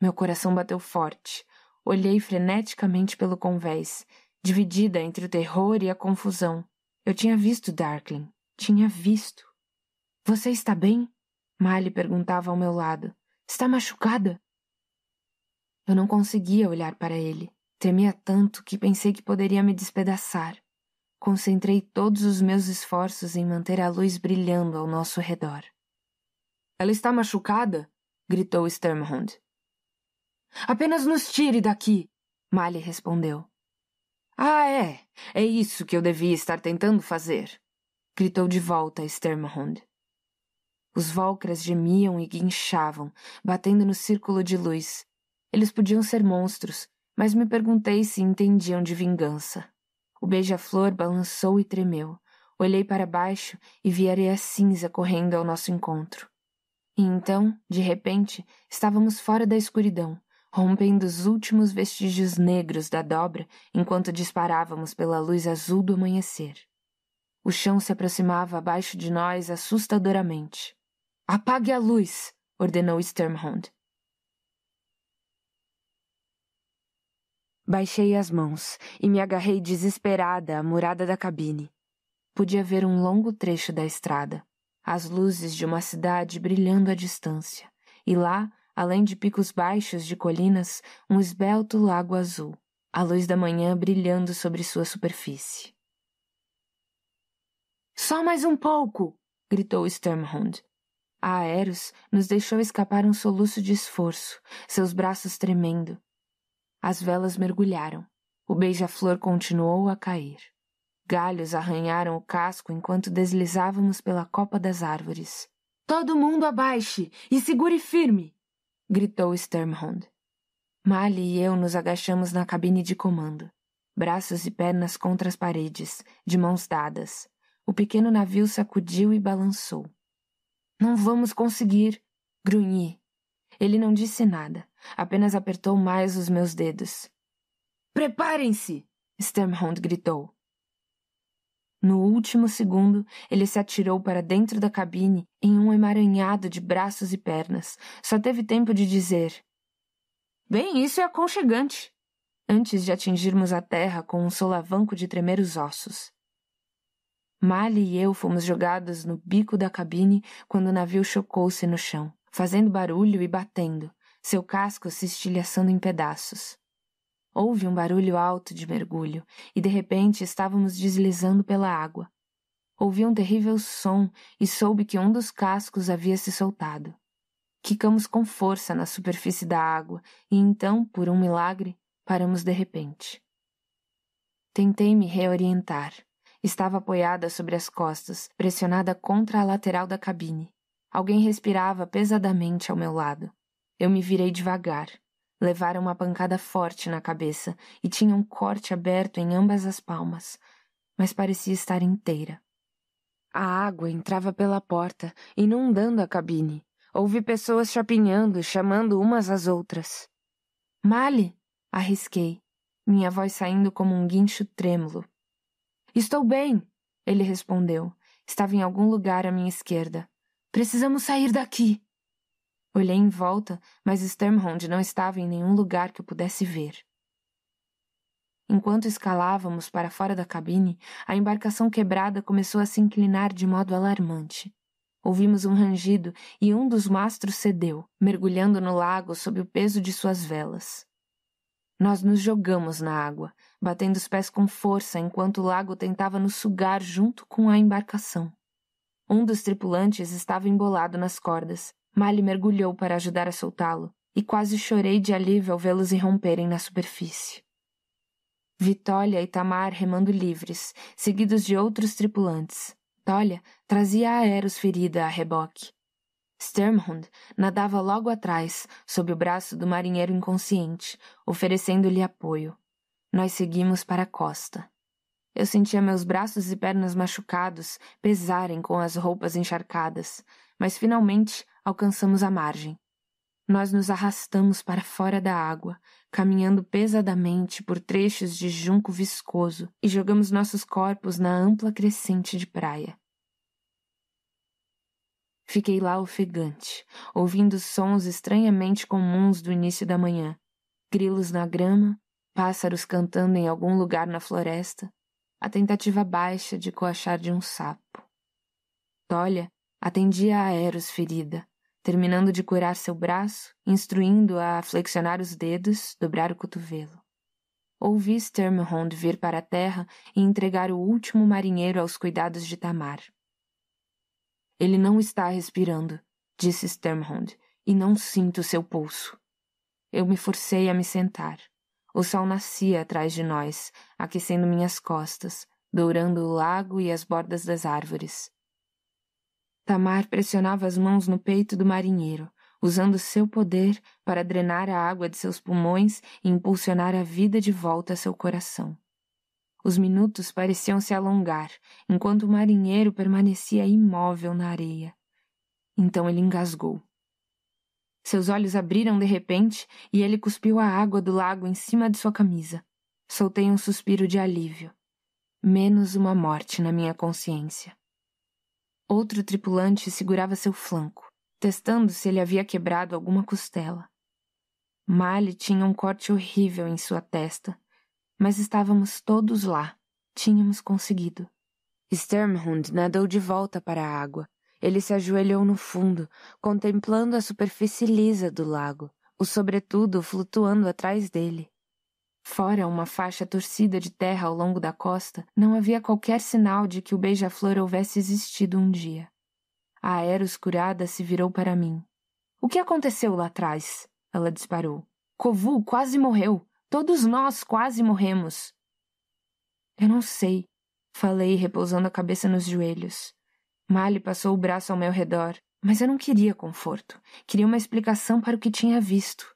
Meu coração bateu forte. Olhei freneticamente pelo convés, dividida entre o terror e a confusão. Eu tinha visto Darkling. Tinha visto. Você está bem? Mali perguntava ao meu lado. Está machucada? Eu não conseguia olhar para ele. Tremia tanto que pensei que poderia me despedaçar concentrei todos os meus esforços em manter a luz brilhando ao nosso redor. Ela está machucada? gritou Sturmhund. Apenas nos tire daqui, Mali respondeu. Ah, é. É isso que eu devia estar tentando fazer, gritou de volta Sturmhund. Os Valcras gemiam e guinchavam, batendo no círculo de luz. Eles podiam ser monstros, mas me perguntei se entendiam de vingança. O beija-flor balançou e tremeu. Olhei para baixo e vi areia cinza correndo ao nosso encontro. E então, de repente, estávamos fora da escuridão, rompendo os últimos vestígios negros da dobra enquanto disparávamos pela luz azul do amanhecer. O chão se aproximava abaixo de nós assustadoramente. Apague a luz! ordenou Sturmhound. Baixei as mãos e me agarrei desesperada à murada da cabine. Podia ver um longo trecho da estrada, as luzes de uma cidade brilhando à distância, e lá, além de picos baixos de colinas, um esbelto lago azul, a luz da manhã brilhando sobre sua superfície. Só mais um pouco! gritou Sturmhund. A Aeros nos deixou escapar um soluço de esforço, seus braços tremendo, as velas mergulharam. O beija-flor continuou a cair. Galhos arranharam o casco enquanto deslizávamos pela copa das árvores. Todo mundo abaixe e segure firme! gritou Sturmhond. Mali e eu nos agachamos na cabine de comando, braços e pernas contra as paredes, de mãos dadas. O pequeno navio sacudiu e balançou. Não vamos conseguir, grunhi. Ele não disse nada. Apenas apertou mais os meus dedos. Preparem-se! Sturmhound gritou. No último segundo, ele se atirou para dentro da cabine em um emaranhado de braços e pernas. Só teve tempo de dizer: Bem, isso é aconchegante! Antes de atingirmos a terra com um solavanco de tremer os ossos. Mali e eu fomos jogados no bico da cabine quando o navio chocou-se no chão, fazendo barulho e batendo, seu casco se estilhaçando em pedaços. Houve um barulho alto de mergulho, e de repente estávamos deslizando pela água. Ouvi um terrível som e soube que um dos cascos havia se soltado. Quicamos com força na superfície da água e então, por um milagre, paramos de repente. Tentei me reorientar. Estava apoiada sobre as costas, pressionada contra a lateral da cabine. Alguém respirava pesadamente ao meu lado. Eu me virei devagar. Levara uma pancada forte na cabeça e tinha um corte aberto em ambas as palmas, mas parecia estar inteira. A água entrava pela porta, inundando a cabine. Ouvi pessoas chapinhando, chamando umas às outras. Male! arrisquei, minha voz saindo como um guincho trêmulo. Estou bem, ele respondeu. Estava em algum lugar à minha esquerda. Precisamos sair daqui. Olhei em volta, mas Sturmhond não estava em nenhum lugar que eu pudesse ver. Enquanto escalávamos para fora da cabine, a embarcação quebrada começou a se inclinar de modo alarmante. Ouvimos um rangido e um dos mastros cedeu, mergulhando no lago sob o peso de suas velas. Nós nos jogamos na água, batendo os pés com força enquanto o lago tentava nos sugar junto com a embarcação. Um dos tripulantes estava embolado nas cordas, Mali mergulhou para ajudar a soltá-lo, e quase chorei de alívio ao vê-los irromperem na superfície. Vitória e Tamar remando livres, seguidos de outros tripulantes. Tolha trazia a Eros ferida a reboque. Sturmhund nadava logo atrás, sob o braço do marinheiro inconsciente, oferecendo-lhe apoio. Nós seguimos para a costa. Eu sentia meus braços e pernas machucados pesarem com as roupas encharcadas, mas finalmente alcançamos a margem. Nós nos arrastamos para fora da água, caminhando pesadamente por trechos de junco viscoso e jogamos nossos corpos na ampla crescente de praia. Fiquei lá ofegante, ouvindo sons estranhamente comuns do início da manhã: grilos na grama, pássaros cantando em algum lugar na floresta, a tentativa baixa de coachar de um sapo. Tolha atendia a Eros ferida, terminando de curar seu braço, instruindo-a a flexionar os dedos, dobrar o cotovelo. Ouvi Sturmhond vir para a terra e entregar o último marinheiro aos cuidados de Tamar. Ele não está respirando, disse Sturmhond, e não sinto seu pulso. Eu me forcei a me sentar. O sol nascia atrás de nós, aquecendo minhas costas, dourando o lago e as bordas das árvores. Tamar pressionava as mãos no peito do marinheiro, usando seu poder para drenar a água de seus pulmões e impulsionar a vida de volta a seu coração. Os minutos pareciam se alongar, enquanto o marinheiro permanecia imóvel na areia. Então ele engasgou. Seus olhos abriram de repente e ele cuspiu a água do lago em cima de sua camisa. Soltei um suspiro de alívio. Menos uma morte na minha consciência. Outro tripulante segurava seu flanco, testando se ele havia quebrado alguma costela. Mali tinha um corte horrível em sua testa, mas estávamos todos lá. Tínhamos conseguido. Sturmhund nadou de volta para a água. Ele se ajoelhou no fundo, contemplando a superfície lisa do lago, o sobretudo flutuando atrás dele. Fora uma faixa torcida de terra ao longo da costa, não havia qualquer sinal de que o beija-flor houvesse existido um dia. A aeroscurada se virou para mim. O que aconteceu lá atrás? Ela disparou. Kovu quase morreu. Todos nós quase morremos. Eu não sei, falei, repousando a cabeça nos joelhos. Mali passou o braço ao meu redor, mas eu não queria conforto. Queria uma explicação para o que tinha visto.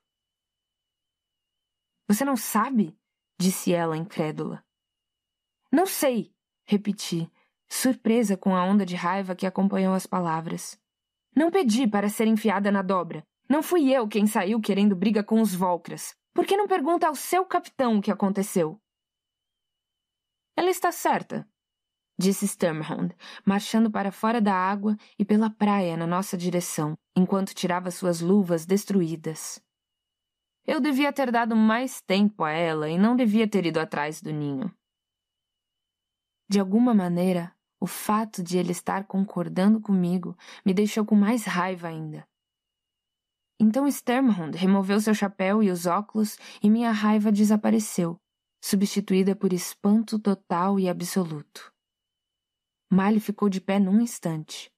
Você não sabe? disse ela, incrédula. Não sei, repeti, surpresa com a onda de raiva que acompanhou as palavras. Não pedi para ser enfiada na dobra. Não fui eu quem saiu querendo briga com os Volcras. Por que não pergunta ao seu capitão o que aconteceu? Ela está certa, disse Sturmhound, marchando para fora da água e pela praia na nossa direção, enquanto tirava suas luvas destruídas. Eu devia ter dado mais tempo a ela e não devia ter ido atrás do ninho. De alguma maneira, o fato de ele estar concordando comigo me deixou com mais raiva ainda. Então Sturmhund removeu seu chapéu e os óculos e minha raiva desapareceu, substituída por espanto total e absoluto. Mali ficou de pé num instante.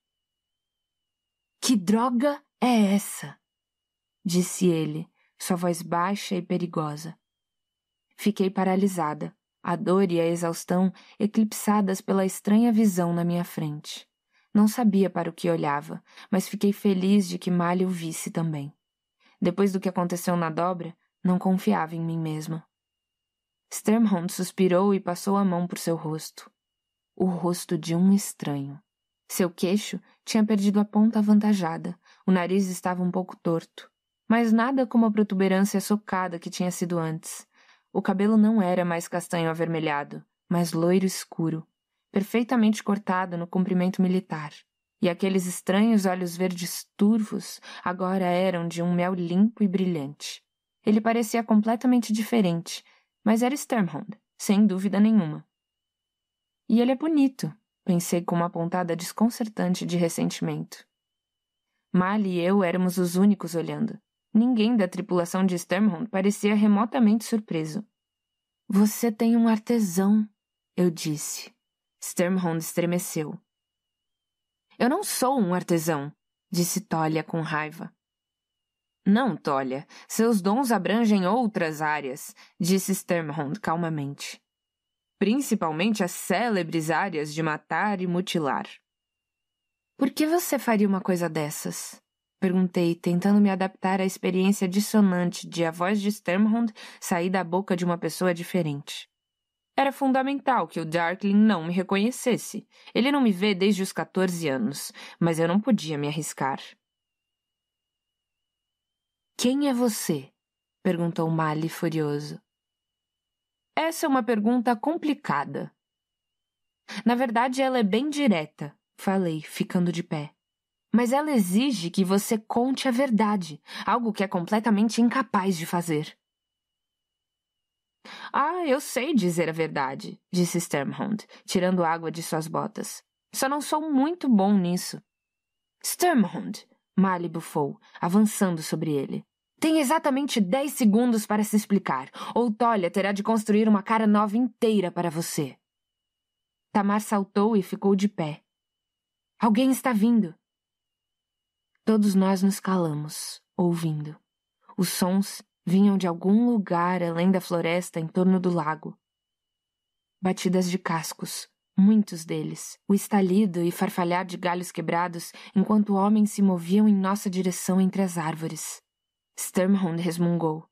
Que droga é essa? disse ele, sua voz baixa e perigosa. Fiquei paralisada, a dor e a exaustão eclipsadas pela estranha visão na minha frente. Não sabia para o que olhava, mas fiquei feliz de que Malha o visse também. Depois do que aconteceu na dobra, não confiava em mim mesma. Sternhold suspirou e passou a mão por seu rosto. O rosto de um estranho. Seu queixo tinha perdido a ponta avantajada, o nariz estava um pouco torto mas nada como a protuberância socada que tinha sido antes. O cabelo não era mais castanho avermelhado, mas loiro escuro, perfeitamente cortado no comprimento militar. E aqueles estranhos olhos verdes turvos agora eram de um mel limpo e brilhante. Ele parecia completamente diferente, mas era Sturmhound, sem dúvida nenhuma. E ele é bonito, pensei com uma pontada desconcertante de ressentimento. Mal e eu éramos os únicos olhando, Ninguém da tripulação de Sturmhound parecia remotamente surpreso. Você tem um artesão, eu disse. Sturmhound estremeceu. Eu não sou um artesão, disse Tolia com raiva. Não, Tolia. Seus dons abrangem outras áreas, disse Sturmhound calmamente. Principalmente as célebres áreas de matar e mutilar. Por que você faria uma coisa dessas? Perguntei, tentando me adaptar à experiência dissonante de a voz de Sturmhund sair da boca de uma pessoa diferente. Era fundamental que o Darkling não me reconhecesse. Ele não me vê desde os 14 anos, mas eu não podia me arriscar. Quem é você? perguntou Mali furioso. Essa é uma pergunta complicada. Na verdade, ela é bem direta, falei, ficando de pé mas ela exige que você conte a verdade, algo que é completamente incapaz de fazer. Ah, eu sei dizer a verdade, disse Sturmhound, tirando água de suas botas. Só não sou muito bom nisso. Sturmhound, Mali bufou, avançando sobre ele. Tem exatamente dez segundos para se explicar, ou Tolia terá de construir uma cara nova inteira para você. Tamar saltou e ficou de pé. Alguém está vindo, Todos nós nos calamos, ouvindo. Os sons vinham de algum lugar além da floresta em torno do lago. Batidas de cascos, muitos deles, o estalido e farfalhar de galhos quebrados enquanto homens se moviam em nossa direção entre as árvores. Sturmhund resmungou.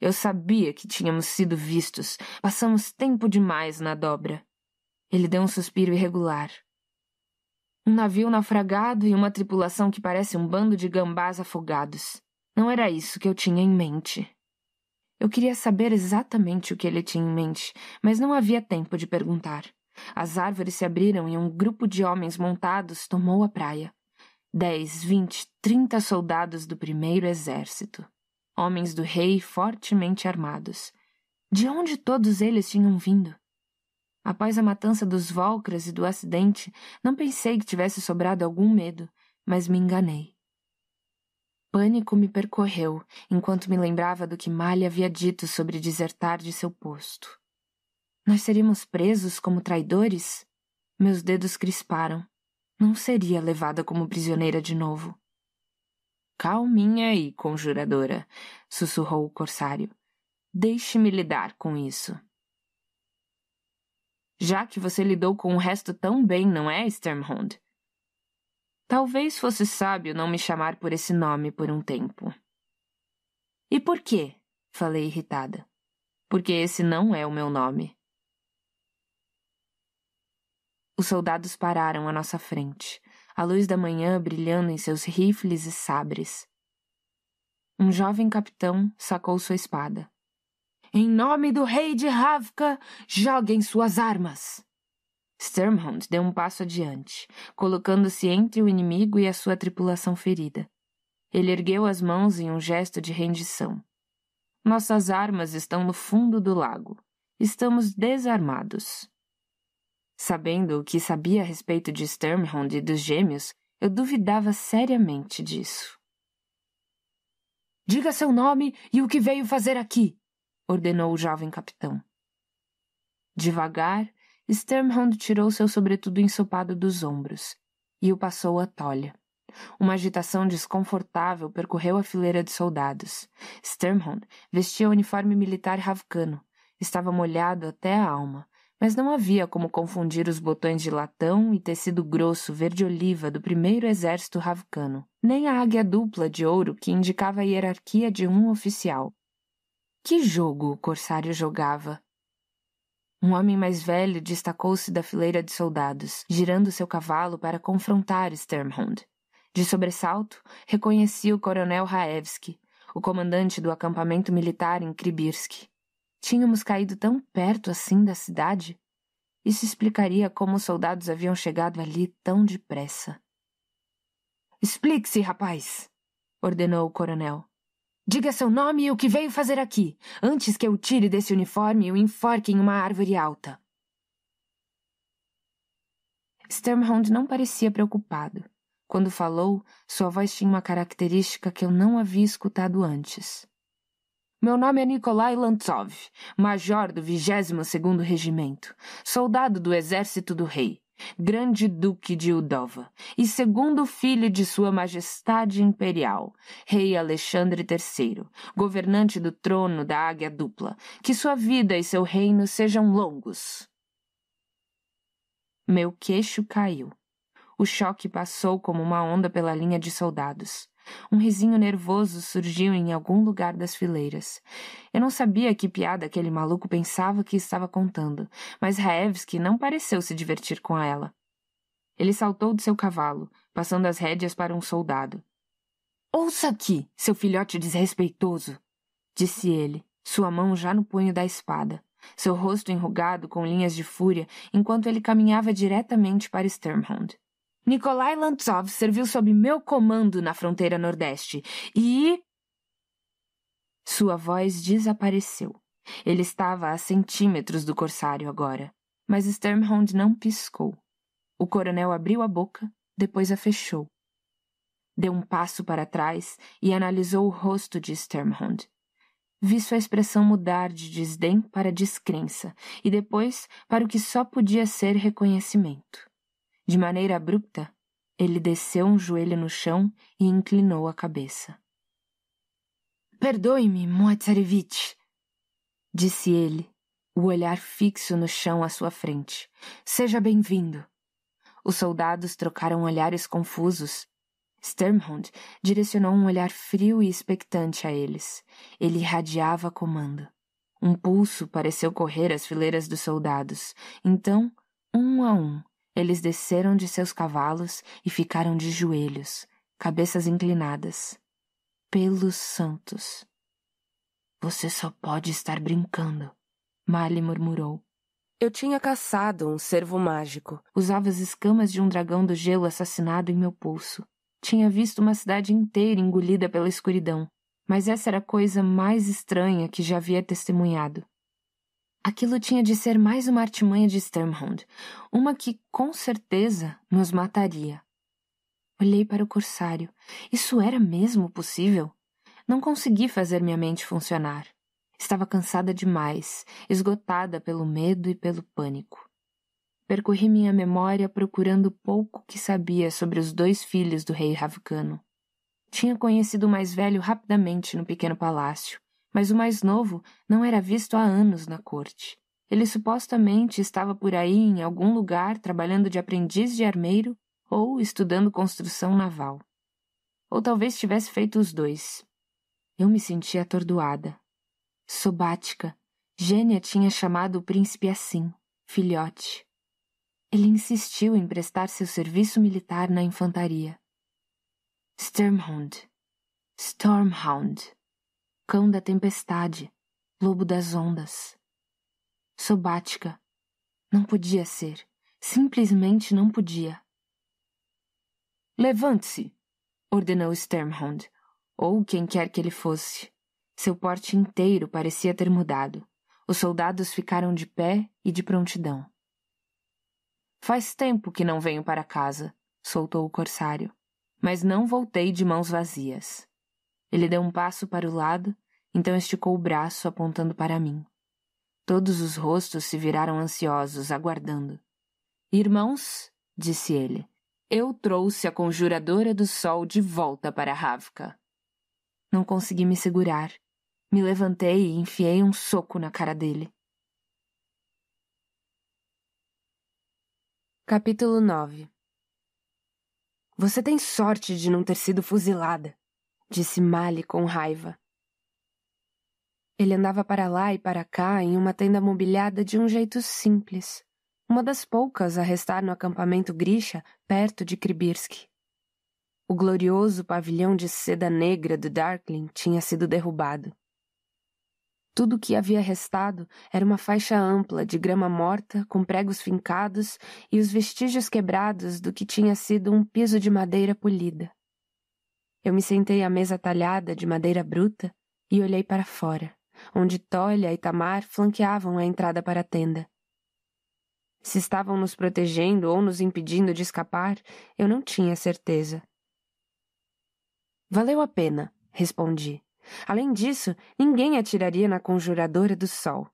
Eu sabia que tínhamos sido vistos. Passamos tempo demais na dobra. Ele deu um suspiro irregular, um navio naufragado e uma tripulação que parece um bando de gambás afogados. Não era isso que eu tinha em mente. Eu queria saber exatamente o que ele tinha em mente, mas não havia tempo de perguntar. As árvores se abriram e um grupo de homens montados tomou a praia. Dez, vinte, trinta soldados do primeiro exército. Homens do rei fortemente armados. De onde todos eles tinham vindo? Após a matança dos Volcras e do acidente, não pensei que tivesse sobrado algum medo, mas me enganei. Pânico me percorreu enquanto me lembrava do que Malha havia dito sobre desertar de seu posto. Nós seríamos presos como traidores? Meus dedos crisparam. Não seria levada como prisioneira de novo. Calminha aí, conjuradora, sussurrou o corsário. Deixe-me lidar com isso já que você lidou com o resto tão bem, não é, Sturmhond? Talvez fosse sábio não me chamar por esse nome por um tempo. E por quê? falei irritada. Porque esse não é o meu nome. Os soldados pararam à nossa frente, a luz da manhã brilhando em seus rifles e sabres. Um jovem capitão sacou sua espada. Em nome do rei de Havka, joguem suas armas! Sturmhound deu um passo adiante, colocando-se entre o inimigo e a sua tripulação ferida. Ele ergueu as mãos em um gesto de rendição. Nossas armas estão no fundo do lago. Estamos desarmados. Sabendo o que sabia a respeito de Sturmhound e dos gêmeos, eu duvidava seriamente disso. Diga seu nome e o que veio fazer aqui, ordenou o jovem capitão. Devagar, Sturmhound tirou seu sobretudo ensopado dos ombros e o passou à tolha. Uma agitação desconfortável percorreu a fileira de soldados. Sturmhound vestia o uniforme militar ravcano. Estava molhado até a alma, mas não havia como confundir os botões de latão e tecido grosso verde-oliva do primeiro exército ravcano, nem a águia dupla de ouro que indicava a hierarquia de um oficial. Que jogo o corsário jogava? Um homem mais velho destacou-se da fileira de soldados, girando seu cavalo para confrontar Sturmhund. De sobressalto, reconheci o coronel Raevski, o comandante do acampamento militar em Kribirsk. Tínhamos caído tão perto assim da cidade? Isso explicaria como os soldados haviam chegado ali tão depressa. Explique-se, rapaz! ordenou o coronel. Diga seu nome e o que veio fazer aqui, antes que eu tire desse uniforme e o enforque em uma árvore alta. Sturmhound não parecia preocupado. Quando falou, sua voz tinha uma característica que eu não havia escutado antes. Meu nome é Nikolai Lantsov, major do 22º Regimento, soldado do Exército do Rei grande duque de Udova, e segundo filho de sua majestade imperial, rei Alexandre III, governante do trono da Águia Dupla, que sua vida e seu reino sejam longos. Meu queixo caiu. O choque passou como uma onda pela linha de soldados. Um risinho nervoso surgiu em algum lugar das fileiras. Eu não sabia que piada aquele maluco pensava que estava contando, mas Raevski não pareceu se divertir com ela. Ele saltou de seu cavalo, passando as rédeas para um soldado. Ouça aqui, seu filhote desrespeitoso! disse ele, sua mão já no punho da espada, seu rosto enrugado com linhas de fúria, enquanto ele caminhava diretamente para Sturmhound. Nikolai Lantsov serviu sob meu comando na fronteira nordeste e. Sua voz desapareceu. Ele estava a centímetros do corsário agora, mas Sternhold não piscou. O coronel abriu a boca, depois a fechou. Deu um passo para trás e analisou o rosto de Sternhold. Vi sua expressão mudar de desdém para descrença e depois para o que só podia ser reconhecimento. De maneira abrupta, ele desceu um joelho no chão e inclinou a cabeça. Perdoe-me, Moatsarevich, disse ele, o olhar fixo no chão à sua frente. Seja bem-vindo. Os soldados trocaram olhares confusos. Sturmhund direcionou um olhar frio e expectante a eles. Ele irradiava comando. Um pulso pareceu correr as fileiras dos soldados. Então, um a um, eles desceram de seus cavalos e ficaram de joelhos, cabeças inclinadas. Pelos santos. Você só pode estar brincando, Mali murmurou. Eu tinha caçado um cervo mágico. Usava as escamas de um dragão do gelo assassinado em meu pulso. Tinha visto uma cidade inteira engolida pela escuridão. Mas essa era a coisa mais estranha que já havia testemunhado. Aquilo tinha de ser mais uma artimanha de Sturmhound, uma que, com certeza, nos mataria. Olhei para o corsário. Isso era mesmo possível? Não consegui fazer minha mente funcionar. Estava cansada demais, esgotada pelo medo e pelo pânico. Percorri minha memória procurando pouco que sabia sobre os dois filhos do rei Ravicano. Tinha conhecido o mais velho rapidamente no pequeno palácio mas o mais novo não era visto há anos na corte. Ele supostamente estava por aí em algum lugar trabalhando de aprendiz de armeiro ou estudando construção naval. Ou talvez tivesse feito os dois. Eu me senti atordoada. Sobática. Gênia tinha chamado o príncipe assim, filhote. Ele insistiu em prestar seu serviço militar na infantaria. Sturmhound. Stormhound. Cão da tempestade, lobo das ondas. Sobática. Não podia ser. Simplesmente não podia. Levante-se, ordenou Sternhund, ou quem quer que ele fosse. Seu porte inteiro parecia ter mudado. Os soldados ficaram de pé e de prontidão. Faz tempo que não venho para casa, soltou o corsário, mas não voltei de mãos vazias. Ele deu um passo para o lado, então esticou o braço apontando para mim. Todos os rostos se viraram ansiosos, aguardando. Irmãos, disse ele, eu trouxe a conjuradora do sol de volta para Ravka. Não consegui me segurar. Me levantei e enfiei um soco na cara dele. Capítulo 9 Você tem sorte de não ter sido fuzilada, disse Mali com raiva. Ele andava para lá e para cá em uma tenda mobiliada de um jeito simples, uma das poucas a restar no acampamento Grisha, perto de Kribirsk. O glorioso pavilhão de seda negra do Darkling tinha sido derrubado. Tudo o que havia restado era uma faixa ampla de grama morta, com pregos fincados e os vestígios quebrados do que tinha sido um piso de madeira polida. Eu me sentei à mesa talhada de madeira bruta e olhei para fora, onde Tolha e Tamar flanqueavam a entrada para a tenda. Se estavam nos protegendo ou nos impedindo de escapar, eu não tinha certeza. Valeu a pena, respondi. Além disso, ninguém atiraria na conjuradora do sol.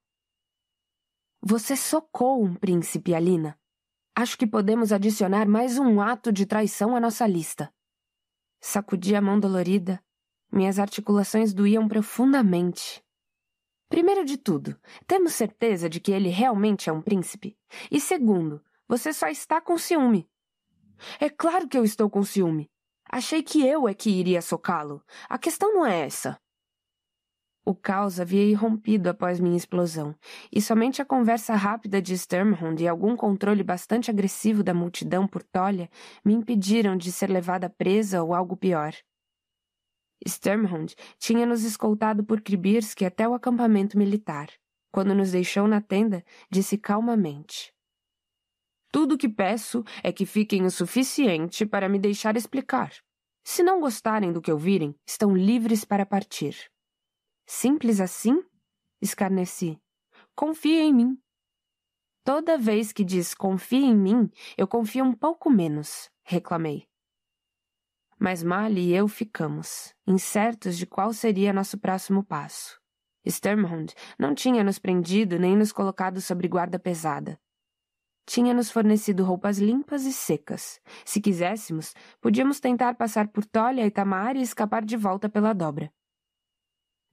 Você socou um príncipe, Alina. Acho que podemos adicionar mais um ato de traição à nossa lista. Sacudi a mão dolorida. Minhas articulações doíam profundamente. Primeiro de tudo, temos certeza de que ele realmente é um príncipe. E segundo, você só está com ciúme. É claro que eu estou com ciúme. Achei que eu é que iria socá-lo. A questão não é essa. O caos havia irrompido após minha explosão, e somente a conversa rápida de Sturmhund e algum controle bastante agressivo da multidão por Tolha me impediram de ser levada presa ou algo pior. Sturmhund tinha nos escoltado por Kribirsk até o acampamento militar. Quando nos deixou na tenda, disse calmamente. Tudo o que peço é que fiquem o suficiente para me deixar explicar. Se não gostarem do que ouvirem, estão livres para partir. Simples assim? Escarneci. Confia em mim. Toda vez que diz confia em mim, eu confio um pouco menos, reclamei. Mas Mali e eu ficamos, incertos de qual seria nosso próximo passo. Sturmhund não tinha nos prendido nem nos colocado sobre guarda pesada. Tinha nos fornecido roupas limpas e secas. Se quiséssemos, podíamos tentar passar por Tolia e Tamar e escapar de volta pela dobra.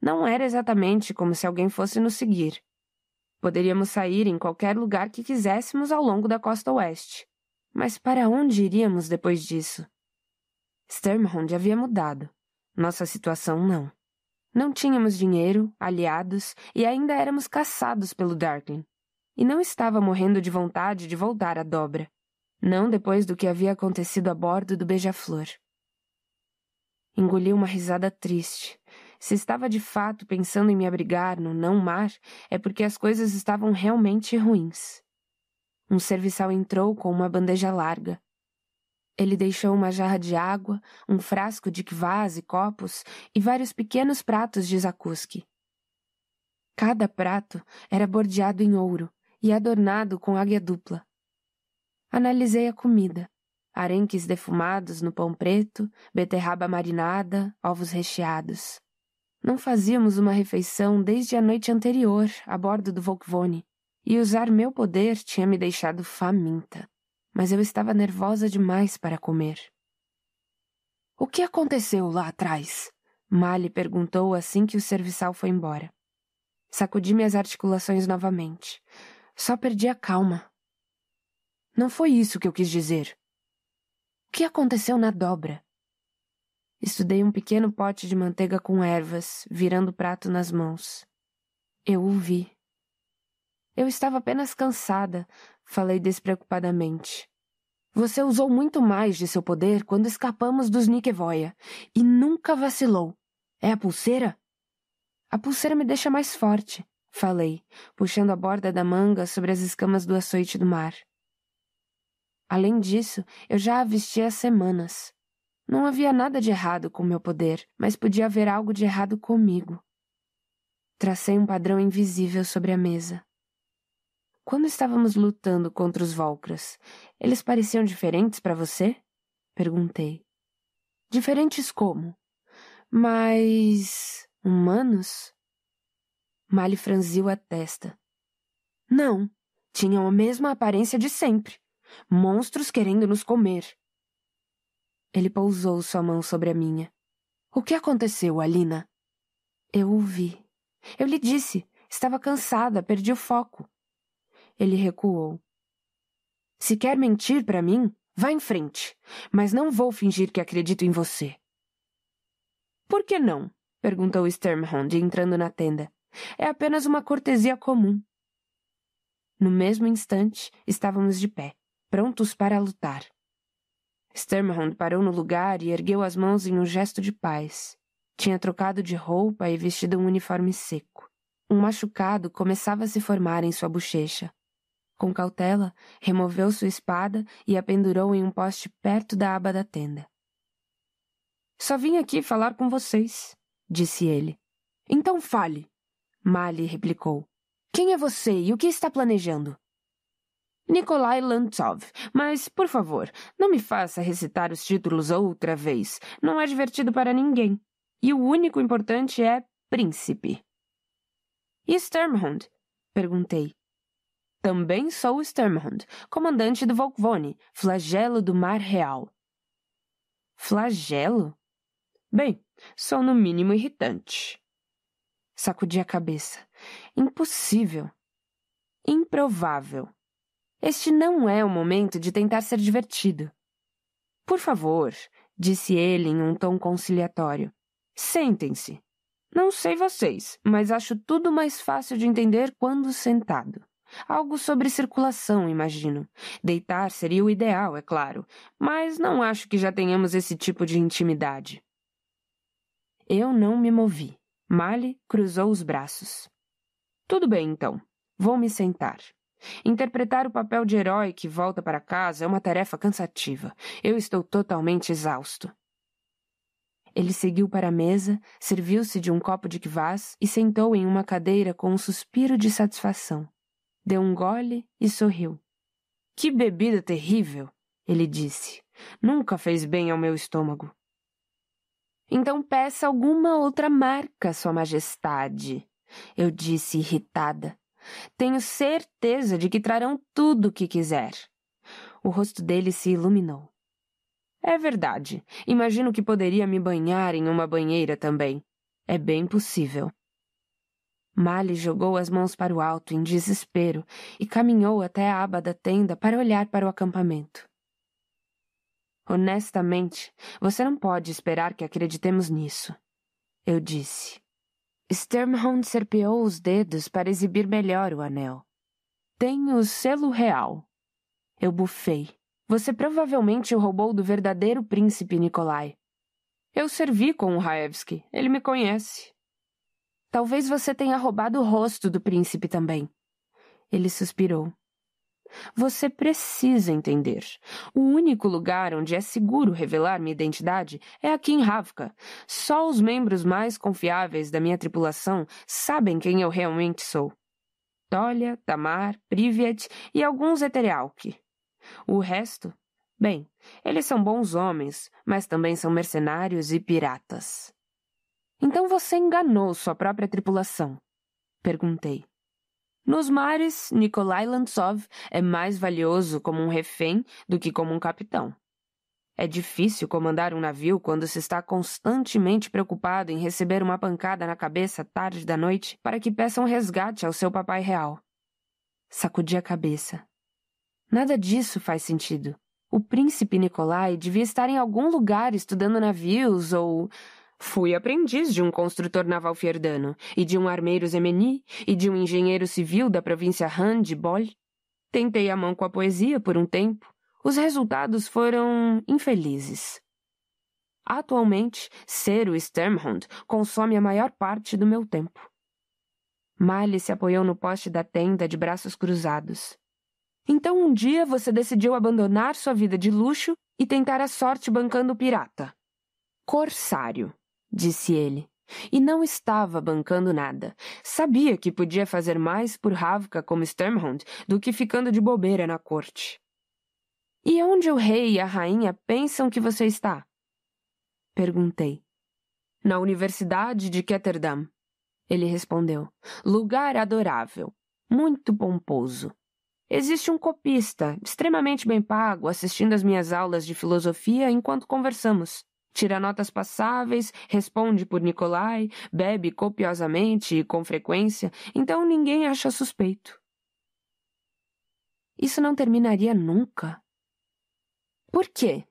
Não era exatamente como se alguém fosse nos seguir. Poderíamos sair em qualquer lugar que quiséssemos ao longo da costa oeste. Mas para onde iríamos depois disso? Sturmhond havia mudado. Nossa situação não. Não tínhamos dinheiro, aliados e ainda éramos caçados pelo Darkling. E não estava morrendo de vontade de voltar à dobra. Não depois do que havia acontecido a bordo do Beija-Flor. Engoli uma risada triste, se estava de fato pensando em me abrigar no não mar, é porque as coisas estavam realmente ruins. Um serviçal entrou com uma bandeja larga. Ele deixou uma jarra de água, um frasco de kvass e copos e vários pequenos pratos de zakuski. Cada prato era bordeado em ouro e adornado com águia dupla. Analisei a comida. Arenques defumados no pão preto, beterraba marinada, ovos recheados. Não fazíamos uma refeição desde a noite anterior, a bordo do Volkvone, e usar meu poder tinha me deixado faminta, mas eu estava nervosa demais para comer. O que aconteceu lá atrás? Mali perguntou assim que o serviçal foi embora. Sacudi minhas articulações novamente. Só perdi a calma. Não foi isso que eu quis dizer. O que aconteceu na dobra? Estudei um pequeno pote de manteiga com ervas, virando o prato nas mãos. Eu o vi. Eu estava apenas cansada, falei despreocupadamente. Você usou muito mais de seu poder quando escapamos dos Nikevoia e nunca vacilou. É a pulseira? A pulseira me deixa mais forte, falei, puxando a borda da manga sobre as escamas do açoite do mar. Além disso, eu já a vestia há semanas. Não havia nada de errado com meu poder, mas podia haver algo de errado comigo. Tracei um padrão invisível sobre a mesa. Quando estávamos lutando contra os Volcras, eles pareciam diferentes para você? Perguntei. Diferentes como? Mas. humanos? Mali franziu a testa. Não, tinham a mesma aparência de sempre. Monstros querendo nos comer. Ele pousou sua mão sobre a minha. O que aconteceu, Alina? Eu o vi. Eu lhe disse. Estava cansada, perdi o foco. Ele recuou. Se quer mentir para mim, vá em frente. Mas não vou fingir que acredito em você. Por que não? perguntou Sturmhound, entrando na tenda. É apenas uma cortesia comum. No mesmo instante, estávamos de pé, prontos para lutar. Sturmhound parou no lugar e ergueu as mãos em um gesto de paz. Tinha trocado de roupa e vestido um uniforme seco. Um machucado começava a se formar em sua bochecha. Com cautela, removeu sua espada e a pendurou em um poste perto da aba da tenda. Só vim aqui falar com vocês, disse ele. Então fale, Mali replicou. Quem é você e o que está planejando? Nikolai Lantsov. Mas, por favor, não me faça recitar os títulos outra vez. Não é divertido para ninguém. E o único importante é príncipe. E Sturmhund? Perguntei. Também sou Sturmhund, comandante do Volkvone, flagelo do Mar Real. Flagelo? Bem, sou no mínimo irritante. Sacudi a cabeça. Impossível. Improvável. Este não é o momento de tentar ser divertido. Por favor, disse ele em um tom conciliatório. Sentem-se. Não sei vocês, mas acho tudo mais fácil de entender quando sentado. Algo sobre circulação, imagino. Deitar seria o ideal, é claro, mas não acho que já tenhamos esse tipo de intimidade. Eu não me movi. Mali cruzou os braços. Tudo bem, então. Vou me sentar. Interpretar o papel de herói que volta para casa é uma tarefa cansativa. Eu estou totalmente exausto. Ele seguiu para a mesa, serviu-se de um copo de kvass e sentou em uma cadeira com um suspiro de satisfação. Deu um gole e sorriu. Que bebida terrível! ele disse. Nunca fez bem ao meu estômago. Então peça alguma outra marca, Sua Majestade, eu disse irritada. Tenho certeza de que trarão tudo o que quiser. O rosto dele se iluminou. É verdade. Imagino que poderia me banhar em uma banheira também. É bem possível. Mali jogou as mãos para o alto em desespero e caminhou até a aba da tenda para olhar para o acampamento. Honestamente, você não pode esperar que acreditemos nisso, eu disse. Sturmhound serpeou os dedos para exibir melhor o anel. Tem o selo real. Eu bufei. Você provavelmente o roubou do verdadeiro príncipe Nikolai. Eu servi com o Raevski. Ele me conhece. Talvez você tenha roubado o rosto do príncipe também. Ele suspirou. Você precisa entender. O único lugar onde é seguro revelar minha identidade é aqui em Ravka. Só os membros mais confiáveis da minha tripulação sabem quem eu realmente sou. Tolia, Tamar, Privet e alguns Eterealk. O resto? Bem, eles são bons homens, mas também são mercenários e piratas. Então você enganou sua própria tripulação? Perguntei. Nos mares, Nikolai Lantsov é mais valioso como um refém do que como um capitão. É difícil comandar um navio quando se está constantemente preocupado em receber uma pancada na cabeça tarde da noite para que peça um resgate ao seu papai real. Sacudi a cabeça. Nada disso faz sentido. O príncipe Nikolai devia estar em algum lugar estudando navios ou Fui aprendiz de um construtor naval fierdano, e de um armeiro zemeni, e de um engenheiro civil da província Han de Bol. Tentei a mão com a poesia por um tempo. Os resultados foram infelizes. Atualmente, ser o Sturmhund consome a maior parte do meu tempo. Mali se apoiou no poste da tenda de braços cruzados. Então um dia você decidiu abandonar sua vida de luxo e tentar a sorte bancando pirata. Corsário disse ele. E não estava bancando nada. Sabia que podia fazer mais por Havka como Sturmhund do que ficando de bobeira na corte. E onde o rei e a rainha pensam que você está? Perguntei. Na Universidade de Ketterdam. Ele respondeu. Lugar adorável. Muito pomposo. Existe um copista, extremamente bem pago, assistindo às minhas aulas de filosofia enquanto conversamos tira notas passáveis, responde por Nicolai, bebe copiosamente e com frequência, então ninguém acha suspeito. Isso não terminaria nunca. Por quê?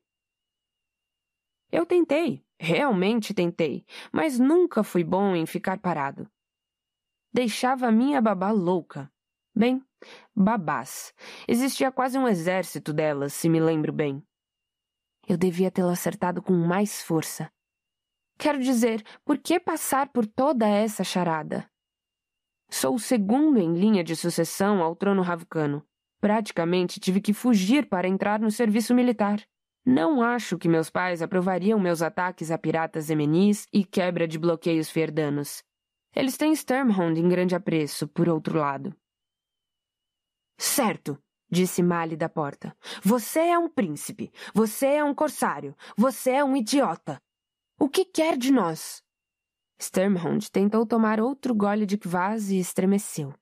Eu tentei, realmente tentei, mas nunca fui bom em ficar parado. Deixava minha babá louca. Bem, babás. Existia quase um exército delas, se me lembro bem. Eu devia tê-lo acertado com mais força. Quero dizer, por que passar por toda essa charada? Sou o segundo em linha de sucessão ao trono ravucano. Praticamente tive que fugir para entrar no serviço militar. Não acho que meus pais aprovariam meus ataques a piratas emenis e quebra de bloqueios ferdanos. Eles têm Sturmhound em grande apreço, por outro lado. Certo, disse Mali da porta. Você é um príncipe. Você é um corsário. Você é um idiota. O que quer de nós? Sturmhound tentou tomar outro gole de kvaz e estremeceu.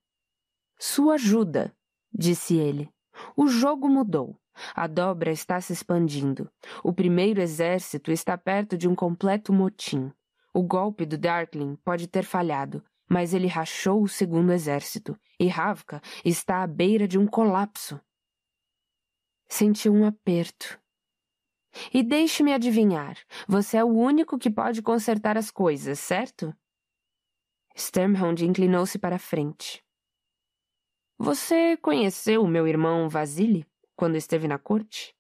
Sua ajuda, disse ele. O jogo mudou. A dobra está se expandindo. O primeiro exército está perto de um completo motim. O golpe do Darkling pode ter falhado, mas ele rachou o segundo exército, e Ravka está à beira de um colapso. Sentiu um aperto. E deixe-me adivinhar, você é o único que pode consertar as coisas, certo? Sturmhound inclinou-se para a frente. Você conheceu o meu irmão Vasily quando esteve na corte?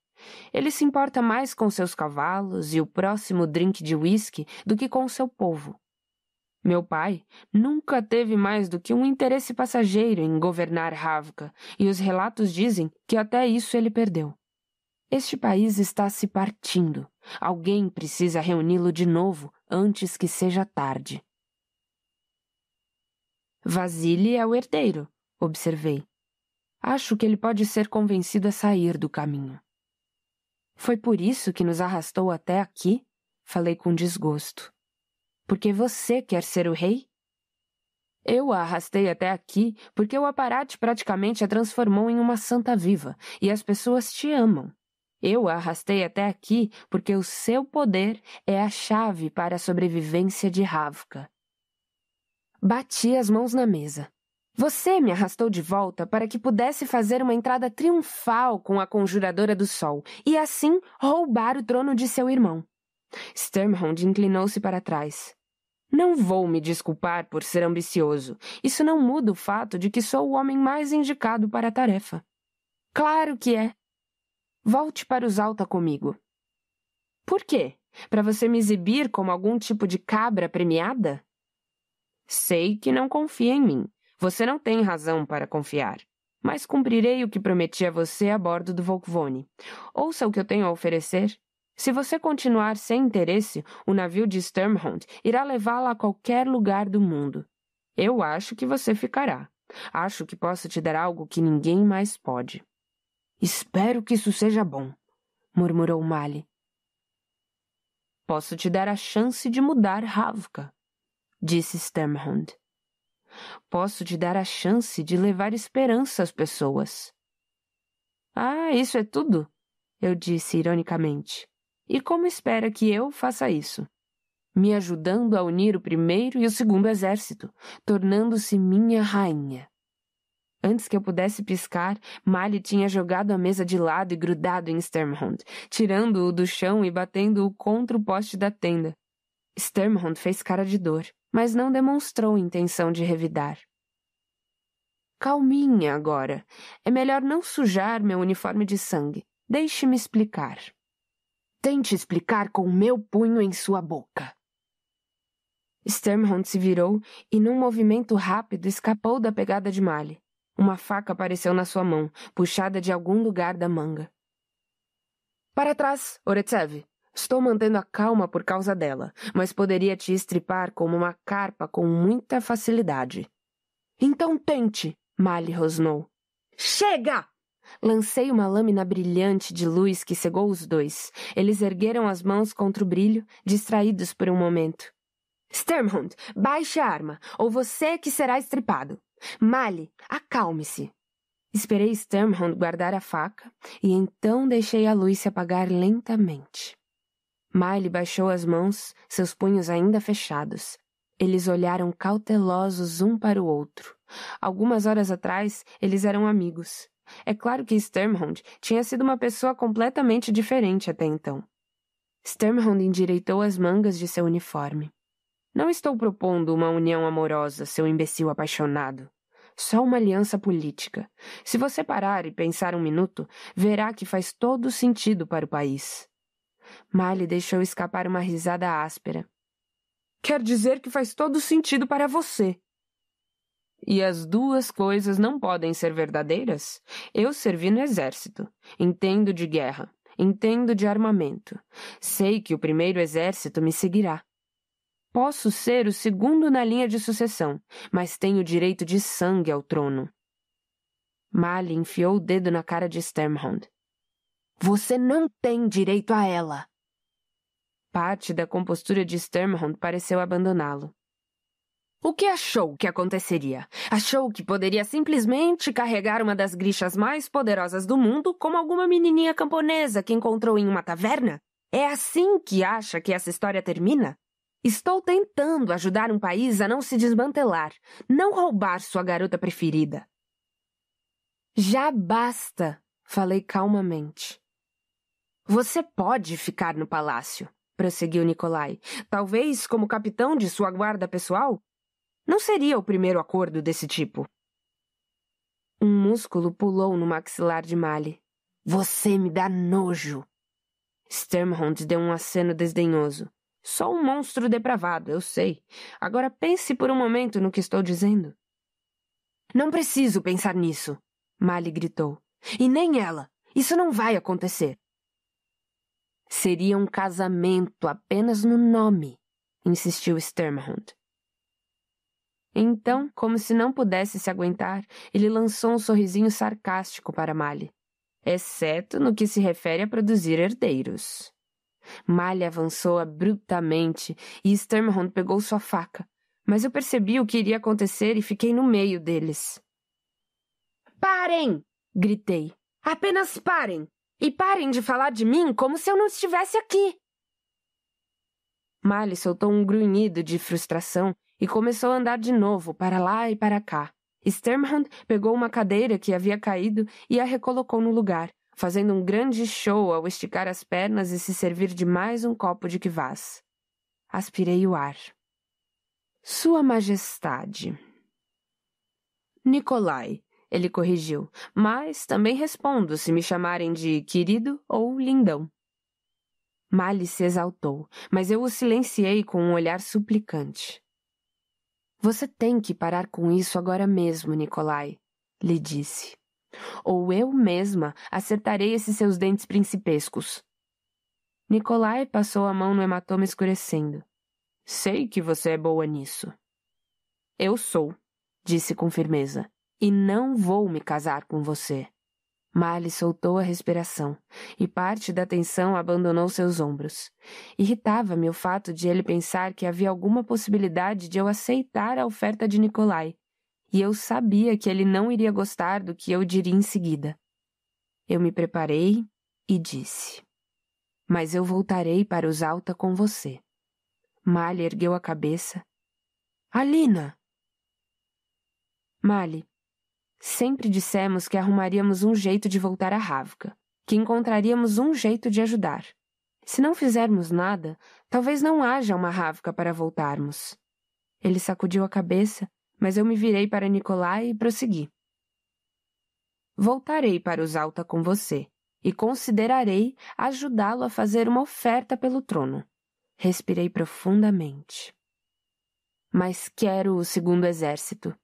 Ele se importa mais com seus cavalos e o próximo drink de uísque do que com seu povo. Meu pai nunca teve mais do que um interesse passageiro em governar Ravka, e os relatos dizem que até isso ele perdeu. Este país está se partindo. Alguém precisa reuni-lo de novo antes que seja tarde. Vasily é o herdeiro, observei. Acho que ele pode ser convencido a sair do caminho. Foi por isso que nos arrastou até aqui? Falei com desgosto porque você quer ser o rei? Eu a arrastei até aqui porque o aparato praticamente a transformou em uma santa viva e as pessoas te amam. Eu a arrastei até aqui porque o seu poder é a chave para a sobrevivência de Ravka. Bati as mãos na mesa. Você me arrastou de volta para que pudesse fazer uma entrada triunfal com a Conjuradora do Sol e assim roubar o trono de seu irmão. Sturmhound inclinou-se para trás. Não vou me desculpar por ser ambicioso. Isso não muda o fato de que sou o homem mais indicado para a tarefa. Claro que é. Volte para os alta comigo. Por quê? Para você me exibir como algum tipo de cabra premiada? Sei que não confia em mim. Você não tem razão para confiar. Mas cumprirei o que prometi a você a bordo do Volkvone. Ouça o que eu tenho a oferecer se você continuar sem interesse, o navio de Sturmhound irá levá-la a qualquer lugar do mundo. Eu acho que você ficará. Acho que posso te dar algo que ninguém mais pode. Espero que isso seja bom, murmurou Mali. Posso te dar a chance de mudar havka disse Sturmhound. Posso te dar a chance de levar esperança às pessoas. Ah, isso é tudo? Eu disse ironicamente. E como espera que eu faça isso? Me ajudando a unir o primeiro e o segundo exército, tornando-se minha rainha. Antes que eu pudesse piscar, Mali tinha jogado a mesa de lado e grudado em Sturmhund, tirando-o do chão e batendo-o contra o poste da tenda. Sturmhund fez cara de dor, mas não demonstrou intenção de revidar. Calminha agora. É melhor não sujar meu uniforme de sangue. Deixe-me explicar. Tente explicar com o meu punho em sua boca. Sturmhound se virou e, num movimento rápido, escapou da pegada de Mali. Uma faca apareceu na sua mão, puxada de algum lugar da manga. Para trás, Oretsev. Estou mantendo a calma por causa dela, mas poderia te estripar como uma carpa com muita facilidade. Então tente, Mali rosnou. Chega! Lancei uma lâmina brilhante de luz que cegou os dois. Eles ergueram as mãos contra o brilho, distraídos por um momento. Sturmhund, baixe a arma, ou você que será estripado. Male, acalme-se. Esperei Sturmhund guardar a faca e então deixei a luz se apagar lentamente. Mile baixou as mãos, seus punhos ainda fechados. Eles olharam cautelosos um para o outro. Algumas horas atrás, eles eram amigos. É claro que Sturmhound tinha sido uma pessoa completamente diferente até então. Sturmhound endireitou as mangas de seu uniforme. Não estou propondo uma união amorosa, seu imbecil apaixonado. Só uma aliança política. Se você parar e pensar um minuto, verá que faz todo sentido para o país. Miley deixou escapar uma risada áspera. Quer dizer que faz todo sentido para você, e as duas coisas não podem ser verdadeiras? Eu servi no exército, entendo de guerra, entendo de armamento. Sei que o primeiro exército me seguirá. Posso ser o segundo na linha de sucessão, mas tenho direito de sangue ao trono. Mali enfiou o dedo na cara de Stemhound. Você não tem direito a ela! Parte da compostura de Sturmhound pareceu abandoná-lo. O que achou que aconteceria? Achou que poderia simplesmente carregar uma das grichas mais poderosas do mundo como alguma menininha camponesa que encontrou em uma taverna? É assim que acha que essa história termina? Estou tentando ajudar um país a não se desmantelar, não roubar sua garota preferida. Já basta, falei calmamente. Você pode ficar no palácio, prosseguiu Nikolai. Talvez, como capitão de sua guarda pessoal, não seria o primeiro acordo desse tipo. Um músculo pulou no maxilar de Mali. Você me dá nojo! Sturmhond deu um aceno desdenhoso. Só um monstro depravado, eu sei. Agora pense por um momento no que estou dizendo. Não preciso pensar nisso, Mali gritou. E nem ela. Isso não vai acontecer. Seria um casamento apenas no nome, insistiu Sturmhund. Então, como se não pudesse se aguentar, ele lançou um sorrisinho sarcástico para Mali. Exceto no que se refere a produzir herdeiros. Mali avançou abruptamente e Sturmhorn pegou sua faca, mas eu percebi o que iria acontecer e fiquei no meio deles. Parem! gritei. Apenas parem! E parem de falar de mim como se eu não estivesse aqui! Mali soltou um grunhido de frustração e começou a andar de novo, para lá e para cá. Sturmhand pegou uma cadeira que havia caído e a recolocou no lugar, fazendo um grande show ao esticar as pernas e se servir de mais um copo de kvass. Aspirei o ar. Sua Majestade. Nicolai, ele corrigiu, mas também respondo se me chamarem de querido ou lindão. Mali se exaltou, mas eu o silenciei com um olhar suplicante. Você tem que parar com isso agora mesmo, Nicolai, lhe disse. Ou eu mesma acertarei esses seus dentes principescos. Nicolai passou a mão no hematoma escurecendo. Sei que você é boa nisso. Eu sou, disse com firmeza, e não vou me casar com você. Mali soltou a respiração, e parte da tensão abandonou seus ombros. Irritava-me o fato de ele pensar que havia alguma possibilidade de eu aceitar a oferta de Nikolai, e eu sabia que ele não iria gostar do que eu diria em seguida. Eu me preparei e disse: Mas eu voltarei para os alta com você. Mali ergueu a cabeça. Alina! Mali, Sempre dissemos que arrumaríamos um jeito de voltar a Ravka, que encontraríamos um jeito de ajudar. Se não fizermos nada, talvez não haja uma Ravka para voltarmos. Ele sacudiu a cabeça, mas eu me virei para Nicolai e prossegui. Voltarei para os Alta com você e considerarei ajudá-lo a fazer uma oferta pelo trono. Respirei profundamente. Mas quero o segundo exército.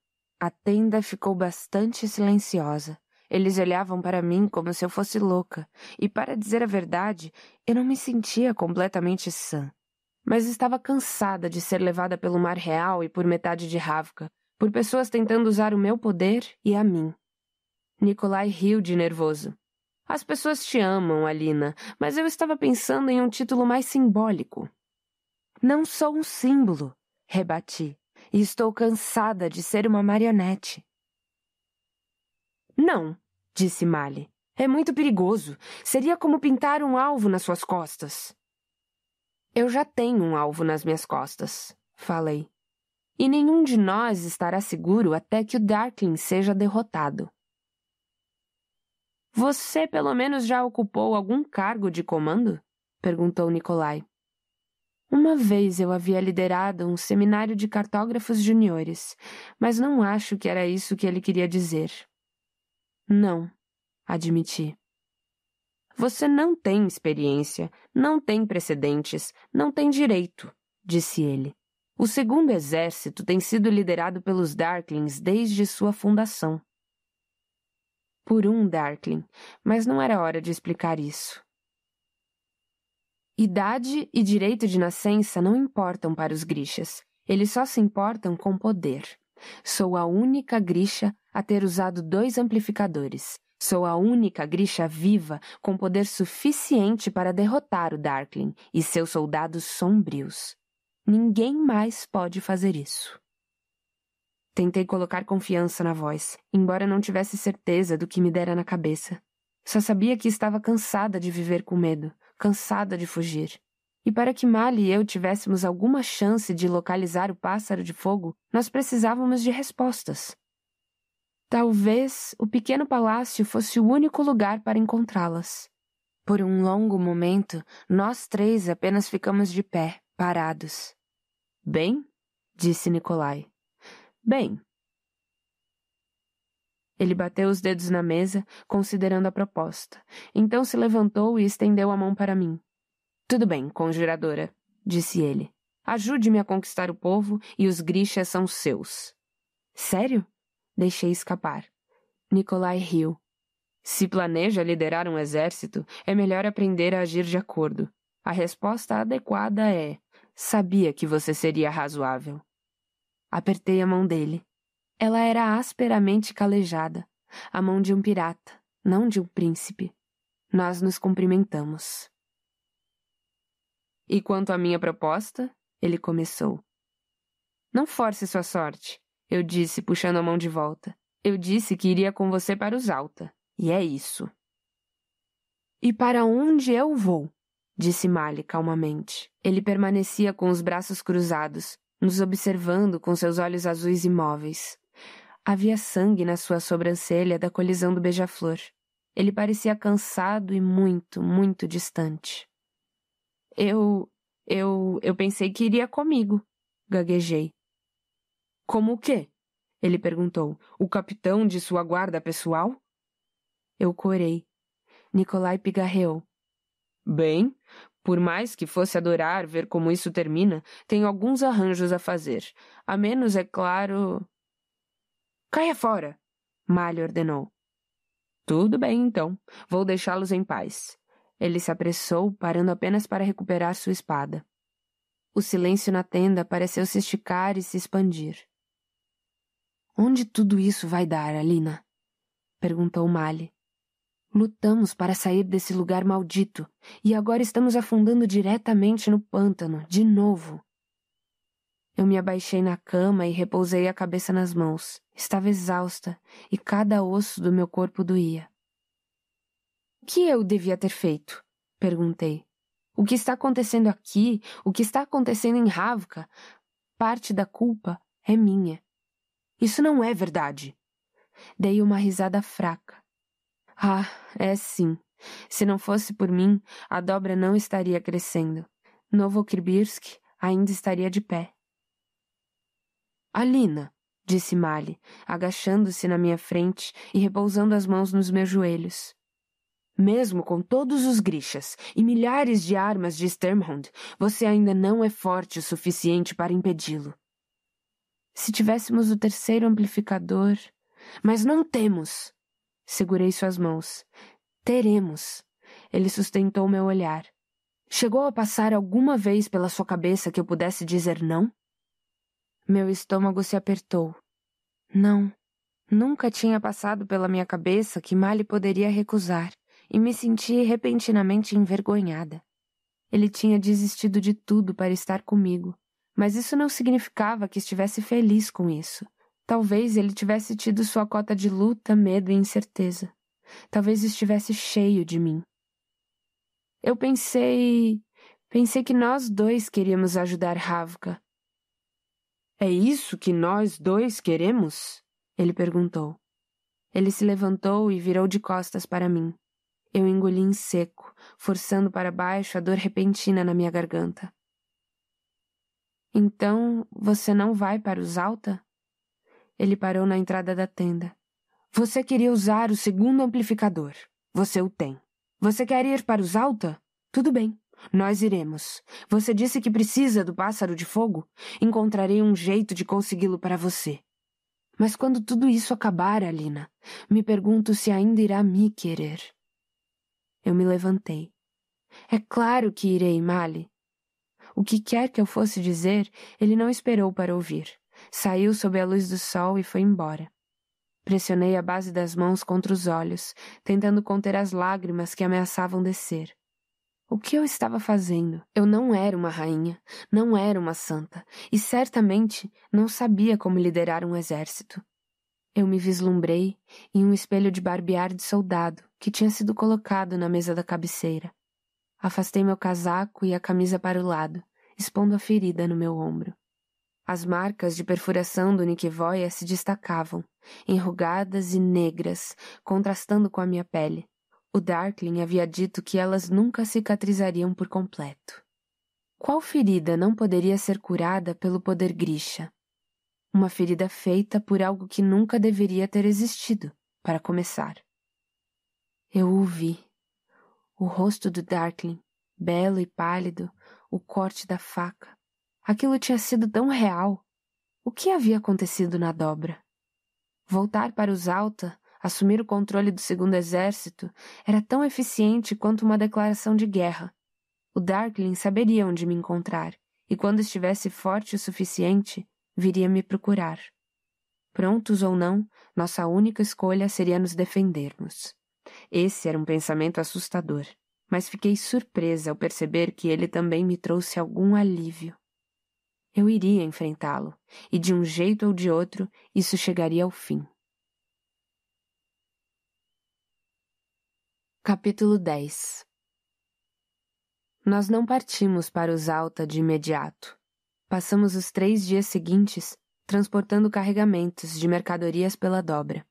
A tenda ficou bastante silenciosa. Eles olhavam para mim como se eu fosse louca, e para dizer a verdade, eu não me sentia completamente sã. Mas estava cansada de ser levada pelo mar real e por metade de Ravka, por pessoas tentando usar o meu poder e a mim. Nikolai riu de nervoso. As pessoas te amam, Alina, mas eu estava pensando em um título mais simbólico. Não sou um símbolo, rebati e estou cansada de ser uma marionete. Não, disse Mali. É muito perigoso. Seria como pintar um alvo nas suas costas. Eu já tenho um alvo nas minhas costas, falei. E nenhum de nós estará seguro até que o Darkling seja derrotado. Você pelo menos já ocupou algum cargo de comando? perguntou Nikolai. Uma vez eu havia liderado um seminário de cartógrafos juniores, mas não acho que era isso que ele queria dizer. Não, admiti. Você não tem experiência, não tem precedentes, não tem direito, disse ele. O segundo exército tem sido liderado pelos Darklings desde sua fundação. Por um Darkling, mas não era hora de explicar isso. Idade e direito de nascença não importam para os grixas. Eles só se importam com poder. Sou a única grixa a ter usado dois amplificadores. Sou a única grixa viva com poder suficiente para derrotar o Darkling e seus soldados sombrios. Ninguém mais pode fazer isso. Tentei colocar confiança na voz, embora não tivesse certeza do que me dera na cabeça. Só sabia que estava cansada de viver com medo, cansada de fugir. E para que Mali e eu tivéssemos alguma chance de localizar o pássaro de fogo, nós precisávamos de respostas. Talvez o pequeno palácio fosse o único lugar para encontrá-las. Por um longo momento, nós três apenas ficamos de pé, parados. Bem, disse Nicolai. Bem, ele bateu os dedos na mesa, considerando a proposta. Então se levantou e estendeu a mão para mim. Tudo bem, conjuradora, disse ele. Ajude-me a conquistar o povo e os grixas são seus. Sério? Deixei escapar. Nicolai riu. Se planeja liderar um exército, é melhor aprender a agir de acordo. A resposta adequada é: sabia que você seria razoável. Apertei a mão dele. Ela era asperamente calejada, a mão de um pirata, não de um príncipe. Nós nos cumprimentamos. E quanto à minha proposta? Ele começou. Não force sua sorte, eu disse, puxando a mão de volta. Eu disse que iria com você para os Alta, e é isso. E para onde eu vou? disse Mali calmamente. Ele permanecia com os braços cruzados, nos observando com seus olhos azuis imóveis. Havia sangue na sua sobrancelha da colisão do beija-flor. Ele parecia cansado e muito, muito distante. Eu. eu. eu pensei que iria comigo, gaguejei. Como o quê? Ele perguntou. O capitão de sua guarda pessoal? Eu corei. Nicolai pigarreou. Bem, por mais que fosse adorar ver como isso termina, tenho alguns arranjos a fazer. A menos, é claro. Caia fora! Malho ordenou. Tudo bem, então. Vou deixá-los em paz. Ele se apressou, parando apenas para recuperar sua espada. O silêncio na tenda pareceu se esticar e se expandir. Onde tudo isso vai dar, Alina? perguntou Mali. Lutamos para sair desse lugar maldito e agora estamos afundando diretamente no pântano, de novo. Eu me abaixei na cama e repousei a cabeça nas mãos. Estava exausta e cada osso do meu corpo doía. O que eu devia ter feito? perguntei. O que está acontecendo aqui, o que está acontecendo em Ravka, parte da culpa é minha. Isso não é verdade. Dei uma risada fraca. Ah, é sim. Se não fosse por mim, a dobra não estaria crescendo. Novokirbirsk ainda estaria de pé. Alina, disse Mali, agachando-se na minha frente e repousando as mãos nos meus joelhos. Mesmo com todos os grixas e milhares de armas de Sturmhound, você ainda não é forte o suficiente para impedi-lo. Se tivéssemos o terceiro amplificador. Mas não temos! Segurei suas mãos. Teremos! Ele sustentou meu olhar. Chegou a passar alguma vez pela sua cabeça que eu pudesse dizer não? Meu estômago se apertou. Não. Nunca tinha passado pela minha cabeça que Mali poderia recusar, e me senti repentinamente envergonhada. Ele tinha desistido de tudo para estar comigo, mas isso não significava que estivesse feliz com isso. Talvez ele tivesse tido sua cota de luta, medo e incerteza. Talvez estivesse cheio de mim. Eu pensei. Pensei que nós dois queríamos ajudar Ravka, é isso que nós dois queremos? Ele perguntou. Ele se levantou e virou de costas para mim. Eu engoli em seco, forçando para baixo a dor repentina na minha garganta. Então, você não vai para os alta? Ele parou na entrada da tenda. Você queria usar o segundo amplificador. Você o tem. Você quer ir para os alta? Tudo bem. Nós iremos. Você disse que precisa do pássaro de fogo? Encontrarei um jeito de consegui-lo para você. Mas quando tudo isso acabar, Alina, me pergunto se ainda irá me querer. Eu me levantei. É claro que irei, Mali. O que quer que eu fosse dizer, ele não esperou para ouvir. Saiu sob a luz do sol e foi embora. Pressionei a base das mãos contra os olhos, tentando conter as lágrimas que ameaçavam descer. O que eu estava fazendo? Eu não era uma rainha, não era uma santa, e certamente não sabia como liderar um exército. Eu me vislumbrei em um espelho de barbear de soldado que tinha sido colocado na mesa da cabeceira. Afastei meu casaco e a camisa para o lado, expondo a ferida no meu ombro. As marcas de perfuração do Nikivoia se destacavam, enrugadas e negras, contrastando com a minha pele. O Darkling havia dito que elas nunca cicatrizariam por completo. Qual ferida não poderia ser curada pelo poder Grisha? Uma ferida feita por algo que nunca deveria ter existido, para começar. Eu o vi. O rosto do Darkling, belo e pálido, o corte da faca. Aquilo tinha sido tão real. O que havia acontecido na dobra? Voltar para os Alta Assumir o controle do Segundo Exército era tão eficiente quanto uma declaração de guerra. O Darkling saberia onde me encontrar, e quando estivesse forte o suficiente, viria me procurar. Prontos ou não, nossa única escolha seria nos defendermos. Esse era um pensamento assustador, mas fiquei surpresa ao perceber que ele também me trouxe algum alívio. Eu iria enfrentá-lo, e de um jeito ou de outro, isso chegaria ao fim. Capítulo 10 Nós não partimos para os Alta de imediato. Passamos os três dias seguintes transportando carregamentos de mercadorias pela dobra.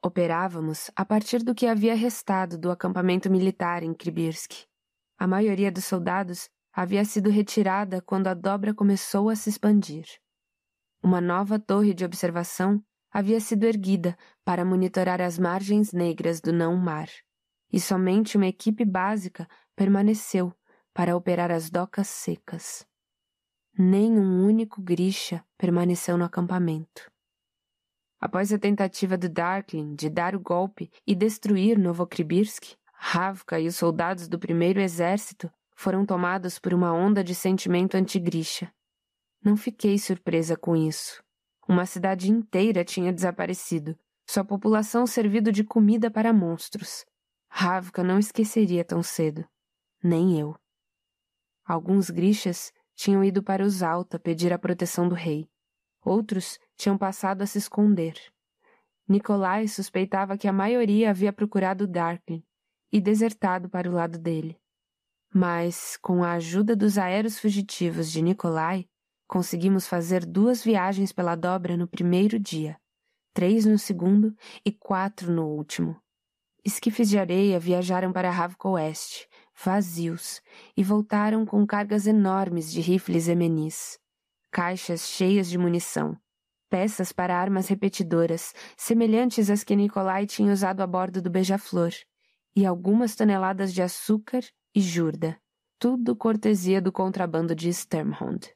Operávamos a partir do que havia restado do acampamento militar em Kribirsk. A maioria dos soldados havia sido retirada quando a dobra começou a se expandir. Uma nova torre de observação havia sido erguida para monitorar as margens negras do não-mar e somente uma equipe básica permaneceu para operar as docas secas. Nem um único grisha permaneceu no acampamento. Após a tentativa do Darkling de dar o golpe e destruir Novokribirsk, Ravka e os soldados do primeiro exército foram tomados por uma onda de sentimento anti-grisha. Não fiquei surpresa com isso. Uma cidade inteira tinha desaparecido, sua população servido de comida para monstros, Ravka não esqueceria tão cedo. Nem eu. Alguns grixas tinham ido para os Alta pedir a proteção do rei. Outros tinham passado a se esconder. Nicolai suspeitava que a maioria havia procurado Darklin e desertado para o lado dele. Mas, com a ajuda dos aéreos fugitivos de Nicolai, conseguimos fazer duas viagens pela dobra no primeiro dia, três no segundo e quatro no último. Esquifes de areia viajaram para Oeste, vazios, e voltaram com cargas enormes de rifles emenis, caixas cheias de munição, peças para armas repetidoras, semelhantes às que Nicolai tinha usado a bordo do Beija-Flor, e algumas toneladas de açúcar e jurda, tudo cortesia do contrabando de Sturmhund.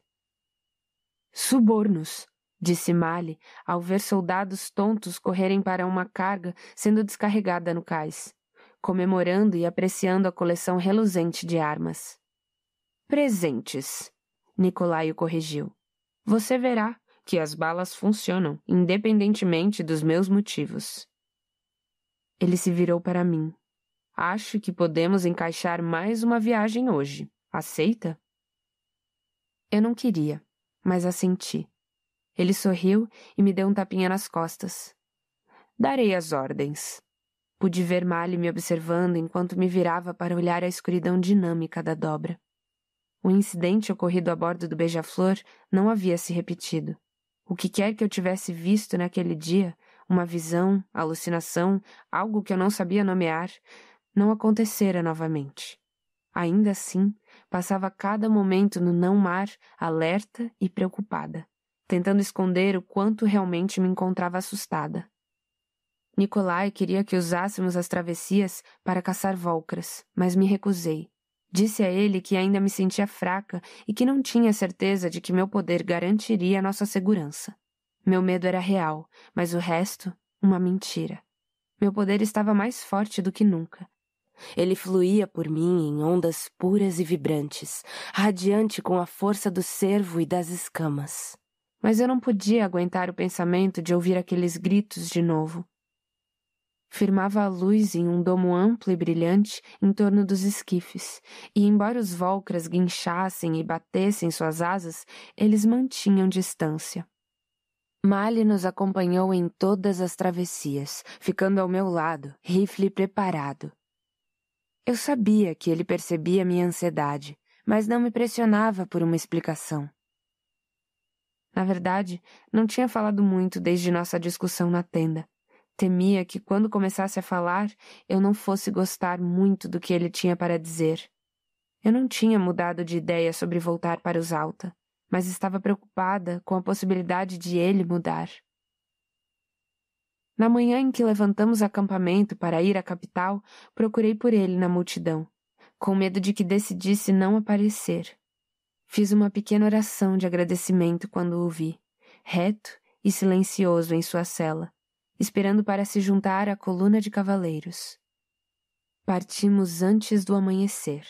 Subornos! disse Mali, ao ver soldados tontos correrem para uma carga sendo descarregada no cais, comemorando e apreciando a coleção reluzente de armas. Presentes, Nicolai o corrigiu. Você verá que as balas funcionam, independentemente dos meus motivos. Ele se virou para mim. Acho que podemos encaixar mais uma viagem hoje. Aceita? Eu não queria, mas assenti. Ele sorriu e me deu um tapinha nas costas. Darei as ordens. Pude ver Mali me observando enquanto me virava para olhar a escuridão dinâmica da dobra. O incidente ocorrido a bordo do Beija-Flor não havia se repetido. O que quer que eu tivesse visto naquele dia, uma visão, alucinação, algo que eu não sabia nomear, não acontecera novamente. Ainda assim, passava cada momento no não mar alerta e preocupada tentando esconder o quanto realmente me encontrava assustada. Nicolai queria que usássemos as travessias para caçar volcras, mas me recusei. Disse a ele que ainda me sentia fraca e que não tinha certeza de que meu poder garantiria a nossa segurança. Meu medo era real, mas o resto, uma mentira. Meu poder estava mais forte do que nunca. Ele fluía por mim em ondas puras e vibrantes, radiante com a força do cervo e das escamas. Mas eu não podia aguentar o pensamento de ouvir aqueles gritos de novo. Firmava a luz em um domo amplo e brilhante em torno dos esquifes, e embora os volcras guinchassem e batessem suas asas, eles mantinham distância. Mali nos acompanhou em todas as travessias, ficando ao meu lado, rifle preparado. Eu sabia que ele percebia minha ansiedade, mas não me pressionava por uma explicação. Na verdade, não tinha falado muito desde nossa discussão na tenda. Temia que quando começasse a falar, eu não fosse gostar muito do que ele tinha para dizer. Eu não tinha mudado de ideia sobre voltar para os Alta, mas estava preocupada com a possibilidade de ele mudar. Na manhã em que levantamos acampamento para ir à capital, procurei por ele na multidão, com medo de que decidisse não aparecer. Fiz uma pequena oração de agradecimento quando o vi, reto e silencioso em sua cela, esperando para se juntar à coluna de cavaleiros. Partimos antes do amanhecer.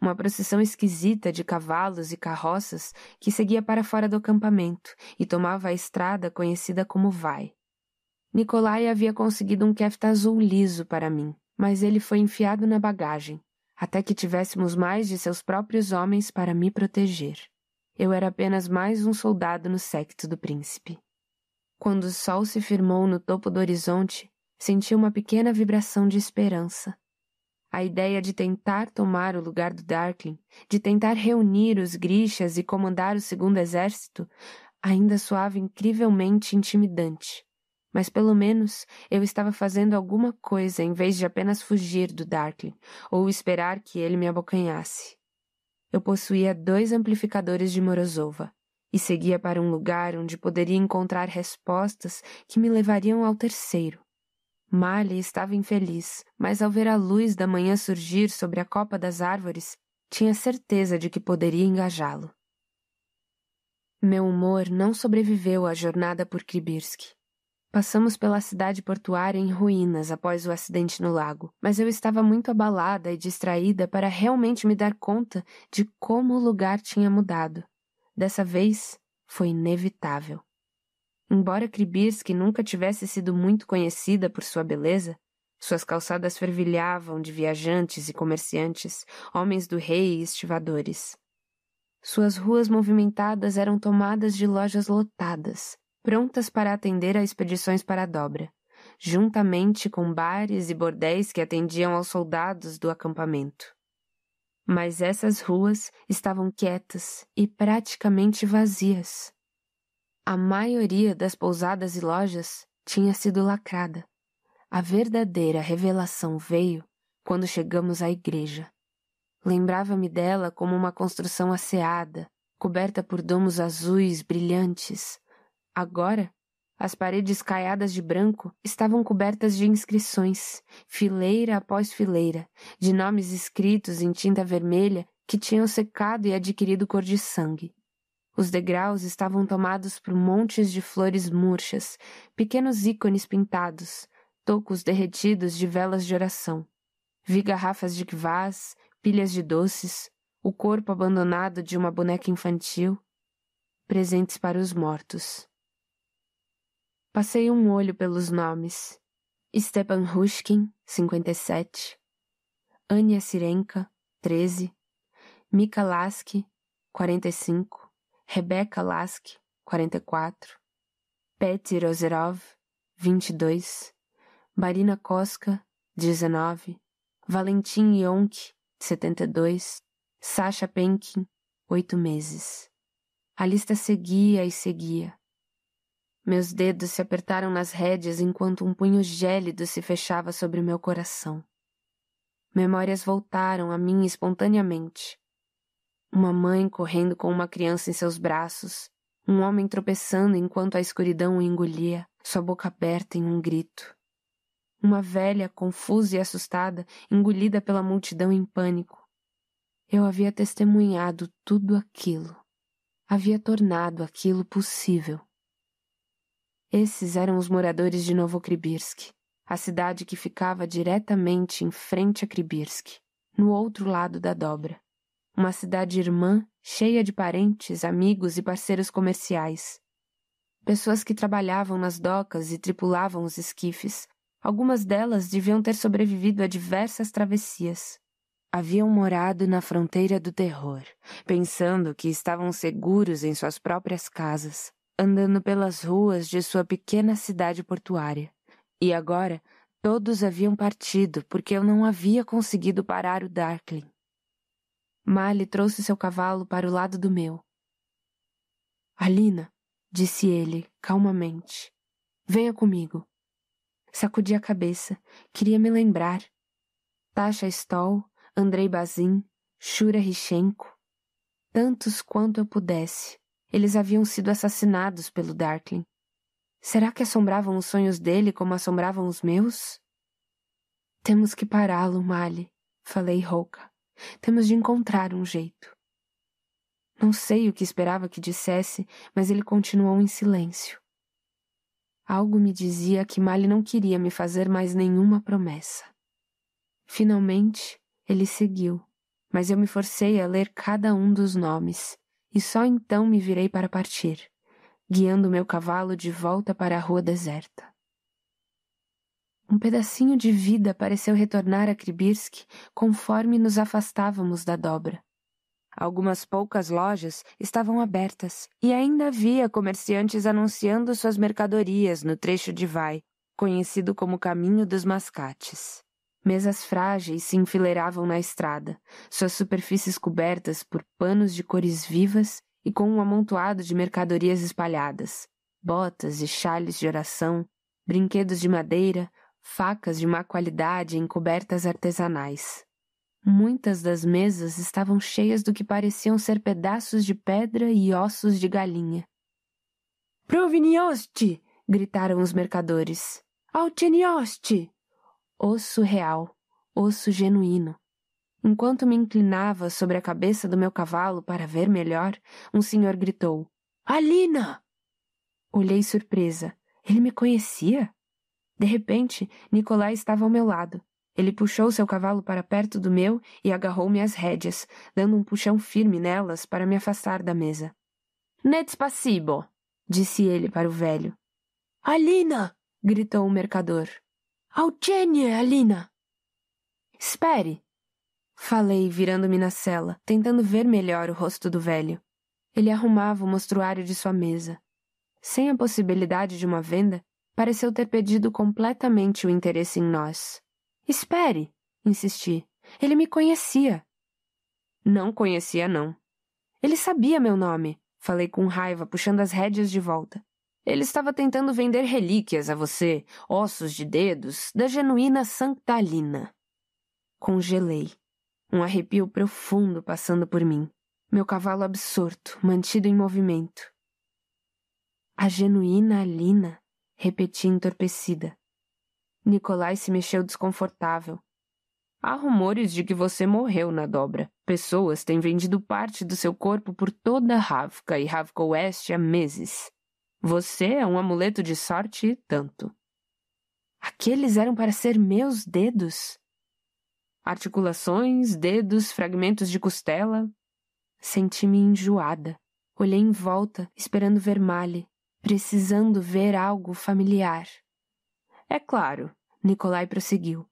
Uma procissão esquisita de cavalos e carroças que seguia para fora do acampamento e tomava a estrada conhecida como Vai. Nicolai havia conseguido um keft azul liso para mim, mas ele foi enfiado na bagagem, até que tivéssemos mais de seus próprios homens para me proteger. Eu era apenas mais um soldado no séquito do príncipe. Quando o sol se firmou no topo do horizonte, senti uma pequena vibração de esperança. A ideia de tentar tomar o lugar do Darkling, de tentar reunir os Grishas e comandar o segundo exército, ainda soava incrivelmente intimidante. Mas pelo menos eu estava fazendo alguma coisa em vez de apenas fugir do Darkling ou esperar que ele me abocanhasse. Eu possuía dois amplificadores de Morozova e seguia para um lugar onde poderia encontrar respostas que me levariam ao terceiro. Marley estava infeliz, mas ao ver a luz da manhã surgir sobre a copa das árvores, tinha certeza de que poderia engajá-lo. Meu humor não sobreviveu à jornada por Kribirsky. Passamos pela cidade portuária em ruínas após o acidente no lago, mas eu estava muito abalada e distraída para realmente me dar conta de como o lugar tinha mudado. Dessa vez, foi inevitável. Embora Kribirsk nunca tivesse sido muito conhecida por sua beleza, suas calçadas fervilhavam de viajantes e comerciantes, homens do rei e estivadores. Suas ruas movimentadas eram tomadas de lojas lotadas, prontas para atender a expedições para a dobra, juntamente com bares e bordéis que atendiam aos soldados do acampamento. Mas essas ruas estavam quietas e praticamente vazias. A maioria das pousadas e lojas tinha sido lacrada. A verdadeira revelação veio quando chegamos à igreja. Lembrava-me dela como uma construção asseada, coberta por domos azuis brilhantes, Agora, as paredes caiadas de branco estavam cobertas de inscrições, fileira após fileira, de nomes escritos em tinta vermelha que tinham secado e adquirido cor de sangue. Os degraus estavam tomados por montes de flores murchas, pequenos ícones pintados, tocos derretidos de velas de oração. Vi garrafas de kvass, pilhas de doces, o corpo abandonado de uma boneca infantil, presentes para os mortos. Passei um olho pelos nomes. Stepan Ruskin, 57. Ania Sirenka, 13. Mika Lasky, 45. Rebecca Lasky, 44. Petty Rozerov, 22. Marina Koska, 19. Valentin Yonk, 72. Sasha Penkin, 8 meses. A lista seguia e seguia. Meus dedos se apertaram nas rédeas enquanto um punho gélido se fechava sobre meu coração. Memórias voltaram a mim espontaneamente. Uma mãe correndo com uma criança em seus braços, um homem tropeçando enquanto a escuridão o engolia, sua boca aberta em um grito. Uma velha, confusa e assustada, engolida pela multidão em pânico. Eu havia testemunhado tudo aquilo. Havia tornado aquilo possível. Esses eram os moradores de Novokribirsk, a cidade que ficava diretamente em frente a Kribirsk, no outro lado da dobra. Uma cidade irmã, cheia de parentes, amigos e parceiros comerciais. Pessoas que trabalhavam nas docas e tripulavam os esquifes. Algumas delas deviam ter sobrevivido a diversas travessias haviam morado na fronteira do terror, pensando que estavam seguros em suas próprias casas, andando pelas ruas de sua pequena cidade portuária. E agora todos haviam partido porque eu não havia conseguido parar o Darkling. Mali trouxe seu cavalo para o lado do meu. Alina, disse ele, calmamente, venha comigo. Sacudi a cabeça, queria me lembrar. Tasha Stoll, Andrei Bazin, Shura Richenko, tantos quanto eu pudesse, eles haviam sido assassinados pelo Darkling. Será que assombravam os sonhos dele como assombravam os meus? Temos que pará-lo, Mali, falei rouca. Temos de encontrar um jeito. Não sei o que esperava que dissesse, mas ele continuou em silêncio. Algo me dizia que Mali não queria me fazer mais nenhuma promessa. Finalmente, ele seguiu, mas eu me forcei a ler cada um dos nomes, e só então me virei para partir, guiando meu cavalo de volta para a rua deserta. Um pedacinho de vida pareceu retornar a Kribirsk conforme nos afastávamos da dobra. Algumas poucas lojas estavam abertas e ainda havia comerciantes anunciando suas mercadorias no trecho de vai, conhecido como Caminho dos Mascates. Mesas frágeis se enfileiravam na estrada, suas superfícies cobertas por panos de cores vivas e com um amontoado de mercadorias espalhadas: botas e chales de oração, brinquedos de madeira, facas de má qualidade em cobertas artesanais. Muitas das mesas estavam cheias do que pareciam ser pedaços de pedra e ossos de galinha. Provinioste! gritaram os mercadores. Altinioste! osso real, osso genuíno. Enquanto me inclinava sobre a cabeça do meu cavalo para ver melhor, um senhor gritou: Alina! Olhei surpresa. Ele me conhecia? De repente, Nicolai estava ao meu lado. Ele puxou seu cavalo para perto do meu e agarrou-me as rédeas, dando um puxão firme nelas para me afastar da mesa. Net disse ele para o velho. Alina! gritou o mercador. Eugênie, Alina! Espere! Falei, virando-me na cela, tentando ver melhor o rosto do velho. Ele arrumava o mostruário de sua mesa. Sem a possibilidade de uma venda, pareceu ter perdido completamente o interesse em nós. Espere! insisti. Ele me conhecia. Não conhecia, não. Ele sabia meu nome, falei com raiva, puxando as rédeas de volta. Ele estava tentando vender relíquias a você, ossos de dedos, da genuína Santalina. Congelei. Um arrepio profundo passando por mim. Meu cavalo absorto, mantido em movimento. A genuína Alina, repeti entorpecida. Nicolai se mexeu desconfortável. Há rumores de que você morreu na dobra. Pessoas têm vendido parte do seu corpo por toda Ravka e Ravka Oeste há meses. Você é um amuleto de sorte e tanto. Aqueles eram para ser meus dedos. Articulações, dedos, fragmentos de costela. Senti-me enjoada. Olhei em volta, esperando ver Mali, precisando ver algo familiar. É claro, Nicolai prosseguiu.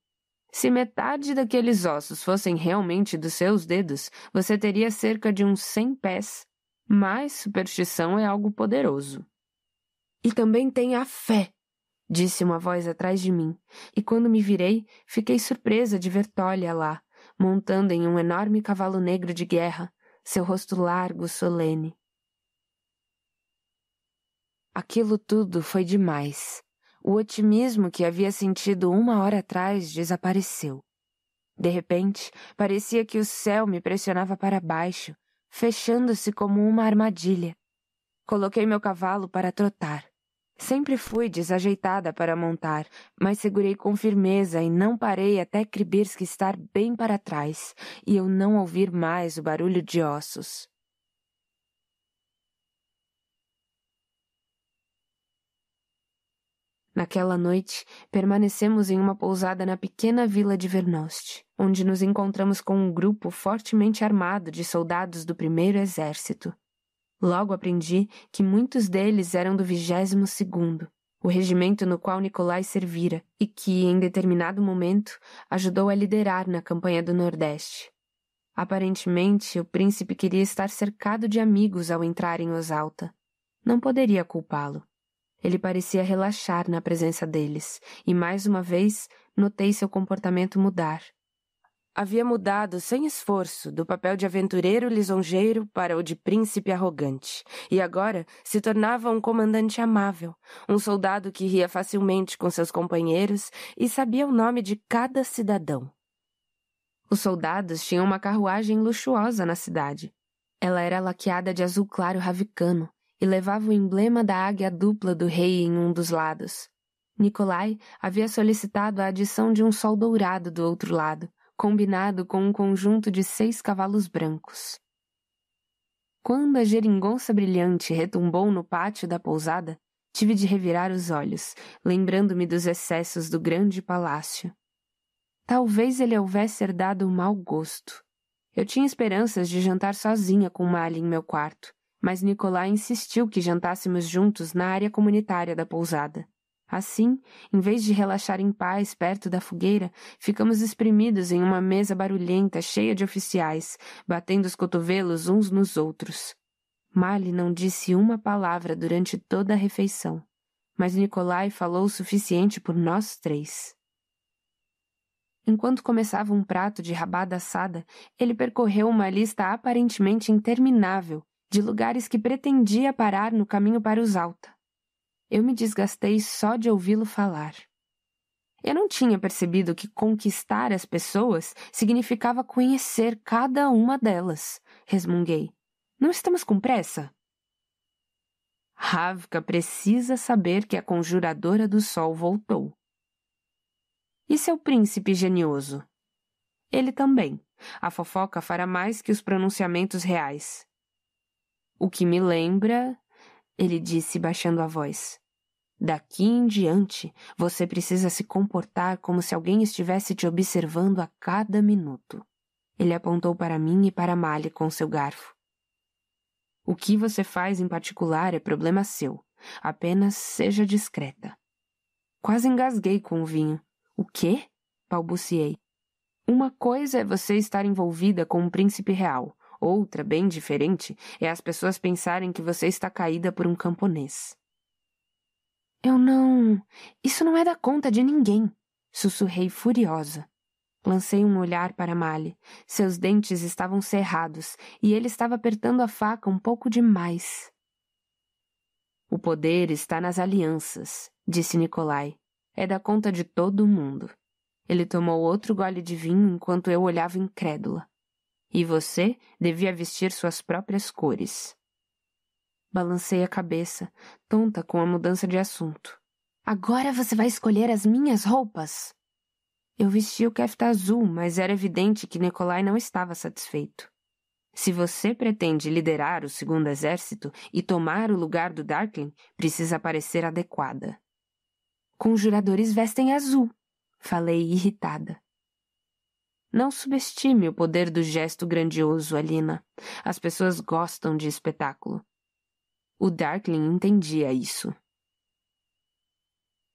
Se metade daqueles ossos fossem realmente dos seus dedos, você teria cerca de uns cem pés. Mas superstição é algo poderoso. E também tem a fé, disse uma voz atrás de mim, e quando me virei, fiquei surpresa de ver Tolia lá, montando em um enorme cavalo negro de guerra, seu rosto largo, solene. Aquilo tudo foi demais. O otimismo que havia sentido uma hora atrás desapareceu. De repente, parecia que o céu me pressionava para baixo, fechando-se como uma armadilha. Coloquei meu cavalo para trotar. Sempre fui desajeitada para montar, mas segurei com firmeza e não parei até Kribirski estar bem para trás e eu não ouvir mais o barulho de ossos. Naquela noite, permanecemos em uma pousada na pequena vila de Vernost, onde nos encontramos com um grupo fortemente armado de soldados do primeiro exército. Logo aprendi que muitos deles eram do 22 segundo, o regimento no qual Nicolai servira e que, em determinado momento, ajudou a liderar na campanha do Nordeste. Aparentemente, o príncipe queria estar cercado de amigos ao entrar em Osalta. Não poderia culpá-lo. Ele parecia relaxar na presença deles, e mais uma vez notei seu comportamento mudar havia mudado sem esforço do papel de aventureiro lisonjeiro para o de príncipe arrogante, e agora se tornava um comandante amável, um soldado que ria facilmente com seus companheiros e sabia o nome de cada cidadão. Os soldados tinham uma carruagem luxuosa na cidade. Ela era laqueada de azul claro ravicano e levava o emblema da águia dupla do rei em um dos lados. Nicolai havia solicitado a adição de um sol dourado do outro lado, combinado com um conjunto de seis cavalos brancos. Quando a geringonça brilhante retumbou no pátio da pousada, tive de revirar os olhos, lembrando-me dos excessos do grande palácio. Talvez ele houvesse herdado um mau gosto. Eu tinha esperanças de jantar sozinha com Mali em meu quarto, mas Nicolai insistiu que jantássemos juntos na área comunitária da pousada. Assim, em vez de relaxar em paz perto da fogueira, ficamos espremidos em uma mesa barulhenta cheia de oficiais, batendo os cotovelos uns nos outros. Mali não disse uma palavra durante toda a refeição, mas Nicolai falou o suficiente por nós três. Enquanto começava um prato de rabada assada, ele percorreu uma lista aparentemente interminável de lugares que pretendia parar no caminho para os Alta. Eu me desgastei só de ouvi-lo falar. Eu não tinha percebido que conquistar as pessoas significava conhecer cada uma delas, resmunguei. Não estamos com pressa? Ravka precisa saber que a conjuradora do sol voltou. E seu príncipe genioso? Ele também. A fofoca fará mais que os pronunciamentos reais. O que me lembra, ele disse baixando a voz. Daqui em diante, você precisa se comportar como se alguém estivesse te observando a cada minuto. Ele apontou para mim e para Mali com seu garfo. O que você faz em particular é problema seu. Apenas seja discreta. Quase engasguei com o vinho. O quê? balbuciei. Uma coisa é você estar envolvida com um príncipe real. Outra, bem diferente, é as pessoas pensarem que você está caída por um camponês. Eu não. Isso não é da conta de ninguém, sussurrei furiosa. Lancei um olhar para Mali. Seus dentes estavam cerrados e ele estava apertando a faca um pouco demais. O poder está nas alianças, disse Nicolai. É da conta de todo mundo. Ele tomou outro gole de vinho enquanto eu olhava incrédula. E você devia vestir suas próprias cores. Balancei a cabeça, tonta com a mudança de assunto. Agora você vai escolher as minhas roupas? Eu vesti o kefta azul, mas era evidente que Nikolai não estava satisfeito. Se você pretende liderar o segundo exército e tomar o lugar do Darkling, precisa parecer adequada. Conjuradores vestem azul, falei irritada. Não subestime o poder do gesto grandioso, Alina. As pessoas gostam de espetáculo. O Darkling entendia isso.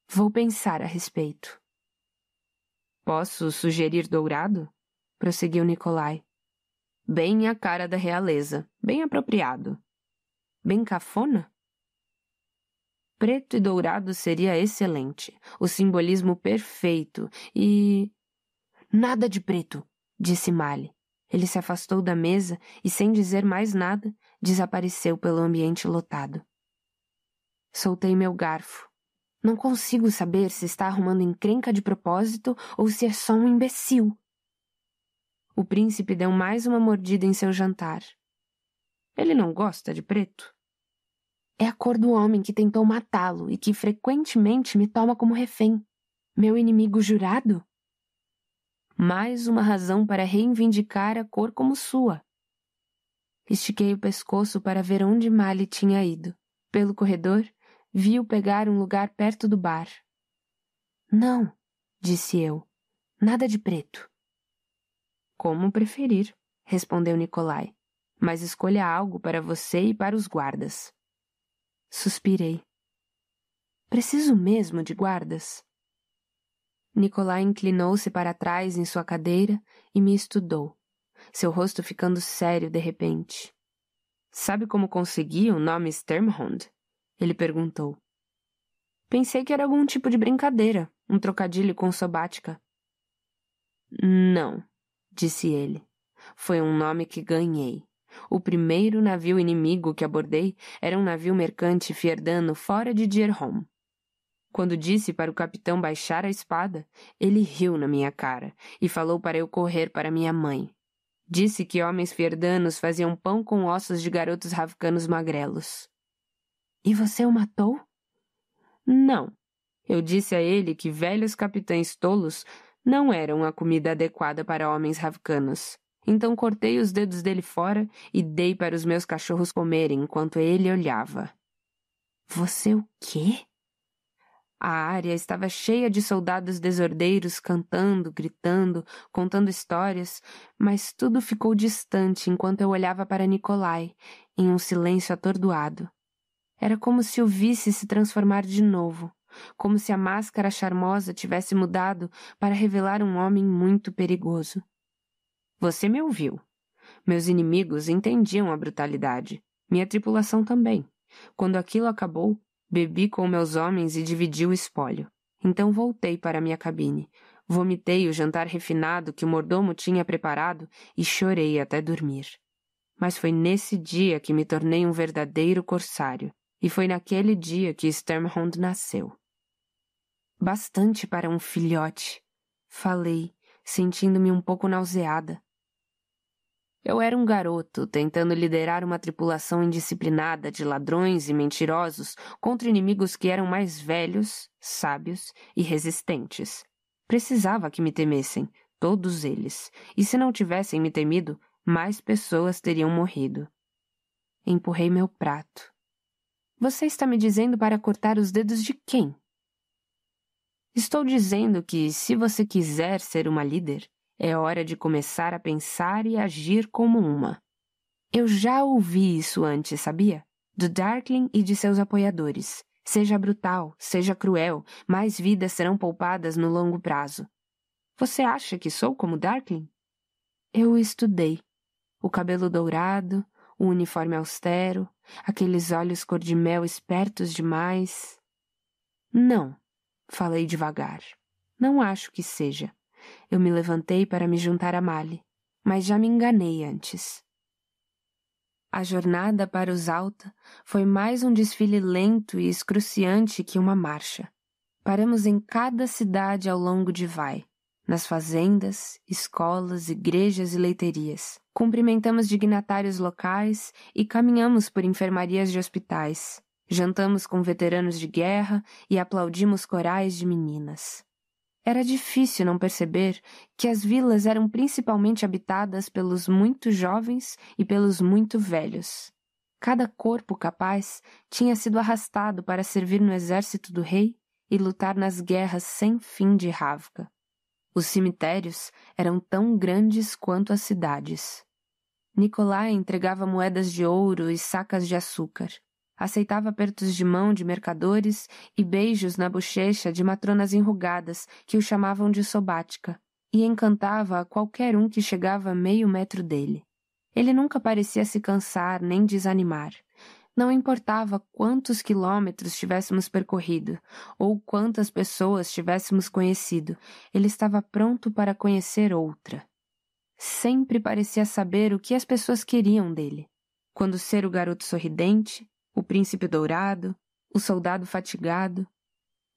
Vou pensar a respeito. Posso sugerir dourado? prosseguiu Nikolai. Bem a cara da realeza, bem apropriado. Bem cafona? Preto e dourado seria excelente, o simbolismo perfeito e. Nada de preto, disse Mali. Ele se afastou da mesa e, sem dizer mais nada, desapareceu pelo ambiente lotado. Soltei meu garfo. Não consigo saber se está arrumando encrenca de propósito ou se é só um imbecil. O príncipe deu mais uma mordida em seu jantar. Ele não gosta de preto. É a cor do homem que tentou matá-lo e que frequentemente me toma como refém. Meu inimigo jurado? mais uma razão para reivindicar a cor como sua. Estiquei o pescoço para ver onde Mali tinha ido. Pelo corredor, vi-o pegar um lugar perto do bar. Não, disse eu. Nada de preto. Como preferir, respondeu Nicolai. Mas escolha algo para você e para os guardas. Suspirei. Preciso mesmo de guardas? Nicolai inclinou-se para trás em sua cadeira e me estudou, seu rosto ficando sério de repente. Sabe como consegui o nome Sturmhund? Ele perguntou. Pensei que era algum tipo de brincadeira, um trocadilho com sobática. Não, disse ele. Foi um nome que ganhei. O primeiro navio inimigo que abordei era um navio mercante fierdano fora de Dierholm. Quando disse para o capitão baixar a espada, ele riu na minha cara e falou para eu correr para minha mãe. Disse que homens fierdanos faziam pão com ossos de garotos ravcanos magrelos. E você o matou? Não. Eu disse a ele que velhos capitães tolos não eram a comida adequada para homens ravcanos. Então cortei os dedos dele fora e dei para os meus cachorros comerem enquanto ele olhava. Você o quê? A área estava cheia de soldados desordeiros cantando, gritando, contando histórias, mas tudo ficou distante enquanto eu olhava para Nikolai, em um silêncio atordoado. Era como se o visse se transformar de novo, como se a máscara charmosa tivesse mudado para revelar um homem muito perigoso. Você me ouviu. Meus inimigos entendiam a brutalidade. Minha tripulação também. Quando aquilo acabou, Bebi com meus homens e dividi o espólio. Então voltei para minha cabine. Vomitei o jantar refinado que o mordomo tinha preparado e chorei até dormir. Mas foi nesse dia que me tornei um verdadeiro corsário, e foi naquele dia que Sturmhound nasceu. Bastante para um filhote, falei, sentindo-me um pouco nauseada. Eu era um garoto tentando liderar uma tripulação indisciplinada de ladrões e mentirosos contra inimigos que eram mais velhos, sábios e resistentes. Precisava que me temessem, todos eles, e se não tivessem me temido, mais pessoas teriam morrido. Empurrei meu prato. Você está me dizendo para cortar os dedos de quem? Estou dizendo que, se você quiser ser uma líder, é hora de começar a pensar e agir como uma. Eu já ouvi isso antes, sabia? Do Darkling e de seus apoiadores. Seja brutal, seja cruel, mais vidas serão poupadas no longo prazo. Você acha que sou como Darkling? Eu estudei. O cabelo dourado, o uniforme austero, aqueles olhos cor de mel espertos demais. Não, falei devagar. Não acho que seja. Eu me levantei para me juntar a Mali, mas já me enganei antes. A jornada para os Alta foi mais um desfile lento e excruciante que uma marcha. Paramos em cada cidade ao longo de Vai, nas fazendas, escolas, igrejas e leiterias. Cumprimentamos dignatários locais e caminhamos por enfermarias de hospitais. Jantamos com veteranos de guerra e aplaudimos corais de meninas. Era difícil não perceber que as vilas eram principalmente habitadas pelos muito jovens e pelos muito velhos. Cada corpo capaz tinha sido arrastado para servir no exército do rei e lutar nas guerras sem fim de Ravka. Os cemitérios eram tão grandes quanto as cidades. Nicolai entregava moedas de ouro e sacas de açúcar. Aceitava apertos de mão de mercadores e beijos na bochecha de matronas enrugadas que o chamavam de sobática, e encantava a qualquer um que chegava a meio metro dele. Ele nunca parecia se cansar nem desanimar. Não importava quantos quilômetros tivéssemos percorrido ou quantas pessoas tivéssemos conhecido, ele estava pronto para conhecer outra. Sempre parecia saber o que as pessoas queriam dele. Quando ser o garoto sorridente, o príncipe dourado, o soldado fatigado.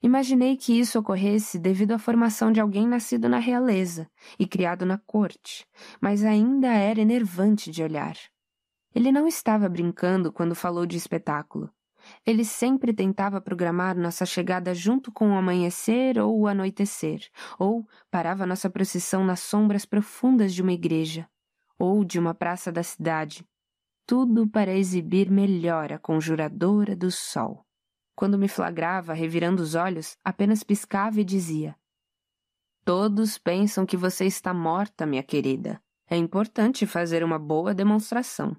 Imaginei que isso ocorresse devido à formação de alguém nascido na realeza e criado na corte, mas ainda era enervante de olhar. Ele não estava brincando quando falou de espetáculo. Ele sempre tentava programar nossa chegada junto com o amanhecer ou o anoitecer, ou parava nossa procissão nas sombras profundas de uma igreja, ou de uma praça da cidade, tudo para exibir melhor a conjuradora do sol. Quando me flagrava revirando os olhos, apenas piscava e dizia: Todos pensam que você está morta, minha querida. É importante fazer uma boa demonstração.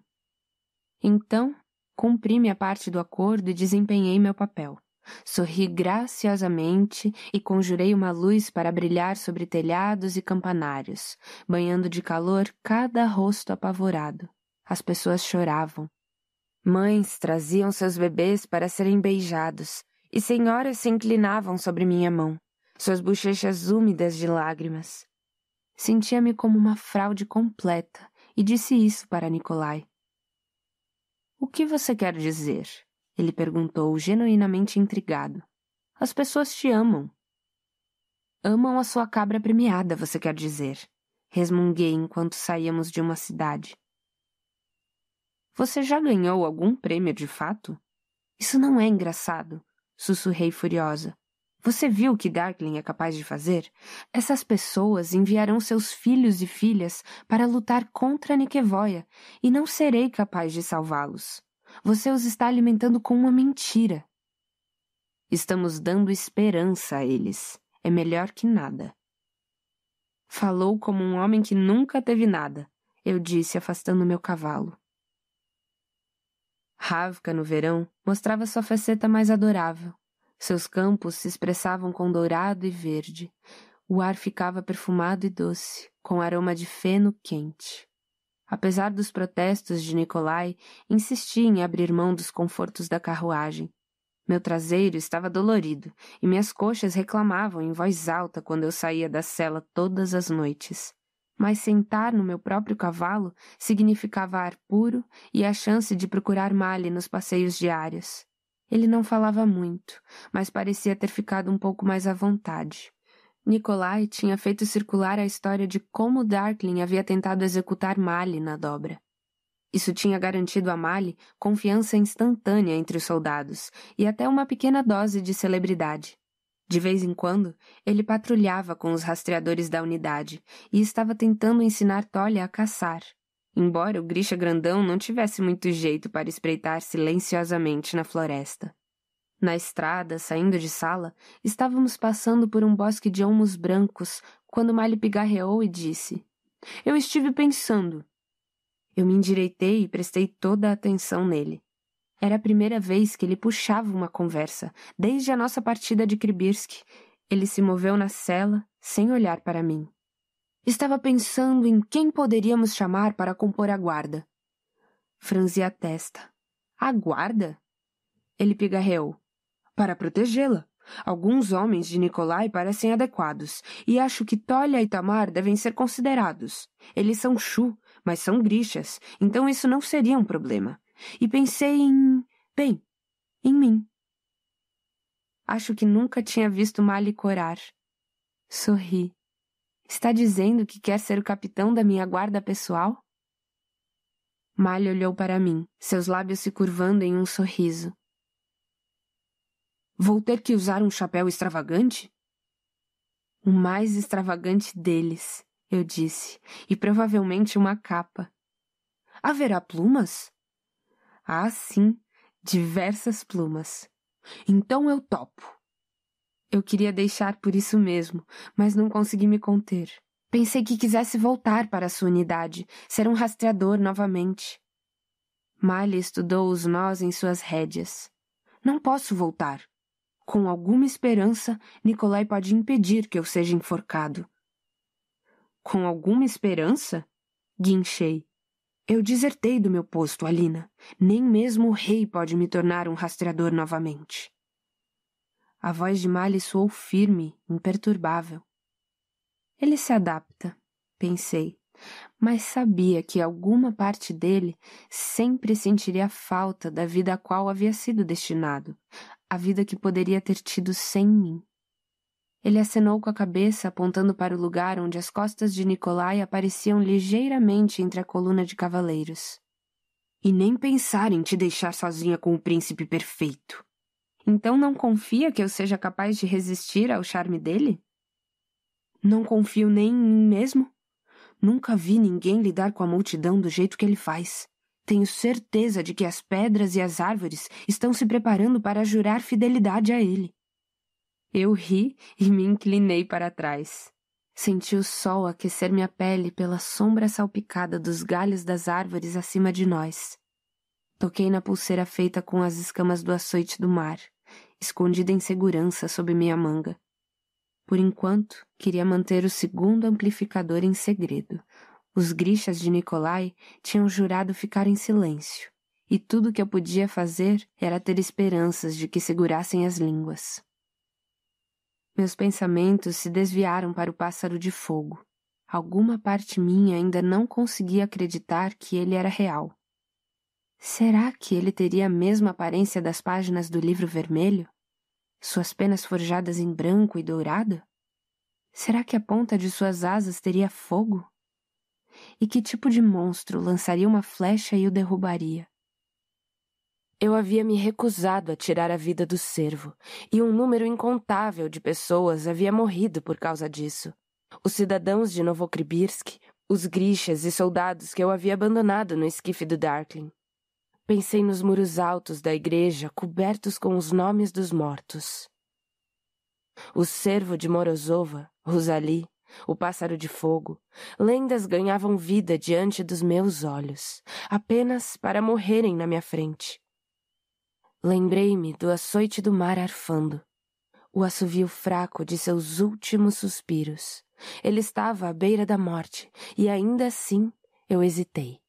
Então, cumpri minha parte do acordo e desempenhei meu papel. Sorri graciosamente e conjurei uma luz para brilhar sobre telhados e campanários, banhando de calor cada rosto apavorado. As pessoas choravam. Mães traziam seus bebês para serem beijados, e senhoras se inclinavam sobre minha mão, suas bochechas úmidas de lágrimas. Sentia-me como uma fraude completa e disse isso para Nicolai. O que você quer dizer? Ele perguntou, genuinamente intrigado. As pessoas te amam. Amam a sua cabra premiada, você quer dizer? Resmunguei enquanto saíamos de uma cidade. Você já ganhou algum prêmio de fato? Isso não é engraçado, sussurrei furiosa. Você viu o que Darkling é capaz de fazer? Essas pessoas enviarão seus filhos e filhas para lutar contra Nikevoia, e não serei capaz de salvá-los. Você os está alimentando com uma mentira. Estamos dando esperança a eles. É melhor que nada. Falou como um homem que nunca teve nada, eu disse, afastando meu cavalo. Ravka, no verão, mostrava sua faceta mais adorável. Seus campos se expressavam com dourado e verde. O ar ficava perfumado e doce, com aroma de feno quente. Apesar dos protestos de Nicolai, insisti em abrir mão dos confortos da carruagem. Meu traseiro estava dolorido e minhas coxas reclamavam em voz alta quando eu saía da cela todas as noites. Mas sentar no meu próprio cavalo significava ar puro e a chance de procurar Mali nos passeios diários. Ele não falava muito, mas parecia ter ficado um pouco mais à vontade. Nikolai tinha feito circular a história de como Darkling havia tentado executar Mali na dobra. Isso tinha garantido a Mali confiança instantânea entre os soldados e até uma pequena dose de celebridade. De vez em quando, ele patrulhava com os rastreadores da unidade e estava tentando ensinar Tolia a caçar. Embora o Grisha Grandão não tivesse muito jeito para espreitar silenciosamente na floresta. Na estrada, saindo de sala, estávamos passando por um bosque de olmos brancos quando Mali pigarreou e disse: Eu estive pensando. Eu me endireitei e prestei toda a atenção nele. Era a primeira vez que ele puxava uma conversa, desde a nossa partida de Kribirsk. Ele se moveu na cela, sem olhar para mim. Estava pensando em quem poderíamos chamar para compor a guarda. Franzi a testa. A guarda? Ele pigarreou. Para protegê-la. Alguns homens de Nicolai parecem adequados, e acho que Tolia e Tamar devem ser considerados. Eles são Chu, mas são grichas. então isso não seria um problema e pensei em. bem, em mim. Acho que nunca tinha visto Mali corar. Sorri. Está dizendo que quer ser o capitão da minha guarda pessoal? Malha olhou para mim, seus lábios se curvando em um sorriso. Vou ter que usar um chapéu extravagante? O mais extravagante deles, eu disse, e provavelmente uma capa. Haverá plumas? Há, sim, diversas plumas. Então eu topo. Eu queria deixar por isso mesmo, mas não consegui me conter. Pensei que quisesse voltar para sua unidade, ser um rastreador novamente. Malha estudou os nós em suas rédeas. Não posso voltar. Com alguma esperança, Nicolai pode impedir que eu seja enforcado. Com alguma esperança? Guinchei. Eu desertei do meu posto, Alina. Nem mesmo o rei pode me tornar um rastreador novamente. A voz de Mali soou firme, imperturbável. Ele se adapta, pensei, mas sabia que alguma parte dele sempre sentiria falta da vida a qual havia sido destinado, a vida que poderia ter tido sem mim. Ele acenou com a cabeça, apontando para o lugar onde as costas de Nicolai apareciam ligeiramente entre a coluna de cavaleiros. E nem pensar em te deixar sozinha com o príncipe perfeito. Então não confia que eu seja capaz de resistir ao charme dele? Não confio nem em mim mesmo. Nunca vi ninguém lidar com a multidão do jeito que ele faz. Tenho certeza de que as pedras e as árvores estão se preparando para jurar fidelidade a ele. Eu ri e me inclinei para trás. Senti o sol aquecer minha pele pela sombra salpicada dos galhos das árvores acima de nós. Toquei na pulseira feita com as escamas do açoite do mar, escondida em segurança sob minha manga. Por enquanto, queria manter o segundo amplificador em segredo. Os grichas de Nicolai tinham jurado ficar em silêncio, e tudo que eu podia fazer era ter esperanças de que segurassem as línguas. Meus pensamentos se desviaram para o pássaro de fogo. Alguma parte minha ainda não conseguia acreditar que ele era real. Será que ele teria a mesma aparência das páginas do livro vermelho? Suas penas forjadas em branco e dourado? Será que a ponta de suas asas teria fogo? E que tipo de monstro lançaria uma flecha e o derrubaria? Eu havia me recusado a tirar a vida do servo, e um número incontável de pessoas havia morrido por causa disso. Os cidadãos de Novokribirsk, os grixas e soldados que eu havia abandonado no esquife do Darkling. Pensei nos muros altos da igreja cobertos com os nomes dos mortos. O servo de Morozova, Rosalie, o pássaro de fogo, lendas ganhavam vida diante dos meus olhos, apenas para morrerem na minha frente. Lembrei-me do açoite do mar arfando, o assovio fraco de seus últimos suspiros. Ele estava à beira da morte, e ainda assim eu hesitei.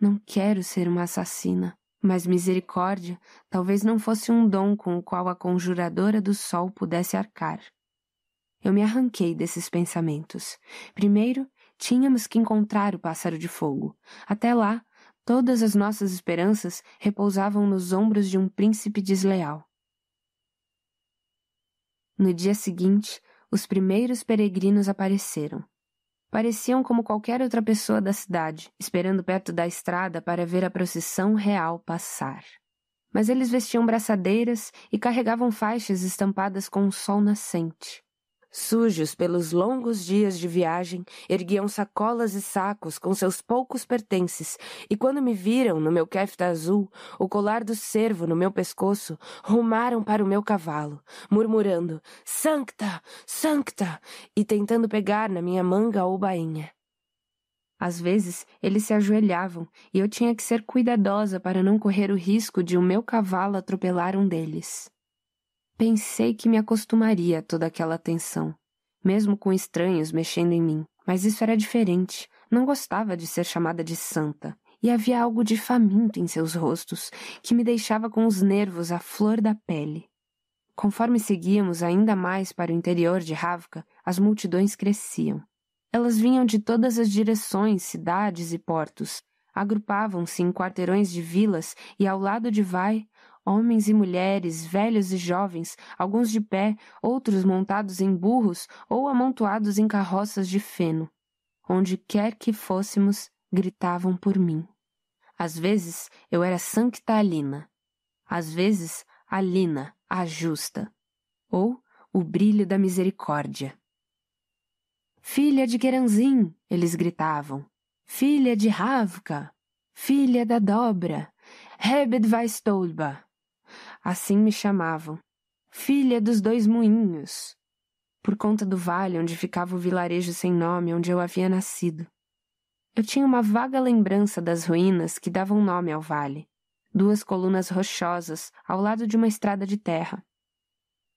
Não quero ser uma assassina, mas misericórdia talvez não fosse um dom com o qual a conjuradora do sol pudesse arcar. Eu me arranquei desses pensamentos. Primeiro, tínhamos que encontrar o pássaro de fogo. Até lá, Todas as nossas esperanças repousavam nos ombros de um príncipe desleal. No dia seguinte, os primeiros peregrinos apareceram. Pareciam como qualquer outra pessoa da cidade, esperando perto da estrada para ver a procissão real passar. Mas eles vestiam braçadeiras e carregavam faixas estampadas com o sol nascente. Sujos pelos longos dias de viagem, erguiam sacolas e sacos com seus poucos pertences, e quando me viram no meu kefta azul, o colar do cervo no meu pescoço, rumaram para o meu cavalo, murmurando Sancta! Sancta! e tentando pegar na minha manga ou bainha. Às vezes, eles se ajoelhavam, e eu tinha que ser cuidadosa para não correr o risco de o meu cavalo atropelar um deles. Pensei que me acostumaria a toda aquela atenção, mesmo com estranhos mexendo em mim, mas isso era diferente. Não gostava de ser chamada de santa, e havia algo de faminto em seus rostos que me deixava com os nervos à flor da pele. Conforme seguíamos ainda mais para o interior de Ravka, as multidões cresciam. Elas vinham de todas as direções, cidades e portos. Agrupavam-se em quarteirões de vilas e, ao lado de Vai, Homens e mulheres, velhos e jovens, alguns de pé, outros montados em burros ou amontoados em carroças de feno. Onde quer que fôssemos, gritavam por mim. Às vezes eu era Sancta Alina, às vezes Alina, a justa, ou o brilho da misericórdia. Filha de Queranzim, eles gritavam. Filha de Ravka, filha da Dobra, Hebed Vaistolba. Assim me chamavam. Filha dos dois moinhos. Por conta do vale onde ficava o vilarejo sem nome onde eu havia nascido. Eu tinha uma vaga lembrança das ruínas que davam nome ao vale. Duas colunas rochosas ao lado de uma estrada de terra.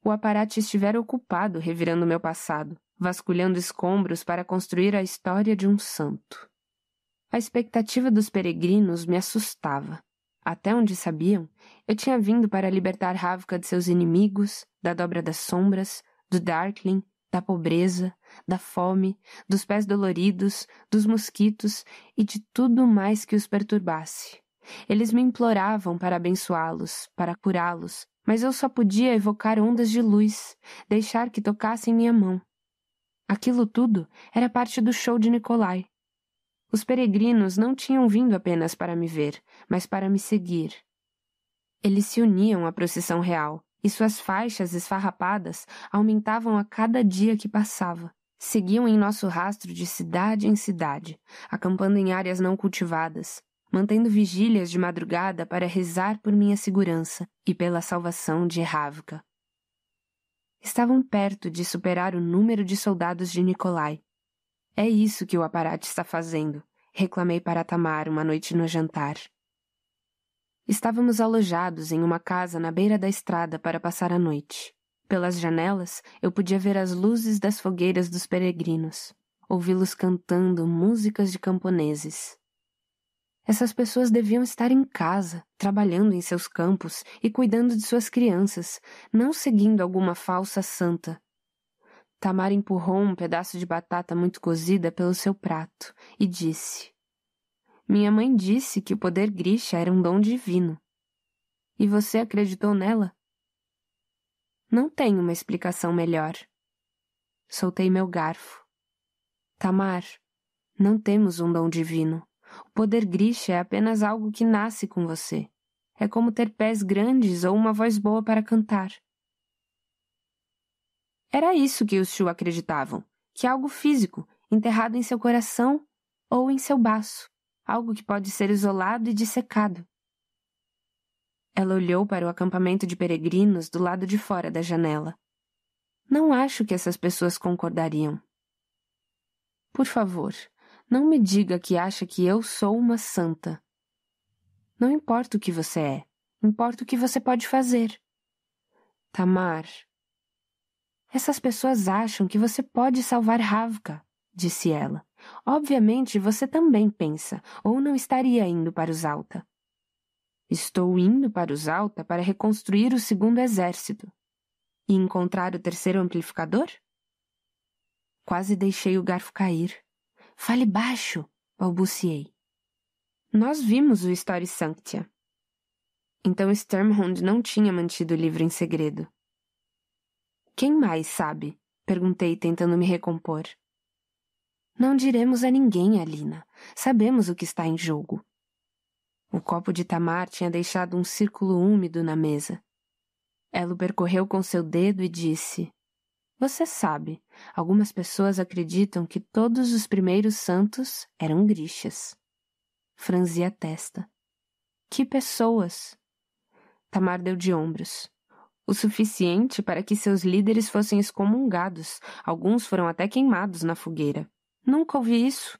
O aparate estivera ocupado revirando meu passado, vasculhando escombros para construir a história de um santo. A expectativa dos peregrinos me assustava. Até onde sabiam, eu tinha vindo para libertar Ravka de seus inimigos, da dobra das sombras, do Darkling, da pobreza, da fome, dos pés doloridos, dos mosquitos e de tudo mais que os perturbasse. Eles me imploravam para abençoá-los, para curá-los, mas eu só podia evocar ondas de luz, deixar que tocassem minha mão. Aquilo tudo era parte do show de Nikolai, os peregrinos não tinham vindo apenas para me ver, mas para me seguir. Eles se uniam à procissão real, e suas faixas esfarrapadas aumentavam a cada dia que passava. Seguiam em nosso rastro de cidade em cidade, acampando em áreas não cultivadas, mantendo vigílias de madrugada para rezar por minha segurança e pela salvação de Ravka. Estavam perto de superar o número de soldados de Nicolai, é isso que o aparate está fazendo, reclamei para Tamar uma noite no jantar. Estávamos alojados em uma casa na beira da estrada para passar a noite. Pelas janelas, eu podia ver as luzes das fogueiras dos peregrinos, ouvi-los cantando músicas de camponeses. Essas pessoas deviam estar em casa, trabalhando em seus campos e cuidando de suas crianças, não seguindo alguma falsa santa, Tamar empurrou um pedaço de batata muito cozida pelo seu prato e disse: Minha mãe disse que o poder grisha era um dom divino. E você acreditou nela? Não tenho uma explicação melhor. Soltei meu garfo. Tamar, não temos um dom divino. O poder grisha é apenas algo que nasce com você. É como ter pés grandes ou uma voz boa para cantar. Era isso que os chu acreditavam, que algo físico, enterrado em seu coração ou em seu baço, algo que pode ser isolado e dissecado. Ela olhou para o acampamento de peregrinos do lado de fora da janela. Não acho que essas pessoas concordariam. Por favor, não me diga que acha que eu sou uma santa. Não importa o que você é, importa o que você pode fazer. Tamar, essas pessoas acham que você pode salvar Ravka, disse ela. Obviamente você também pensa, ou não estaria indo para os Alta. Estou indo para os Alta para reconstruir o segundo exército. E encontrar o terceiro amplificador? Quase deixei o garfo cair. Fale baixo, balbuciei. Nós vimos o Story Sanctia. Então Sturmhund não tinha mantido o livro em segredo. Quem mais sabe? Perguntei, tentando me recompor. Não diremos a ninguém, Alina. Sabemos o que está em jogo. O copo de Tamar tinha deixado um círculo úmido na mesa. Ela o percorreu com seu dedo e disse: Você sabe, algumas pessoas acreditam que todos os primeiros santos eram grixas. Franzi a testa. Que pessoas? Tamar deu de ombros o suficiente para que seus líderes fossem excomungados, alguns foram até queimados na fogueira. Nunca ouvi isso.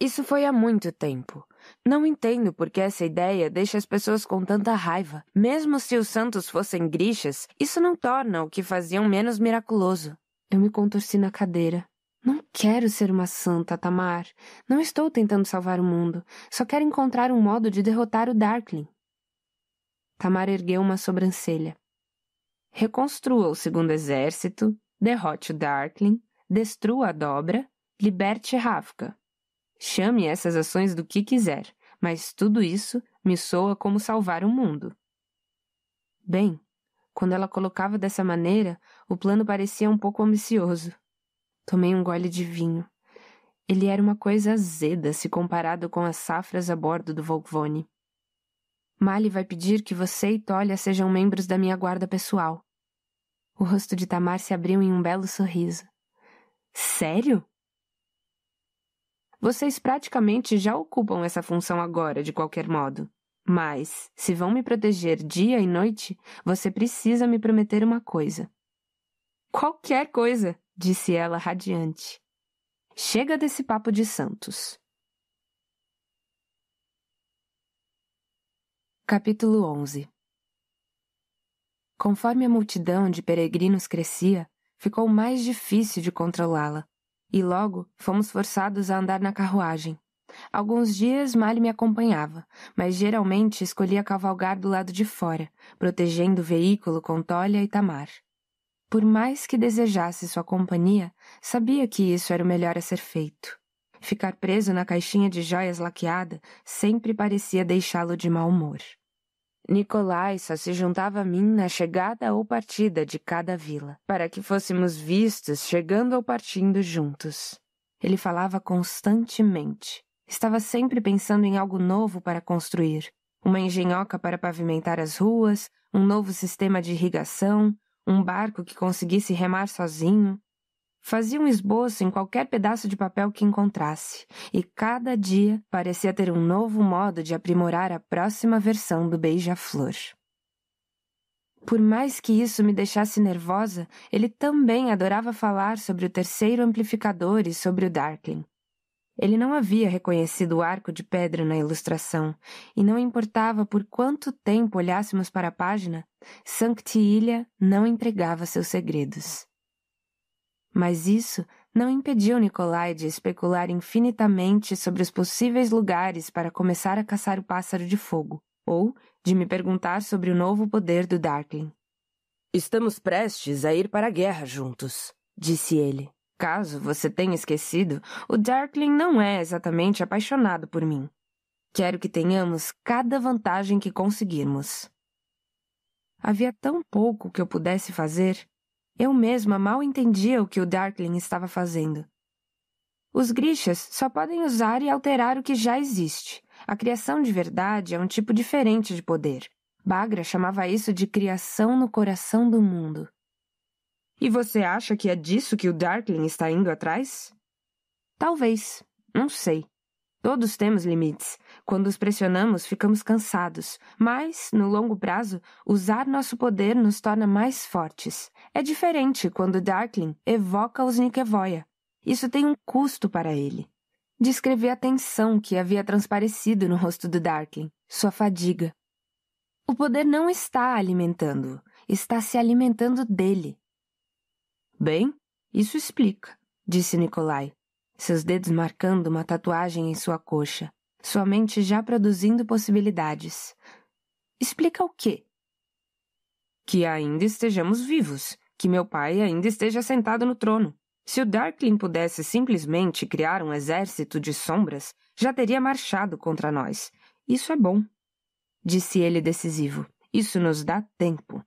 Isso foi há muito tempo. Não entendo por que essa ideia deixa as pessoas com tanta raiva. Mesmo se os santos fossem grichas, isso não torna o que faziam menos miraculoso. Eu me contorci na cadeira. Não quero ser uma santa, Tamar. Não estou tentando salvar o mundo. Só quero encontrar um modo de derrotar o Darkling. Tamar ergueu uma sobrancelha reconstrua o segundo exército, derrote o Darkling, destrua a dobra, liberte Rafka. Chame essas ações do que quiser, mas tudo isso me soa como salvar o mundo. Bem, quando ela colocava dessa maneira, o plano parecia um pouco ambicioso. Tomei um gole de vinho. Ele era uma coisa azeda se comparado com as safras a bordo do Volkvone. Mali vai pedir que você e Tolia sejam membros da minha guarda pessoal. O rosto de Tamar se abriu em um belo sorriso. Sério? Vocês praticamente já ocupam essa função agora, de qualquer modo. Mas, se vão me proteger dia e noite, você precisa me prometer uma coisa. Qualquer coisa, disse ela radiante. Chega desse papo de Santos. Capítulo 11 Conforme a multidão de peregrinos crescia, ficou mais difícil de controlá-la, e logo fomos forçados a andar na carruagem. Alguns dias Mali me acompanhava, mas geralmente escolhia cavalgar do lado de fora, protegendo o veículo com tolha e tamar. Por mais que desejasse sua companhia, sabia que isso era o melhor a ser feito. Ficar preso na caixinha de joias laqueada sempre parecia deixá-lo de mau humor. Nicolai só se juntava a mim na chegada ou partida de cada vila, para que fôssemos vistos chegando ou partindo juntos. Ele falava constantemente. Estava sempre pensando em algo novo para construir. Uma engenhoca para pavimentar as ruas, um novo sistema de irrigação, um barco que conseguisse remar sozinho, Fazia um esboço em qualquer pedaço de papel que encontrasse, e cada dia parecia ter um novo modo de aprimorar a próxima versão do beija-flor. Por mais que isso me deixasse nervosa, ele também adorava falar sobre o terceiro amplificador e sobre o Darkling. Ele não havia reconhecido o arco de pedra na ilustração, e não importava por quanto tempo olhássemos para a página, Sancti Ilha não empregava seus segredos. Mas isso não impediu Nicolai de especular infinitamente sobre os possíveis lugares para começar a caçar o pássaro de fogo, ou de me perguntar sobre o novo poder do Darkling. Estamos prestes a ir para a guerra juntos, disse ele. Caso você tenha esquecido, o Darkling não é exatamente apaixonado por mim. Quero que tenhamos cada vantagem que conseguirmos. Havia tão pouco que eu pudesse fazer eu mesma mal entendia o que o Darkling estava fazendo. Os grixas só podem usar e alterar o que já existe. A criação de verdade é um tipo diferente de poder. Bagra chamava isso de criação no coração do mundo. E você acha que é disso que o Darkling está indo atrás? Talvez. Não sei. Todos temos limites. Quando os pressionamos, ficamos cansados. Mas, no longo prazo, usar nosso poder nos torna mais fortes. É diferente quando Darkling evoca os Nikevoia. Isso tem um custo para ele. Descrevi a tensão que havia transparecido no rosto do Darkling, sua fadiga. O poder não está alimentando-o, está se alimentando dele. Bem, isso explica, disse Nikolai seus dedos marcando uma tatuagem em sua coxa, sua mente já produzindo possibilidades. Explica o quê? Que ainda estejamos vivos, que meu pai ainda esteja sentado no trono. Se o Darkling pudesse simplesmente criar um exército de sombras, já teria marchado contra nós. Isso é bom. Disse ele decisivo. Isso nos dá tempo.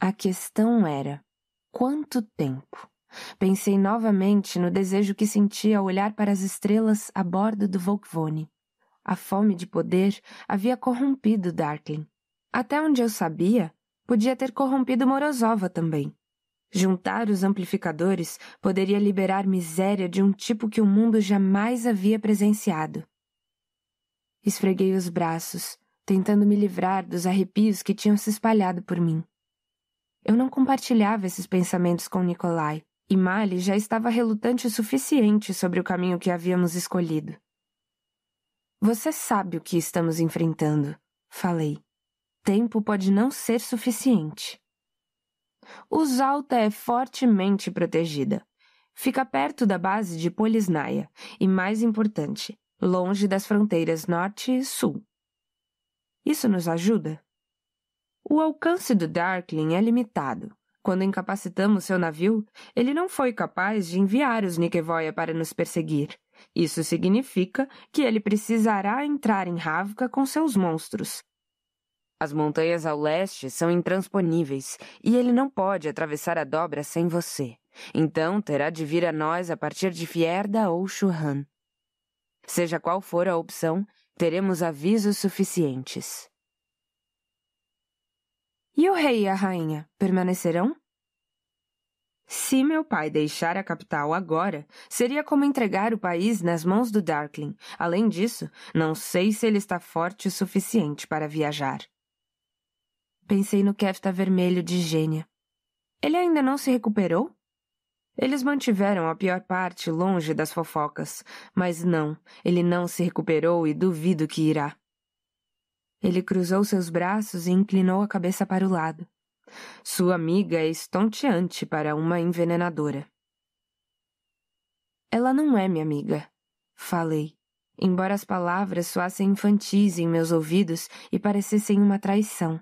A questão era: quanto tempo? Pensei novamente no desejo que sentia ao olhar para as estrelas a bordo do Volkvone. A fome de poder havia corrompido Darkling. Até onde eu sabia, podia ter corrompido Morozova também. Juntar os amplificadores poderia liberar miséria de um tipo que o mundo jamais havia presenciado. Esfreguei os braços, tentando me livrar dos arrepios que tinham se espalhado por mim. Eu não compartilhava esses pensamentos com Nikolai e Mali já estava relutante o suficiente sobre o caminho que havíamos escolhido. Você sabe o que estamos enfrentando, falei. Tempo pode não ser suficiente. Usalta é fortemente protegida. Fica perto da base de Polisnaia e, mais importante, longe das fronteiras norte e sul. Isso nos ajuda? O alcance do Darkling é limitado, quando incapacitamos seu navio, ele não foi capaz de enviar os Nikevoia para nos perseguir. Isso significa que ele precisará entrar em Ravka com seus monstros. As montanhas ao leste são intransponíveis e ele não pode atravessar a dobra sem você. Então terá de vir a nós a partir de Fierda ou Churran. Seja qual for a opção, teremos avisos suficientes. E o rei e a rainha permanecerão? Se meu pai deixar a capital agora, seria como entregar o país nas mãos do Darkling. Além disso, não sei se ele está forte o suficiente para viajar. Pensei no Kefta vermelho de Gênia. Ele ainda não se recuperou? Eles mantiveram a pior parte longe das fofocas, mas não, ele não se recuperou e duvido que irá. Ele cruzou seus braços e inclinou a cabeça para o lado. Sua amiga é estonteante para uma envenenadora. Ela não é minha amiga, falei, embora as palavras soassem infantis em meus ouvidos e parecessem uma traição.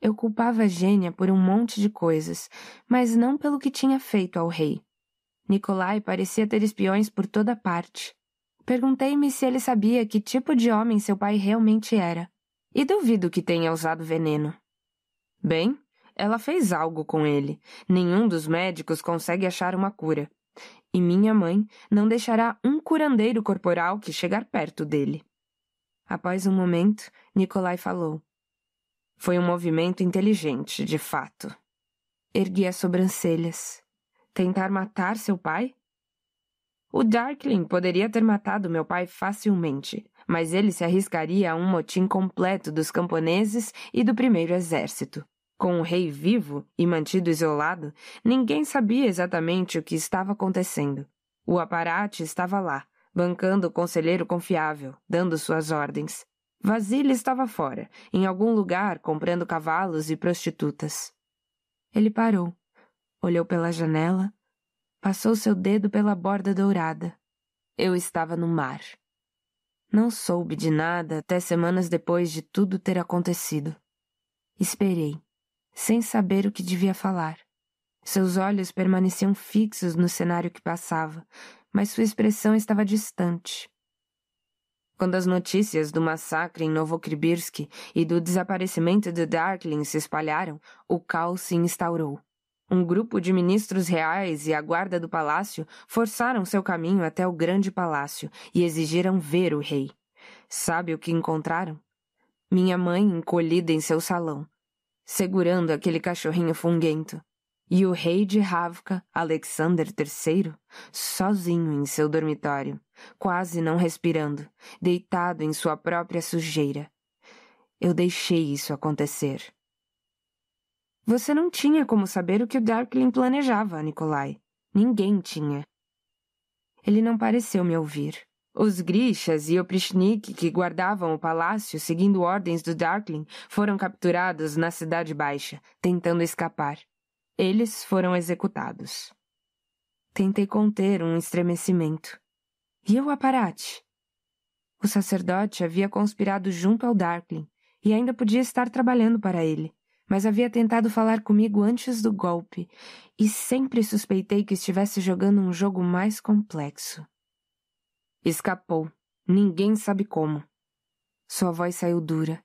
Eu culpava a Gênia por um monte de coisas, mas não pelo que tinha feito ao rei. Nicolai parecia ter espiões por toda parte. Perguntei-me se ele sabia que tipo de homem seu pai realmente era. E duvido que tenha usado veneno. Bem, ela fez algo com ele. Nenhum dos médicos consegue achar uma cura. E minha mãe não deixará um curandeiro corporal que chegar perto dele. Após um momento, Nikolai falou. Foi um movimento inteligente, de fato. Ergui as sobrancelhas. Tentar matar seu pai? O Darkling poderia ter matado meu pai facilmente, mas ele se arriscaria a um motim completo dos camponeses e do primeiro exército. Com o rei vivo e mantido isolado, ninguém sabia exatamente o que estava acontecendo. O aparate estava lá, bancando o conselheiro confiável, dando suas ordens. Vasile estava fora, em algum lugar, comprando cavalos e prostitutas. Ele parou, olhou pela janela, passou seu dedo pela borda dourada. Eu estava no mar. Não soube de nada até semanas depois de tudo ter acontecido. Esperei, sem saber o que devia falar. Seus olhos permaneciam fixos no cenário que passava, mas sua expressão estava distante. Quando as notícias do massacre em Novokribirsk e do desaparecimento de Darkling se espalharam, o caos se instaurou. Um grupo de ministros reais e a guarda do palácio forçaram seu caminho até o grande palácio e exigiram ver o rei. Sabe o que encontraram? Minha mãe encolhida em seu salão, segurando aquele cachorrinho funguento, e o rei de Ravka, Alexander III, sozinho em seu dormitório, quase não respirando, deitado em sua própria sujeira. Eu deixei isso acontecer. Você não tinha como saber o que o Darkling planejava, Nikolai. Ninguém tinha. Ele não pareceu me ouvir. Os Grishas e Oprishnik, que guardavam o palácio seguindo ordens do Darkling, foram capturados na Cidade Baixa, tentando escapar. Eles foram executados. Tentei conter um estremecimento. E o aparate? O sacerdote havia conspirado junto ao Darkling e ainda podia estar trabalhando para ele mas havia tentado falar comigo antes do golpe e sempre suspeitei que estivesse jogando um jogo mais complexo. Escapou. Ninguém sabe como. Sua voz saiu dura.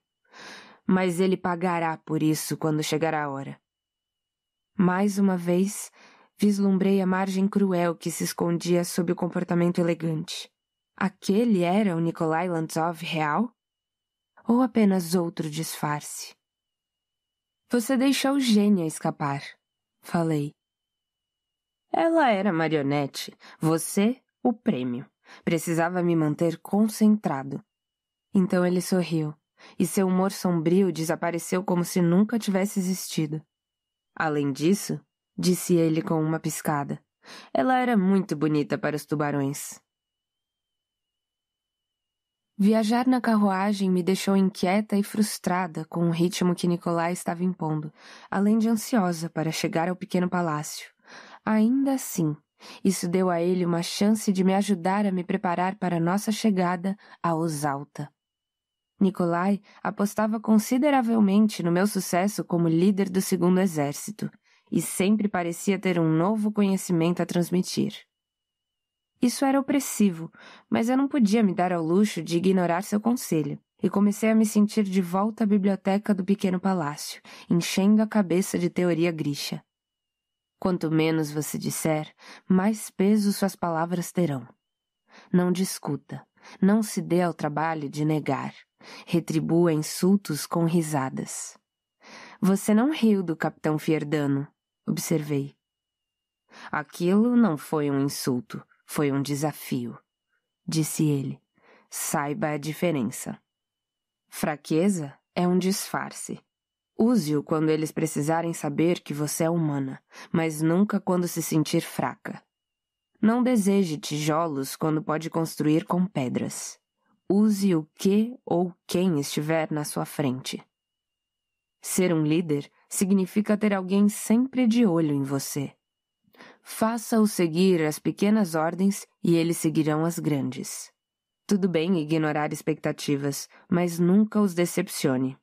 Mas ele pagará por isso quando chegar a hora. Mais uma vez, vislumbrei a margem cruel que se escondia sob o comportamento elegante. Aquele era o Nikolai Lantzov real? Ou apenas outro disfarce? Você deixou Gênia escapar, falei. Ela era marionete, você o prêmio. Precisava me manter concentrado. Então ele sorriu, e seu humor sombrio desapareceu como se nunca tivesse existido. Além disso, disse ele com uma piscada, ela era muito bonita para os tubarões. Viajar na carruagem me deixou inquieta e frustrada com o ritmo que Nicolai estava impondo, além de ansiosa para chegar ao pequeno palácio. Ainda assim, isso deu a ele uma chance de me ajudar a me preparar para nossa chegada a Osalta. Nicolai apostava consideravelmente no meu sucesso como líder do segundo exército e sempre parecia ter um novo conhecimento a transmitir. Isso era opressivo, mas eu não podia me dar ao luxo de ignorar seu conselho. E comecei a me sentir de volta à biblioteca do pequeno palácio, enchendo a cabeça de teoria grixa. Quanto menos você disser, mais peso suas palavras terão. Não discuta, não se dê ao trabalho de negar. Retribua insultos com risadas. Você não riu do capitão Fierdano, observei. Aquilo não foi um insulto, foi um desafio, disse ele. Saiba a diferença. Fraqueza é um disfarce. Use-o quando eles precisarem saber que você é humana, mas nunca quando se sentir fraca. Não deseje tijolos quando pode construir com pedras. Use o que ou quem estiver na sua frente. Ser um líder significa ter alguém sempre de olho em você. Faça-o seguir as pequenas ordens e eles seguirão as grandes. Tudo bem ignorar expectativas, mas nunca os decepcione.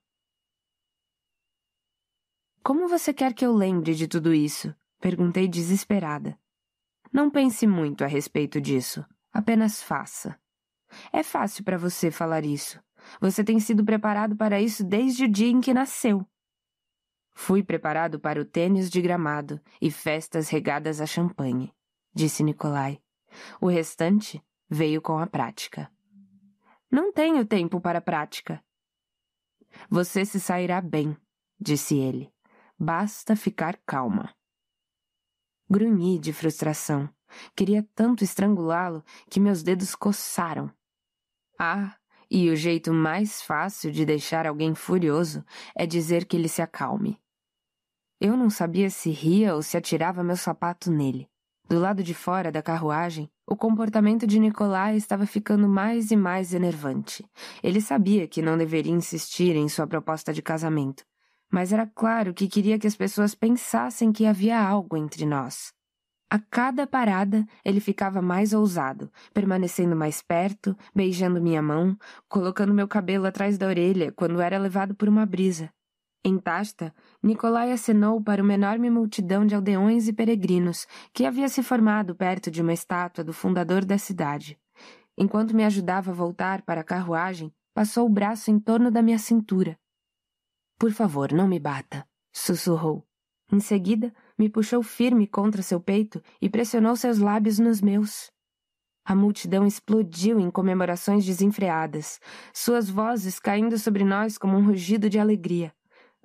Como você quer que eu lembre de tudo isso? Perguntei desesperada. Não pense muito a respeito disso. Apenas faça. É fácil para você falar isso. Você tem sido preparado para isso desde o dia em que nasceu. Fui preparado para o tênis de gramado e festas regadas a champanhe, disse Nicolai. O restante veio com a prática. Não tenho tempo para prática. Você se sairá bem, disse ele. Basta ficar calma. Grunhi de frustração. Queria tanto estrangulá-lo que meus dedos coçaram. Ah, e o jeito mais fácil de deixar alguém furioso é dizer que ele se acalme. Eu não sabia se ria ou se atirava meu sapato nele. Do lado de fora da carruagem, o comportamento de Nicolai estava ficando mais e mais enervante. Ele sabia que não deveria insistir em sua proposta de casamento, mas era claro que queria que as pessoas pensassem que havia algo entre nós. A cada parada, ele ficava mais ousado, permanecendo mais perto, beijando minha mão, colocando meu cabelo atrás da orelha quando era levado por uma brisa. Em Tasta, Nicolai acenou para uma enorme multidão de aldeões e peregrinos que havia se formado perto de uma estátua do fundador da cidade. Enquanto me ajudava a voltar para a carruagem, passou o braço em torno da minha cintura. Por favor, não me bata, sussurrou. Em seguida, me puxou firme contra seu peito e pressionou seus lábios nos meus. A multidão explodiu em comemorações desenfreadas, suas vozes caindo sobre nós como um rugido de alegria.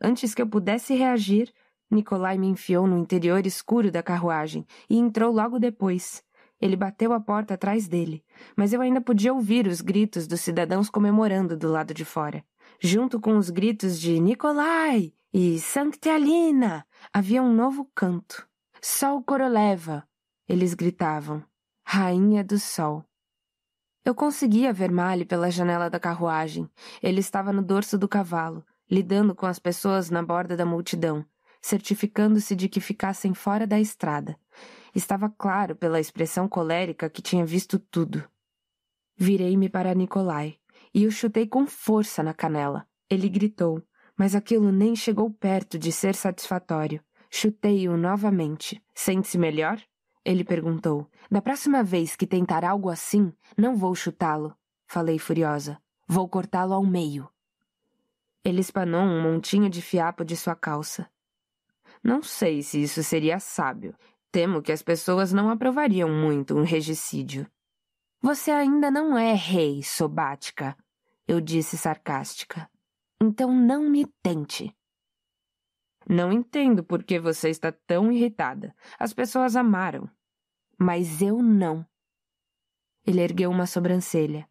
Antes que eu pudesse reagir, Nicolai me enfiou no interior escuro da carruagem e entrou logo depois. Ele bateu a porta atrás dele, mas eu ainda podia ouvir os gritos dos cidadãos comemorando do lado de fora. Junto com os gritos de Nicolai e Sanctialina, havia um novo canto. Sol Coroleva, eles gritavam. Rainha do Sol. Eu conseguia ver Mali pela janela da carruagem. Ele estava no dorso do cavalo, lidando com as pessoas na borda da multidão, certificando-se de que ficassem fora da estrada. Estava claro pela expressão colérica que tinha visto tudo. Virei-me para Nicolai e o chutei com força na canela. Ele gritou, mas aquilo nem chegou perto de ser satisfatório. Chutei-o novamente. Sente-se melhor? Ele perguntou. Da próxima vez que tentar algo assim, não vou chutá-lo. Falei furiosa. Vou cortá-lo ao meio. Ele espanou um montinho de fiapo de sua calça. Não sei se isso seria sábio. Temo que as pessoas não aprovariam muito um regicídio. Você ainda não é rei, Sobática, eu disse sarcástica. Então não me tente. Não entendo por que você está tão irritada. As pessoas amaram. Mas eu não. Ele ergueu uma sobrancelha.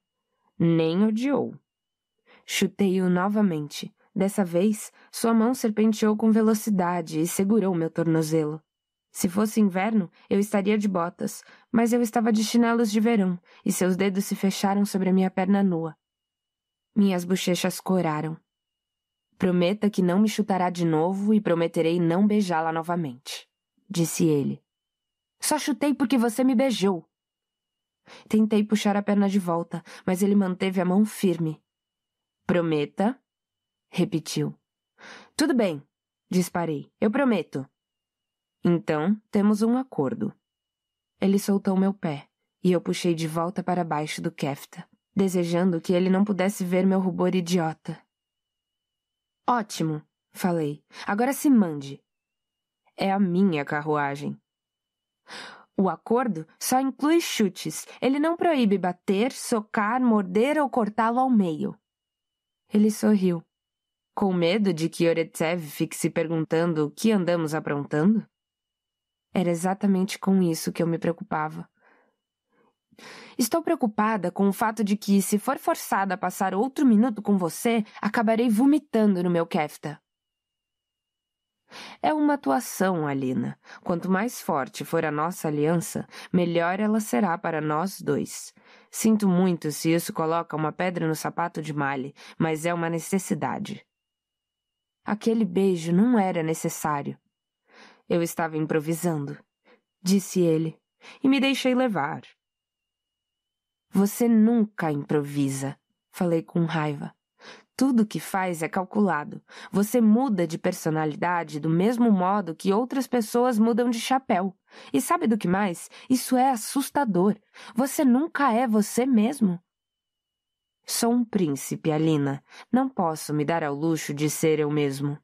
Nem odiou. Chutei-o novamente. Dessa vez, sua mão serpenteou com velocidade e segurou meu tornozelo. Se fosse inverno, eu estaria de botas, mas eu estava de chinelos de verão, e seus dedos se fecharam sobre a minha perna nua. Minhas bochechas coraram. Prometa que não me chutará de novo e prometerei não beijá-la novamente, disse ele. Só chutei porque você me beijou. Tentei puxar a perna de volta, mas ele manteve a mão firme. Prometa, repetiu. Tudo bem, disparei. Eu prometo. Então, temos um acordo. Ele soltou meu pé e eu puxei de volta para baixo do kefta, desejando que ele não pudesse ver meu rubor idiota. Ótimo, falei. Agora se mande. É a minha carruagem. O acordo só inclui chutes. Ele não proíbe bater, socar, morder ou cortá-lo ao meio. Ele sorriu. Com medo de que Oretsev fique se perguntando o que andamos aprontando? Era exatamente com isso que eu me preocupava. Estou preocupada com o fato de que, se for forçada a passar outro minuto com você, acabarei vomitando no meu kefta. É uma atuação, Alina. Quanto mais forte for a nossa aliança, melhor ela será para nós dois. Sinto muito se isso coloca uma pedra no sapato de Mali, mas é uma necessidade. Aquele beijo não era necessário. Eu estava improvisando, disse ele, e me deixei levar. Você nunca improvisa, falei com raiva. Tudo que faz é calculado. Você muda de personalidade do mesmo modo que outras pessoas mudam de chapéu. E sabe do que mais? Isso é assustador. Você nunca é você mesmo. Sou um príncipe, Alina. Não posso me dar ao luxo de ser eu mesmo.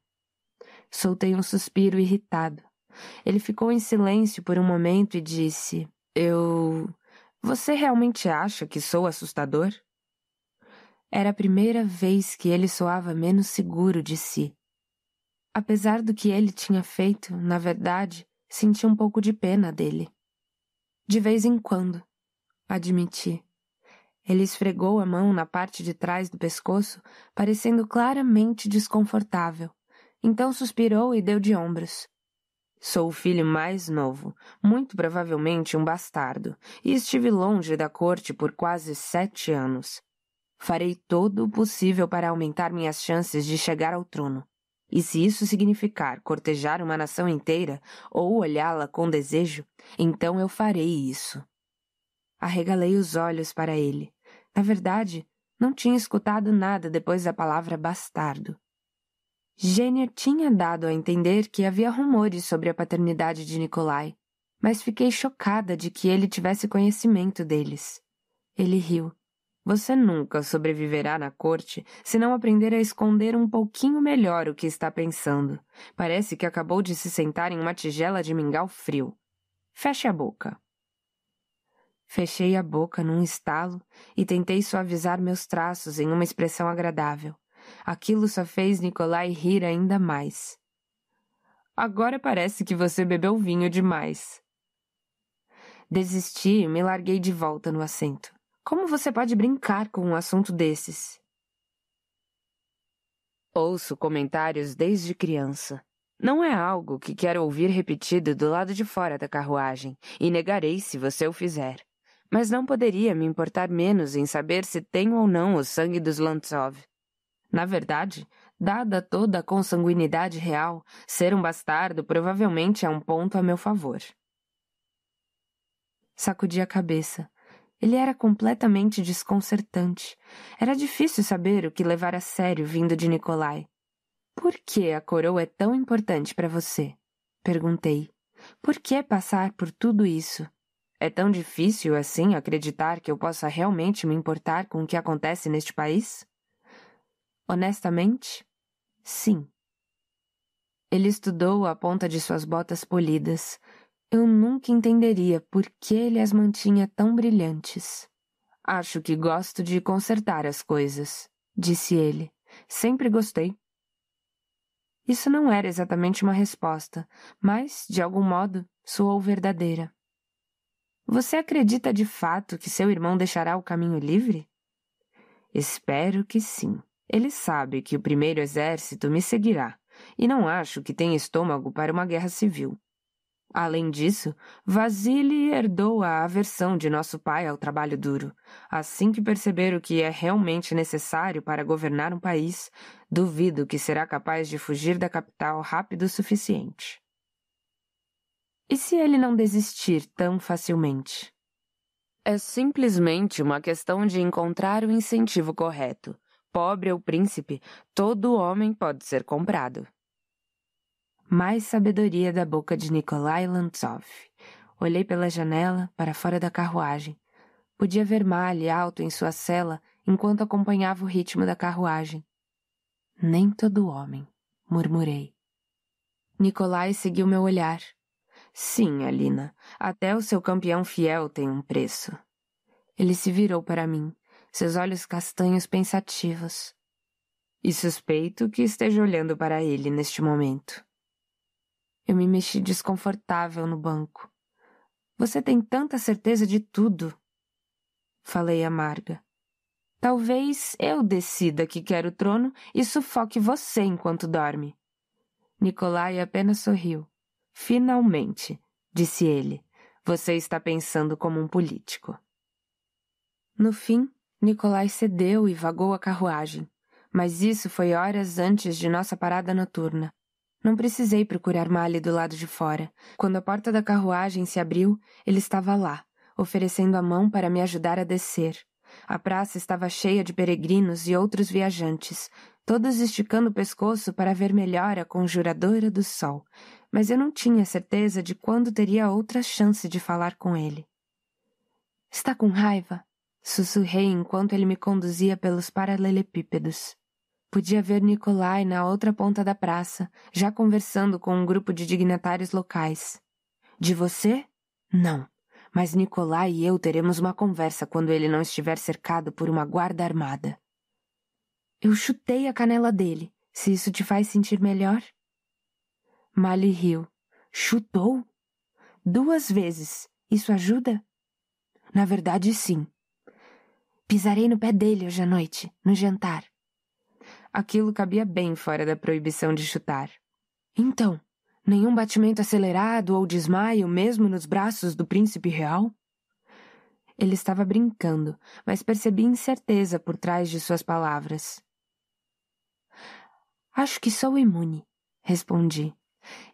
Soltei um suspiro irritado. Ele ficou em silêncio por um momento e disse: Eu. Você realmente acha que sou assustador? Era a primeira vez que ele soava menos seguro de si. Apesar do que ele tinha feito, na verdade, senti um pouco de pena dele. De vez em quando, admiti. Ele esfregou a mão na parte de trás do pescoço, parecendo claramente desconfortável. Então suspirou e deu de ombros. Sou o filho mais novo, muito provavelmente um bastardo, e estive longe da corte por quase sete anos. Farei todo o possível para aumentar minhas chances de chegar ao trono. E se isso significar cortejar uma nação inteira ou olhá-la com desejo, então eu farei isso. Arregalei os olhos para ele. Na verdade, não tinha escutado nada depois da palavra bastardo. Gênia tinha dado a entender que havia rumores sobre a paternidade de Nicolai, mas fiquei chocada de que ele tivesse conhecimento deles. Ele riu. Você nunca sobreviverá na corte se não aprender a esconder um pouquinho melhor o que está pensando. Parece que acabou de se sentar em uma tigela de mingau frio. Feche a boca. Fechei a boca num estalo e tentei suavizar meus traços em uma expressão agradável. Aquilo só fez Nicolai rir ainda mais. Agora parece que você bebeu vinho demais. Desisti e me larguei de volta no assento. Como você pode brincar com um assunto desses? Ouço comentários desde criança. Não é algo que quero ouvir repetido do lado de fora da carruagem, e negarei se você o fizer. Mas não poderia me importar menos em saber se tenho ou não o sangue dos Lantsov. Na verdade, dada toda a consanguinidade real, ser um bastardo provavelmente é um ponto a meu favor. Sacudi a cabeça, ele era completamente desconcertante. Era difícil saber o que levar a sério vindo de Nikolai. Por que a coroa é tão importante para você? Perguntei. Por que passar por tudo isso? É tão difícil assim acreditar que eu possa realmente me importar com o que acontece neste país? Honestamente, sim. Ele estudou a ponta de suas botas polidas, eu nunca entenderia por que ele as mantinha tão brilhantes. Acho que gosto de consertar as coisas, disse ele. Sempre gostei. Isso não era exatamente uma resposta, mas, de algum modo, soou verdadeira. Você acredita de fato que seu irmão deixará o caminho livre? Espero que sim. Ele sabe que o primeiro exército me seguirá, e não acho que tenha estômago para uma guerra civil. Além disso, Vasily herdou a aversão de nosso pai ao trabalho duro. Assim que perceber o que é realmente necessário para governar um país, duvido que será capaz de fugir da capital rápido o suficiente. E se ele não desistir tão facilmente? É simplesmente uma questão de encontrar o incentivo correto. Pobre ou príncipe, todo homem pode ser comprado. Mais sabedoria da boca de Nikolai Lantsov. Olhei pela janela para fora da carruagem. Podia ver Mali alto em sua cela enquanto acompanhava o ritmo da carruagem. Nem todo homem, murmurei. Nikolai seguiu meu olhar. Sim, Alina, até o seu campeão fiel tem um preço. Ele se virou para mim, seus olhos castanhos pensativos. E suspeito que esteja olhando para ele neste momento. Eu me mexi desconfortável no banco. Você tem tanta certeza de tudo, falei amarga. Talvez eu decida que quero o trono e sufoque você enquanto dorme. Nicolai apenas sorriu. Finalmente, disse ele, você está pensando como um político. No fim, Nicolai cedeu e vagou a carruagem, mas isso foi horas antes de nossa parada noturna. Não precisei procurar Mali do lado de fora. Quando a porta da carruagem se abriu, ele estava lá, oferecendo a mão para me ajudar a descer. A praça estava cheia de peregrinos e outros viajantes, todos esticando o pescoço para ver melhor a conjuradora do sol, mas eu não tinha certeza de quando teria outra chance de falar com ele. Está com raiva? Sussurrei enquanto ele me conduzia pelos paralelepípedos. Podia ver Nikolai na outra ponta da praça, já conversando com um grupo de dignatários locais. De você? Não. Mas Nikolai e eu teremos uma conversa quando ele não estiver cercado por uma guarda armada. Eu chutei a canela dele. Se isso te faz sentir melhor? Mali riu. Chutou? Duas vezes. Isso ajuda? Na verdade, sim. Pisarei no pé dele hoje à noite, no jantar. Aquilo cabia bem fora da proibição de chutar. Então, nenhum batimento acelerado ou desmaio, mesmo nos braços do príncipe real? Ele estava brincando, mas percebi incerteza por trás de suas palavras. Acho que sou imune, respondi.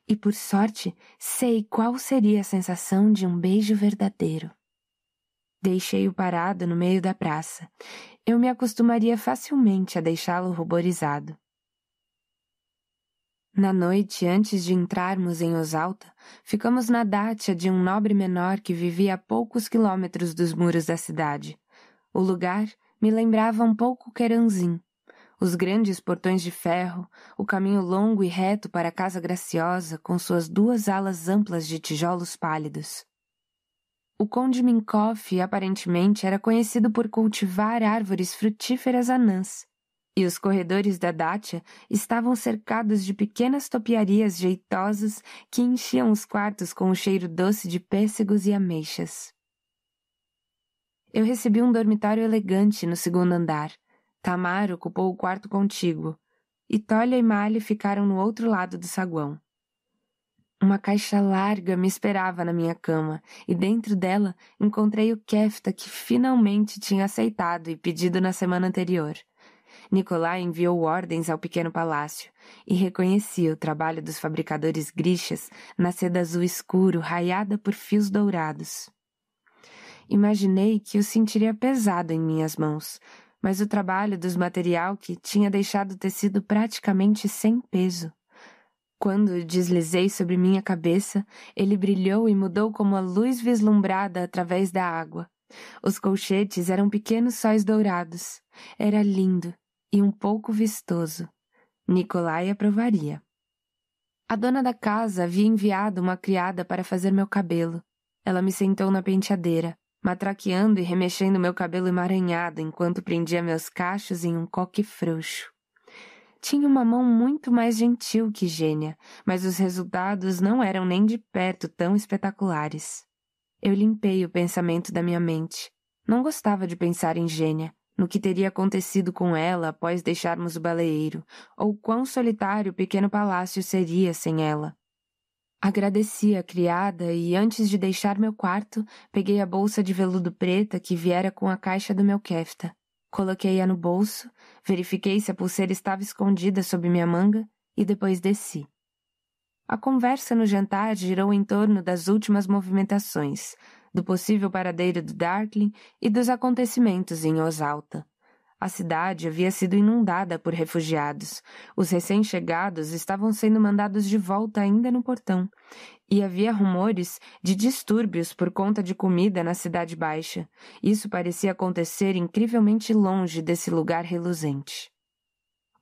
E por sorte, sei qual seria a sensação de um beijo verdadeiro. Deixei-o parado no meio da praça. Eu me acostumaria facilmente a deixá-lo ruborizado. Na noite, antes de entrarmos em Osalta, ficamos na dátia de um nobre menor que vivia a poucos quilômetros dos muros da cidade. O lugar me lembrava um pouco Queranzim. Os grandes portões de ferro, o caminho longo e reto para a casa graciosa com suas duas alas amplas de tijolos pálidos. O conde Minkoff aparentemente era conhecido por cultivar árvores frutíferas anãs, e os corredores da Dátia estavam cercados de pequenas topiarias jeitosas que enchiam os quartos com o um cheiro doce de pêssegos e ameixas. Eu recebi um dormitório elegante no segundo andar. Tamar ocupou o quarto contíguo, e Tolia e Mali ficaram no outro lado do saguão. Uma caixa larga me esperava na minha cama, e dentro dela encontrei o Kefta que finalmente tinha aceitado e pedido na semana anterior. Nicolai enviou ordens ao pequeno palácio e reconhecia o trabalho dos fabricadores grixas na seda azul escuro raiada por fios dourados. Imaginei que o sentiria pesado em minhas mãos, mas o trabalho dos material que tinha deixado o tecido praticamente sem peso. Quando deslizei sobre minha cabeça, ele brilhou e mudou como a luz vislumbrada através da água. Os colchetes eram pequenos sóis dourados. Era lindo e um pouco vistoso. Nicolai aprovaria. A dona da casa havia enviado uma criada para fazer meu cabelo. Ela me sentou na penteadeira, matraqueando e remexendo meu cabelo emaranhado enquanto prendia meus cachos em um coque frouxo. Tinha uma mão muito mais gentil que gênia, mas os resultados não eram nem de perto tão espetaculares. Eu limpei o pensamento da minha mente. Não gostava de pensar em gênia, no que teria acontecido com ela após deixarmos o baleeiro, ou quão solitário o pequeno palácio seria sem ela. Agradeci a criada e, antes de deixar meu quarto, peguei a bolsa de veludo preta que viera com a caixa do meu kefta. Coloquei-a no bolso, verifiquei se a pulseira estava escondida sob minha manga e depois desci. A conversa no jantar girou em torno das últimas movimentações, do possível paradeiro do Darkling e dos acontecimentos em Osalta. A cidade havia sido inundada por refugiados. Os recém-chegados estavam sendo mandados de volta ainda no portão, e havia rumores de distúrbios por conta de comida na Cidade Baixa. Isso parecia acontecer incrivelmente longe desse lugar reluzente.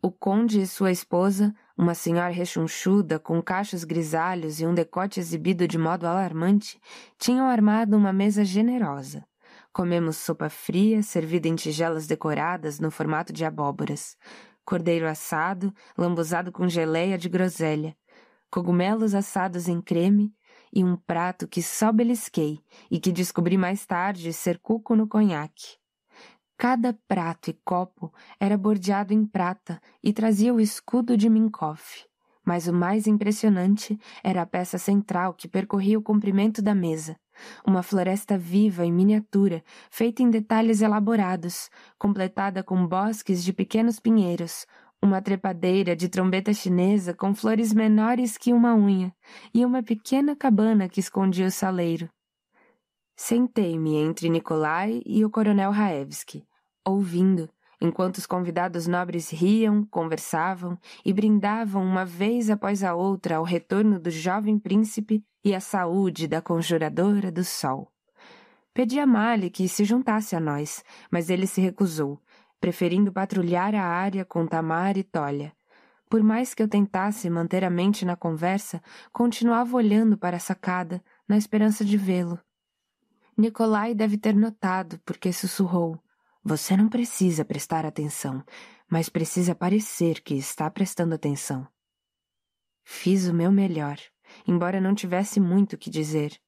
O conde e sua esposa, uma senhora rechonchuda, com cachos grisalhos e um decote exibido de modo alarmante, tinham armado uma mesa generosa. Comemos sopa fria, servida em tigelas decoradas no formato de abóboras, cordeiro assado, lambuzado com geleia de groselha, cogumelos assados em creme e um prato que só belisquei e que descobri mais tarde ser cuco no conhaque. Cada prato e copo era bordeado em prata e trazia o escudo de Minkoff. Mas o mais impressionante era a peça central que percorria o comprimento da mesa, uma floresta viva em miniatura, feita em detalhes elaborados, completada com bosques de pequenos pinheiros, uma trepadeira de trombeta chinesa com flores menores que uma unha e uma pequena cabana que escondia o saleiro. Sentei-me entre Nikolai e o coronel Raevski, ouvindo, enquanto os convidados nobres riam, conversavam e brindavam uma vez após a outra ao retorno do jovem príncipe e à saúde da conjuradora do sol. Pedi a Malik que se juntasse a nós, mas ele se recusou preferindo patrulhar a área com Tamar e Tolha. Por mais que eu tentasse manter a mente na conversa, continuava olhando para a sacada, na esperança de vê-lo. Nicolai deve ter notado, porque sussurrou. Você não precisa prestar atenção, mas precisa parecer que está prestando atenção. Fiz o meu melhor, embora não tivesse muito o que dizer.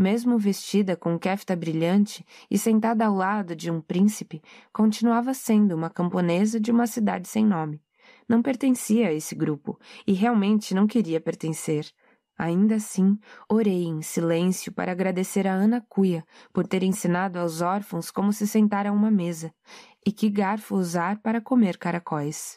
Mesmo vestida com kefta brilhante e sentada ao lado de um príncipe, continuava sendo uma camponesa de uma cidade sem nome. Não pertencia a esse grupo e realmente não queria pertencer. Ainda assim, orei em silêncio para agradecer a Ana Cuia por ter ensinado aos órfãos como se sentar a uma mesa e que garfo usar para comer caracóis.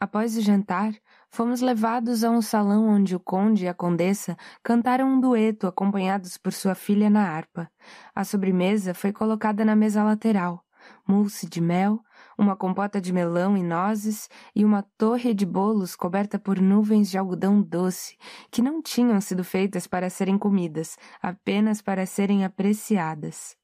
Após o jantar, fomos levados a um salão onde o conde e a condessa cantaram um dueto acompanhados por sua filha na harpa. A sobremesa foi colocada na mesa lateral. Mousse de mel, uma compota de melão e nozes e uma torre de bolos coberta por nuvens de algodão doce, que não tinham sido feitas para serem comidas, apenas para serem apreciadas.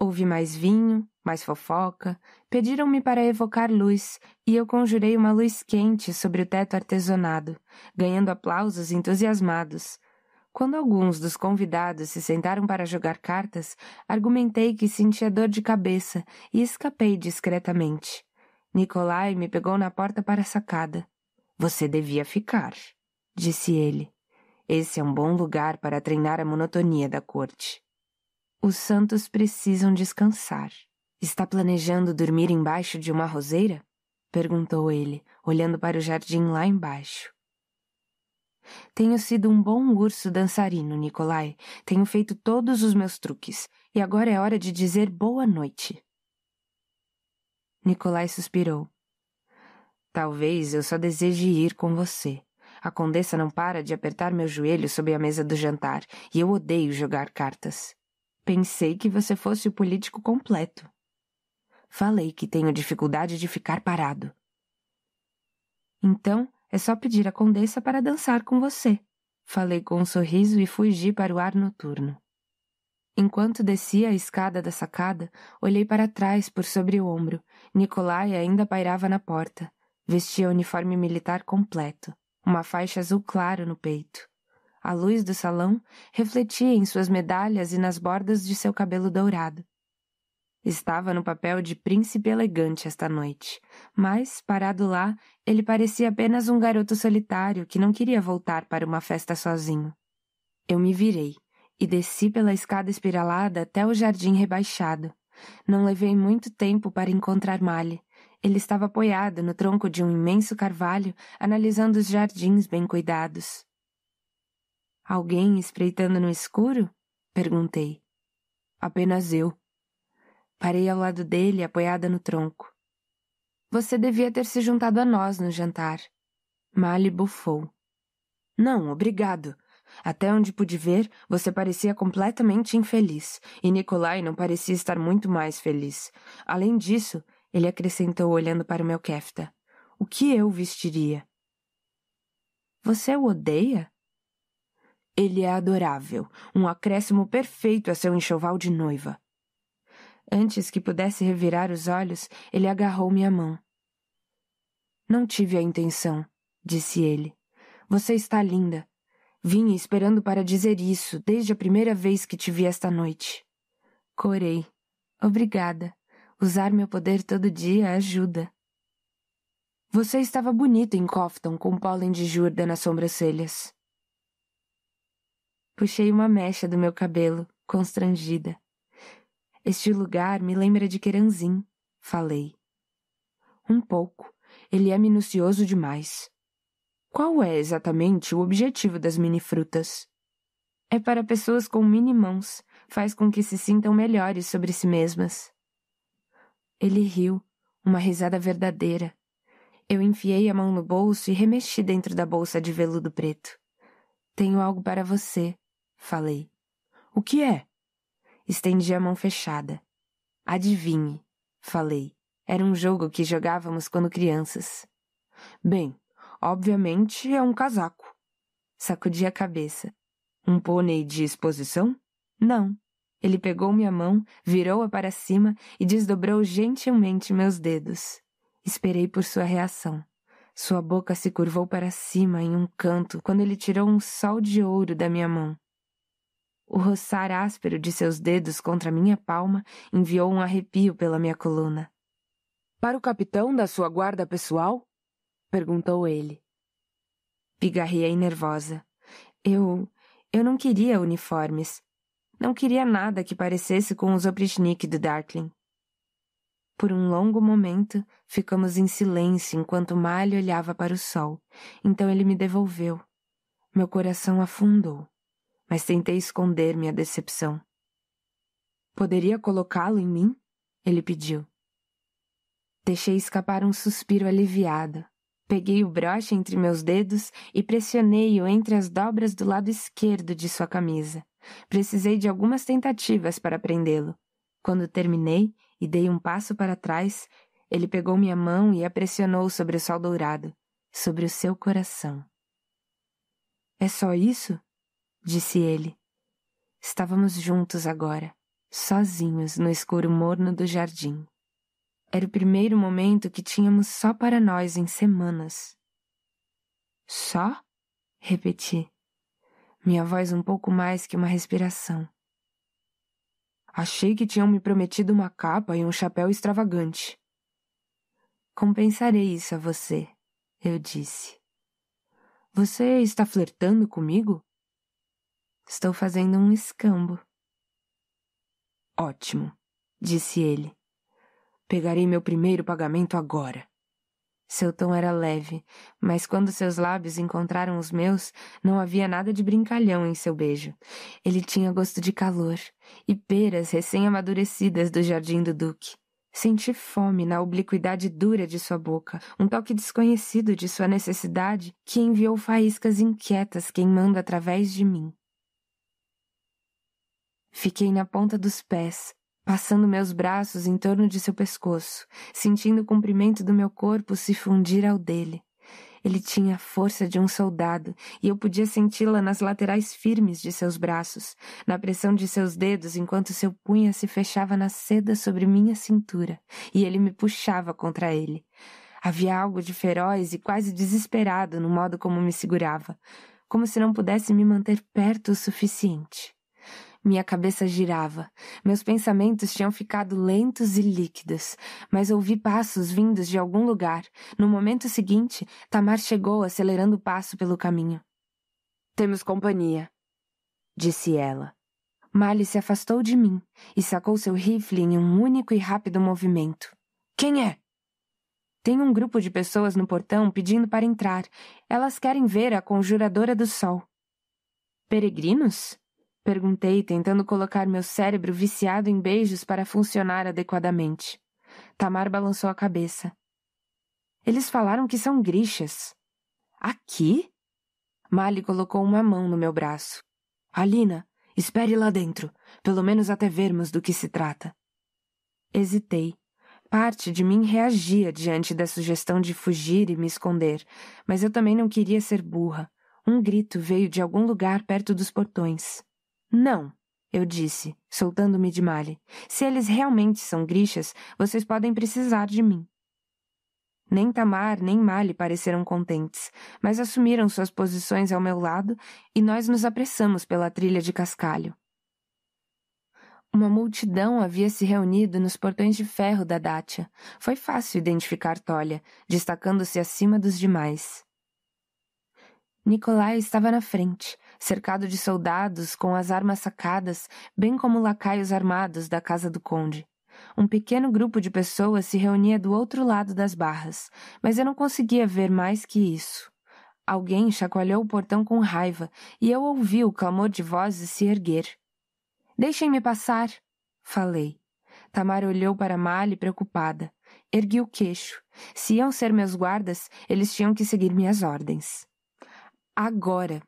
Houve mais vinho, mais fofoca. Pediram-me para evocar luz, e eu conjurei uma luz quente sobre o teto artesonado, ganhando aplausos entusiasmados. Quando alguns dos convidados se sentaram para jogar cartas, argumentei que sentia dor de cabeça e escapei discretamente. Nicolai me pegou na porta para a sacada. Você devia ficar, disse ele. Esse é um bom lugar para treinar a monotonia da corte. Os santos precisam descansar. Está planejando dormir embaixo de uma roseira? perguntou ele, olhando para o jardim lá embaixo. Tenho sido um bom urso dançarino, Nicolai. Tenho feito todos os meus truques, e agora é hora de dizer boa noite. Nicolai suspirou. Talvez eu só deseje ir com você. A condessa não para de apertar meu joelho sob a mesa do jantar, e eu odeio jogar cartas. Pensei que você fosse o político completo. Falei que tenho dificuldade de ficar parado. Então, é só pedir à condessa para dançar com você. Falei com um sorriso e fugi para o ar noturno. Enquanto descia a escada da sacada, olhei para trás por sobre o ombro. Nicolai ainda pairava na porta. Vestia o uniforme militar completo, uma faixa azul claro no peito. A luz do salão refletia em suas medalhas e nas bordas de seu cabelo dourado. Estava no papel de príncipe elegante esta noite, mas, parado lá, ele parecia apenas um garoto solitário que não queria voltar para uma festa sozinho. Eu me virei e desci pela escada espiralada até o jardim rebaixado. Não levei muito tempo para encontrar Mali. Ele estava apoiado no tronco de um imenso carvalho, analisando os jardins bem cuidados. Alguém espreitando no escuro? Perguntei. Apenas eu. Parei ao lado dele, apoiada no tronco. Você devia ter se juntado a nós no jantar. Mali bufou. Não, obrigado. Até onde pude ver, você parecia completamente infeliz, e Nikolai não parecia estar muito mais feliz. Além disso, ele acrescentou olhando para o meu kefta, o que eu vestiria? Você o odeia? Ele é adorável, um acréscimo perfeito a seu enxoval de noiva. Antes que pudesse revirar os olhos, ele agarrou minha mão. Não tive a intenção, disse ele. Você está linda. Vinha esperando para dizer isso desde a primeira vez que te vi esta noite. Corei. Obrigada. Usar meu poder todo dia ajuda. Você estava bonita em Cofton com pólen de Jurda nas sobrancelhas. Puxei uma mecha do meu cabelo, constrangida. Este lugar me lembra de Queranzim, falei. Um pouco. Ele é minucioso demais. Qual é exatamente o objetivo das minifrutas? É para pessoas com mini-mãos. Faz com que se sintam melhores sobre si mesmas. Ele riu, uma risada verdadeira. Eu enfiei a mão no bolso e remexi dentro da bolsa de veludo preto. Tenho algo para você, Falei. O que é? Estendi a mão fechada. Adivinhe, falei. Era um jogo que jogávamos quando crianças. Bem, obviamente é um casaco. Sacudi a cabeça. Um pônei de exposição? Não. Ele pegou minha mão, virou-a para cima e desdobrou gentilmente meus dedos. Esperei por sua reação. Sua boca se curvou para cima em um canto quando ele tirou um sol de ouro da minha mão. O roçar áspero de seus dedos contra minha palma enviou um arrepio pela minha coluna. Para o capitão da sua guarda pessoal? perguntou ele. Pigarrei nervosa. Eu. eu não queria uniformes. Não queria nada que parecesse com os oprichnik do Darkling. Por um longo momento, ficamos em silêncio enquanto Malho olhava para o sol. Então ele me devolveu. Meu coração afundou mas tentei esconder minha decepção. Poderia colocá-lo em mim? Ele pediu. Deixei escapar um suspiro aliviado. Peguei o broche entre meus dedos e pressionei-o entre as dobras do lado esquerdo de sua camisa. Precisei de algumas tentativas para prendê-lo. Quando terminei e dei um passo para trás, ele pegou minha mão e a pressionou sobre o sol dourado, sobre o seu coração. É só isso? disse ele. Estávamos juntos agora, sozinhos no escuro morno do jardim. Era o primeiro momento que tínhamos só para nós em semanas. Só? repeti, minha voz um pouco mais que uma respiração. Achei que tinham me prometido uma capa e um chapéu extravagante. Compensarei isso a você, eu disse. Você está flertando comigo? Estou fazendo um escambo. Ótimo, disse ele. Pegarei meu primeiro pagamento agora. Seu tom era leve, mas quando seus lábios encontraram os meus, não havia nada de brincalhão em seu beijo. Ele tinha gosto de calor e peras recém-amadurecidas do jardim do Duque. Senti fome na obliquidade dura de sua boca, um toque desconhecido de sua necessidade que enviou faíscas inquietas queimando através de mim. Fiquei na ponta dos pés, passando meus braços em torno de seu pescoço, sentindo o comprimento do meu corpo se fundir ao dele. Ele tinha a força de um soldado e eu podia senti-la nas laterais firmes de seus braços, na pressão de seus dedos enquanto seu punho se fechava na seda sobre minha cintura e ele me puxava contra ele. Havia algo de feroz e quase desesperado no modo como me segurava, como se não pudesse me manter perto o suficiente. Minha cabeça girava. Meus pensamentos tinham ficado lentos e líquidos, mas ouvi passos vindos de algum lugar. No momento seguinte, Tamar chegou acelerando o passo pelo caminho. Temos companhia, disse ela. Mali se afastou de mim e sacou seu rifle em um único e rápido movimento. Quem é? Tem um grupo de pessoas no portão pedindo para entrar. Elas querem ver a conjuradora do sol. Peregrinos? Perguntei, tentando colocar meu cérebro viciado em beijos para funcionar adequadamente. Tamar balançou a cabeça. Eles falaram que são grixas. Aqui? Mali colocou uma mão no meu braço. Alina, espere lá dentro, pelo menos até vermos do que se trata. Hesitei. Parte de mim reagia diante da sugestão de fugir e me esconder, mas eu também não queria ser burra. Um grito veio de algum lugar perto dos portões. Não, eu disse, soltando-me de Male. Se eles realmente são grixas, vocês podem precisar de mim. Nem Tamar nem Mali pareceram contentes, mas assumiram suas posições ao meu lado e nós nos apressamos pela trilha de cascalho. Uma multidão havia se reunido nos portões de ferro da Dátia. Foi fácil identificar Tolia, destacando-se acima dos demais. Nicolai estava na frente, cercado de soldados com as armas sacadas, bem como lacaios armados da casa do conde. Um pequeno grupo de pessoas se reunia do outro lado das barras, mas eu não conseguia ver mais que isso. Alguém chacoalhou o portão com raiva e eu ouvi o clamor de vozes se erguer. Deixem-me passar, falei. Tamar olhou para Mali preocupada. Ergui o queixo. Se iam ser meus guardas, eles tinham que seguir minhas ordens. Agora,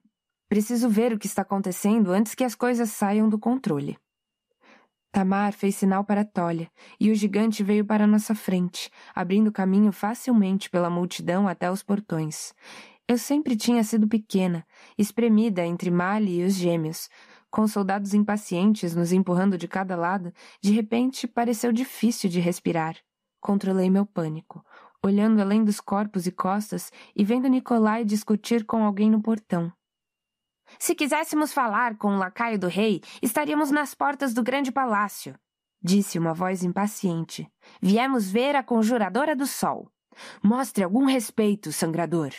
Preciso ver o que está acontecendo antes que as coisas saiam do controle. Tamar fez sinal para Tolia, e o gigante veio para nossa frente, abrindo caminho facilmente pela multidão até os portões. Eu sempre tinha sido pequena, espremida entre Mali e os gêmeos, com soldados impacientes nos empurrando de cada lado, de repente pareceu difícil de respirar. Controlei meu pânico, olhando além dos corpos e costas e vendo Nicolai discutir com alguém no portão. Se quiséssemos falar com o lacaio do rei, estaríamos nas portas do grande palácio, disse uma voz impaciente. Viemos ver a conjuradora do sol. Mostre algum respeito, sangrador.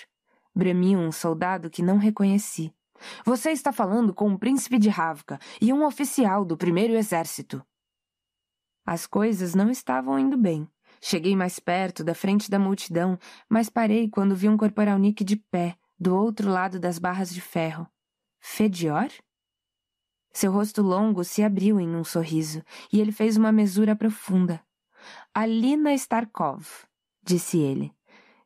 Bremiu um soldado que não reconheci. Você está falando com um príncipe de Ravka e um oficial do primeiro exército. As coisas não estavam indo bem. Cheguei mais perto, da frente da multidão, mas parei quando vi um corporal Nick de pé, do outro lado das barras de ferro. Fedior? Seu rosto longo se abriu em um sorriso e ele fez uma mesura profunda. Alina Starkov, disse ele.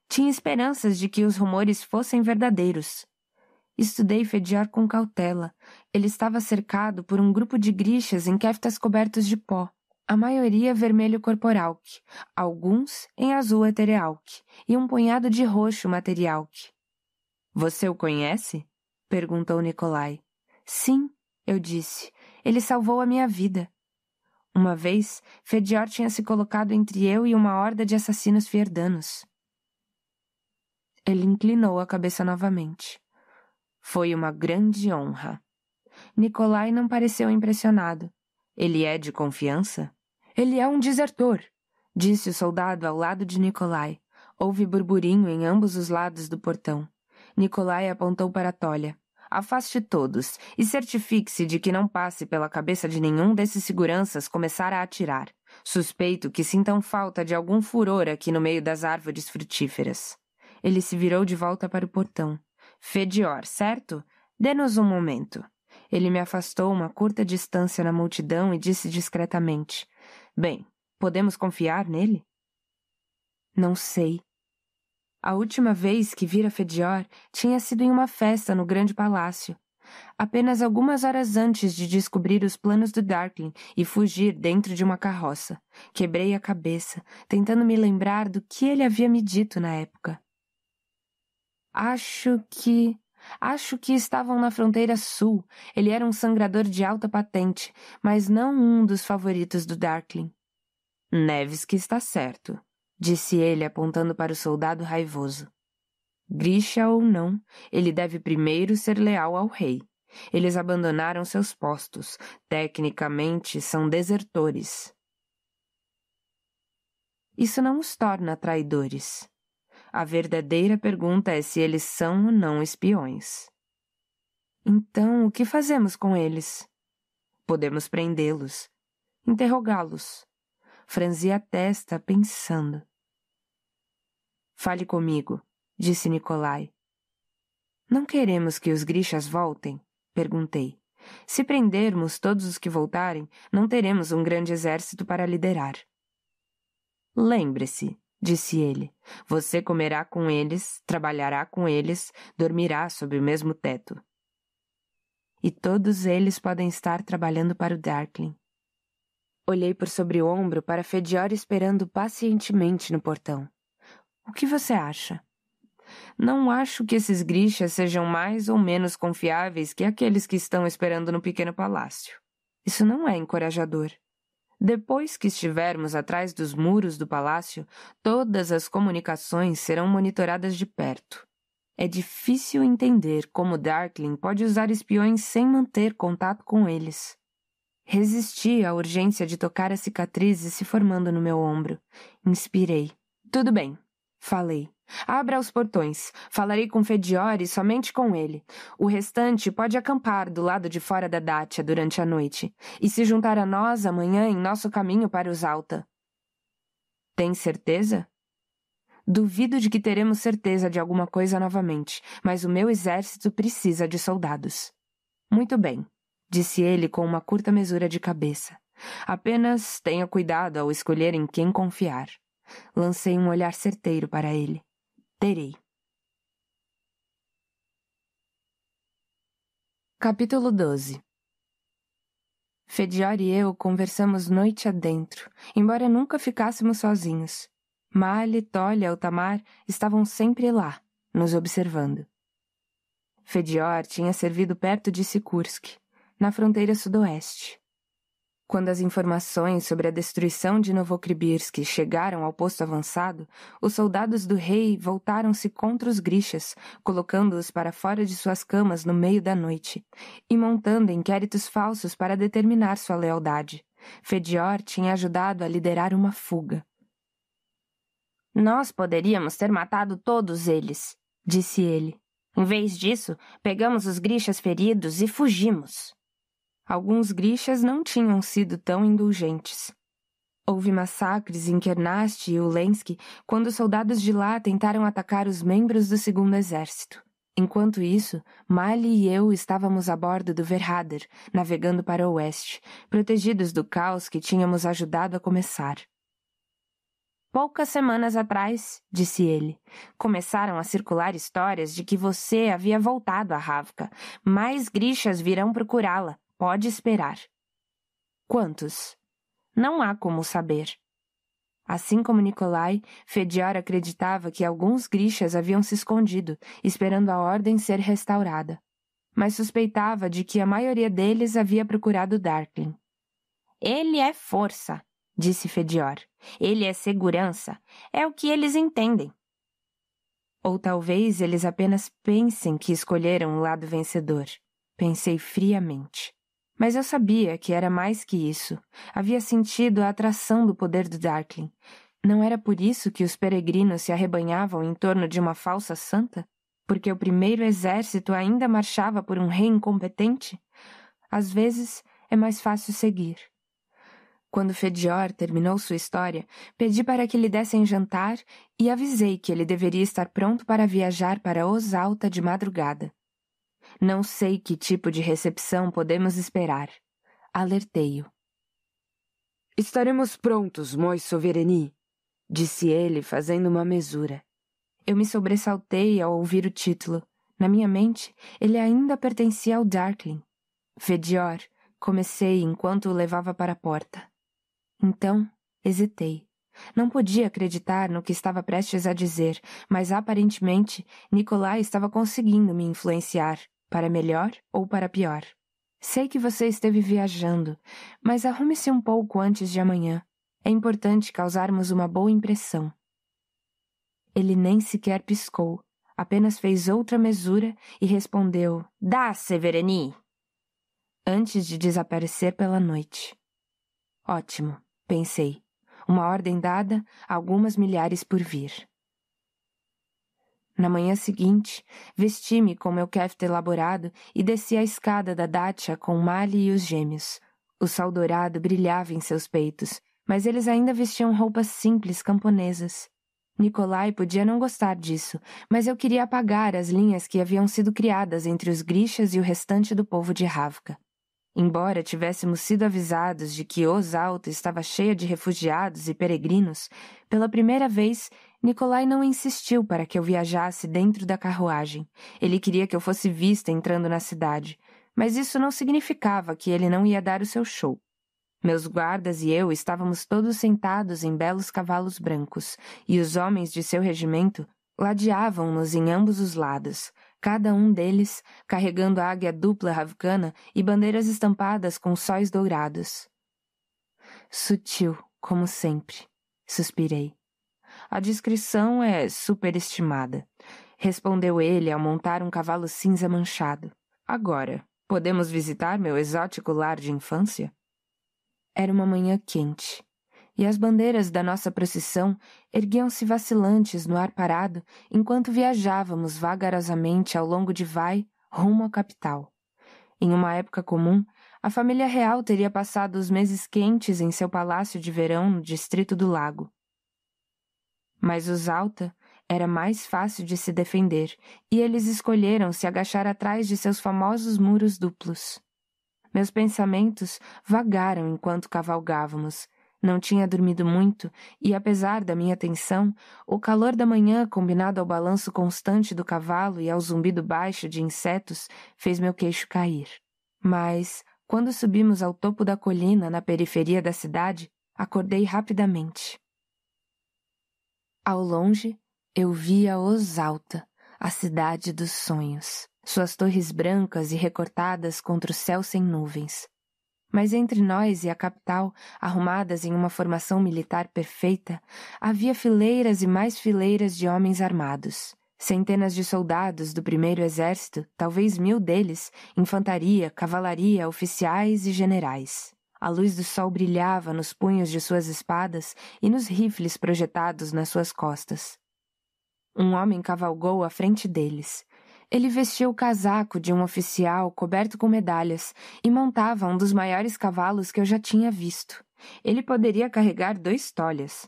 Tinha esperanças de que os rumores fossem verdadeiros. Estudei Fedior com cautela. Ele estava cercado por um grupo de grixas em keftas cobertos de pó, a maioria vermelho corporalk, alguns em azul eterealk e um punhado de roxo materialc. Você o conhece? perguntou Nikolai. Sim, eu disse. Ele salvou a minha vida. Uma vez, Fedior tinha se colocado entre eu e uma horda de assassinos fierdanos. Ele inclinou a cabeça novamente. Foi uma grande honra. Nikolai não pareceu impressionado. Ele é de confiança? Ele é um desertor, disse o soldado ao lado de Nikolai. Houve burburinho em ambos os lados do portão. Nicolai apontou para Tolia. Afaste todos e certifique-se de que não passe pela cabeça de nenhum desses seguranças começar a atirar. Suspeito que sintam falta de algum furor aqui no meio das árvores frutíferas. Ele se virou de volta para o portão. Fedior, certo? Dê-nos um momento. Ele me afastou uma curta distância na multidão e disse discretamente: Bem, podemos confiar nele? Não sei, a última vez que vira Fedior tinha sido em uma festa no grande palácio. Apenas algumas horas antes de descobrir os planos do Darkling e fugir dentro de uma carroça, quebrei a cabeça, tentando me lembrar do que ele havia me dito na época. Acho que. Acho que estavam na fronteira sul. Ele era um sangrador de alta patente, mas não um dos favoritos do Darkling. Neves que está certo, disse ele, apontando para o soldado raivoso. Grisha ou não, ele deve primeiro ser leal ao rei. Eles abandonaram seus postos. Tecnicamente, são desertores. Isso não os torna traidores. A verdadeira pergunta é se eles são ou não espiões. Então, o que fazemos com eles? Podemos prendê-los, interrogá-los, Franzi a testa, pensando. Fale comigo, disse Nicolai. Não queremos que os grichas voltem? perguntei. Se prendermos todos os que voltarem, não teremos um grande exército para liderar. Lembre-se, disse ele, você comerá com eles, trabalhará com eles, dormirá sob o mesmo teto. E todos eles podem estar trabalhando para o Darkling. Olhei por sobre o ombro para Fedior esperando pacientemente no portão. O que você acha? Não acho que esses grixas sejam mais ou menos confiáveis que aqueles que estão esperando no pequeno palácio. Isso não é encorajador. Depois que estivermos atrás dos muros do palácio, todas as comunicações serão monitoradas de perto. É difícil entender como Darkling pode usar espiões sem manter contato com eles. Resisti à urgência de tocar as cicatrizes se formando no meu ombro. Inspirei. Tudo bem, falei. Abra os portões. Falarei com Fediore somente com ele. O restante pode acampar do lado de fora da Dátia durante a noite e se juntar a nós amanhã em nosso caminho para os Alta. Tem certeza? Duvido de que teremos certeza de alguma coisa novamente, mas o meu exército precisa de soldados. Muito bem disse ele com uma curta mesura de cabeça. Apenas tenha cuidado ao escolher em quem confiar. Lancei um olhar certeiro para ele. Terei. Capítulo 12 Fedior e eu conversamos noite adentro, embora nunca ficássemos sozinhos. Mali, Tolia, Altamar estavam sempre lá, nos observando. Fedior tinha servido perto de Sikursk, na fronteira sudoeste. Quando as informações sobre a destruição de Novokribirsk chegaram ao posto avançado, os soldados do rei voltaram-se contra os grixas, colocando-os para fora de suas camas no meio da noite, e montando inquéritos falsos para determinar sua lealdade. Fedior tinha ajudado a liderar uma fuga. Nós poderíamos ter matado todos eles, disse ele. Em vez disso, pegamos os grixas feridos e fugimos. Alguns grixas não tinham sido tão indulgentes. Houve massacres em Kernast e Ulensk quando soldados de lá tentaram atacar os membros do Segundo Exército. Enquanto isso, Mali e eu estávamos a bordo do Verhader, navegando para o oeste, protegidos do caos que tínhamos ajudado a começar. Poucas semanas atrás, disse ele, começaram a circular histórias de que você havia voltado a Ravka. Mais grixas virão procurá-la. Pode esperar. Quantos? Não há como saber. Assim como Nikolai, Fedior acreditava que alguns grixas haviam se escondido, esperando a ordem ser restaurada, mas suspeitava de que a maioria deles havia procurado Darklin. Ele é força, disse Fedior. Ele é segurança. É o que eles entendem. Ou talvez eles apenas pensem que escolheram o lado vencedor. Pensei friamente. Mas eu sabia que era mais que isso. Havia sentido a atração do poder do Darkling. Não era por isso que os peregrinos se arrebanhavam em torno de uma falsa santa? Porque o primeiro exército ainda marchava por um rei incompetente? Às vezes é mais fácil seguir. Quando Fedior terminou sua história, pedi para que lhe dessem jantar e avisei que ele deveria estar pronto para viajar para Osalta de madrugada. Não sei que tipo de recepção podemos esperar. Alertei-o. Estaremos prontos, moi sovereni, disse ele, fazendo uma mesura. Eu me sobressaltei ao ouvir o título. Na minha mente, ele ainda pertencia ao Darkling. Fedior, comecei enquanto o levava para a porta. Então, hesitei. Não podia acreditar no que estava prestes a dizer, mas aparentemente Nicolai estava conseguindo me influenciar. Para melhor ou para pior? Sei que você esteve viajando, mas arrume-se um pouco antes de amanhã. É importante causarmos uma boa impressão. Ele nem sequer piscou, apenas fez outra mesura e respondeu: Dá, Severini! Antes de desaparecer pela noite. Ótimo, pensei. Uma ordem dada, algumas milhares por vir. Na manhã seguinte, vesti-me com meu keft elaborado e desci a escada da dátia com Mali e os gêmeos. O sol dourado brilhava em seus peitos, mas eles ainda vestiam roupas simples camponesas. Nicolai podia não gostar disso, mas eu queria apagar as linhas que haviam sido criadas entre os grixas e o restante do povo de Ravka. Embora tivéssemos sido avisados de que Os Alto estava cheia de refugiados e peregrinos, pela primeira vez Nikolai não insistiu para que eu viajasse dentro da carruagem. Ele queria que eu fosse vista entrando na cidade, mas isso não significava que ele não ia dar o seu show. Meus guardas e eu estávamos todos sentados em belos cavalos brancos, e os homens de seu regimento ladeavam-nos em ambos os lados, cada um deles carregando a águia dupla afgana e bandeiras estampadas com sóis dourados. Sutil, como sempre, suspirei. A discrição é superestimada, respondeu ele ao montar um cavalo cinza manchado. Agora, podemos visitar meu exótico lar de infância? Era uma manhã quente, e as bandeiras da nossa procissão erguiam-se vacilantes no ar parado enquanto viajávamos vagarosamente ao longo de Vai rumo à capital. Em uma época comum, a família real teria passado os meses quentes em seu palácio de verão no distrito do lago. Mas os Alta era mais fácil de se defender, e eles escolheram se agachar atrás de seus famosos muros duplos. Meus pensamentos vagaram enquanto cavalgávamos. Não tinha dormido muito, e apesar da minha tensão, o calor da manhã, combinado ao balanço constante do cavalo e ao zumbido baixo de insetos, fez meu queixo cair. Mas, quando subimos ao topo da colina, na periferia da cidade, acordei rapidamente. Ao longe, eu via Osalta, a cidade dos sonhos, suas torres brancas e recortadas contra o céu sem nuvens. Mas entre nós e a capital, arrumadas em uma formação militar perfeita, havia fileiras e mais fileiras de homens armados. Centenas de soldados do primeiro exército, talvez mil deles, infantaria, cavalaria, oficiais e generais. A luz do sol brilhava nos punhos de suas espadas e nos rifles projetados nas suas costas. Um homem cavalgou à frente deles. Ele vestia o casaco de um oficial coberto com medalhas e montava um dos maiores cavalos que eu já tinha visto. Ele poderia carregar dois tolhas.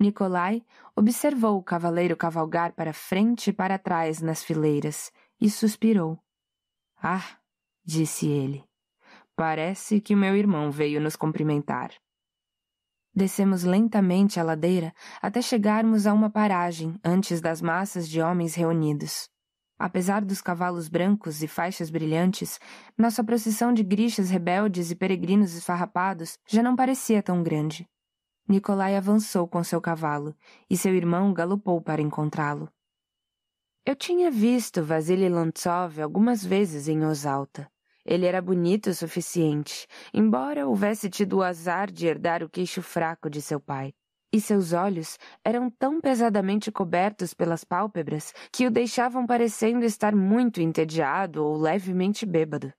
Nikolai observou o cavaleiro cavalgar para frente e para trás nas fileiras e suspirou. Ah, disse ele. Parece que meu irmão veio nos cumprimentar. Descemos lentamente a ladeira até chegarmos a uma paragem antes das massas de homens reunidos. Apesar dos cavalos brancos e faixas brilhantes, nossa procissão de grixas rebeldes e peregrinos esfarrapados já não parecia tão grande. Nicolai avançou com seu cavalo e seu irmão galopou para encontrá-lo. Eu tinha visto Vasily Lontsov algumas vezes em Osalta. Ele era bonito o suficiente, embora houvesse tido o azar de herdar o queixo fraco de seu pai. E seus olhos eram tão pesadamente cobertos pelas pálpebras que o deixavam parecendo estar muito entediado ou levemente bêbado.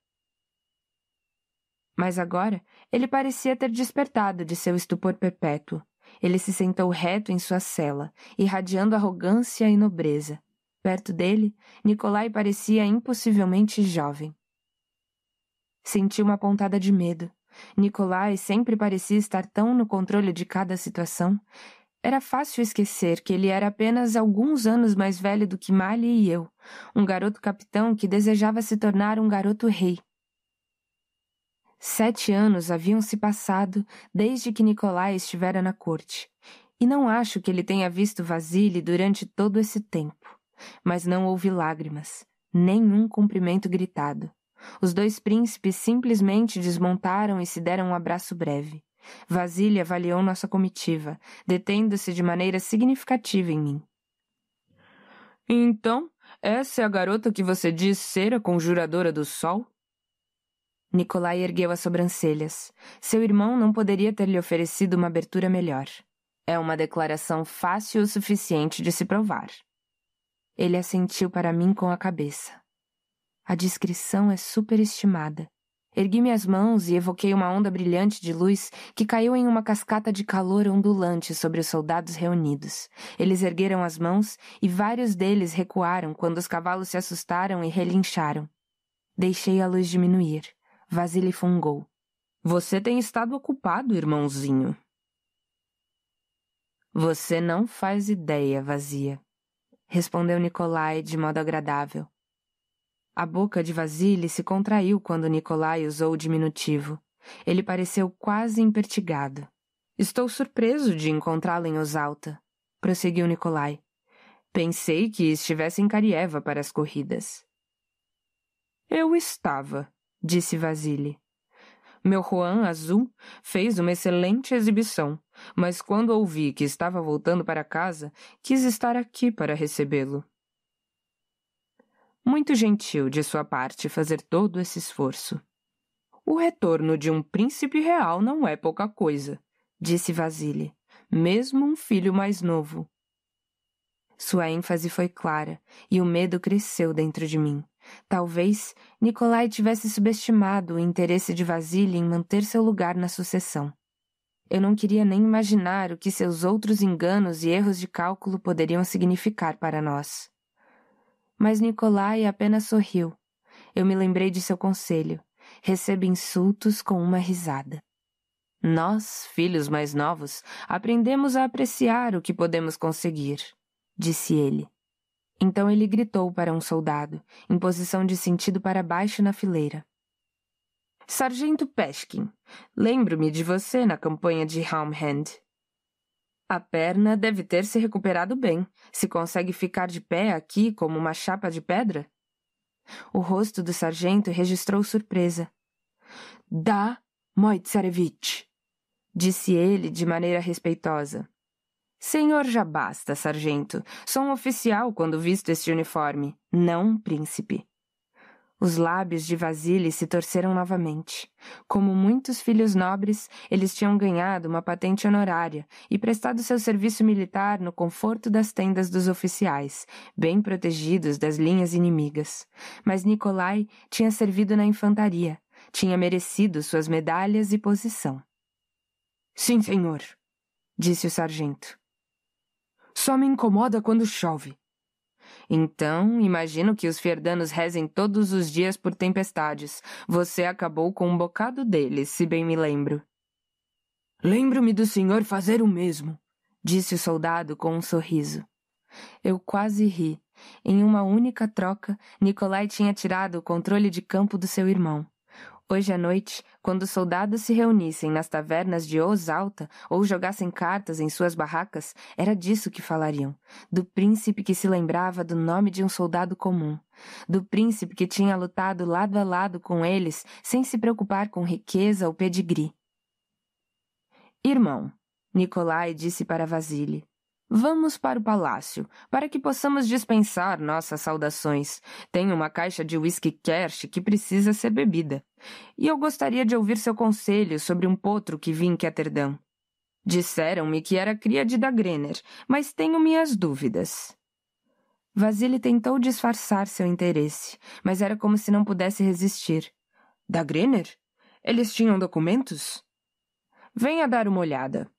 Mas agora ele parecia ter despertado de seu estupor perpétuo. Ele se sentou reto em sua cela, irradiando arrogância e nobreza. Perto dele, Nicolai parecia impossivelmente jovem. Senti uma pontada de medo. Nicolai sempre parecia estar tão no controle de cada situação. Era fácil esquecer que ele era apenas alguns anos mais velho do que Mali e eu, um garoto capitão que desejava se tornar um garoto rei. Sete anos haviam se passado desde que Nicolai estivera na corte, e não acho que ele tenha visto Vasile durante todo esse tempo. Mas não houve lágrimas, nenhum cumprimento gritado. Os dois príncipes simplesmente desmontaram e se deram um abraço breve. Vasília avaliou nossa comitiva, detendo-se de maneira significativa em mim. Então, essa é a garota que você diz ser a conjuradora do sol? Nicolai ergueu as sobrancelhas. Seu irmão não poderia ter lhe oferecido uma abertura melhor. É uma declaração fácil o suficiente de se provar. Ele assentiu para mim com a cabeça. A discrição é superestimada. Ergui-me as mãos e evoquei uma onda brilhante de luz que caiu em uma cascata de calor ondulante sobre os soldados reunidos. Eles ergueram as mãos e vários deles recuaram quando os cavalos se assustaram e relincharam. Deixei a luz diminuir. Vasily fungou. Você tem estado ocupado, irmãozinho. Você não faz ideia, vazia, respondeu Nicolai de modo agradável. A boca de Vasily se contraiu quando Nicolai usou o diminutivo. Ele pareceu quase impertigado. Estou surpreso de encontrá-la em Osalta, prosseguiu Nicolai. Pensei que estivesse em Carieva para as corridas. Eu estava, disse Vasily. Meu Juan Azul fez uma excelente exibição, mas quando ouvi que estava voltando para casa, quis estar aqui para recebê-lo. Muito gentil de sua parte fazer todo esse esforço. O retorno de um príncipe real não é pouca coisa, disse Vasile, mesmo um filho mais novo. Sua ênfase foi clara e o medo cresceu dentro de mim. Talvez Nicolai tivesse subestimado o interesse de Vasile em manter seu lugar na sucessão. Eu não queria nem imaginar o que seus outros enganos e erros de cálculo poderiam significar para nós. Mas Nicolai apenas sorriu. Eu me lembrei de seu conselho. Receba insultos com uma risada. Nós, filhos mais novos, aprendemos a apreciar o que podemos conseguir, disse ele. Então ele gritou para um soldado, em posição de sentido para baixo na fileira. Sargento Peskin, lembro-me de você na campanha de Helmhand. A perna deve ter se recuperado bem, se consegue ficar de pé aqui como uma chapa de pedra. O rosto do sargento registrou surpresa. Dá, Moitsarevich, disse ele de maneira respeitosa. Senhor já basta, sargento. Sou um oficial quando visto este uniforme, não um príncipe. Os lábios de Vasile se torceram novamente. Como muitos filhos nobres, eles tinham ganhado uma patente honorária e prestado seu serviço militar no conforto das tendas dos oficiais, bem protegidos das linhas inimigas. Mas Nicolai tinha servido na infantaria, tinha merecido suas medalhas e posição. Sim, senhor, disse o sargento. Só me incomoda quando chove. Então, imagino que os fierdanos rezem todos os dias por tempestades. Você acabou com um bocado deles, se bem me lembro. Lembro-me do senhor fazer o mesmo, disse o soldado com um sorriso. Eu quase ri. Em uma única troca, Nicolai tinha tirado o controle de campo do seu irmão. Hoje à noite, quando os soldados se reunissem nas tavernas de Alta ou jogassem cartas em suas barracas, era disso que falariam. Do príncipe que se lembrava do nome de um soldado comum. Do príncipe que tinha lutado lado a lado com eles sem se preocupar com riqueza ou pedigree. Irmão, Nicolai disse para Vasile, Vamos para o palácio, para que possamos dispensar nossas saudações. Tenho uma caixa de whisky Kersh que precisa ser bebida. E eu gostaria de ouvir seu conselho sobre um potro que vi em Ketterdam. Disseram-me que era cria de Dagrener, mas tenho minhas dúvidas. Vasily tentou disfarçar seu interesse, mas era como se não pudesse resistir. Dagrener? Eles tinham documentos? Venha dar uma olhada.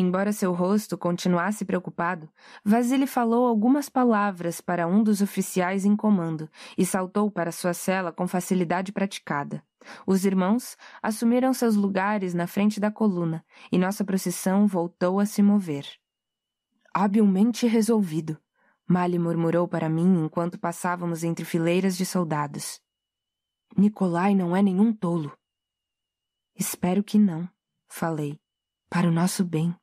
Embora seu rosto continuasse preocupado, Vasily falou algumas palavras para um dos oficiais em comando e saltou para sua cela com facilidade praticada. Os irmãos assumiram seus lugares na frente da coluna e nossa procissão voltou a se mover. Habilmente resolvido, Mali murmurou para mim enquanto passávamos entre fileiras de soldados. Nicolai não é nenhum tolo. Espero que não, falei, para o nosso bem.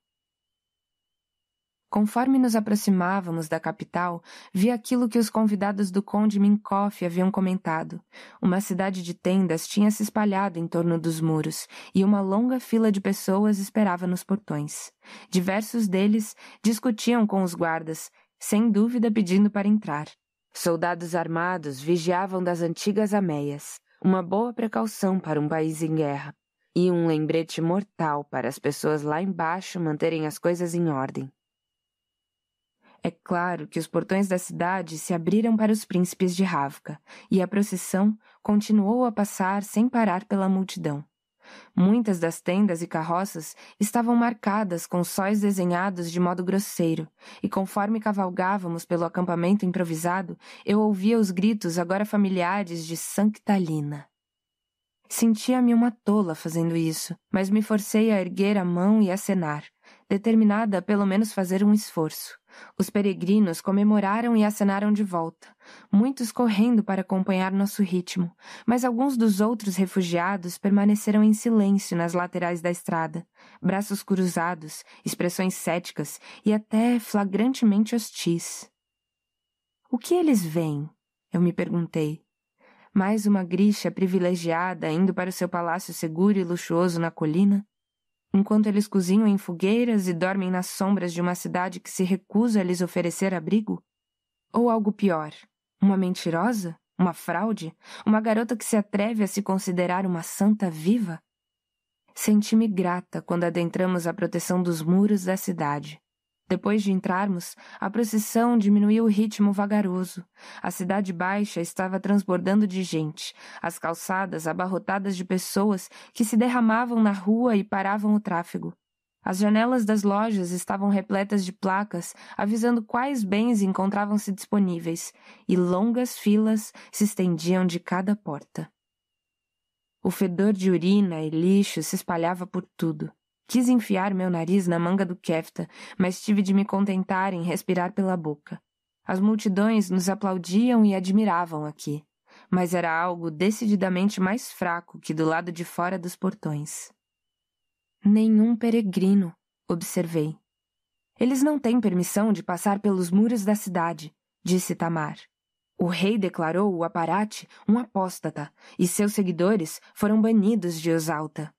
Conforme nos aproximávamos da capital, vi aquilo que os convidados do Conde Minkoff haviam comentado. Uma cidade de tendas tinha se espalhado em torno dos muros, e uma longa fila de pessoas esperava nos portões. Diversos deles discutiam com os guardas, sem dúvida pedindo para entrar. Soldados armados vigiavam das antigas ameias, uma boa precaução para um país em guerra, e um lembrete mortal para as pessoas lá embaixo manterem as coisas em ordem. É claro que os portões da cidade se abriram para os príncipes de Ravka, e a procissão continuou a passar sem parar pela multidão. Muitas das tendas e carroças estavam marcadas com sóis desenhados de modo grosseiro, e conforme cavalgávamos pelo acampamento improvisado, eu ouvia os gritos agora familiares de Sanctalina. Sentia-me uma tola fazendo isso, mas me forcei a erguer a mão e acenar, determinada a pelo menos fazer um esforço. Os peregrinos comemoraram e acenaram de volta, muitos correndo para acompanhar nosso ritmo, mas alguns dos outros refugiados permaneceram em silêncio nas laterais da estrada, braços cruzados, expressões céticas e até flagrantemente hostis. O que eles veem? Eu me perguntei. Mais uma grixa privilegiada indo para o seu palácio seguro e luxuoso na colina? enquanto eles cozinham em fogueiras e dormem nas sombras de uma cidade que se recusa a lhes oferecer abrigo? Ou algo pior, uma mentirosa? Uma fraude? Uma garota que se atreve a se considerar uma santa viva? Senti-me grata quando adentramos a proteção dos muros da cidade. Depois de entrarmos, a procissão diminuiu o ritmo vagaroso. A cidade baixa estava transbordando de gente, as calçadas abarrotadas de pessoas que se derramavam na rua e paravam o tráfego. As janelas das lojas estavam repletas de placas avisando quais bens encontravam-se disponíveis, e longas filas se estendiam de cada porta. O fedor de urina e lixo se espalhava por tudo. Quis enfiar meu nariz na manga do kefta, mas tive de me contentar em respirar pela boca. As multidões nos aplaudiam e admiravam aqui, mas era algo decididamente mais fraco que do lado de fora dos portões. Nenhum peregrino, observei. Eles não têm permissão de passar pelos muros da cidade, disse Tamar. O rei declarou o aparate um apóstata, e seus seguidores foram banidos de Osalta.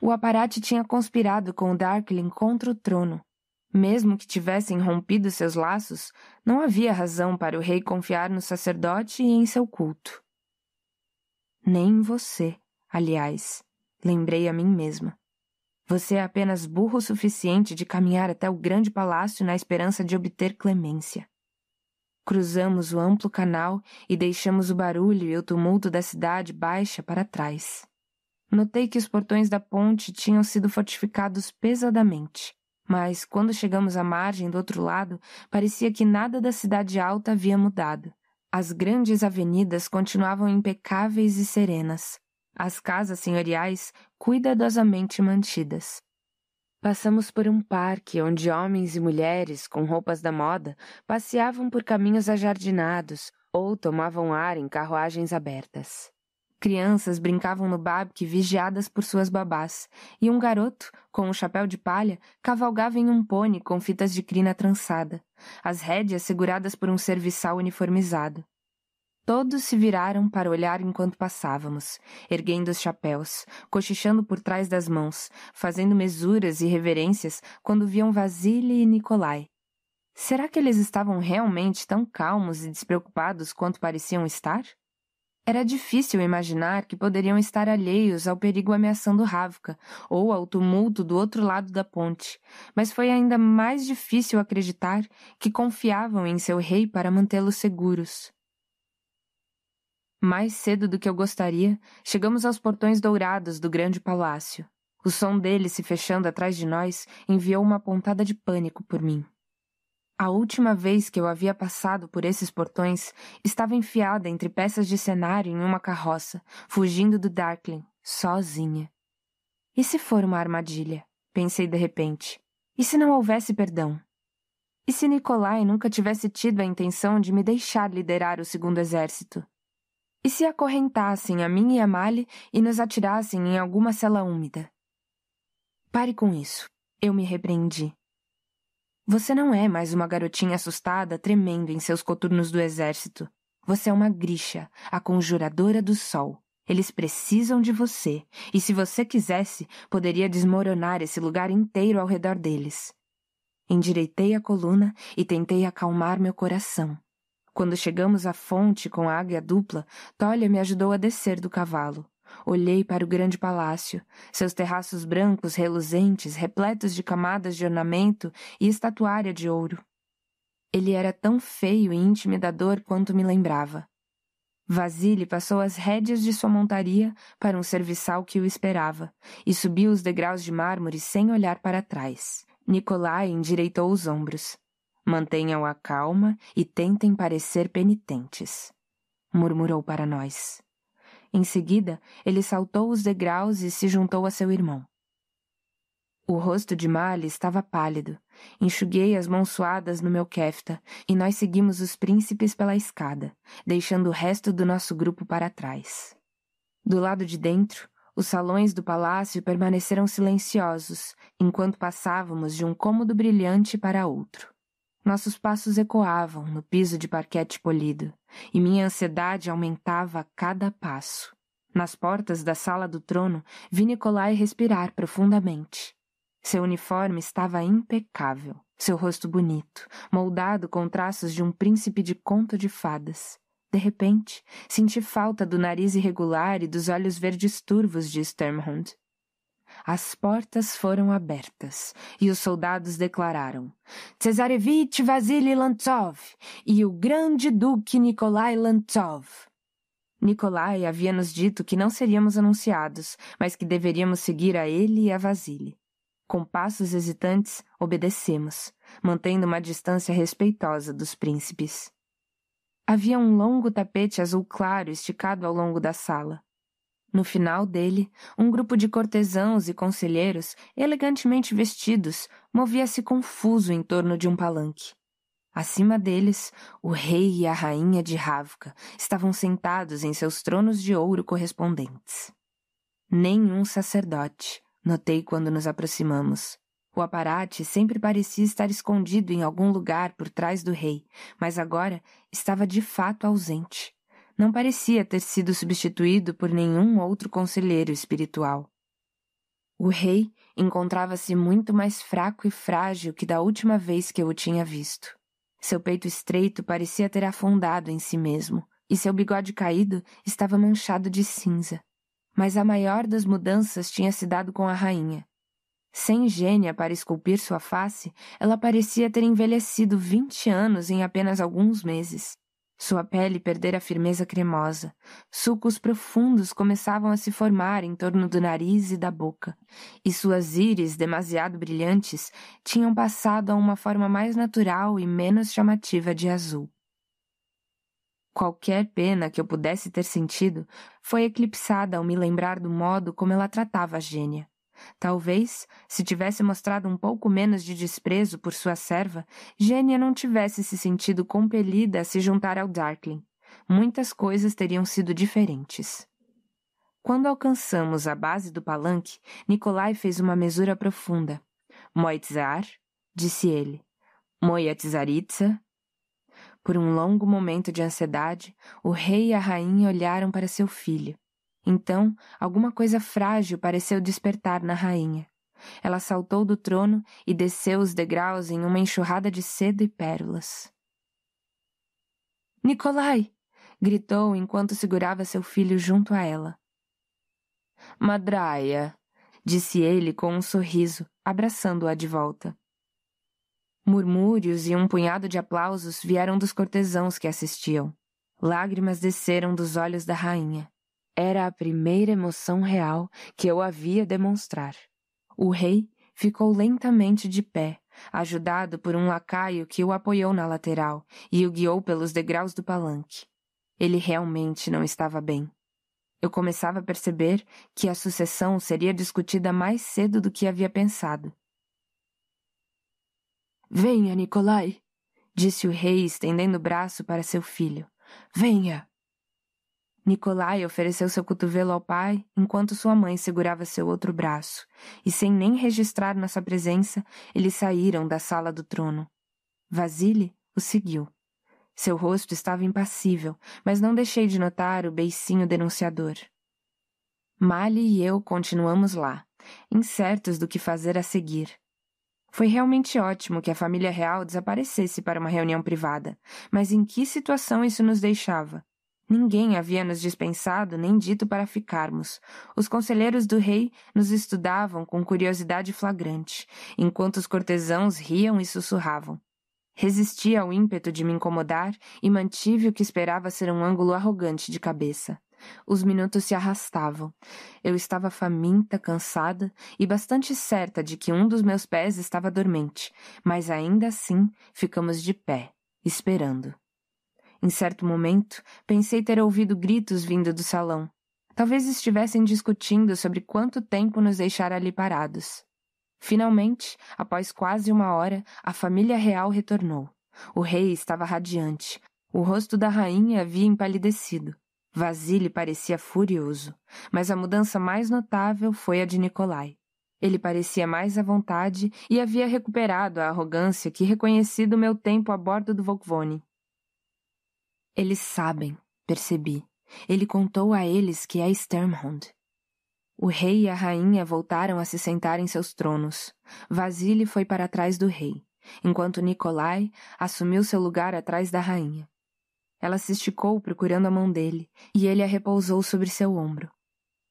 O aparate tinha conspirado com o Darkling contra o trono. Mesmo que tivessem rompido seus laços, não havia razão para o rei confiar no sacerdote e em seu culto. Nem você, aliás, lembrei a mim mesma. Você é apenas burro o suficiente de caminhar até o grande palácio na esperança de obter clemência. Cruzamos o amplo canal e deixamos o barulho e o tumulto da cidade baixa para trás. Notei que os portões da ponte tinham sido fortificados pesadamente, mas quando chegamos à margem do outro lado, parecia que nada da cidade alta havia mudado. As grandes avenidas continuavam impecáveis e serenas, as casas senhoriais cuidadosamente mantidas. Passamos por um parque onde homens e mulheres, com roupas da moda, passeavam por caminhos ajardinados ou tomavam ar em carruagens abertas. Crianças brincavam no barbecue vigiadas por suas babás, e um garoto, com um chapéu de palha, cavalgava em um pônei com fitas de crina trançada, as rédeas seguradas por um serviçal uniformizado. Todos se viraram para olhar enquanto passávamos, erguendo os chapéus, cochichando por trás das mãos, fazendo mesuras e reverências quando viam Vasile e Nicolai. Será que eles estavam realmente tão calmos e despreocupados quanto pareciam estar? Era difícil imaginar que poderiam estar alheios ao perigo ameaçando Ravka ou ao tumulto do outro lado da ponte, mas foi ainda mais difícil acreditar que confiavam em seu rei para mantê-los seguros. Mais cedo do que eu gostaria, chegamos aos portões dourados do grande palácio. O som dele se fechando atrás de nós enviou uma pontada de pânico por mim. A última vez que eu havia passado por esses portões, estava enfiada entre peças de cenário em uma carroça, fugindo do Darkling, sozinha. E se for uma armadilha? Pensei de repente. E se não houvesse perdão? E se Nikolai nunca tivesse tido a intenção de me deixar liderar o segundo exército? E se acorrentassem a mim e a Mali e nos atirassem em alguma cela úmida? Pare com isso. Eu me repreendi. Você não é mais uma garotinha assustada tremendo em seus coturnos do exército. Você é uma grisha, a conjuradora do sol. Eles precisam de você, e se você quisesse, poderia desmoronar esse lugar inteiro ao redor deles. Endireitei a coluna e tentei acalmar meu coração. Quando chegamos à fonte com a águia dupla, Tolia me ajudou a descer do cavalo. Olhei para o grande palácio, seus terraços brancos reluzentes, repletos de camadas de ornamento e estatuária de ouro. Ele era tão feio e intimidador quanto me lembrava. Vasile passou as rédeas de sua montaria para um serviçal que o esperava e subiu os degraus de mármore sem olhar para trás. Nicolai endireitou os ombros. Mantenham a calma e tentem parecer penitentes, murmurou para nós. Em seguida, ele saltou os degraus e se juntou a seu irmão. O rosto de Mali estava pálido. Enxuguei as mãos suadas no meu kefta e nós seguimos os príncipes pela escada, deixando o resto do nosso grupo para trás. Do lado de dentro, os salões do palácio permaneceram silenciosos enquanto passávamos de um cômodo brilhante para outro. Nossos passos ecoavam no piso de parquete polido, e minha ansiedade aumentava a cada passo. Nas portas da sala do trono, vi Nicolai respirar profundamente. Seu uniforme estava impecável, seu rosto bonito, moldado com traços de um príncipe de conto de fadas. De repente, senti falta do nariz irregular e dos olhos verdes turvos de Sturmhound. As portas foram abertas e os soldados declararam Cesarevitch Vasily Lantsov e o grande duque Nikolai Lantsov. Nikolai havia nos dito que não seríamos anunciados, mas que deveríamos seguir a ele e a Vasily. Com passos hesitantes, obedecemos, mantendo uma distância respeitosa dos príncipes. Havia um longo tapete azul claro esticado ao longo da sala. No final dele, um grupo de cortesãos e conselheiros, elegantemente vestidos, movia-se confuso em torno de um palanque. Acima deles, o rei e a rainha de Ravka estavam sentados em seus tronos de ouro correspondentes. Nenhum sacerdote, notei quando nos aproximamos. O aparate sempre parecia estar escondido em algum lugar por trás do rei, mas agora estava de fato ausente não parecia ter sido substituído por nenhum outro conselheiro espiritual. O rei encontrava-se muito mais fraco e frágil que da última vez que eu o tinha visto. Seu peito estreito parecia ter afundado em si mesmo, e seu bigode caído estava manchado de cinza. Mas a maior das mudanças tinha se dado com a rainha. Sem gênia para esculpir sua face, ela parecia ter envelhecido vinte anos em apenas alguns meses. Sua pele perdera a firmeza cremosa. Sulcos profundos começavam a se formar em torno do nariz e da boca. E suas íris, demasiado brilhantes, tinham passado a uma forma mais natural e menos chamativa de azul. Qualquer pena que eu pudesse ter sentido foi eclipsada ao me lembrar do modo como ela tratava a gênia. Talvez, se tivesse mostrado um pouco menos de desprezo por sua serva, Gênia não tivesse se sentido compelida a se juntar ao Darkling. Muitas coisas teriam sido diferentes. Quando alcançamos a base do palanque, Nikolai fez uma mesura profunda. Moitzar, disse ele. Moiatzaritza. Por um longo momento de ansiedade, o rei e a rainha olharam para seu filho. Então, alguma coisa frágil pareceu despertar na rainha. Ela saltou do trono e desceu os degraus em uma enxurrada de seda e pérolas. Nicolai! gritou enquanto segurava seu filho junto a ela. Madraia! disse ele com um sorriso, abraçando-a de volta. Murmúrios e um punhado de aplausos vieram dos cortesãos que assistiam. Lágrimas desceram dos olhos da rainha. Era a primeira emoção real que eu havia demonstrar. O rei ficou lentamente de pé, ajudado por um lacaio que o apoiou na lateral e o guiou pelos degraus do palanque. Ele realmente não estava bem. Eu começava a perceber que a sucessão seria discutida mais cedo do que havia pensado. Venha, Nicolai, disse o rei, estendendo o braço para seu filho. Venha! Nikolai ofereceu seu cotovelo ao pai enquanto sua mãe segurava seu outro braço, e sem nem registrar nossa presença, eles saíram da sala do trono. Vasily o seguiu. Seu rosto estava impassível, mas não deixei de notar o beicinho denunciador. Mali e eu continuamos lá, incertos do que fazer a seguir. Foi realmente ótimo que a família real desaparecesse para uma reunião privada, mas em que situação isso nos deixava? Ninguém havia nos dispensado nem dito para ficarmos. Os conselheiros do rei nos estudavam com curiosidade flagrante, enquanto os cortesãos riam e sussurravam. Resisti ao ímpeto de me incomodar e mantive o que esperava ser um ângulo arrogante de cabeça. Os minutos se arrastavam. Eu estava faminta, cansada e bastante certa de que um dos meus pés estava dormente, mas ainda assim ficamos de pé, esperando. Em certo momento, pensei ter ouvido gritos vindo do salão. Talvez estivessem discutindo sobre quanto tempo nos deixar ali parados. Finalmente, após quase uma hora, a família real retornou. O rei estava radiante. O rosto da rainha havia empalidecido. Vasile parecia furioso, mas a mudança mais notável foi a de Nicolai. Ele parecia mais à vontade e havia recuperado a arrogância que reconheci do meu tempo a bordo do Volkvone. Eles sabem, percebi. Ele contou a eles que é Sturmhund. O rei e a rainha voltaram a se sentar em seus tronos. Vasily foi para trás do rei, enquanto Nikolai assumiu seu lugar atrás da rainha. Ela se esticou procurando a mão dele, e ele a repousou sobre seu ombro.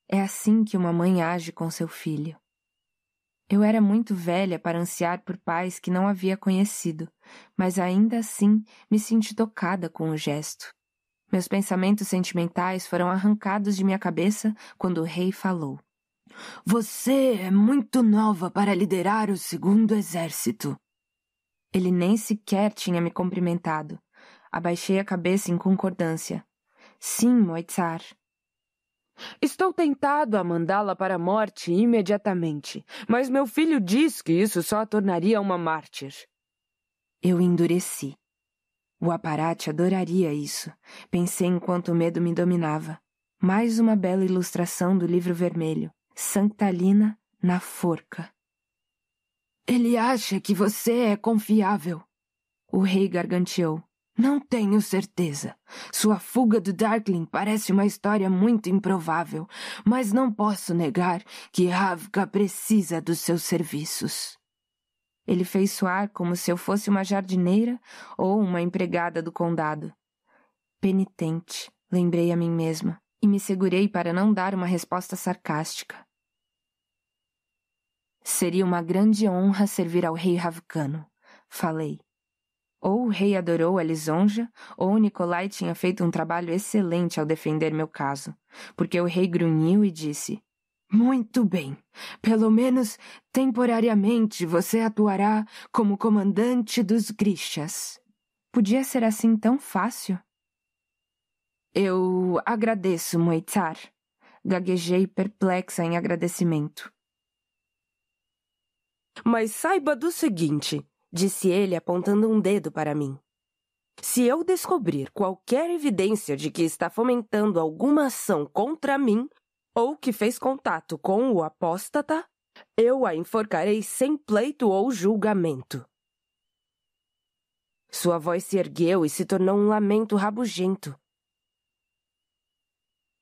É assim que uma mãe age com seu filho. Eu era muito velha para ansiar por pais que não havia conhecido, mas ainda assim me senti tocada com o gesto. Meus pensamentos sentimentais foram arrancados de minha cabeça quando o rei falou. Você é muito nova para liderar o segundo exército. Ele nem sequer tinha me cumprimentado. Abaixei a cabeça em concordância. Sim, Moitzar, Estou tentado a mandá-la para a morte imediatamente, mas meu filho diz que isso só a tornaria uma mártir. Eu endureci. O aparate adoraria isso, pensei enquanto o medo me dominava. Mais uma bela ilustração do livro vermelho. Santalina na forca. Ele acha que você é confiável. O rei garganteou. Não tenho certeza. Sua fuga do Darkling parece uma história muito improvável, mas não posso negar que Havka precisa dos seus serviços. Ele fez soar como se eu fosse uma jardineira ou uma empregada do condado. Penitente, lembrei a mim mesma, e me segurei para não dar uma resposta sarcástica. Seria uma grande honra servir ao rei Havkano, falei. Ou o rei adorou a lisonja, ou Nicolai tinha feito um trabalho excelente ao defender meu caso, porque o rei grunhiu e disse: Muito bem, pelo menos temporariamente você atuará como comandante dos Grixas. Podia ser assim tão fácil? Eu agradeço, Moitzar. Gaguejei perplexa em agradecimento. Mas saiba do seguinte: disse ele apontando um dedo para mim. Se eu descobrir qualquer evidência de que está fomentando alguma ação contra mim ou que fez contato com o apóstata, eu a enforcarei sem pleito ou julgamento. Sua voz se ergueu e se tornou um lamento rabugento.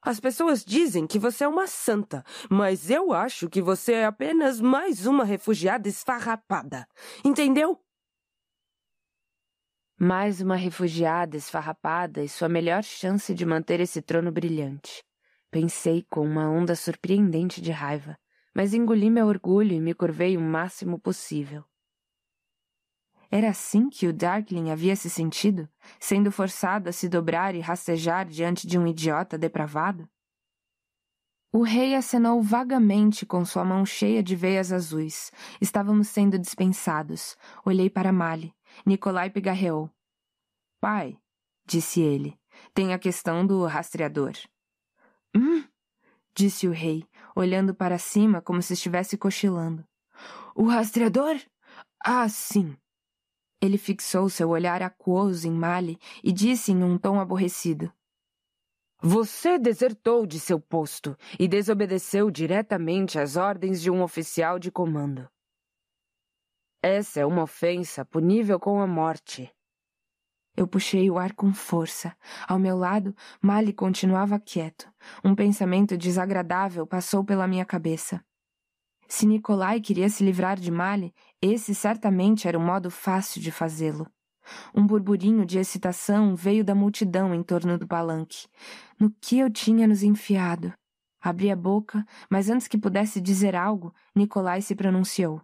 As pessoas dizem que você é uma santa, mas eu acho que você é apenas mais uma refugiada esfarrapada. Entendeu? Mais uma refugiada esfarrapada e sua melhor chance de manter esse trono brilhante. Pensei com uma onda surpreendente de raiva, mas engoli meu orgulho e me curvei o máximo possível. Era assim que o Darkling havia se sentido, sendo forçado a se dobrar e rastejar diante de um idiota depravado? O rei acenou vagamente com sua mão cheia de veias azuis. Estávamos sendo dispensados. Olhei para Mali. Nicolai pigarreou. Pai, disse ele, tem a questão do rastreador. Hum? disse o rei, olhando para cima como se estivesse cochilando. O rastreador? Ah, sim. Ele fixou seu olhar aquoso em Mali e disse em um tom aborrecido. Você desertou de seu posto e desobedeceu diretamente às ordens de um oficial de comando. Essa é uma ofensa punível com a morte. Eu puxei o ar com força. Ao meu lado, Mali continuava quieto. Um pensamento desagradável passou pela minha cabeça. Se Nikolai queria se livrar de Mali, esse certamente era o modo fácil de fazê-lo. Um burburinho de excitação veio da multidão em torno do palanque. No que eu tinha nos enfiado? Abri a boca, mas antes que pudesse dizer algo, Nicolai se pronunciou.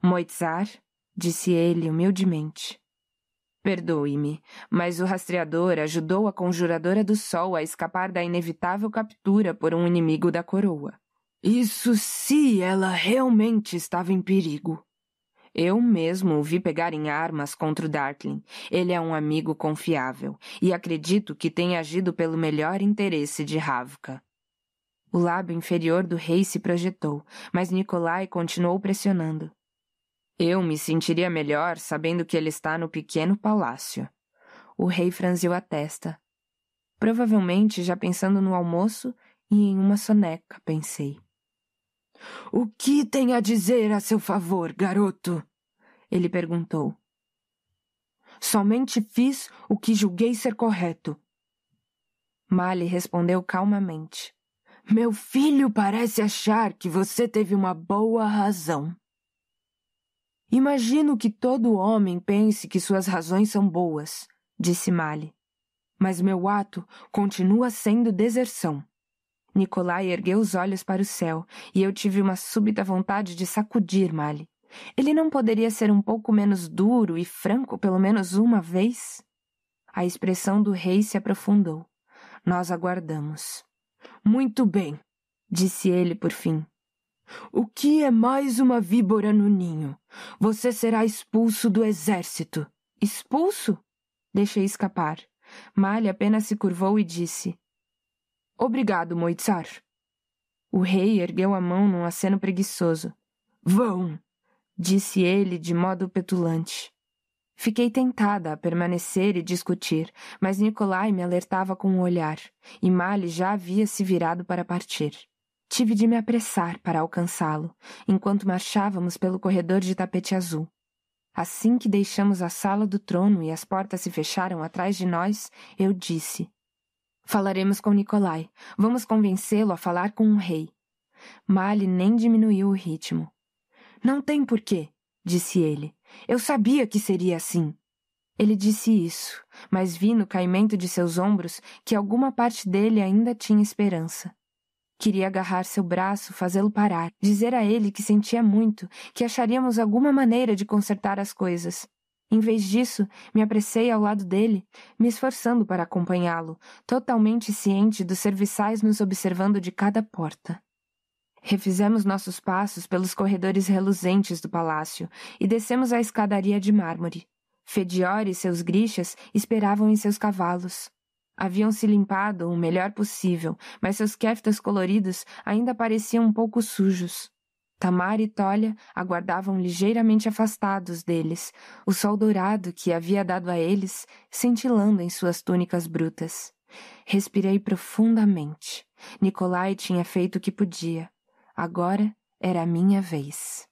Moitzar, disse ele humildemente. Perdoe-me, mas o rastreador ajudou a conjuradora do sol a escapar da inevitável captura por um inimigo da coroa. Isso se ela realmente estava em perigo. Eu mesmo o vi pegar em armas contra o Darkling. Ele é um amigo confiável, e acredito que tem agido pelo melhor interesse de Havka. O lábio inferior do rei se projetou, mas Nikolai continuou pressionando. Eu me sentiria melhor sabendo que ele está no pequeno palácio. O rei franziu a testa. Provavelmente já pensando no almoço e em uma soneca, pensei. O que tem a dizer a seu favor, garoto? Ele perguntou. Somente fiz o que julguei ser correto. Mali respondeu calmamente. Meu filho parece achar que você teve uma boa razão. Imagino que todo homem pense que suas razões são boas, disse Mali. Mas meu ato continua sendo deserção. Nicolai ergueu os olhos para o céu e eu tive uma súbita vontade de sacudir Mali. Ele não poderia ser um pouco menos duro e franco pelo menos uma vez? A expressão do rei se aprofundou. Nós aguardamos. Muito bem, disse ele por fim. O que é mais uma víbora no ninho? Você será expulso do exército. Expulso? Deixei escapar. Malha apenas se curvou e disse: Obrigado, Moitzar. O rei ergueu a mão num aceno preguiçoso. Vão! disse ele de modo petulante. Fiquei tentada a permanecer e discutir, mas Nicolai me alertava com o um olhar, e Mali já havia se virado para partir. Tive de me apressar para alcançá-lo, enquanto marchávamos pelo corredor de tapete azul. Assim que deixamos a sala do trono e as portas se fecharam atrás de nós, eu disse: Falaremos com Nicolai. Vamos convencê-lo a falar com um rei. Mali nem diminuiu o ritmo. Não tem porquê, disse ele. Eu sabia que seria assim. Ele disse isso, mas vi no caimento de seus ombros que alguma parte dele ainda tinha esperança. Queria agarrar seu braço, fazê-lo parar, dizer a ele que sentia muito, que acharíamos alguma maneira de consertar as coisas. Em vez disso, me apressei ao lado dele, me esforçando para acompanhá-lo, totalmente ciente dos serviçais nos observando de cada porta. Refizemos nossos passos pelos corredores reluzentes do palácio e descemos a escadaria de mármore. Fedior e seus grichas esperavam em seus cavalos. Haviam se limpado o melhor possível, mas seus keftas coloridos ainda pareciam um pouco sujos. Tamar e Tolia aguardavam ligeiramente afastados deles, o sol dourado que havia dado a eles cintilando em suas túnicas brutas. Respirei profundamente. Nicolai tinha feito o que podia. Agora era a minha vez.